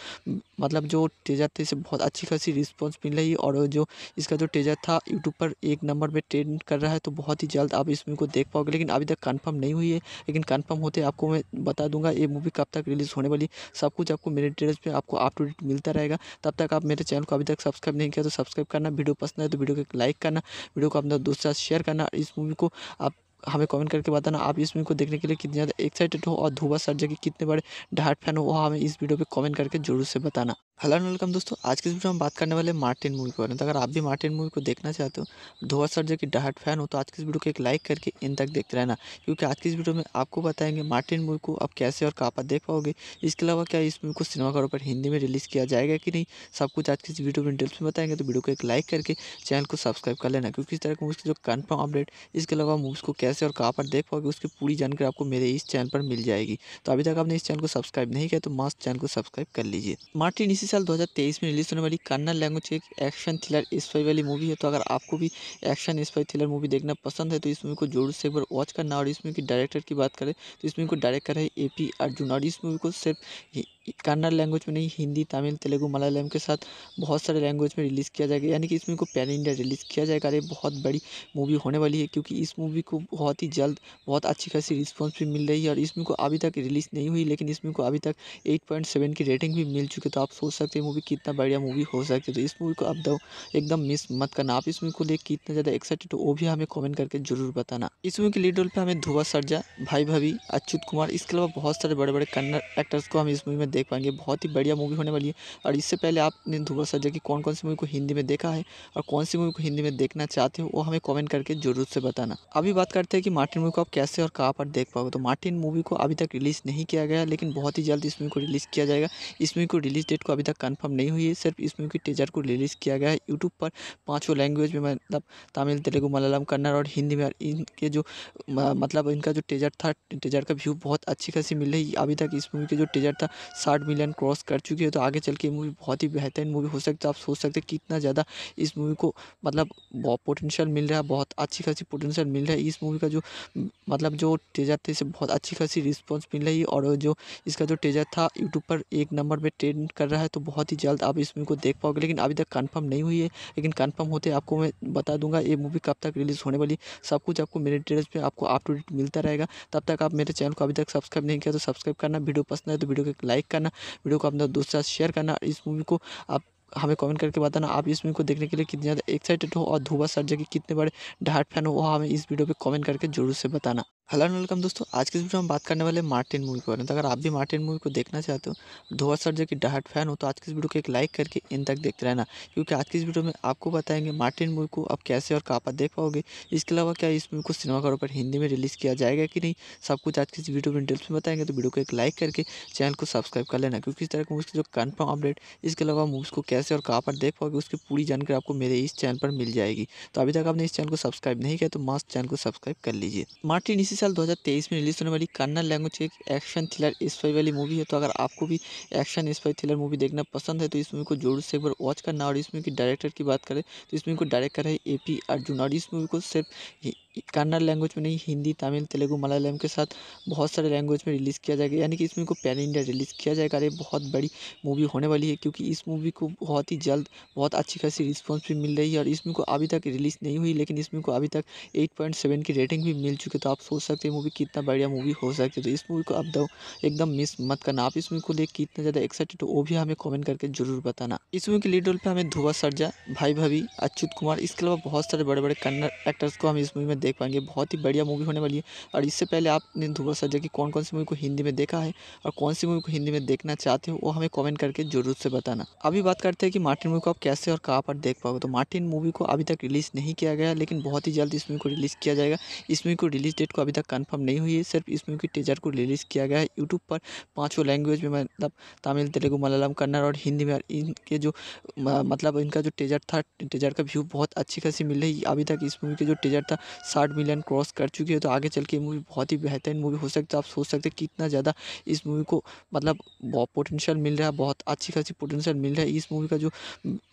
मतलब जो टेजर थे इसे बहुत अच्छी खासी रिस्पॉन्स मिल रही है और जो इसका जो टेजर था यूट्यूब पर एक नंबर पर ट्रेंड कर रहा है तो बहुत ही जल्द आप इस मूवी को देख पाओगे लेकिन अभी तक कन्फर्म नहीं हुई है लेकिन कन्फर्म होते आपको मैं बता दूंगा ये मूवी कब तक रिलीज़ होने वाली सब कुछ आपको मेरे डिटेल्स पर आपको अप टू डेट मिलता रहेगा तब तक आप मेरे चैनल को अभी तक सब्सक्राइब नहीं किया तो सब्सक्राइब करना वीडियो पसंद है तो वीडियो को लाइक करना वीडियो को अपने दोस्त साथ शेयर करना इस मूवी को आप हमें कमेंट करके बताना आप इस मूवी को देखने के लिए कितने ज़्यादा एक्साइटेड हो और धुवा सर के कितने बड़े डाट फैन हो वो हमें इस वीडियो पे कमेंट करके जरूर से बताना हेलो एंड वेलकम दोस्तों आज के वीडियो में बात करने वाले मार्टिन मूवी के बारे में तो अगर आप भी मार्टिन मूवी को देखना चाहते हो धोवा सर जो कि डहाट फैन हो तो आज के इस वीडियो को एक लाइक करके इन तक देखते रहना क्योंकि आज की इस वीडियो में आपको बताएंगे मार्टिन मूवी को आप कैसे और कहाँ पर देख पाओगे इसके अलावा क्या इस मूवी को सिनेमाघरों पर हिंदी में रिलीज़ किया जाएगा कि नहीं सब कुछ आज की इस वीडियो में डिटेल्स में बताएंगे तो वीडियो को एक लाइक करके चैनल को सब्सक्राइब कर लेना क्योंकि इस तरह की मूवी जो कन्फर्म अपडेट इसके अलावा मूवीज़ को कैसे और कहाँ पर देख पाओगे उसकी पूरी जानकारी आपको मेरे इस चैनल पर मिल जाएगी तो अभी तक आपने इस चैनल को सब्सक्राइब नहीं किया तो मास्क चैनल को सब्सक्राइब कर लीजिए मार्टिन इसी साल 2023 में रिलीज़ होने वाली कन्नड़ लैंग्वेज एक एक्शन थ्रिलर स्पाई वाली मूवी है तो अगर आपको भी एक्शन स्पाई थ्रिलर मूवी देखना पसंद है तो इस मूवी को जोर से एक बार वॉच करना और इस मूवी की डायरेक्टर की बात करें तो इस मूवी को डायरेक्ट है ए पी अर्जुन और इस मूवी को सिर्फ कन्नड़ लैंग्वेज में नहीं हिंदी तमिल तेलुगु मलयालम के साथ बहुत सारे लैंग्वेज में रिलीज़ किया जाएगा यानी कि इस मूवी को पैन इंडिया रिलीज़ किया जाएगा अरे बहुत बड़ी मूवी होने वाली है क्योंकि इस मूवी को बहुत ही जल्द बहुत अच्छी खासी रिस्पॉन्स भी मिल रही है और इस मूवी को अभी तक रिलीज़ नहीं हुई लेकिन इस मूवी को अभी तक एट की रेटिंग भी मिल चुकी है तो आप सोच सकते हैं मूवी कितना बढ़िया मूवी हो सकती है तो इस मूवी को अब एकदम मिस मत करना आप इस मूवी को लेकर कितना ज़्यादा एक्साइटेड हो वो भी हमें कॉमेंट करके जरूर बताना इस मूवी के लीड रोल पर हमें धुआ सरजा भाई भाभी अच्युत कुमार इसके अलावा बहुत सारे बड़े बड़े कन्नड़ एक्टर्स को हम इस मूवी में देख देख पाएंगे बहुत ही बढ़िया मूवी होने वाली है और इससे पहले आपने ध्रुव सरजा की कौन कौन सी मूवी को हिंदी में देखा है और कौन सी मूवी को हिंदी में देखना चाहते हो वो हमें कॉमेंट करके जरूर से बताना अभी बात करते हैं कि मार्टिन मूवी को आप कैसे और कहाँ पर देख पाओगे तो मार्टिन मूवी को अभी तक रिलीज़ नहीं किया गया लेकिन बहुत ही जल्द इस मूवी को रिलीज़ किया जाएगा इस मूवी को रिलीज़ डेट को अभी तक कन्फर्म नहीं हुई है सिर्फ इस मूवी की टीजर को रिलीज़ किया गया है यूट्यूब पर पाँचों लैंग्वेज में मतलब तमिल तेलुगु मलयालम कन्नड़ और हिंदी में इनके जो मतलब इनका जो टीजर था टीजर का व्यू बहुत अच्छी खासी मिल रही अभी तक इस मूवी के जो टीजर था साठ मिलियन क्रॉस कर चुकी है तो आगे चल के मूवी बहुत ही बेहतरीन मूवी हो सकती है आप सोच सकते हैं कितना ज़्यादा इस मूवी को मतलब बहुत पोटेंशियल मिल रहा है बहुत अच्छी खासी पोटेंशियल मिल रहा है इस मूवी का जो मतलब जो टेजर थे इसे बहुत अच्छी खासी रिस्पॉन्स मिल रही है और जो इसका जो टेजर था यूट्यूब पर एक नंबर पर ट्रेंड कर रहा है तो बहुत ही जल्द आप इस मूवी को देख पाओगे लेकिन अभी तक कन्फर्म नहीं हुई है लेकिन कन्फर्म होते आपको मैं बता दूंगा ये मूवी कब तक रिलीज़ होने वाली सब कुछ आपको मेरे डिटेल्स पर आपको अप टू डेट मिलता रहेगा तब तक आप मेरे चैनल को अभी तक सब्सक्राइब नहीं किया तो सब्सक्राइब करना वीडियो पसंद है तो वीडियो को लाइक करना वीडियो को अपने दोस्तों के साथ शेयर करना इस मूवी को आप हमें कमेंट करके बताना आप इस मूवी को देखने के लिए कितने ज़्यादा एक्साइटेड हो और ध्रुवा सर के कितने बड़े डाहट फैन हो वो हमें इस वीडियो पे कमेंट करके जरूर से बताना हेलो एंड वेलकम दोस्तों आज के इस वीडियो में बात करने वाले मार्टिन मूवी के बारे में तो अगर आप भी मार्टिन मूवी को देखना चाहते हो सर जो की डहाट फैन हो तो आज की इस वीडियो को एक लाइक करके इन तक देखते रहना क्योंकि आज की इस वीडियो में आपको बताएंगे मार्टिन मूवी को आप कैसे और कहाँ पर देख पाओगे इसके अलावा क्या इस मूवी को सिनेमाघरों पर हिंदी में रिलीज़ किया जाएगा कि नहीं सब कुछ आज की इस वीडियो में डिटेल्स में बताएंगे तो वीडियो को एक लाइक करके चैनल को सब्सक्राइब कर लेना क्योंकि इस तरह की मूवी जो कन्फर्म अपडेट इसके अलावा मूवीज़ को कैसे और कहाँ पर देख पाओगे उसकी पूरी जानकारी आपको मेरे इस चैनल पर मिल जाएगी तो अभी तक आपने इस चैनल को सब्सक्राइब नहीं किया तो मास्क चैनल को सब्सक्राइब कर लीजिए मार्टिन इसी साल 2023 में रिलीज़ होने वाली कन्नड़ लैंग्वेज की एक एक्शन थ्रिलर स्पाई वाली मूवी है तो अगर आपको भी एक्शन स्पाई थ्रिलर मूवी देखना पसंद है तो इस मूवी को जोर से एक बार वॉच करना और इस मूवी की डायरेक्टर की बात करें तो इस मूवी को डायरेक्ट करा है ए पी अर्जुन और इस मूवी को सिर्फ कन्नड़ लैंग्वेज में नहीं हिंदी तमिल तेलुगू मलयालम के साथ बहुत सारे लैंग्वेज में रिलीज़ किया जाएगा यानी कि इस मूवी को पैन इंडिया रिलीज़ किया जाएगा अरे बहुत बड़ी मूवी होने वाली है क्योंकि इस मूवी को बहुत ही जल्द बहुत अच्छी खासी रिस्पॉन्स भी मिल रही है और इस मूवी को अभी तक रिलीज़ नहीं हुई लेकिन इस मूवी को अभी तक एट पॉइंट सेवन की रेटिंग भी मिल चुकी है तो आप सोच सकते हैं मूवी कितना बढ़िया मूवी हो सकती है तो इस मूवी को आप एकदम मिस मत करना आप इस मूवी को देख कितना ज़्यादा एक्साइटेड हो वो भी हमें कॉमेंट करके जरूर बताना इस मूवी के लीड रोल पर हमें धुआ सरजा भाई भाभी अच्युत कुमार इसके अलावा बहुत सारे बड़े बड़े कन्नड़ एक्टर्स को हम इस मूवी में देख पाएंगे बहुत ही बढ़िया मूवी होने वाली है और इससे पहले आपने ध्रुव सरजा की कौन कौन सी मूवी को हिंदी में देखा है और कौन सी मूवी को हिंदी में देखना चाहते हो वो हमें कॉमेंट करके जरूर से बताना अभी बात करते हैं कि मार्टिन मूवी को आप कैसे और कहाँ पर देख पाओगे तो मार्टिन मूवी को अभी तक रिलीज़ नहीं किया गया लेकिन बहुत ही जल्द इस मूवी को रिलीज़ किया जाएगा इस मूवी को रिलीज़ डेट को अभी तक कन्फर्म नहीं हुई है सिर्फ इस मूवी के टीजर को रिलीज़ किया गया है यूट्यूब पर पाँचों लैंग्वेज में मतलब तमिल तेलुगु मलयालम कन्नड़ और हिंदी में इनके जो मतलब इनका जो टीजर था टीजर का व्यू बहुत अच्छी खासी मिल रही अभी तक इस मूवी के जो टीजर था साठ मिलियन क्रॉस कर चुकी है तो आगे चल के मूवी बहुत ही बेहतरीन मूवी हो सकती है आप सोच सकते हैं कितना ज़्यादा इस मूवी को मतलब बहुत पोटेंशियल मिल रहा है बहुत अच्छी खासी पोटेंशियल मिल रहा है इस मूवी का जो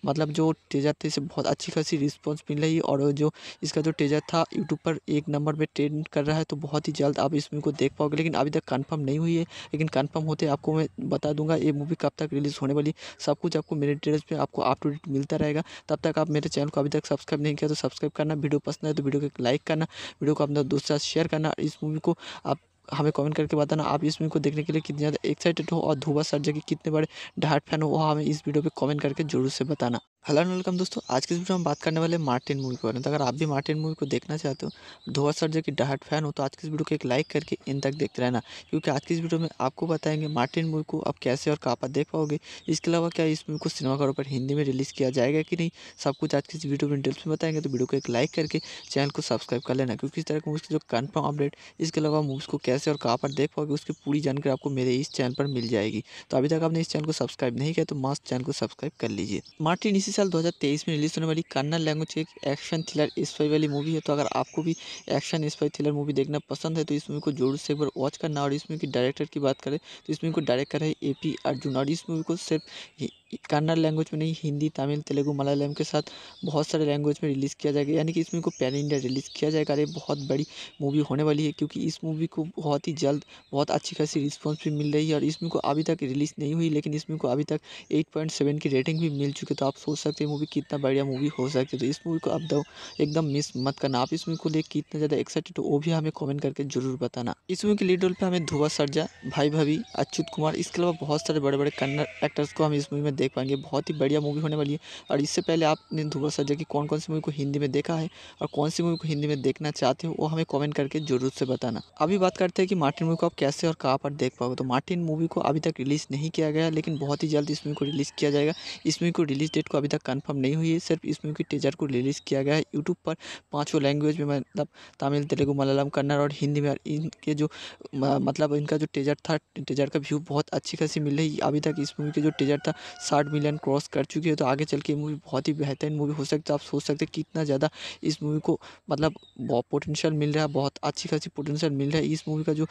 मतलब जो टेजर थे इसे बहुत अच्छी खासी रिस्पॉन्स मिल रही है और जो इसका जो टेजर था यूट्यूब पर एक नंबर पर ट्रेंड कर रहा है तो बहुत ही जल्द आप इस मूवी को देख पाओगे लेकिन अभी तक कन्फर्म नहीं हुई है लेकिन कन्फर्म होते आपको मैं बता दूंगा ये मूवी कब तक रिलीज़ होने वाली सब कुछ आपको मेरे डिटेल्स पर आपको अप टू डेट मिलता रहेगा तब तक आप मेरे चैनल को अभी तक सब्सक्राइब नहीं किया तो सब्सक्राइब करना वीडियो पसंद है तो वीडियो को लाइक करना वीडियो को अपने दोस्तों साथ शेयर करना इस मूवी को आप हमें कमेंट करके बताना आप इस मूवी को देखने के लिए कितने ज़्यादा एक्साइटेड हो और धुवा सर के कितने बड़े डाट फैन हो वो हमें इस वीडियो पे कमेंट करके जरूर से बताना हेलो एंड वेलकम दोस्तों आज के वीडियो में हम बात करने वाले मार्टिन मूवी के बारे में तो अगर आप भी मार्टिन मूवी को देखना चाहते हो सर जो कि डहाट फैन हो तो आज के वीडियो को एक लाइक करके इन तक देखते रहना क्योंकि आज के इस वीडियो में आपको बताएंगे मार्टिन मूवी को आप कैसे और कहाँ पर देख पाओगे इसके अलावा क्या इस मूवी को सिनेमाघरों पर हिंदी में रिलीज़ किया जाएगा कि नहीं सब कुछ आज की इस वीडियो में डिटेल्स में बताएंगे तो वीडियो को एक लाइक करके चैनल को सब्सक्राइब कर लेना क्योंकि इस तरह की मूवी जो कन्फर्म अपडेट इसके अलावा मूवीज़ को कैसे और कहाँ पर देख पाओगे उसकी पूरी जानकारी आपको मेरे इस चैनल पर मिल जाएगी तो अभी तक आपने इस चैनल को सब्सक्राइब नहीं किया तो मास्ट चैनल को सब्सक्राइब कर लीजिए मार्टिन इसी साल 2023 में रिलीज़ होने वाली कन्नड़ लैंग्वेज की एक एक्शन थ्रिलर स्पाई वाली मूवी है तो अगर आपको भी एक्शन स्पाई थ्रिलर मूवी देखना पसंद है तो इस मूवी को जरूर से एक बार वॉच करना और इस मूवी की डायरेक्टर की बात करें तो इस मूवी को डायरेक्ट करा है ए पी अर्जुन और इस मूवी को सिर्फ कन्नड़ लैंग्वेज में नहीं हिंदी तमिल तेलुगू मलयालम के साथ बहुत सारे लैंग्वेज में रिलीज़ किया जाएगा यानी कि इस मूवी को पैन इंडिया रिलीज़ किया जाएगा अरे बहुत बड़ी मूवी होने वाली है क्योंकि इस मूवी को बहुत ही जल्द बहुत अच्छी खासी रिस्पॉन्स भी मिल रही है और इस मूवी को अभी तक रिलीज़ नहीं हुई लेकिन इस मूवी को अभी तक एट की रेटिंग भी मिल चुकी है तो आप सोच सकते हैं मूवी कितना बढ़िया मूवी हो सकती है तो इस मूवी को आप एकदम मिस मत करना आप इस मूवी को देख कितना ज़्यादा एक्साइटेड हो वो भी हमें कॉमेंट करके जरूर बताना इस मूवी के लीड रोल पर हमें धुआ सरजा भाई भाभी अच्युत कुमार इसके अलावा बहुत सारे बड़े बड़े कन्नड़ एक्टर्स को हम इस मूवी में देख पाएंगे बहुत ही बढ़िया मूवी होने वाली है और इससे पहले आपने ध्रुव सजा की कौन कौन सी मूवी को हिंदी में देखा है और कौन सी मूवी को हिंदी में देखना चाहते हो वो हमें कॉमेंट करके जरूर से बताना अभी बात करते हैं कि मार्टिन मूवी को आप कैसे और कहाँ पर देख पाओगे तो मार्टिन मूवी को अभी तक रिलीज़ नहीं किया गया लेकिन बहुत ही जल्द इस मूवी को रिलीज़ किया जाएगा इस मूवी को रिलीज़ डेट को अभी तक कन्फर्म नहीं हुई है सिर्फ इस मूवी के टीजर को रिलीज़ किया गया है यूट्यूब पर पाँचों लैंग्वेज में मतलब तमिल तेलुगु मलयालम कन्नड़ और हिंदी में इनके जो मतलब इनका जो टीजर था टीजर का व्यू बहुत अच्छी खासी मिल रही अभी तक इस मूवी के जो टीजर था साठ मिलियन क्रॉस कर चुकी है तो आगे चल के मूवी बहुत ही बेहतरीन मूवी हो सकती है आप सोच सकते हैं कितना ज़्यादा इस मूवी को मतलब बहुत पोटेंशियल मिल रहा है बहुत अच्छी खासी पोटेंशियल मिल रहा है इस मूवी का जो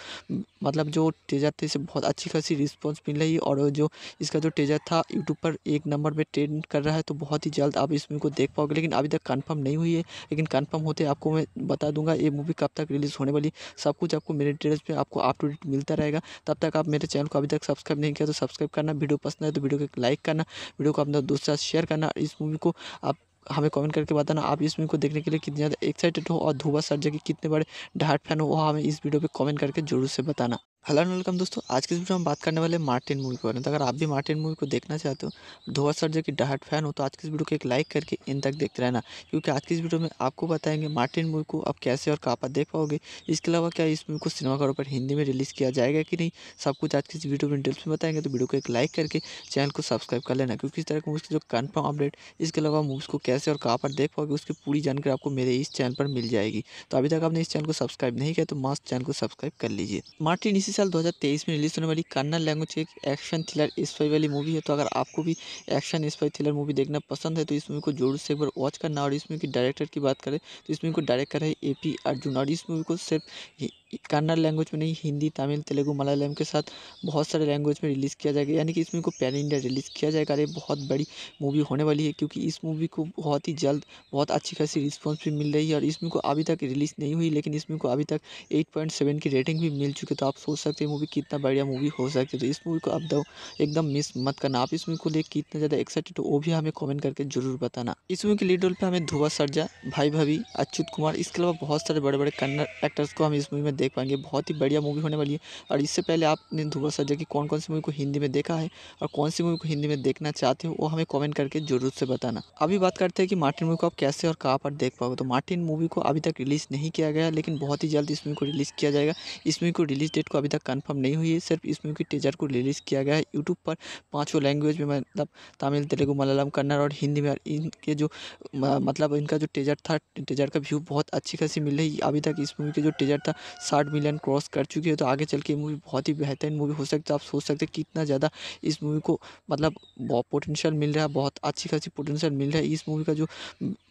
मतलब जो टेजर थे इसे बहुत अच्छी खासी रिस्पॉन्स मिल रही है और जो इसका जो टेजर था यूट्यूब पर एक नंबर पर ट्रेंड कर रहा है तो बहुत ही जल्द आप इस मूवी को देख पाओगे लेकिन अभी तक कन्फर्म नहीं हुई है लेकिन कन्फर्म होते आपको मैं बता दूंगा ये मूवी कब तक रिलीज़ होने वाली सब कुछ आपको मेरे डिटेल्स पर आपको अप टू डेट मिलता रहेगा तब तक आप मेरे चैनल को अभी तक सब्सक्राइब नहीं किया तो सब्सक्राइब करना वीडियो पसंद है तो वीडियो को लाइक करना वीडियो को अपना दोस्तों साथ शेयर करना इस मूवी को आप हमें कमेंट करके बताना आप इस मूवी को देखने के लिए कितने ज़्यादा एक्साइटेड हो और धुबा सर जगह कितने बड़े डाहट फैन हो वो हमें इस वीडियो पर कमेंट करके जरूर से बताना हेलो एंड वेलकम दोस्तों आज के वीडियो में बात करने वाले मार्टिन मूवी के बारे में तो अगर आप भी मार्टिन मूवी को देखना चाहते हो सर जो की डहाट फैन हो तो आज की इस वीडियो को एक लाइक करके इन तक देखते रहना क्योंकि आज की इस वीडियो में आपको बताएंगे मार्टिन मूवी को आप कैसे और कहाँ पर देख पाओगे इसके अलावा क्या इस मूवी को सिनेमाघरों पर हिंदी में रिलीज़ किया जाएगा कि नहीं सब कुछ आज की इस वीडियो में डिटेल्स में बताएंगे तो वीडियो को एक लाइक करके चैनल को सब्सक्राइब कर लेना क्योंकि इस तरह की मूवी जो कन्फर्म अपडेट इसके अलावा मूवीज़ को कैसे और कहाँ पर देख पाओगे उसकी पूरी जानकारी आपको मेरे इस चैनल पर मिल जाएगी तो अभी तक आपने इस चैनल को सब्सक्राइब नहीं किया तो मास्ट चैनल को सब्सक्राइब कर लीजिए मार्टिन इसी साल 2023 में रिलीज़ होने वाली कन्नड़ लैंग्वेज की एक एक्शन थ्रिलर स्पाई वाली मूवी है तो अगर आपको भी एक्शन स्पाई थ्रिलर मूवी देखना पसंद है तो इस मूवी को जोर से एक बार वॉच करना और इस मूवी की डायरेक्टर की बात करें तो इस मूवी को डायरेक्ट है ए पी अर्जुन और इस मूवी को सिर्फ कन्नड़ लैंग्वेज में नहीं हिंदी तमिल तेलुगू मलयालम के साथ बहुत सारे लैंग्वेज में रिलीज़ किया जाएगा यानी कि इस मूवी को पैन इंडिया रिलीज़ किया जाएगा अरे ये बहुत बड़ी मूवी होने वाली है क्योंकि इस मूवी को बहुत ही जल्द बहुत अच्छी खासी रिस्पॉन्स भी मिल रही है और इस मूवी को अभी तक रिलीज़ नहीं हुई लेकिन इस मूवी को अभी तक एट पॉइंट सेवन की रेटिंग भी मिल चुकी है तो आप सोच सकते हैं मूवी कितना बढ़िया मूवी हो सकती है तो इस मूवी को आप एकदम मिस मत करना आप इस मूवी को लेकर कितना ज़्यादा एक्साइटेड हो वो भी हमें कॉमेंट करके जरूर बताना इस मूवी के लीड रोल पर हमें धुआ सरजा भाई भाभी अच्युत कुमार इसके अलावा बहुत सारे बड़े बड़े कन्नड़ एक्टर्स को हम इस मूवी में देख पाएंगे बहुत ही बढ़िया मूवी होने वाली है और इससे पहले आपने ध्रुव सरजा की कौन कौन सी मूवी को हिंदी में देखा है और कौन सी मूवी को हिंदी में देखना चाहते हो वो हमें कॉमेंट करके जरूर से बताना अभी बात करते हैं कि मार्टिन मूवी को आप कैसे और कहाँ पर देख पाओगे तो मार्टिन मूवी को अभी तक रिलीज़ नहीं किया गया लेकिन बहुत ही जल्द इस मूवी को रिलीज़ किया जाएगा इस मूवी को रिलीज़ डेट को अभी तक कन्फर्म नहीं हुई है सिर्फ इस मूवी के टीजर को रिलीज़ किया गया है यूट्यूब पर पाँचों लैंग्वेज में मतलब तमिल तेलुगु मलयालम कन्नड़ और हिंदी में इनके जो मतलब इनका जो टीजर था टीजर का व्यू बहुत अच्छी खासी मिल रही अभी तक इस मूवी के जो टीजर था साठ मिलियन क्रॉस कर चुकी है तो आगे चल के मूवी बहुत ही बेहतरीन मूवी हो सकती है आप सोच सकते हैं कितना ज़्यादा इस मूवी को मतलब पोटेंशियल मिल रहा है बहुत अच्छी खासी पोटेंशियल मिल रहा है इस मूवी का जो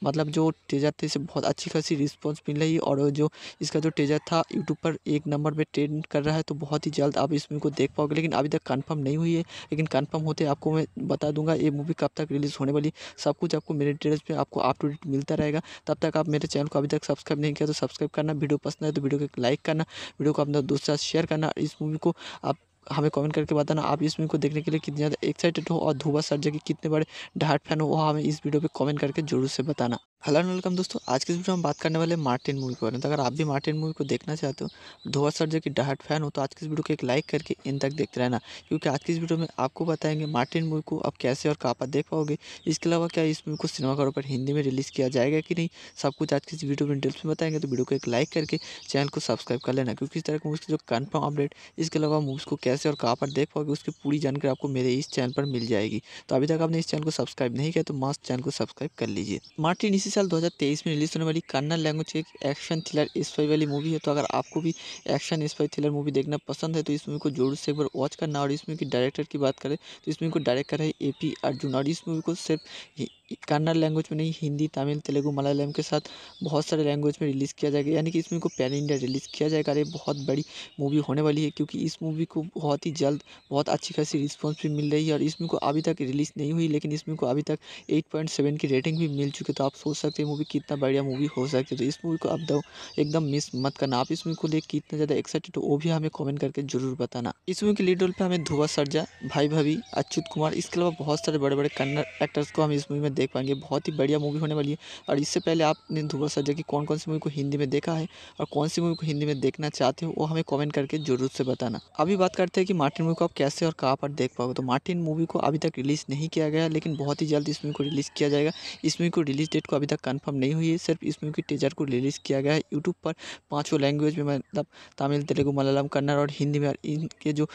मतलब जो टेजर थे इसे बहुत अच्छी खासी रिस्पॉन्स मिल रही है और जो इसका जो टेजर था यूट्यूब पर एक नंबर पर ट्रेंड कर रहा है तो बहुत ही जल्द आप इस मूवी को देख पाओगे लेकिन अभी तक कन्फर्म नहीं हुई है लेकिन कन्फर्म होते आपको मैं बता दूंगा ये मूवी कब तक रिलीज़ होने वाली सब कुछ आपको मेरे डिटेल्स पर आपको अप टू डेट मिलता रहेगा तब तक आप मेरे चैनल को अभी तक सब्सक्राइब नहीं किया तो सब्सक्राइब करना वीडियो पसंद है तो वीडियो को लाइक करना वीडियो को अपने दोस्त के साथ शेयर करना इस मूवी को आप हमें कमेंट करके बताना आप इस मूवी को देखने के लिए कितने ज़्यादा एक्साइटेड हो और धुबा सर जी के कितने बड़े डाट फैन हो वो हमें इस वीडियो पे कमेंट करके जरूर से बताना हेलो एंड वेलकम दोस्तों आज के वीडियो में बात करने वाले मार्टिन मूवी के बारे में तो अगर आप भी मार्टिन मूवी को देखना चाहते हो धोआ सर जो कि डहाट फैन हो तो आज के इस वीडियो को एक लाइक करके इन तक देखते रहना क्योंकि आज की इस वीडियो में आपको बताएंगे मार्टिन मूवी को आप कैसे और कहाँ पर देख पाओगे इसके अलावा क्या इस मूवी को सिनेमाघरों पर हिंदी में रिलीज़ किया जाएगा कि नहीं सब कुछ आज की इस वीडियो में डिटेल्स में बताएंगे तो वीडियो को एक लाइक करके चैनल को सब्सक्राइब कर लेना क्योंकि इस तरह की मूवी जो कन्फर्म अपडेट इसके अलावा मूवीज़ को कैसे और कहाँ पर देख पाओगे उसकी पूरी जानकारी आपको मेरे इस चैनल पर मिल जाएगी तो अभी तक आपने इस चैनल को सब्सक्राइब नहीं किया तो मास्ट चैनल को सब्सक्राइब कर लीजिए मार्टिन इसी साल 2023 में रिलीज़ होने वाली कन्नड़ लैंग्वेज की एक एक्शन थ्रिलर स्पाई वाली मूवी है तो अगर आपको भी एक्शन स्पाई थ्रिलर मूवी देखना पसंद है तो इस मूवी को जोर से एक बार वॉच करना और इस मूवी की डायरेक्टर की बात करें तो इस मूवी को डायरेक्ट करा है ए पी अर्जुन और इस मूवी को सिर्फ कन्नड़ लैंग्वेज में नहीं हिंदी तमिल तेलुगू मलयालम के साथ बहुत सारे लैंग्वेज में रिलीज़ किया जाएगा यानी कि इस मूवी को पैन इंडिया रिलीज़ किया जाएगा अरे बहुत बड़ी मूवी होने वाली है क्योंकि इस मूवी को बहुत ही जल्द बहुत अच्छी खासी रिस्पॉन्स भी मिल रही है और इस मूवी को अभी तक रिलीज़ नहीं हुई लेकिन इस मूवी को अभी तक एट पॉइंट सेवन की रेटिंग भी मिल चुकी है तो आप सोच सकते हैं मूवी कितना बढ़िया मूवी हो सकती है तो इस मूवी को आप एकदम मिस मत करना आप इस मूवी को लेकर कितना ज़्यादा एक्साइटेड हो वो भी हमें कॉमेंट करके जरूर बताना इस मूवी के लीड रोल पर हमें धुआ सरजा भाई भाभी अच्युत कुमार इसके अलावा बहुत सारे बड़े बड़े कन्नड़ एक्टर्स को हम इस मूवी में देख पाएंगे बहुत ही बढ़िया मूवी होने वाली है और इससे पहले आपने धुआ सजा की कौन कौन सी मूवी को हिंदी में देखा है और कौन सी मूवी को हिंदी में देखना चाहते हो वो हमें कॉमेंट करके जरूर से बताना अभी बात करते हैं कि मार्टिन मूवी को आप कैसे और कहाँ पर देख पाओगे तो मार्टिन मूवी को अभी तक रिलीज़ नहीं किया गया लेकिन बहुत ही जल्द इस मूवी को रिलीज़ किया जाएगा इस मूवी को रिलीज़ डेट को अभी तक कन्फर्म नहीं हुई है सिर्फ इस मूवी के टीजर को रिलीज़ किया गया है यूट्यूब पर पाँचों लैंग्वेज में मतलब तमिल तेलुगु मलयालम कन्नड़ और हिंदी में इनके जो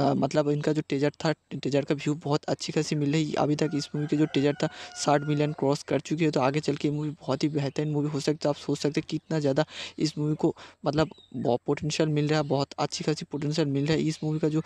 मतलब इनका जो टीजर था टीजर का व्यू बहुत अच्छी खासी मिल रही अभी तक इस मूवी के जो टीजर था साठ मिलियन क्रॉस कर चुकी है तो आगे चल के मूवी बहुत ही बेहतरीन मूवी हो सकती है आप सोच सकते हैं कितना ज़्यादा इस मूवी को मतलब बहुत पोटेंशियल मिल रहा है बहुत अच्छी खासी पोटेंशियल मिल रहा है इस मूवी का जो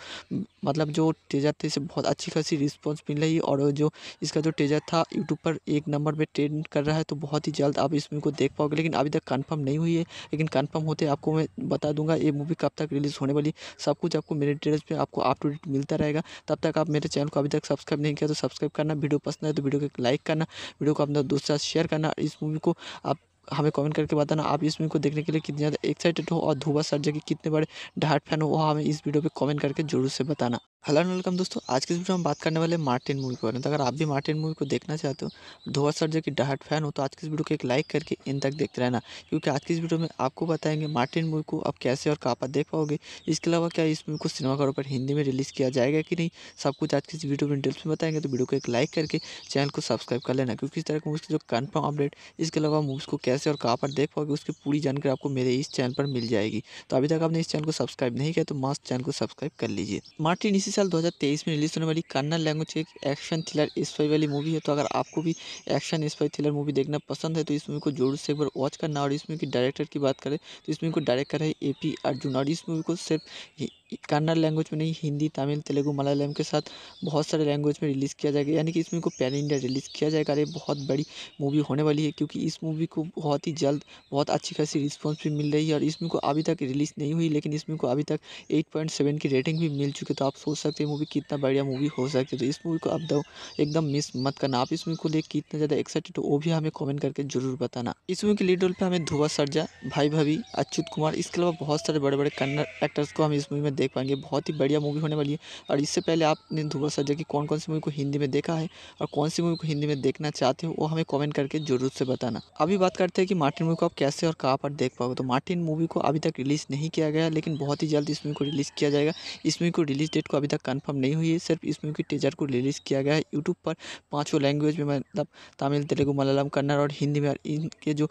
मतलब जो टेजर थे इसे बहुत अच्छी खासी रिस्पॉन्स मिल रही है और जो इसका जो टेजर था यूट्यूब पर एक नंबर पर ट्रेंड कर रहा है तो बहुत ही जल्द आप इस मूवी को देख पाओगे लेकिन अभी तक कन्फर्म नहीं हुई है लेकिन कन्फर्म होते आपको मैं बता दूंगा ये मूवी कब तक रिलीज़ होने वाली सब कुछ आपको मेरे डिटेल्स पर आपको अप टू डेट मिलता रहेगा तब तक आप मेरे चैनल को अभी तक सब्सक्राइब नहीं किया तो सब्सक्राइब करना वीडियो पसंद है तो वीडियो को लाइक करना वीडियो को अपने दोस्त के साथ शेयर करना इस मूवी को आप हमें कमेंट करके बताना आप इस मूवी को देखने के लिए कितने ज़्यादा एक्साइटेड हो और धुवा सर के कितने बड़े डाट फैन हो वो हमें इस वीडियो पे कमेंट करके जरूर से बताना हेलो एंड वेलकम दोस्तों आज के वीडियो में हम बात करने वाले मार्टिन मूवी के बारे में तो अगर आप भी मार्टिन मूवी को देखना चाहते हो धोआ सर जो कि डहाट फैन हो तो आज के इस वीडियो को एक लाइक करके इन तक देखते रहना क्योंकि आज की इस वीडियो में आपको बताएंगे मार्टिन मूवी को आप कैसे और कहाँ पर देख पाओगे इसके अलावा क्या इस मूवी को सिनेमाघरों पर हिंदी में रिलीज़ किया जाएगा कि नहीं सब कुछ आज की इस वीडियो में डिटेल्स में बताएंगे तो वीडियो को एक लाइक करके चैनल को सब्सक्राइब कर लेना क्योंकि इस तरह की मूवी जो कन्फर्म अपडेट इसके अलावा मूवीज़ को कैसे और कहाँ पर देख पाओगे उसकी पूरी जानकारी आपको मेरे इस चैनल पर मिल जाएगी तो अभी तक आपने इस चैनल को सब्सक्राइब नहीं किया तो मास्ट चैनल को सब्सक्राइब कर लीजिए मार्टिन इसी साल 2023 में रिलीज़ होने वाली कन्नड़ लैंग्वेज एक एक्शन थ्रिलर स्पाई वाली मूवी है तो अगर आपको भी एक्शन स्पाई थ्रिलर मूवी देखना पसंद है तो इस मूवी को जरूर से एक बार वॉच करना और इस मूवी की डायरेक्टर की बात करें तो इस मूवी को डायरेक्ट करें है ए पी अर्जुन और इस मूवी को सिर्फ कन्नड़ लैंग्वेज में नहीं हिंदी तमिल तेलुगू मलयालम के साथ बहुत सारे लैंग्वेज में रिलीज़ किया जाएगा यानी कि इस मूवी को पैन इंडिया रिलीज़ किया जाएगा अरे बहुत बड़ी मूवी होने वाली है क्योंकि इस मूवी को बहुत ही जल्द बहुत अच्छी खासी रिस्पॉन्स भी मिल रही है और इस मूवी को अभी तक रिलीज़ नहीं हुई लेकिन इस मूवी को अभी तक एट की रेटिंग भी मिल चुकी है तो आप सोच सकते हैं मूवी कितना बढ़िया मूवी हो सकती है तो इस मूवी को आप एकदम मिस मत करना आप इस मूवी को लेकर कितना ज़्यादा एक्साइटेड हो वो भी हमें कॉमेंट करके जरूर बताना इस मूवी के लीड रोल पर हमें धुआ सरजा भाई भाभी अच्युत कुमार इसके अलावा बहुत सारे बड़े बड़े कन्नड़ एक्टर्स को हम इस मूवी में देख पाएंगे बहुत ही बढ़िया मूवी होने वाली है और इससे पहले आपने ध्रुव सजा की कौन कौन सी मूवी को हिंदी में देखा है और कौन सी मूवी को हिंदी में देखना चाहते हो वो हमें कॉमेंट करके जरूर से बताना अभी बात करते हैं कि मार्टिन मूवी को आप कैसे और कहाँ पर देख पाओगे तो मार्टिन मूवी को अभी तक रिलीज़ नहीं किया गया लेकिन बहुत ही जल्द इस मूवी को रिलीज़ किया जाएगा इस मूवी को रिलीज़ डेट को अभी तक कन्फर्म नहीं हुई है सिर्फ इस मूवी के टीजर को रिलीज़ किया गया है यूट्यूब पर पाँचों लैंग्वेज में मतलब तमिल तेलुगु मलयालम कन्नड़ और हिंदी में इनके जो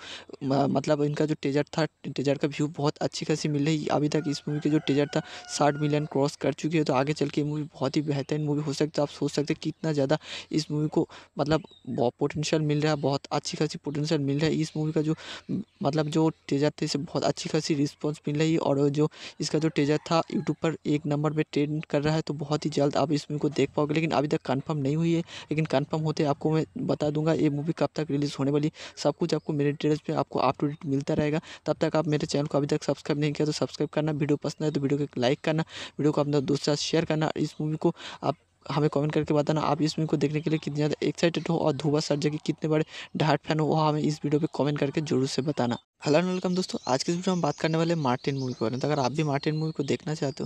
मतलब इनका जो टीजर था टीजर का व्यू बहुत अच्छी खासी मिल रही अभी तक इस मूवी के जो टीजर था साठ मिलियन क्रॉस कर चुकी है तो आगे चल के मूवी बहुत ही बेहतरीन मूवी हो सकती है आप सोच सकते हैं कितना ज़्यादा इस मूवी को मतलब बहुत पोटेंशियल मिल रहा है बहुत अच्छी खासी पोटेंशियल मिल रहा है इस मूवी का जो मतलब जो टेजर थे इसे बहुत अच्छी खासी रिस्पॉन्स मिल रही है और जो इसका जो टेजर था यूट्यूब पर एक नंबर पर ट्रेंड कर रहा है तो बहुत ही जल्द आप इस मूवी को देख पाओगे लेकिन अभी तक कन्फर्म नहीं हुई है लेकिन कन्फर्म होते आपको मैं बता दूंगा ये मूवी कब तक रिलीज़ होने वाली सब कुछ आपको मेरे डिटेल्स पर आपको अप टू डेट मिलता रहेगा तब तक आप मेरे चैनल को अभी तक सब्सक्राइब नहीं किया तो सब्सक्राइब करना वीडियो पसंद है तो वीडियो को लाइक करना वीडियो को अपना दोस्त साथ शेयर करना इस मूवी को आप हमें कमेंट करके बताना आप इस मूवी को देखने के लिए कितने ज़्यादा एक्साइटेड हो और धुबा सर जगह कितने बड़े डाहट फैन हो वो हमें इस वीडियो पे कमेंट करके जरूर से बताना हेलो एंड वेलकम दोस्तों आज के वीडियो में हम बात करने वाले मार्टिन मूवी के बारे में तो अगर आप भी मार्टिन मूवी को देखना चाहते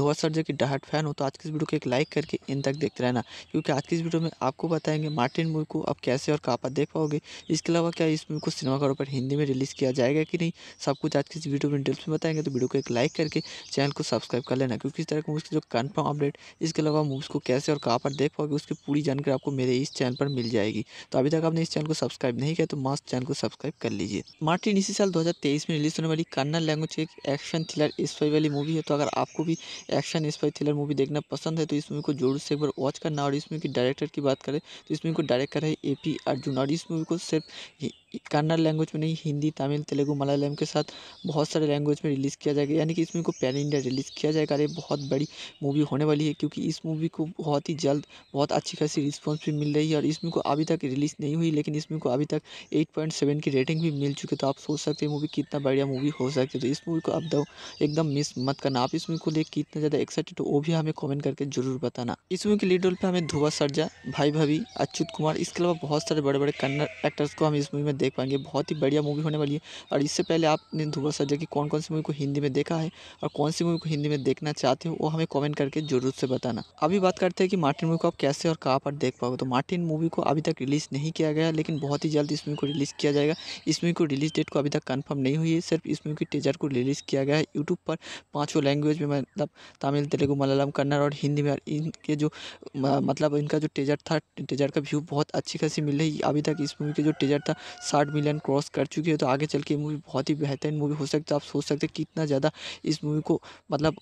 हो सर जो कि डहाट फैन हो तो आज के इस वीडियो को एक लाइक करके इन तक देखते रहना क्योंकि आज की इस वीडियो में आपको बताएंगे मार्टिन मूवी को आप कैसे और कहाँ पर देख पाओगे इसके अलावा क्या इस मूवी को सिनेमाघरों पर हिंदी में रिलीज़ किया जाएगा कि नहीं सब कुछ आज की इस वीडियो में डिटेल्स में बताएंगे तो वीडियो को एक लाइक करके चैनल को सब्सक्राइब कर लेना क्योंकि इस तरह की मूवी जो कन्फर्म अपडेट इसके अलावा मूवीज़ को कैसे और कहाँ पर देख पाओगे उसकी पूरी जानकारी आपको मेरे इस चैनल पर मिल जाएगी तो अभी तक आपने इस चैनल को सब्सक्राइब नहीं किया तो मास्ट चैनल को सब्सक्राइब कर लीजिए मार्टिन इसी साल 2023 में रिलीज़ होने वाली कन्नड़ लैंग्वेज एक एक्शन थ्रिलर स्पाई वाली मूवी है तो अगर आपको भी एक्शन स्पाई थ्रिलर मूवी देखना पसंद है तो इस मूवी को जोर से एक बार वॉच करना और इस मूवी की डायरेक्टर की बात करें तो इस मूवी को डायरेक्ट करा है ए पी अर्जुन और इस मूवी को सिर्फ कन्नड़ लैंग्वेज में नहीं हिंदी तमिल तेलुगू मलयालम के साथ बहुत सारे लैंग्वेज में रिलीज़ किया जाएगा यानी कि इस मूवी को पैन इंडिया रिलीज़ किया जाएगा और बहुत बड़ी मूवी होने वाली है क्योंकि इस मूवी को बहुत ही जल्द बहुत अच्छी खासी रिस्पॉन्स भी मिल रही है और इस मूवी को अभी तक रिलीज़ नहीं हुई लेकिन इस मूवी को अभी तक एट की रेटिंग भी मिल चुकी है तो आप सोच सकती है मूवी कितना बढ़िया मूवी हो सकती है तो इस मूवी को आप दो तो एकदम मिस मत करना आप इस मूवी को लेकर कितना ज़्यादा एक्साइटेड हो वो भी हमें कमेंट करके जरूर बताना इस मूवी के लीड रोल पर हमें धुआ सरजा भाई भाभी अच्युत कुमार इसके अलावा बहुत सारे बड़े बड़े कन्नड़ एक्टर्स को हम इस मूवी में देख पाएंगे बहुत ही बढ़िया मूवी होने वाली है और इससे पहले आपने धुआ सरजा की कौन कौन सी मूवी को हिंदी में देखा है और कौन सी मूवी को हिंदी में देखना चाहते हो वो हमें कॉमेंट करके जरूर से बताना अभी बात करते हैं कि मार्टिन मूवी को आप कैसे और कहाँ पर देख पाओगे तो मार्टिन मूवी को अभी तक रिलीज़ नहीं किया गया लेकिन बहुत ही जल्द इस मूवी को रिलीज़ किया जाएगा इस मूवी को रिलीज डेट को अभी तक कंफर्म नहीं हुई है सिर्फ इस मूवी के टीजर को रिलीज़ किया गया है यूट्यूब पर पाँचों लैंग्वेज में मतलब तमिल तेलुगु मलयालम कन्नड़ और हिंदी में इनके जो मतलब इनका जो टीजर था टीजर का व्यू बहुत अच्छी खासी मिल रही अभी तक इस मूवी के जो टीजर था साठ मिलियन क्रॉस कर चुकी है तो आगे चल के मूवी बहुत ही बेहतरीन मूवी हो सकती है आप सोच सकते कितना ज़्यादा इस मूवी को मतलब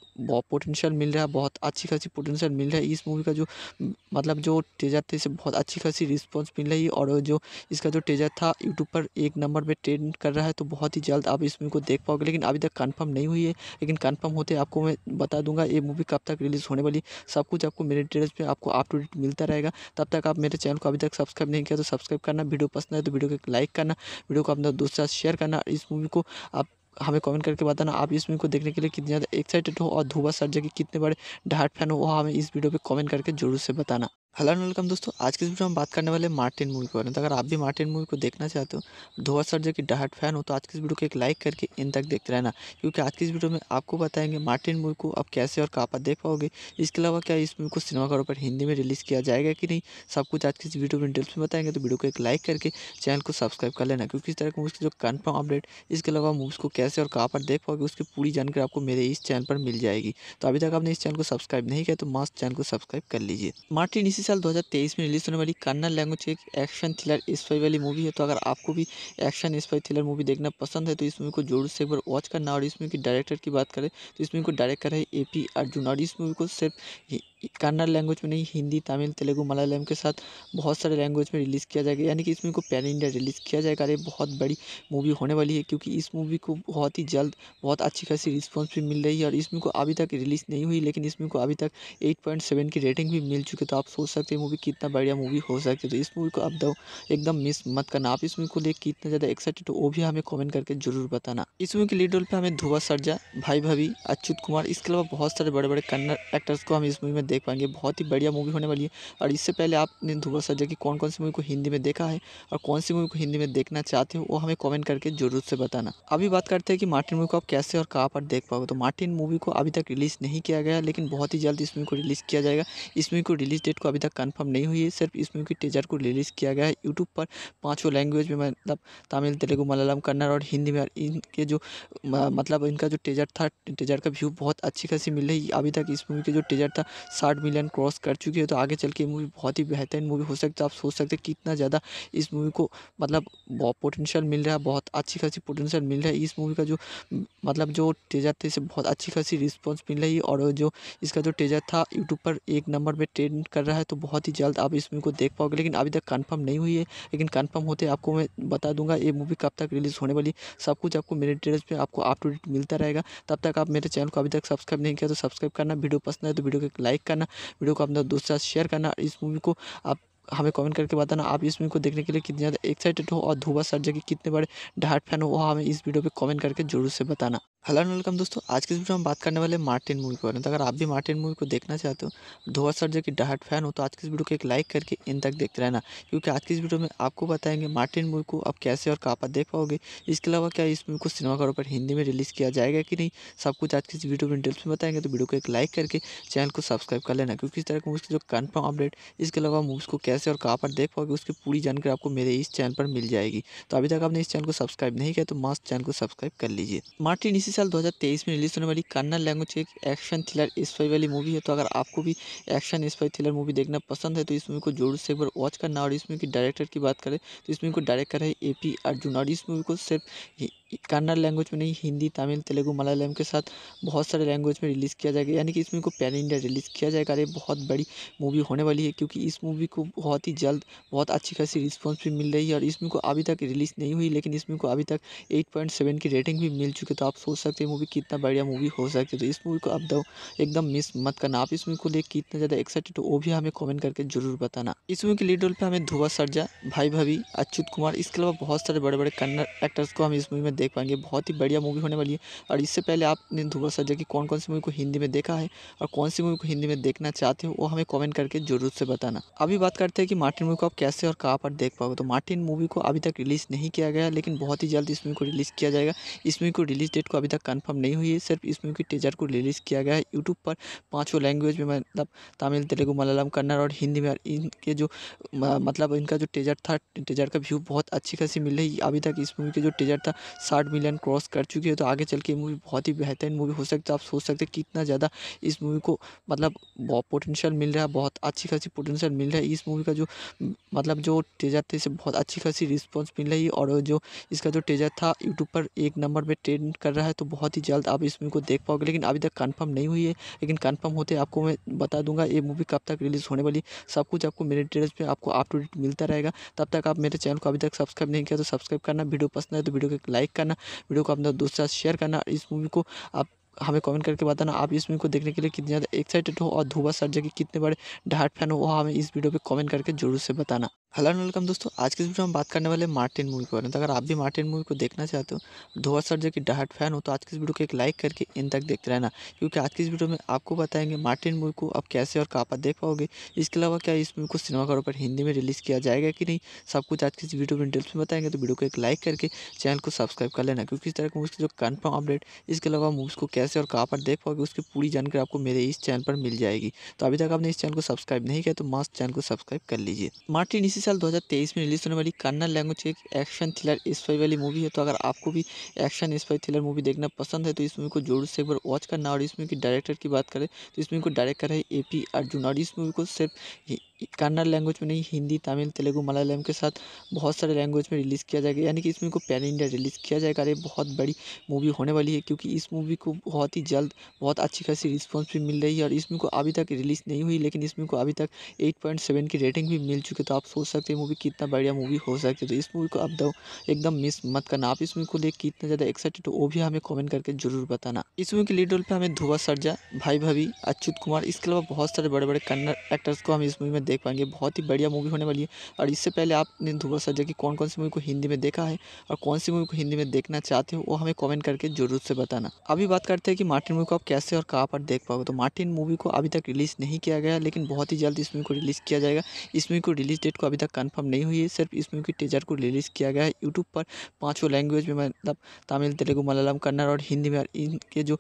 पोटेंशियल मिल रहा है बहुत अच्छी खासी पोटेंशियल मिल रहा है इस मूवी का जो मतलब जो टीजर थे इसे बहुत अच्छी खासी रिस्पॉन्स मिल रही है और जो इसका जो टीजर था यूट्यूब पर एक नंबर पर ट्रेंड कर रहा है तो बहुत ही जल्द आप इस मूवी को देख पाओगे लेकिन अभी तक कन्फर्म नहीं हुई है लेकिन कन्फर्म होते आपको मैं बता दूंगा ये मूवी कब तक रिलीज़ होने वाली सब कुछ आपको मेरे डिटेल्स पर आपको अप टू डेट मिलता रहेगा तब तक आप मेरे चैनल को अभी तक सब्सक्राइब नहीं किया तो सब्सक्राइब करना वीडियो पसंद आए तो वीडियो को लाइक करना वीडियो को अपना दोस्त शेयर करना इस मूवी को आप हमें कमेंट करके बताना आप इस मूवी को देखने के लिए कितने ज़्यादा एक्साइटेड हो और धुबा सर जगह कितने बड़े डाट फैन हो वह हमें इस वीडियो पे कमेंट करके जरूर से बताना हेलो एंड वेलकम दोस्तों आज के वीडियो में हम बात करने वाले मार्टिन मूवी के बारे में तो अगर आप भी मार्टिन मूवी को देखना चाहते हो सर जो की डहाट फैन हो तो आज के इस वीडियो को एक लाइक करके इन तक देखते रहना क्योंकि आज की इस वीडियो में आपको बताएंगे मार्टिन मूवी को आप कैसे और कहाँ पर देख पाओगे इसके अलावा क्या इस मूवी को सिनेमाघरों पर हिंदी में रिलीज़ किया जाएगा कि नहीं सब कुछ आज की इस वीडियो में डिटेल्स में बताएंगे तो वीडियो को एक लाइक करके चैनल को सब्सक्राइब कर लेना क्योंकि इस तरह की मूवी जो कन्फर्म अपडेट इसके अलावा मूवीज़ को कैसे और कहाँ पर देख पाओगे उसकी पूरी जानकारी आपको मेरे इस चैनल पर मिल जाएगी तो अभी तक आपने इस चैनल को सब्सक्राइब नहीं किया तो मास्ट चैनल को सब्सक्राइब कर लीजिए मार्टिन इसी साल 2023 में रिलीज़ होने वाली कन्नड़ लैंग्वेज एक एक्शन थ्रिलर स्पाई वाली मूवी है तो अगर आपको भी एक्शन स्पाई थ्रिलर मूवी देखना पसंद है तो इस मूवी को जोर से एक बार वॉच करना और इस मूवी की डायरेक्टर की बात करें तो इस मूवी को डायरेक्ट करा है ए पी अर्जुन और इस मूवी को सिर्फ कन्नड़ लैंग्वेज में नहीं हिंदी तमिल तेलुगू मलयालम के साथ बहुत सारे लैंग्वेज में रिलीज़ किया जाएगा यानी कि इस मूवी को पैन इंडिया रिलीज़ किया जाएगा अरे बहुत बड़ी मूवी होने वाली है क्योंकि इस मूवी को बहुत ही जल्द बहुत अच्छी खासी रिस्पॉन्स भी मिल रही है और इस मूवी को अभी तक रिलीज़ नहीं हुई लेकिन इस मूवी को अभी तक एट की रेटिंग भी मिल चुकी है तो आप सोच सकते हैं मूवी कितना बढ़िया मूवी हो सकती है तो इस मूवी को आप एकदम मिस मत करना आप इस मूवी को लेकर कितना ज़्यादा एक्साइटेड हो वो भी हमें कॉमेंट करके जरूर बताना इस मूवी के लीड रोल पर हमें धुआ सरजा भाई भाभी अच्युत कुमार इसके अलावा बहुत सारे बड़े बड़े कन्नड़ एक्टर्स को हम इस मूवी में देख पाएंगे बहुत ही बढ़िया मूवी होने वाली है और इससे पहले आपने धुआ सजा कि कौन कौन सी मूवी को हिंदी में देखा है और कौन सी मूवी को हिंदी में देखना चाहते हो वो हमें कॉमेंट करके जरूर से बताना अभी बात करते हैं कि मार्टिन मूवी को आप कैसे और कहाँ पर देख पाओगे तो मार्टिन मूवी को अभी तक रिलीज़ नहीं किया गया लेकिन बहुत ही जल्द इस मूवी को रिलीज़ किया जाएगा इस मूवी को रिलीज़ डेट को अभी तक कन्फर्म नहीं हुई है सिर्फ इस मूवी के टीजर को रिलीज़ किया गया है यूट्यूब पर पाँचों लैंग्वेज में मतलब तमिल तेलुगु मलयालम कन्नड़ और हिंदी में इनके जो मतलब इनका जो टीजर था टीजर का व्यू बहुत अच्छी खासी मिल रही अभी तक इस मूवी के जो टीजर था साठ मिलियन क्रॉस कर चुकी है तो आगे चल के मूवी बहुत ही बेहतरीन मूवी हो सकती है आप सोच सकते हैं कितना ज़्यादा इस मूवी को मतलब बहुत पोटेंशियल मिल रहा है बहुत अच्छी खासी पोटेंशियल मिल रहा है इस मूवी का जो मतलब जो टेजर थे इसे बहुत अच्छी खासी रिस्पॉन्स मिल रही है और जो इसका जो टेजर था यूट्यूब पर एक नंबर पर ट्रेंड कर रहा है तो बहुत ही जल्द आप इस मूवी को देख पाओगे लेकिन अभी तक कन्फर्म नहीं हुई है लेकिन कन्फर्म होते आपको मैं बता दूंगा ये मूवी कब तक रिलीज़ होने वाली सब कुछ आपको मेरे डिटेल्स पर आपको अप टू डेट मिलता रहेगा तब तक आप मेरे चैनल को अभी तक सब्सक्राइब नहीं किया तो सब्सक्राइब करना वीडियो पसंद है तो वीडियो को लाइक करना वीडियो को अपना दोस्तों साथ शेयर करना इस मूवी को आप हमें कमेंट करके बताना आप इस मूवी को देखने के लिए कितने ज़्यादा एक्साइटेड हो और धुबा सर के कितने बड़े डाहट फैन हो वो हमें इस वीडियो पर कमेंट करके जरूर से बताना हेलो एंड वेलकम दोस्तों आज के वीडियो में हम बात करने वाले मार्टिन मूवी के बारे में तो अगर आप भी मार्टिन मूवी को देखना चाहते हो धोवा जो की डहाट फैन हो तो आज के इस वीडियो को एक लाइक करके इन तक देखते रहना क्योंकि आज की इस वीडियो में आपको बताएंगे मार्टिन मूवी को आप कैसे और कहाँ पर देख पाओगे इसके अलावा क्या इस मूवी को सिनेमाघरों पर हिंदी में रिलीज़ किया जाएगा कि नहीं सब कुछ आज की इस वीडियो में डिटेल्स में बताएंगे तो वीडियो को एक लाइक करके चैनल को सब्सक्राइब कर लेना क्योंकि इस तरह की मूवी जो कन्फर्म अपडेट इसके अलावा मूवीज़ को कैसे और कहाँ पर देख पाओगे उसकी पूरी जानकारी आपको मेरे इस चैनल पर मिल जाएगी तो अभी तक आपने इस चैनल को सब्सक्राइब नहीं किया तो मस्त चैनल को सब्सक्राइब कर लीजिए मार्टिन इसी साल 2023 में रिलीज़ होने वाली कन्नड़ लैंग्वेज एक एक्शन थ्रिलर स्पाई वाली मूवी है तो अगर आपको भी एक्शन स्पाई थ्रिलर मूवी देखना पसंद है तो इस मूवी को जोर से एक बार वॉच करना और इस मूवी की डायरेक्टर की बात करें तो इस मूवी को डायरेक्ट करें है ए पी अर्जुन और इस मूवी को सिर्फ कन्नड़ लैंग्वेज में नहीं हिंदी तमिल तेलुगू मलयालम के साथ बहुत सारे लैंग्वेज में रिलीज़ किया जाएगा यानी कि इस मूवी को पैन इंडिया रिलीज़ किया जाएगा अरे बहुत बड़ी मूवी होने वाली है क्योंकि इस मूवी को बहुत ही जल्द बहुत अच्छी खासी रिस्पॉन्स भी मिल रही है और इस मूवी को अभी तक रिलीज़ नहीं हुई लेकिन इस मूवी को अभी तक एट की रेटिंग भी मिल चुकी है तो आप सोच सकते हैं मूवी कितना बढ़िया मूवी हो सकती है तो इस मूवी को अब एकदम मिस मत करना आप इस मूवी को देख कितना ज़्यादा एक्साइटेड हो वो भी हमें कॉमेंट करके जरूर बताना इस मूवी के लीड रोल पर हमें धुआ सरजा भाई भाभी अच्युत कुमार इसके अलावा बहुत सारे बड़े बड़े कन्नड़ एक्टर्स को हम इस मूवी में देख पाएंगे बहुत ही बढ़िया मूवी होने वाली है और इससे पहले आपने ध्रुव सा कि कौन कौन सी मूवी को हिंदी में देखा है और कौन सी मूवी को हिंदी में देखना चाहते हो वो हमें कॉमेंट करके जरूर से बताना अभी बात करते हैं कि मार्टिन मूवी को आप कैसे और कहाँ पर देख पाओगे तो मार्टिन मूवी को अभी तक रिलीज़ नहीं किया गया लेकिन बहुत ही जल्द इस मूवी को रिलीज़ किया जाएगा इस मूवी को रिलीज़ डेट को अभी तक कन्फर्म नहीं हुई है सिर्फ इस मूवी के टीजर को रिलीज़ किया गया है यूट्यूब पर पाँचों लैंग्वेज में मतलब तमिल तेलुगु मलयालम कन्नड़ और हिंदी में इनके जो मतलब इनका जो टीजर था टीजर का व्यू बहुत अच्छी खासी मिल रही अभी तक इस मूवी के जो टीजर था साठ मिलियन क्रॉस कर चुकी है तो आगे चल के मूवी बहुत ही बेहतरीन मूवी हो सकती है आप सोच सकते हैं कितना ज़्यादा इस मूवी को मतलब बहुत पोटेंशियल मिल रहा है बहुत अच्छी खासी पोटेंशियल मिल रहा है इस मूवी का जो मतलब जो टेजर थे इसे बहुत अच्छी खासी रिस्पॉन्स मिल रही है और जो इसका जो टेजर था यूट्यूब पर एक नंबर पर ट्रेंड कर रहा है तो बहुत ही जल्द आप इस मूवी को देख पाओगे लेकिन अभी तक कन्फर्म नहीं हुई है लेकिन कन्फर्म होते आपको मैं बता दूंगा ये मूवी कब तक रिलीज़ होने वाली सब कुछ आपको मेरे डिटेल्स पर आपको अप टू डेट मिलता रहेगा तब तक आप मेरे चैनल को अभी तक सब्सक्राइब नहीं किया तो सब्सक्राइब करना वीडियो पसंद है तो वीडियो को लाइक करना वीडियो को अपना दोस्त साथ शेयर करना इस मूवी को आप हमें कमेंट करके बताना आप इस मूवी को देखने के लिए कितने ज़्यादा एक्साइटेड हो और धुबा सर जगह कितने बड़े डाट फैन हो वह हमें इस वीडियो पे कमेंट करके जरूर से बताना हेलो एंड वेलकम दोस्तों आज के वीडियो में हम बात करने वाले मार्टिन मूवी के बारे में तो अगर आप भी मार्टिन मूवी को देखना चाहते हो सर जो कि डहाट फैन हो तो आज के इस वीडियो को एक लाइक करके इन तक देखते रहना क्योंकि आज की इस वीडियो में आपको बताएंगे मार्टिन मूवी को आप कैसे और कहाँ पर देख पाओगे इसके अलावा क्या इस मूवी को सिनेमाघरों पर हिंदी में रिलीज़ किया जाएगा कि नहीं सब कुछ आज की इस वीडियो में डिटेल्स में बताएंगे तो वीडियो को एक लाइक करके चैनल को सब्सक्राइब कर लेना क्योंकि इस तरह की मूवी जो कन्फर्म अपडेट इसके अलावा मूवीज़ को कैसे और कहाँ पर देख पाओगे उसकी पूरी जानकारी आपको मेरे इस चैनल पर मिल जाएगी तो अभी तक आपने इस चैनल को सब्सक्राइब नहीं किया तो मास्ट चैनल को सब्सक्राइब कर लीजिए मार्टिन इसी साल 2023 में रिलीज़ होने वाली कन्नड़ लैंग्वेज एक एक्शन थ्रिलर स्पाई वाली मूवी है तो अगर आपको भी एक्शन स्पाई थ्रिलर मूवी देखना पसंद है तो इस मूवी को जोर से एक बार वॉच करना और इस मूवी की डायरेक्टर की बात करें तो इस मूवी को डायरेक्ट है ए पी अर्जुन और इस मूवी को सिर्फ कन्नड़ लैंग्वेज में नहीं हिंदी तमिल तेलुगू मलयालम के साथ बहुत सारे लैंग्वेज में रिलीज़ किया जाएगा यानी कि इसमें को पैन इंडिया रिलीज़ किया जाएगा अरे बहुत बड़ी मूवी होने वाली है क्योंकि इस मूवी को बहुत ही जल्द बहुत अच्छी खासी रिस्पॉन्स भी मिल रही है और इसमें को अभी तक रिलीज़ नहीं हुई लेकिन इसमें को अभी तक एट की रेटिंग भी मिल चुकी है तो आप सोच सकते हैं मूवी कितना बढ़िया मूवी हो सकती है तो इस मूवी को आप दो एकदम मिस मत करना आप इस मूवी को देख कितना ज़्यादा एक्साइटेड हो वो भी हमें कॉमेंट करके जरूर बताना इस मूवी के लीड रोल पर हमें धुआ सरजा भाई भाभी अच्युत कुमार इसके अलावा बहुत सारे बड़े बड़े कन्नड़ एक्टर्स को हम इस मूवी में देख पाएंगे बहुत ही बढ़िया मूवी होने वाली है और इससे पहले आपने ध्रुव सर की कौन कौन सी मूवी को हिंदी में देखा है और कौन सी मूवी को हिंदी में देखना चाहते हो वो हमें कॉमेंट करके जरूर से बताना अभी बात करते हैं कि मार्टिन मूवी को आप कैसे और कहाँ पर देख पाओगे तो मार्टिन मूवी को अभी तक रिलीज़ नहीं किया गया लेकिन बहुत ही जल्द इस मूवी को रिलीज़ किया जाएगा इस मूवी को रिलीज़ डेट को अभी तक कन्फर्म नहीं हुई है सिर्फ इस मूवी के टीजर को रिलीज़ किया गया है यूट्यूब पर पाँचों लैंग्वेज में मतलब तमिल तेलुगु मलयालम कन्नड़ और हिंदी में इनके जो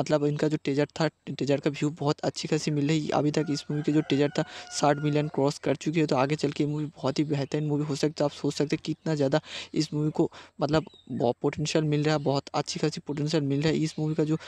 मतलब इनका जो टीजर था टीजर का व्यू बहुत अच्छी खासी मिल रही अभी तक इस मूवी के जो टीजर था साठ मिलियन क्रॉस कर चुकी है तो आगे चल के मूवी बहुत ही बेहतरीन मूवी हो सकती है आप सोच सकते हैं कितना ज़्यादा इस मूवी को मतलब बहुत पोटेंशियल मिल रहा है बहुत अच्छी खासी पोटेंशियल मिल रहा है इस मूवी का जो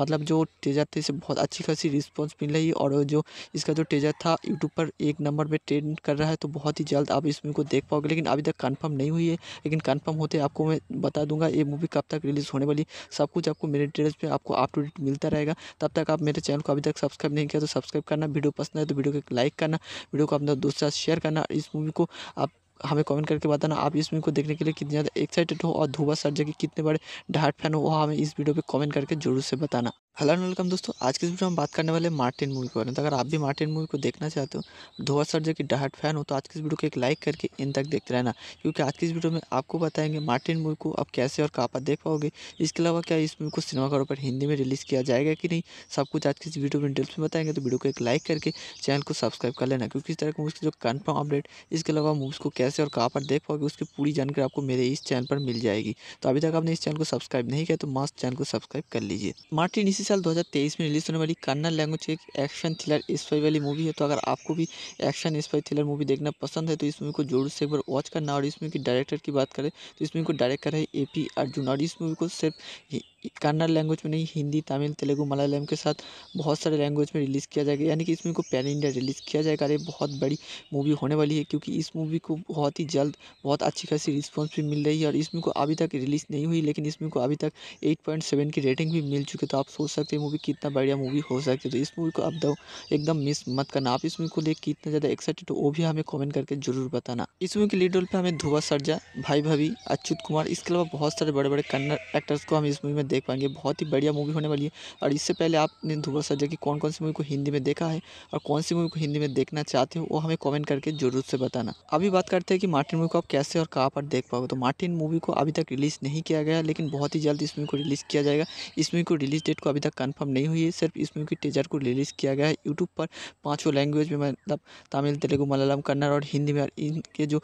मतलब जो टेजर थे इसे बहुत अच्छी खासी रिस्पॉन्स मिल रही है और जो इसका जो टेजर था यूट्यूब पर एक नंबर पर ट्रेंड कर रहा है तो बहुत ही जल्द आप इस मूवी को देख पाओगे लेकिन अभी तक कन्फर्म नहीं हुई है लेकिन कन्फर्म होते आपको मैं बता दूंगा ये मूवी कब तक रिलीज़ होने वाली सब कुछ आपको मेरे डिटेल्स पर आपको अप टू डेट मिलता रहेगा तब तक आप मेरे चैनल को अभी तक सब्सक्राइब नहीं किया तो सब्सक्राइब करना वीडियो पसंद है तो वीडियो को लाइक करना वीडियो को अपना दोस्त साथ शेयर करना इस मूवी को आप हमें कमेंट करके बताना आप इस मूवी को देखने के लिए कितने ज़्यादा एक्साइटेड हो और धुबा सर जगह कितने बड़े डाट फैन हो वह हमें इस वीडियो पे कमेंट करके जरूर से बताना हेलो एंड वेलकम दोस्तों आज के वीडियो में हम बात करने वाले मार्टिन मूवी के बारे में तो अगर आप भी मार्टिन मूवी को देखना चाहते हो धोआ सर जो कि डहाट फैन हो तो आज के इस वीडियो को एक लाइक करके इन तक देखते रहना क्योंकि आज की इस वीडियो में आपको बताएंगे मार्टिन मूवी को आप कैसे और कहाँ पर देख पाओगे इसके अलावा क्या इस मूवी को सिनेमाघरों पर हिंदी में रिलीज़ किया जाएगा कि नहीं सब कुछ आज की इस वीडियो में डिटेल्स में बताएंगे तो वीडियो को एक लाइक करके चैनल को सब्सक्राइब कर लेना क्योंकि इस तरह की मूवी जो कन्फर्म अपडेट इसके अलावा मूवीज़ को कैसे और कहाँ पर देख पाओगे उसकी पूरी जानकारी आपको मेरे इस चैनल पर मिल जाएगी तो अभी तक आपने इस चैनल को सब्सक्राइब नहीं किया तो मास्ट चैनल को सब्सक्राइब कर लीजिए मार्टिन इसी इसी साल 2023 में रिलीज़ होने वाली कन्नड़ लैंग्वेज एक एक्शन थ्रिलर स्पाई वाली मूवी है तो अगर आपको भी एक्शन स्पाई थ्रिलर मूवी देखना पसंद है तो इस मूवी को जोर से एक बार वॉच करना और इस मूवी की डायरेक्टर की बात करें तो इस मूवी को डायरेक्ट है ए पी अर्जुन और इस मूवी को सिर्फ कन्नड़ लैंग्वेज में नहीं हिंदी तमिल तेलुगू मलयालम के साथ बहुत सारे लैंग्वेज में रिलीज़ किया जाएगा यानी कि इस मूवी को पैन इंडिया रिलीज़ किया जाएगा अरे बहुत बड़ी मूवी होने वाली है क्योंकि इस मूवी को बहुत ही जल्द बहुत अच्छी खासी रिस्पॉन्स भी मिल रही है और इस मूवी को अभी तक रिलीज़ नहीं हुई लेकिन इस मूवी को अभी तक एट की रेटिंग भी मिल चुकी है तो आप सोच सकते हैं मूवी कितना बढ़िया मूवी हो सकती है तो इस मूवी को आप दो एकदम मिस मत करना आप इस मूवी को देख के इतना ज़्यादा एक्साइटेड हो वो भी हमें कमेंट करके जरूर बताना इस मूवी के लीड रोल पर हमें धुआ सरजा भाई भाभी अच्युत कुमार इसके अलावा बहुत सारे बड़े बड़े कन्नड़ एक्टर्स को हम इस मूवी में देख पाएंगे बहुत ही बढ़िया मूवी होने वाली है और इससे पहले आपने धुआ सरजा की कौन कौन सी मूवी को हिंदी में देखा है और कौन सी मूवी को हिंदी में देखना चाहते हो वो हमें कॉमेंट करके जरूर से बताना अभी बात करते हैं कि मार्टिन मूवी को आप कैसे और कहाँ पर देख पाओगे तो मार्टिन मूवी को अभी तक रिलीज़ नहीं किया गया लेकिन बहुत ही जल्द इस मूवी को रिलीज़ किया जाएगा इस मूवी को रिलीज़ डेट को अभी तक कंफर्म नहीं हुई है सिर्फ इस मूवी के टीजर को रिलीज़ किया गया है यूट्यूब पर पाँचों लैंग्वेज में मतलब तमिल तेलुगु मलयालम कन्नड़ और हिंदी में इनके जो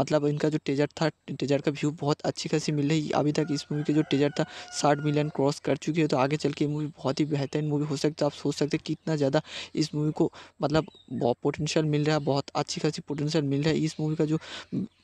मतलब इनका जो टीजर था टीजर का व्यू बहुत अच्छी खासी मिल रही अभी तक इस मूवी के जो टीजर था साठ मिलियन क्रॉस कर चुकी है तो आगे चल के मूवी बहुत ही बेहतरीन मूवी हो सकती है आप सोच सकते हैं कितना ज़्यादा इस मूवी को मतलब पोटेंशियल मिल रहा है बहुत अच्छी खासी पोटेंशियल मिल रहा है इस मूवी का जो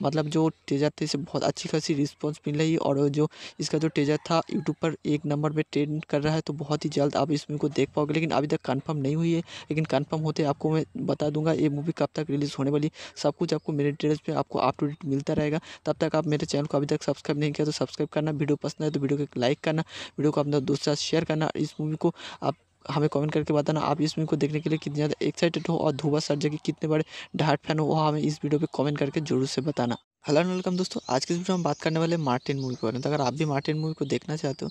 मतलब जो टीजर थे इसे बहुत अच्छी खासी रिस्पॉन्स मिल रही है और जो इसका जो टीजर था यूट्यूब पर एक नंबर पर ट्रेंड कर रहा है तो बहुत ही जल्द आप इस मूवी को देख पाओगे लेकिन अभी तक कन्फर्म नहीं हुई है लेकिन कन्फर्म होते आपको मैं बता दूंगा ये मूवी कब तक रिलीज़ होने वाली सब कुछ आपको मेरे डिटेल्स में आपको अप टू डेट मिलता रहेगा तब तक आप मेरे चैनल को अभी तक सब्सक्राइब नहीं किया तो सब्सक्राइब करना वीडियो पसंद आए तो वीडियो को लाइक करना वीडियो को अपना दोस्त साथ शेयर करना इस मूवी को आप हमें कमेंट करके बताना आप इस मूवी को देखने के लिए कितने ज़्यादा एक्साइटेड हो और धुबा सर जगह कितने बड़े डाट फैन हो वह हमें इस वीडियो पे कमेंट करके जरूर से बताना हेलो एंड वेलकम दोस्तों आज के वीडियो में हम बात करने वाले मार्टिन मूवी के बारे में तो अगर आप भी मार्टिन मूवी को देखना चाहते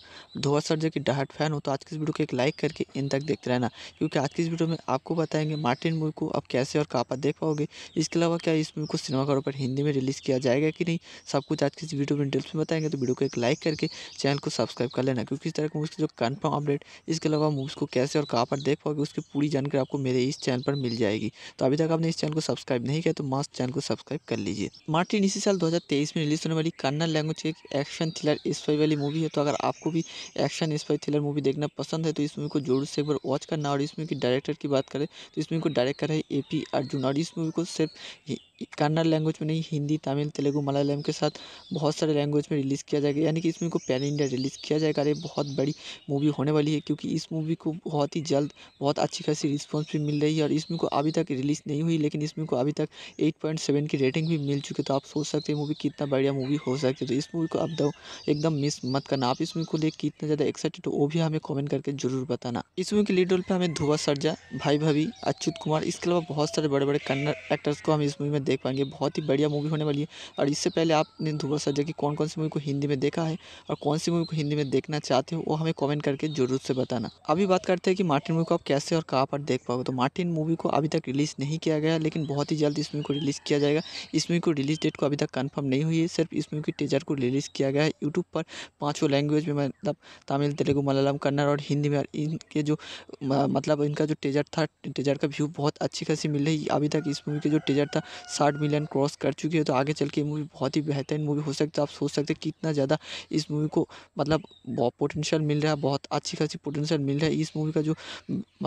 हो सर जो कि डहाट फैन हो तो आज के इस वीडियो को एक लाइक करके इन तक देखते रहना क्योंकि आज की इस वीडियो में आपको बताएंगे मार्टिन मूवी को आप कैसे और कहाँ पर देख पाओगे इसके अलावा क्या इस मूवी को सिनेमाघरों पर हिंदी में रिलीज़ किया जाएगा कि नहीं सब कुछ आज की इस वीडियो में डिटेल्स में बताएंगे तो वीडियो को एक लाइक करके चैनल को सब्सक्राइब कर लेना क्योंकि इस तरह की मूवी जो कन्फर्म अपडेट इसके अलावा मूवीज़ को कैसे और कहाँ पर देख पाओगे उसकी पूरी जानकारी आपको मेरे इस चैनल पर मिल जाएगी तो अभी तक आपने इस चैनल को सब्सक्राइब नहीं किया तो मास्ट चैनल को सब्सक्राइब कर लीजिए मार्टिन इसी इसी साल 2023 में रिलीज़ होने वाली कन्नड़ लैंग्वेज एक एक्शन थ्रिलर स्पाई वाली मूवी है तो अगर आपको भी एक्शन स्पाई थ्रिलर मूवी देखना पसंद है तो इस मूवी को जोर से एक बार वॉच करना और इस मूवी की डायरेक्टर की बात करें तो इस मूवी को डायरेक्ट है ए पी अर्जुन और इस मूवी को सिर्फ कन्नड़ लैंग्वेज में नहीं हिंदी तमिल तेलुगू मलयालम के साथ बहुत सारे लैंग्वेज में रिलीज़ किया जाएगा यानी कि इस मूवी को पैन इंडिया रिलीज़ किया जाएगा अरे बहुत बड़ी मूवी होने वाली है क्योंकि इस मूवी को बहुत ही जल्द बहुत अच्छी खासी रिस्पॉन्स भी मिल रही है और इस मूवी को अभी तक रिलीज़ नहीं हुई लेकिन इस मूवी को अभी तक एट की रेटिंग भी मिल चुकी है तो आप सोच सकते हैं मूवी कितना बढ़िया मूवी हो सकती है तो इस मूवी को आप दो तो एकदम मिस मत करना आप इस मूवी को देख कितना ज़्यादा एक्साइटेड हो वो भी हमें कॉमेंट करके जरूर बताना इस मूवी के लीड रोल पर हमें धुआ सरजा भाई भाभी अच्युत कुमार इसके अलावा बहुत सारे बड़े बड़े कन्नड़ एक्टर्स को हम इस मूवी में देख पाएंगे बहुत ही बढ़िया मूवी होने वाली है और इससे पहले आपने ध्रुव सजा की कौन कौन सी मूवी को हिंदी में देखा है और कौन सी मूवी को हिंदी में देखना चाहते हो वो हमें कॉमेंट करके जरूर से बताना अभी बात करते हैं कि मार्टिन मूवी को आप कैसे और कहाँ पर देख पाओगे तो मार्टिन मूवी को अभी तक रिलीज़ नहीं किया गया लेकिन बहुत ही जल्द इस मूवी को रिलीज़ किया जाएगा इस मूवी को रिलीज़ डेट को अभी तक कन्फर्म नहीं हुई है सिर्फ इस मूवी के टीजर को रिलीज़ किया गया है यूट्यूब पर पाँचों लैंग्वेज में मतलब तमिल तेलुगु मलयालम कन्नड़ और हिंदी में इनके जो मतलब इनका जो टीजर था टीजर का व्यू बहुत अच्छी खासी मिल रही अभी तक इस मूवी के जो टीजर था साठ मिलियन क्रॉस कर चुकी है तो आगे चल के मूवी बहुत ही बेहतरीन मूवी हो सकता है आप सोच सकते हैं कितना ज़्यादा इस मूवी को मतलब बहुत पोटेंशियल मिल रहा है बहुत अच्छी खासी पोटेंशियल मिल रहा है इस मूवी का जो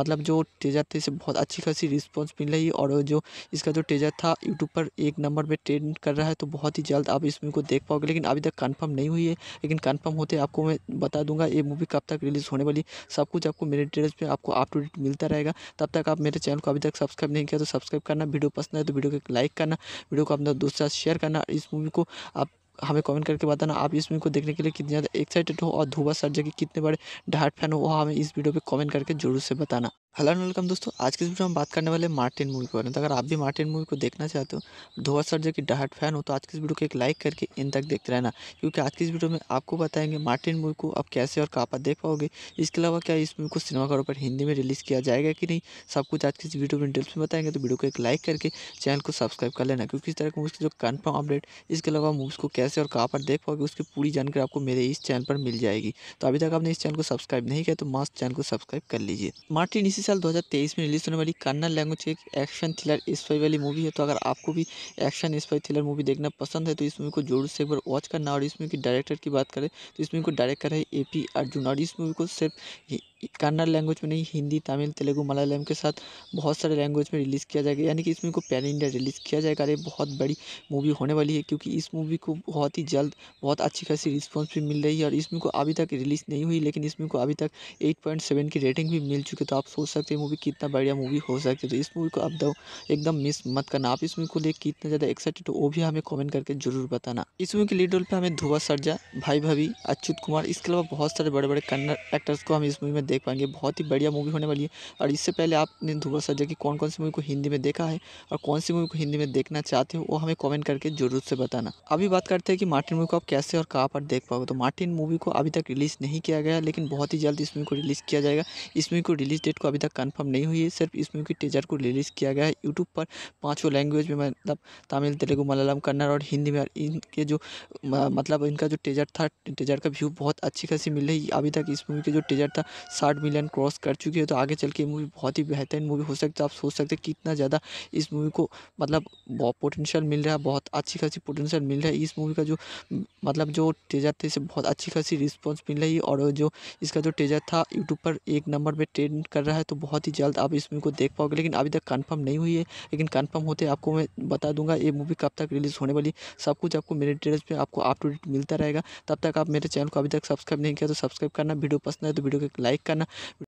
मतलब जो टेजर थे इसे बहुत अच्छी खासी रिस्पॉन्स मिल रही है और जो इसका जो टेजर था यूट्यूब पर एक नंबर पर ट्रेंड कर रहा है तो बहुत ही जल्द आप इस मूवी को देख पाओगे लेकिन अभी तक कन्फर्म नहीं हुई है लेकिन कन्फर्म होते आपको मैं बता दूंगा ये मूवी कब तक रिलीज़ होने वाली सब कुछ आपको मेरे डिटेल्स में आपको अप टू डेट मिलता रहेगा तब तक आप मेरे चैनल को अभी तक सब्सक्राइब नहीं किया तो सब्सक्राइब करना वीडियो पसंद है तो वीडियो को लाइक करना वीडियो को अपना दोस्त साथ शेयर करना इस मूवी को आप हमें कमेंट करके बताना आप इस मूवी को देखने के लिए कितने ज़्यादा एक्साइटेड हो और धुबा सर जगह कितने बड़े डाट फैन हो वह हमें इस वीडियो पे कमेंट करके जरूर से बताना हेलो एंड वेलकम दोस्तों आज के वीडियो में हम बात करने वाले मार्टिन मूवी के बारे में तो अगर आप भी मार्टिन मूवी को देखना चाहते हो धोआ सर जो कि डहाट फैन हो तो आज के इस वीडियो को एक लाइक करके इन तक देखते रहना क्योंकि आज की इस वीडियो में आपको बताएंगे मार्टिन मूवी को आप कैसे और कहाँ पर देख पाओगे इसके अलावा क्या इस मूवी को सिनेमाघरों पर हिंदी में रिलीज़ किया जाएगा कि नहीं सब कुछ आज किस इस वीडियो में डिटेल्स में बताएंगे तो वीडियो को एक लाइक करके चैनल को सब्सक्राइब कर लेना क्योंकि इस तरह की मूवी जो कन्फर्म अपडेट इसके अलावा मूवीज़ को कैसे और कहाँ पर देख पाओगे उसकी पूरी जानकारी आपको मेरे इस चैनल पर मिल जाएगी तो अभी तक आपने इस चैनल को सब्सक्राइब नहीं किया तो मास्ट चैनल को सब्सक्राइब कर लीजिए मार्टिन इसी इसी साल 2023 में रिलीज़ होने वाली कन्नड़ लैंग्वेज एक एक्शन थ्रिलर स्पाई वाली मूवी है तो अगर आपको भी एक्शन स्पाई थ्रिलर मूवी देखना पसंद है तो इस मूवी को जरूर से एक बार वॉच करना और इस मूवी की डायरेक्टर की बात करें तो इस मूवी को डायरेक्ट है ए पी अर्जुन और इस मूवी को सिर्फ कन्नड़ लैंग्वेज में नहीं हिंदी तमिल तेलुगू मलयालम के साथ बहुत सारे लैंग्वेज में रिलीज़ किया जाएगा यानी कि इसमें को पैन इंडिया रिलीज़ किया जाएगा अरे बहुत बड़ी मूवी होने वाली है क्योंकि इस मूवी को बहुत ही जल्द बहुत अच्छी खासी रिस्पॉन्स भी मिल रही है और इसमें को अभी तक रिलीज़ नहीं हुई लेकिन इसमें को अभी तक एट की रेटिंग भी मिल चुकी तो आप सोच सकते हैं मूवी कितना बढ़िया मूवी हो सकती है तो इस मूवी को आप दो तो एकदम मिस मत करना आप इस मूवी को देख कितना ज़्यादा एक्साइटेड हो वो भी हमें कॉमेंट करके जरूर बताना इस मूवी के लीड रोल पर हमें धुआ सरजा भाई भाभी अच्युत कुमार इसके अलावा बहुत सारे बड़े बड़े कन्नड़ एक्टर्स को हम इस मूवी में देख पाएंगे बहुत ही बढ़िया मूवी होने वाली है और इससे पहले आपने धुआ सरजा कि कौन कौन सी मूवी को हिंदी में देखा है और कौन सी मूवी को हिंदी में देखना चाहते हो वो हमें कॉमेंट करके जरूर से बताना अभी बात करते हैं कि मार्टिन मूवी को आप कैसे और कहाँ पर देख पाओगे तो मार्टिन मूवी को अभी तक रिलीज़ नहीं किया गया लेकिन बहुत ही जल्द इस मूवी को रिलीज़ किया जाएगा इस मूवी को रिलीज़ डेट को अभी तक कन्फर्म नहीं हुई है सिर्फ इस मूवी के टीजर को रिलीज़ किया गया है यूट्यूब पर पाँचों लैंग्वेज में मतलब तमिल तेलुगु मलयालम कन्नड़ और हिंदी में इनके जो मतलब इनका जो टीजर था टीजर का व्यू बहुत अच्छी खासी मिल रही अभी तक इस मूवी के जो टीजर था साठ मिलियन क्रॉस कर चुकी है तो आगे चल के मूवी बहुत ही बेहतरीन मूवी हो सकती है तो आप सोच सकते हैं कितना ज़्यादा इस मूवी को मतलब बहुत पोटेंशियल मिल रहा है बहुत अच्छी खासी पोटेंशियल मिल रहा है इस मूवी का जो मतलब जो टेजर थे इसे बहुत अच्छी खासी रिस्पॉन्स मिल रही है और जो इसका जो टेजर था यूट्यूब पर एक नंबर पर ट्रेंड कर रहा है तो बहुत ही जल्द आप इस मूवी को देख पाओगे लेकिन अभी तक कन्फर्म नहीं हुई है लेकिन कन्फर्म होते आपको मैं बता दूंगा ये मूवी कब तक रिलीज़ होने वाली सब कुछ आपको मेरे डिटेल्स में आपको अप टू डेट मिलता रहेगा तब तक आप मेरे चैनल को अभी तक सब्सक्राइब नहीं किया तो सब्सक्राइब करना वीडियो पसंद है तो वीडियो को लाइक kana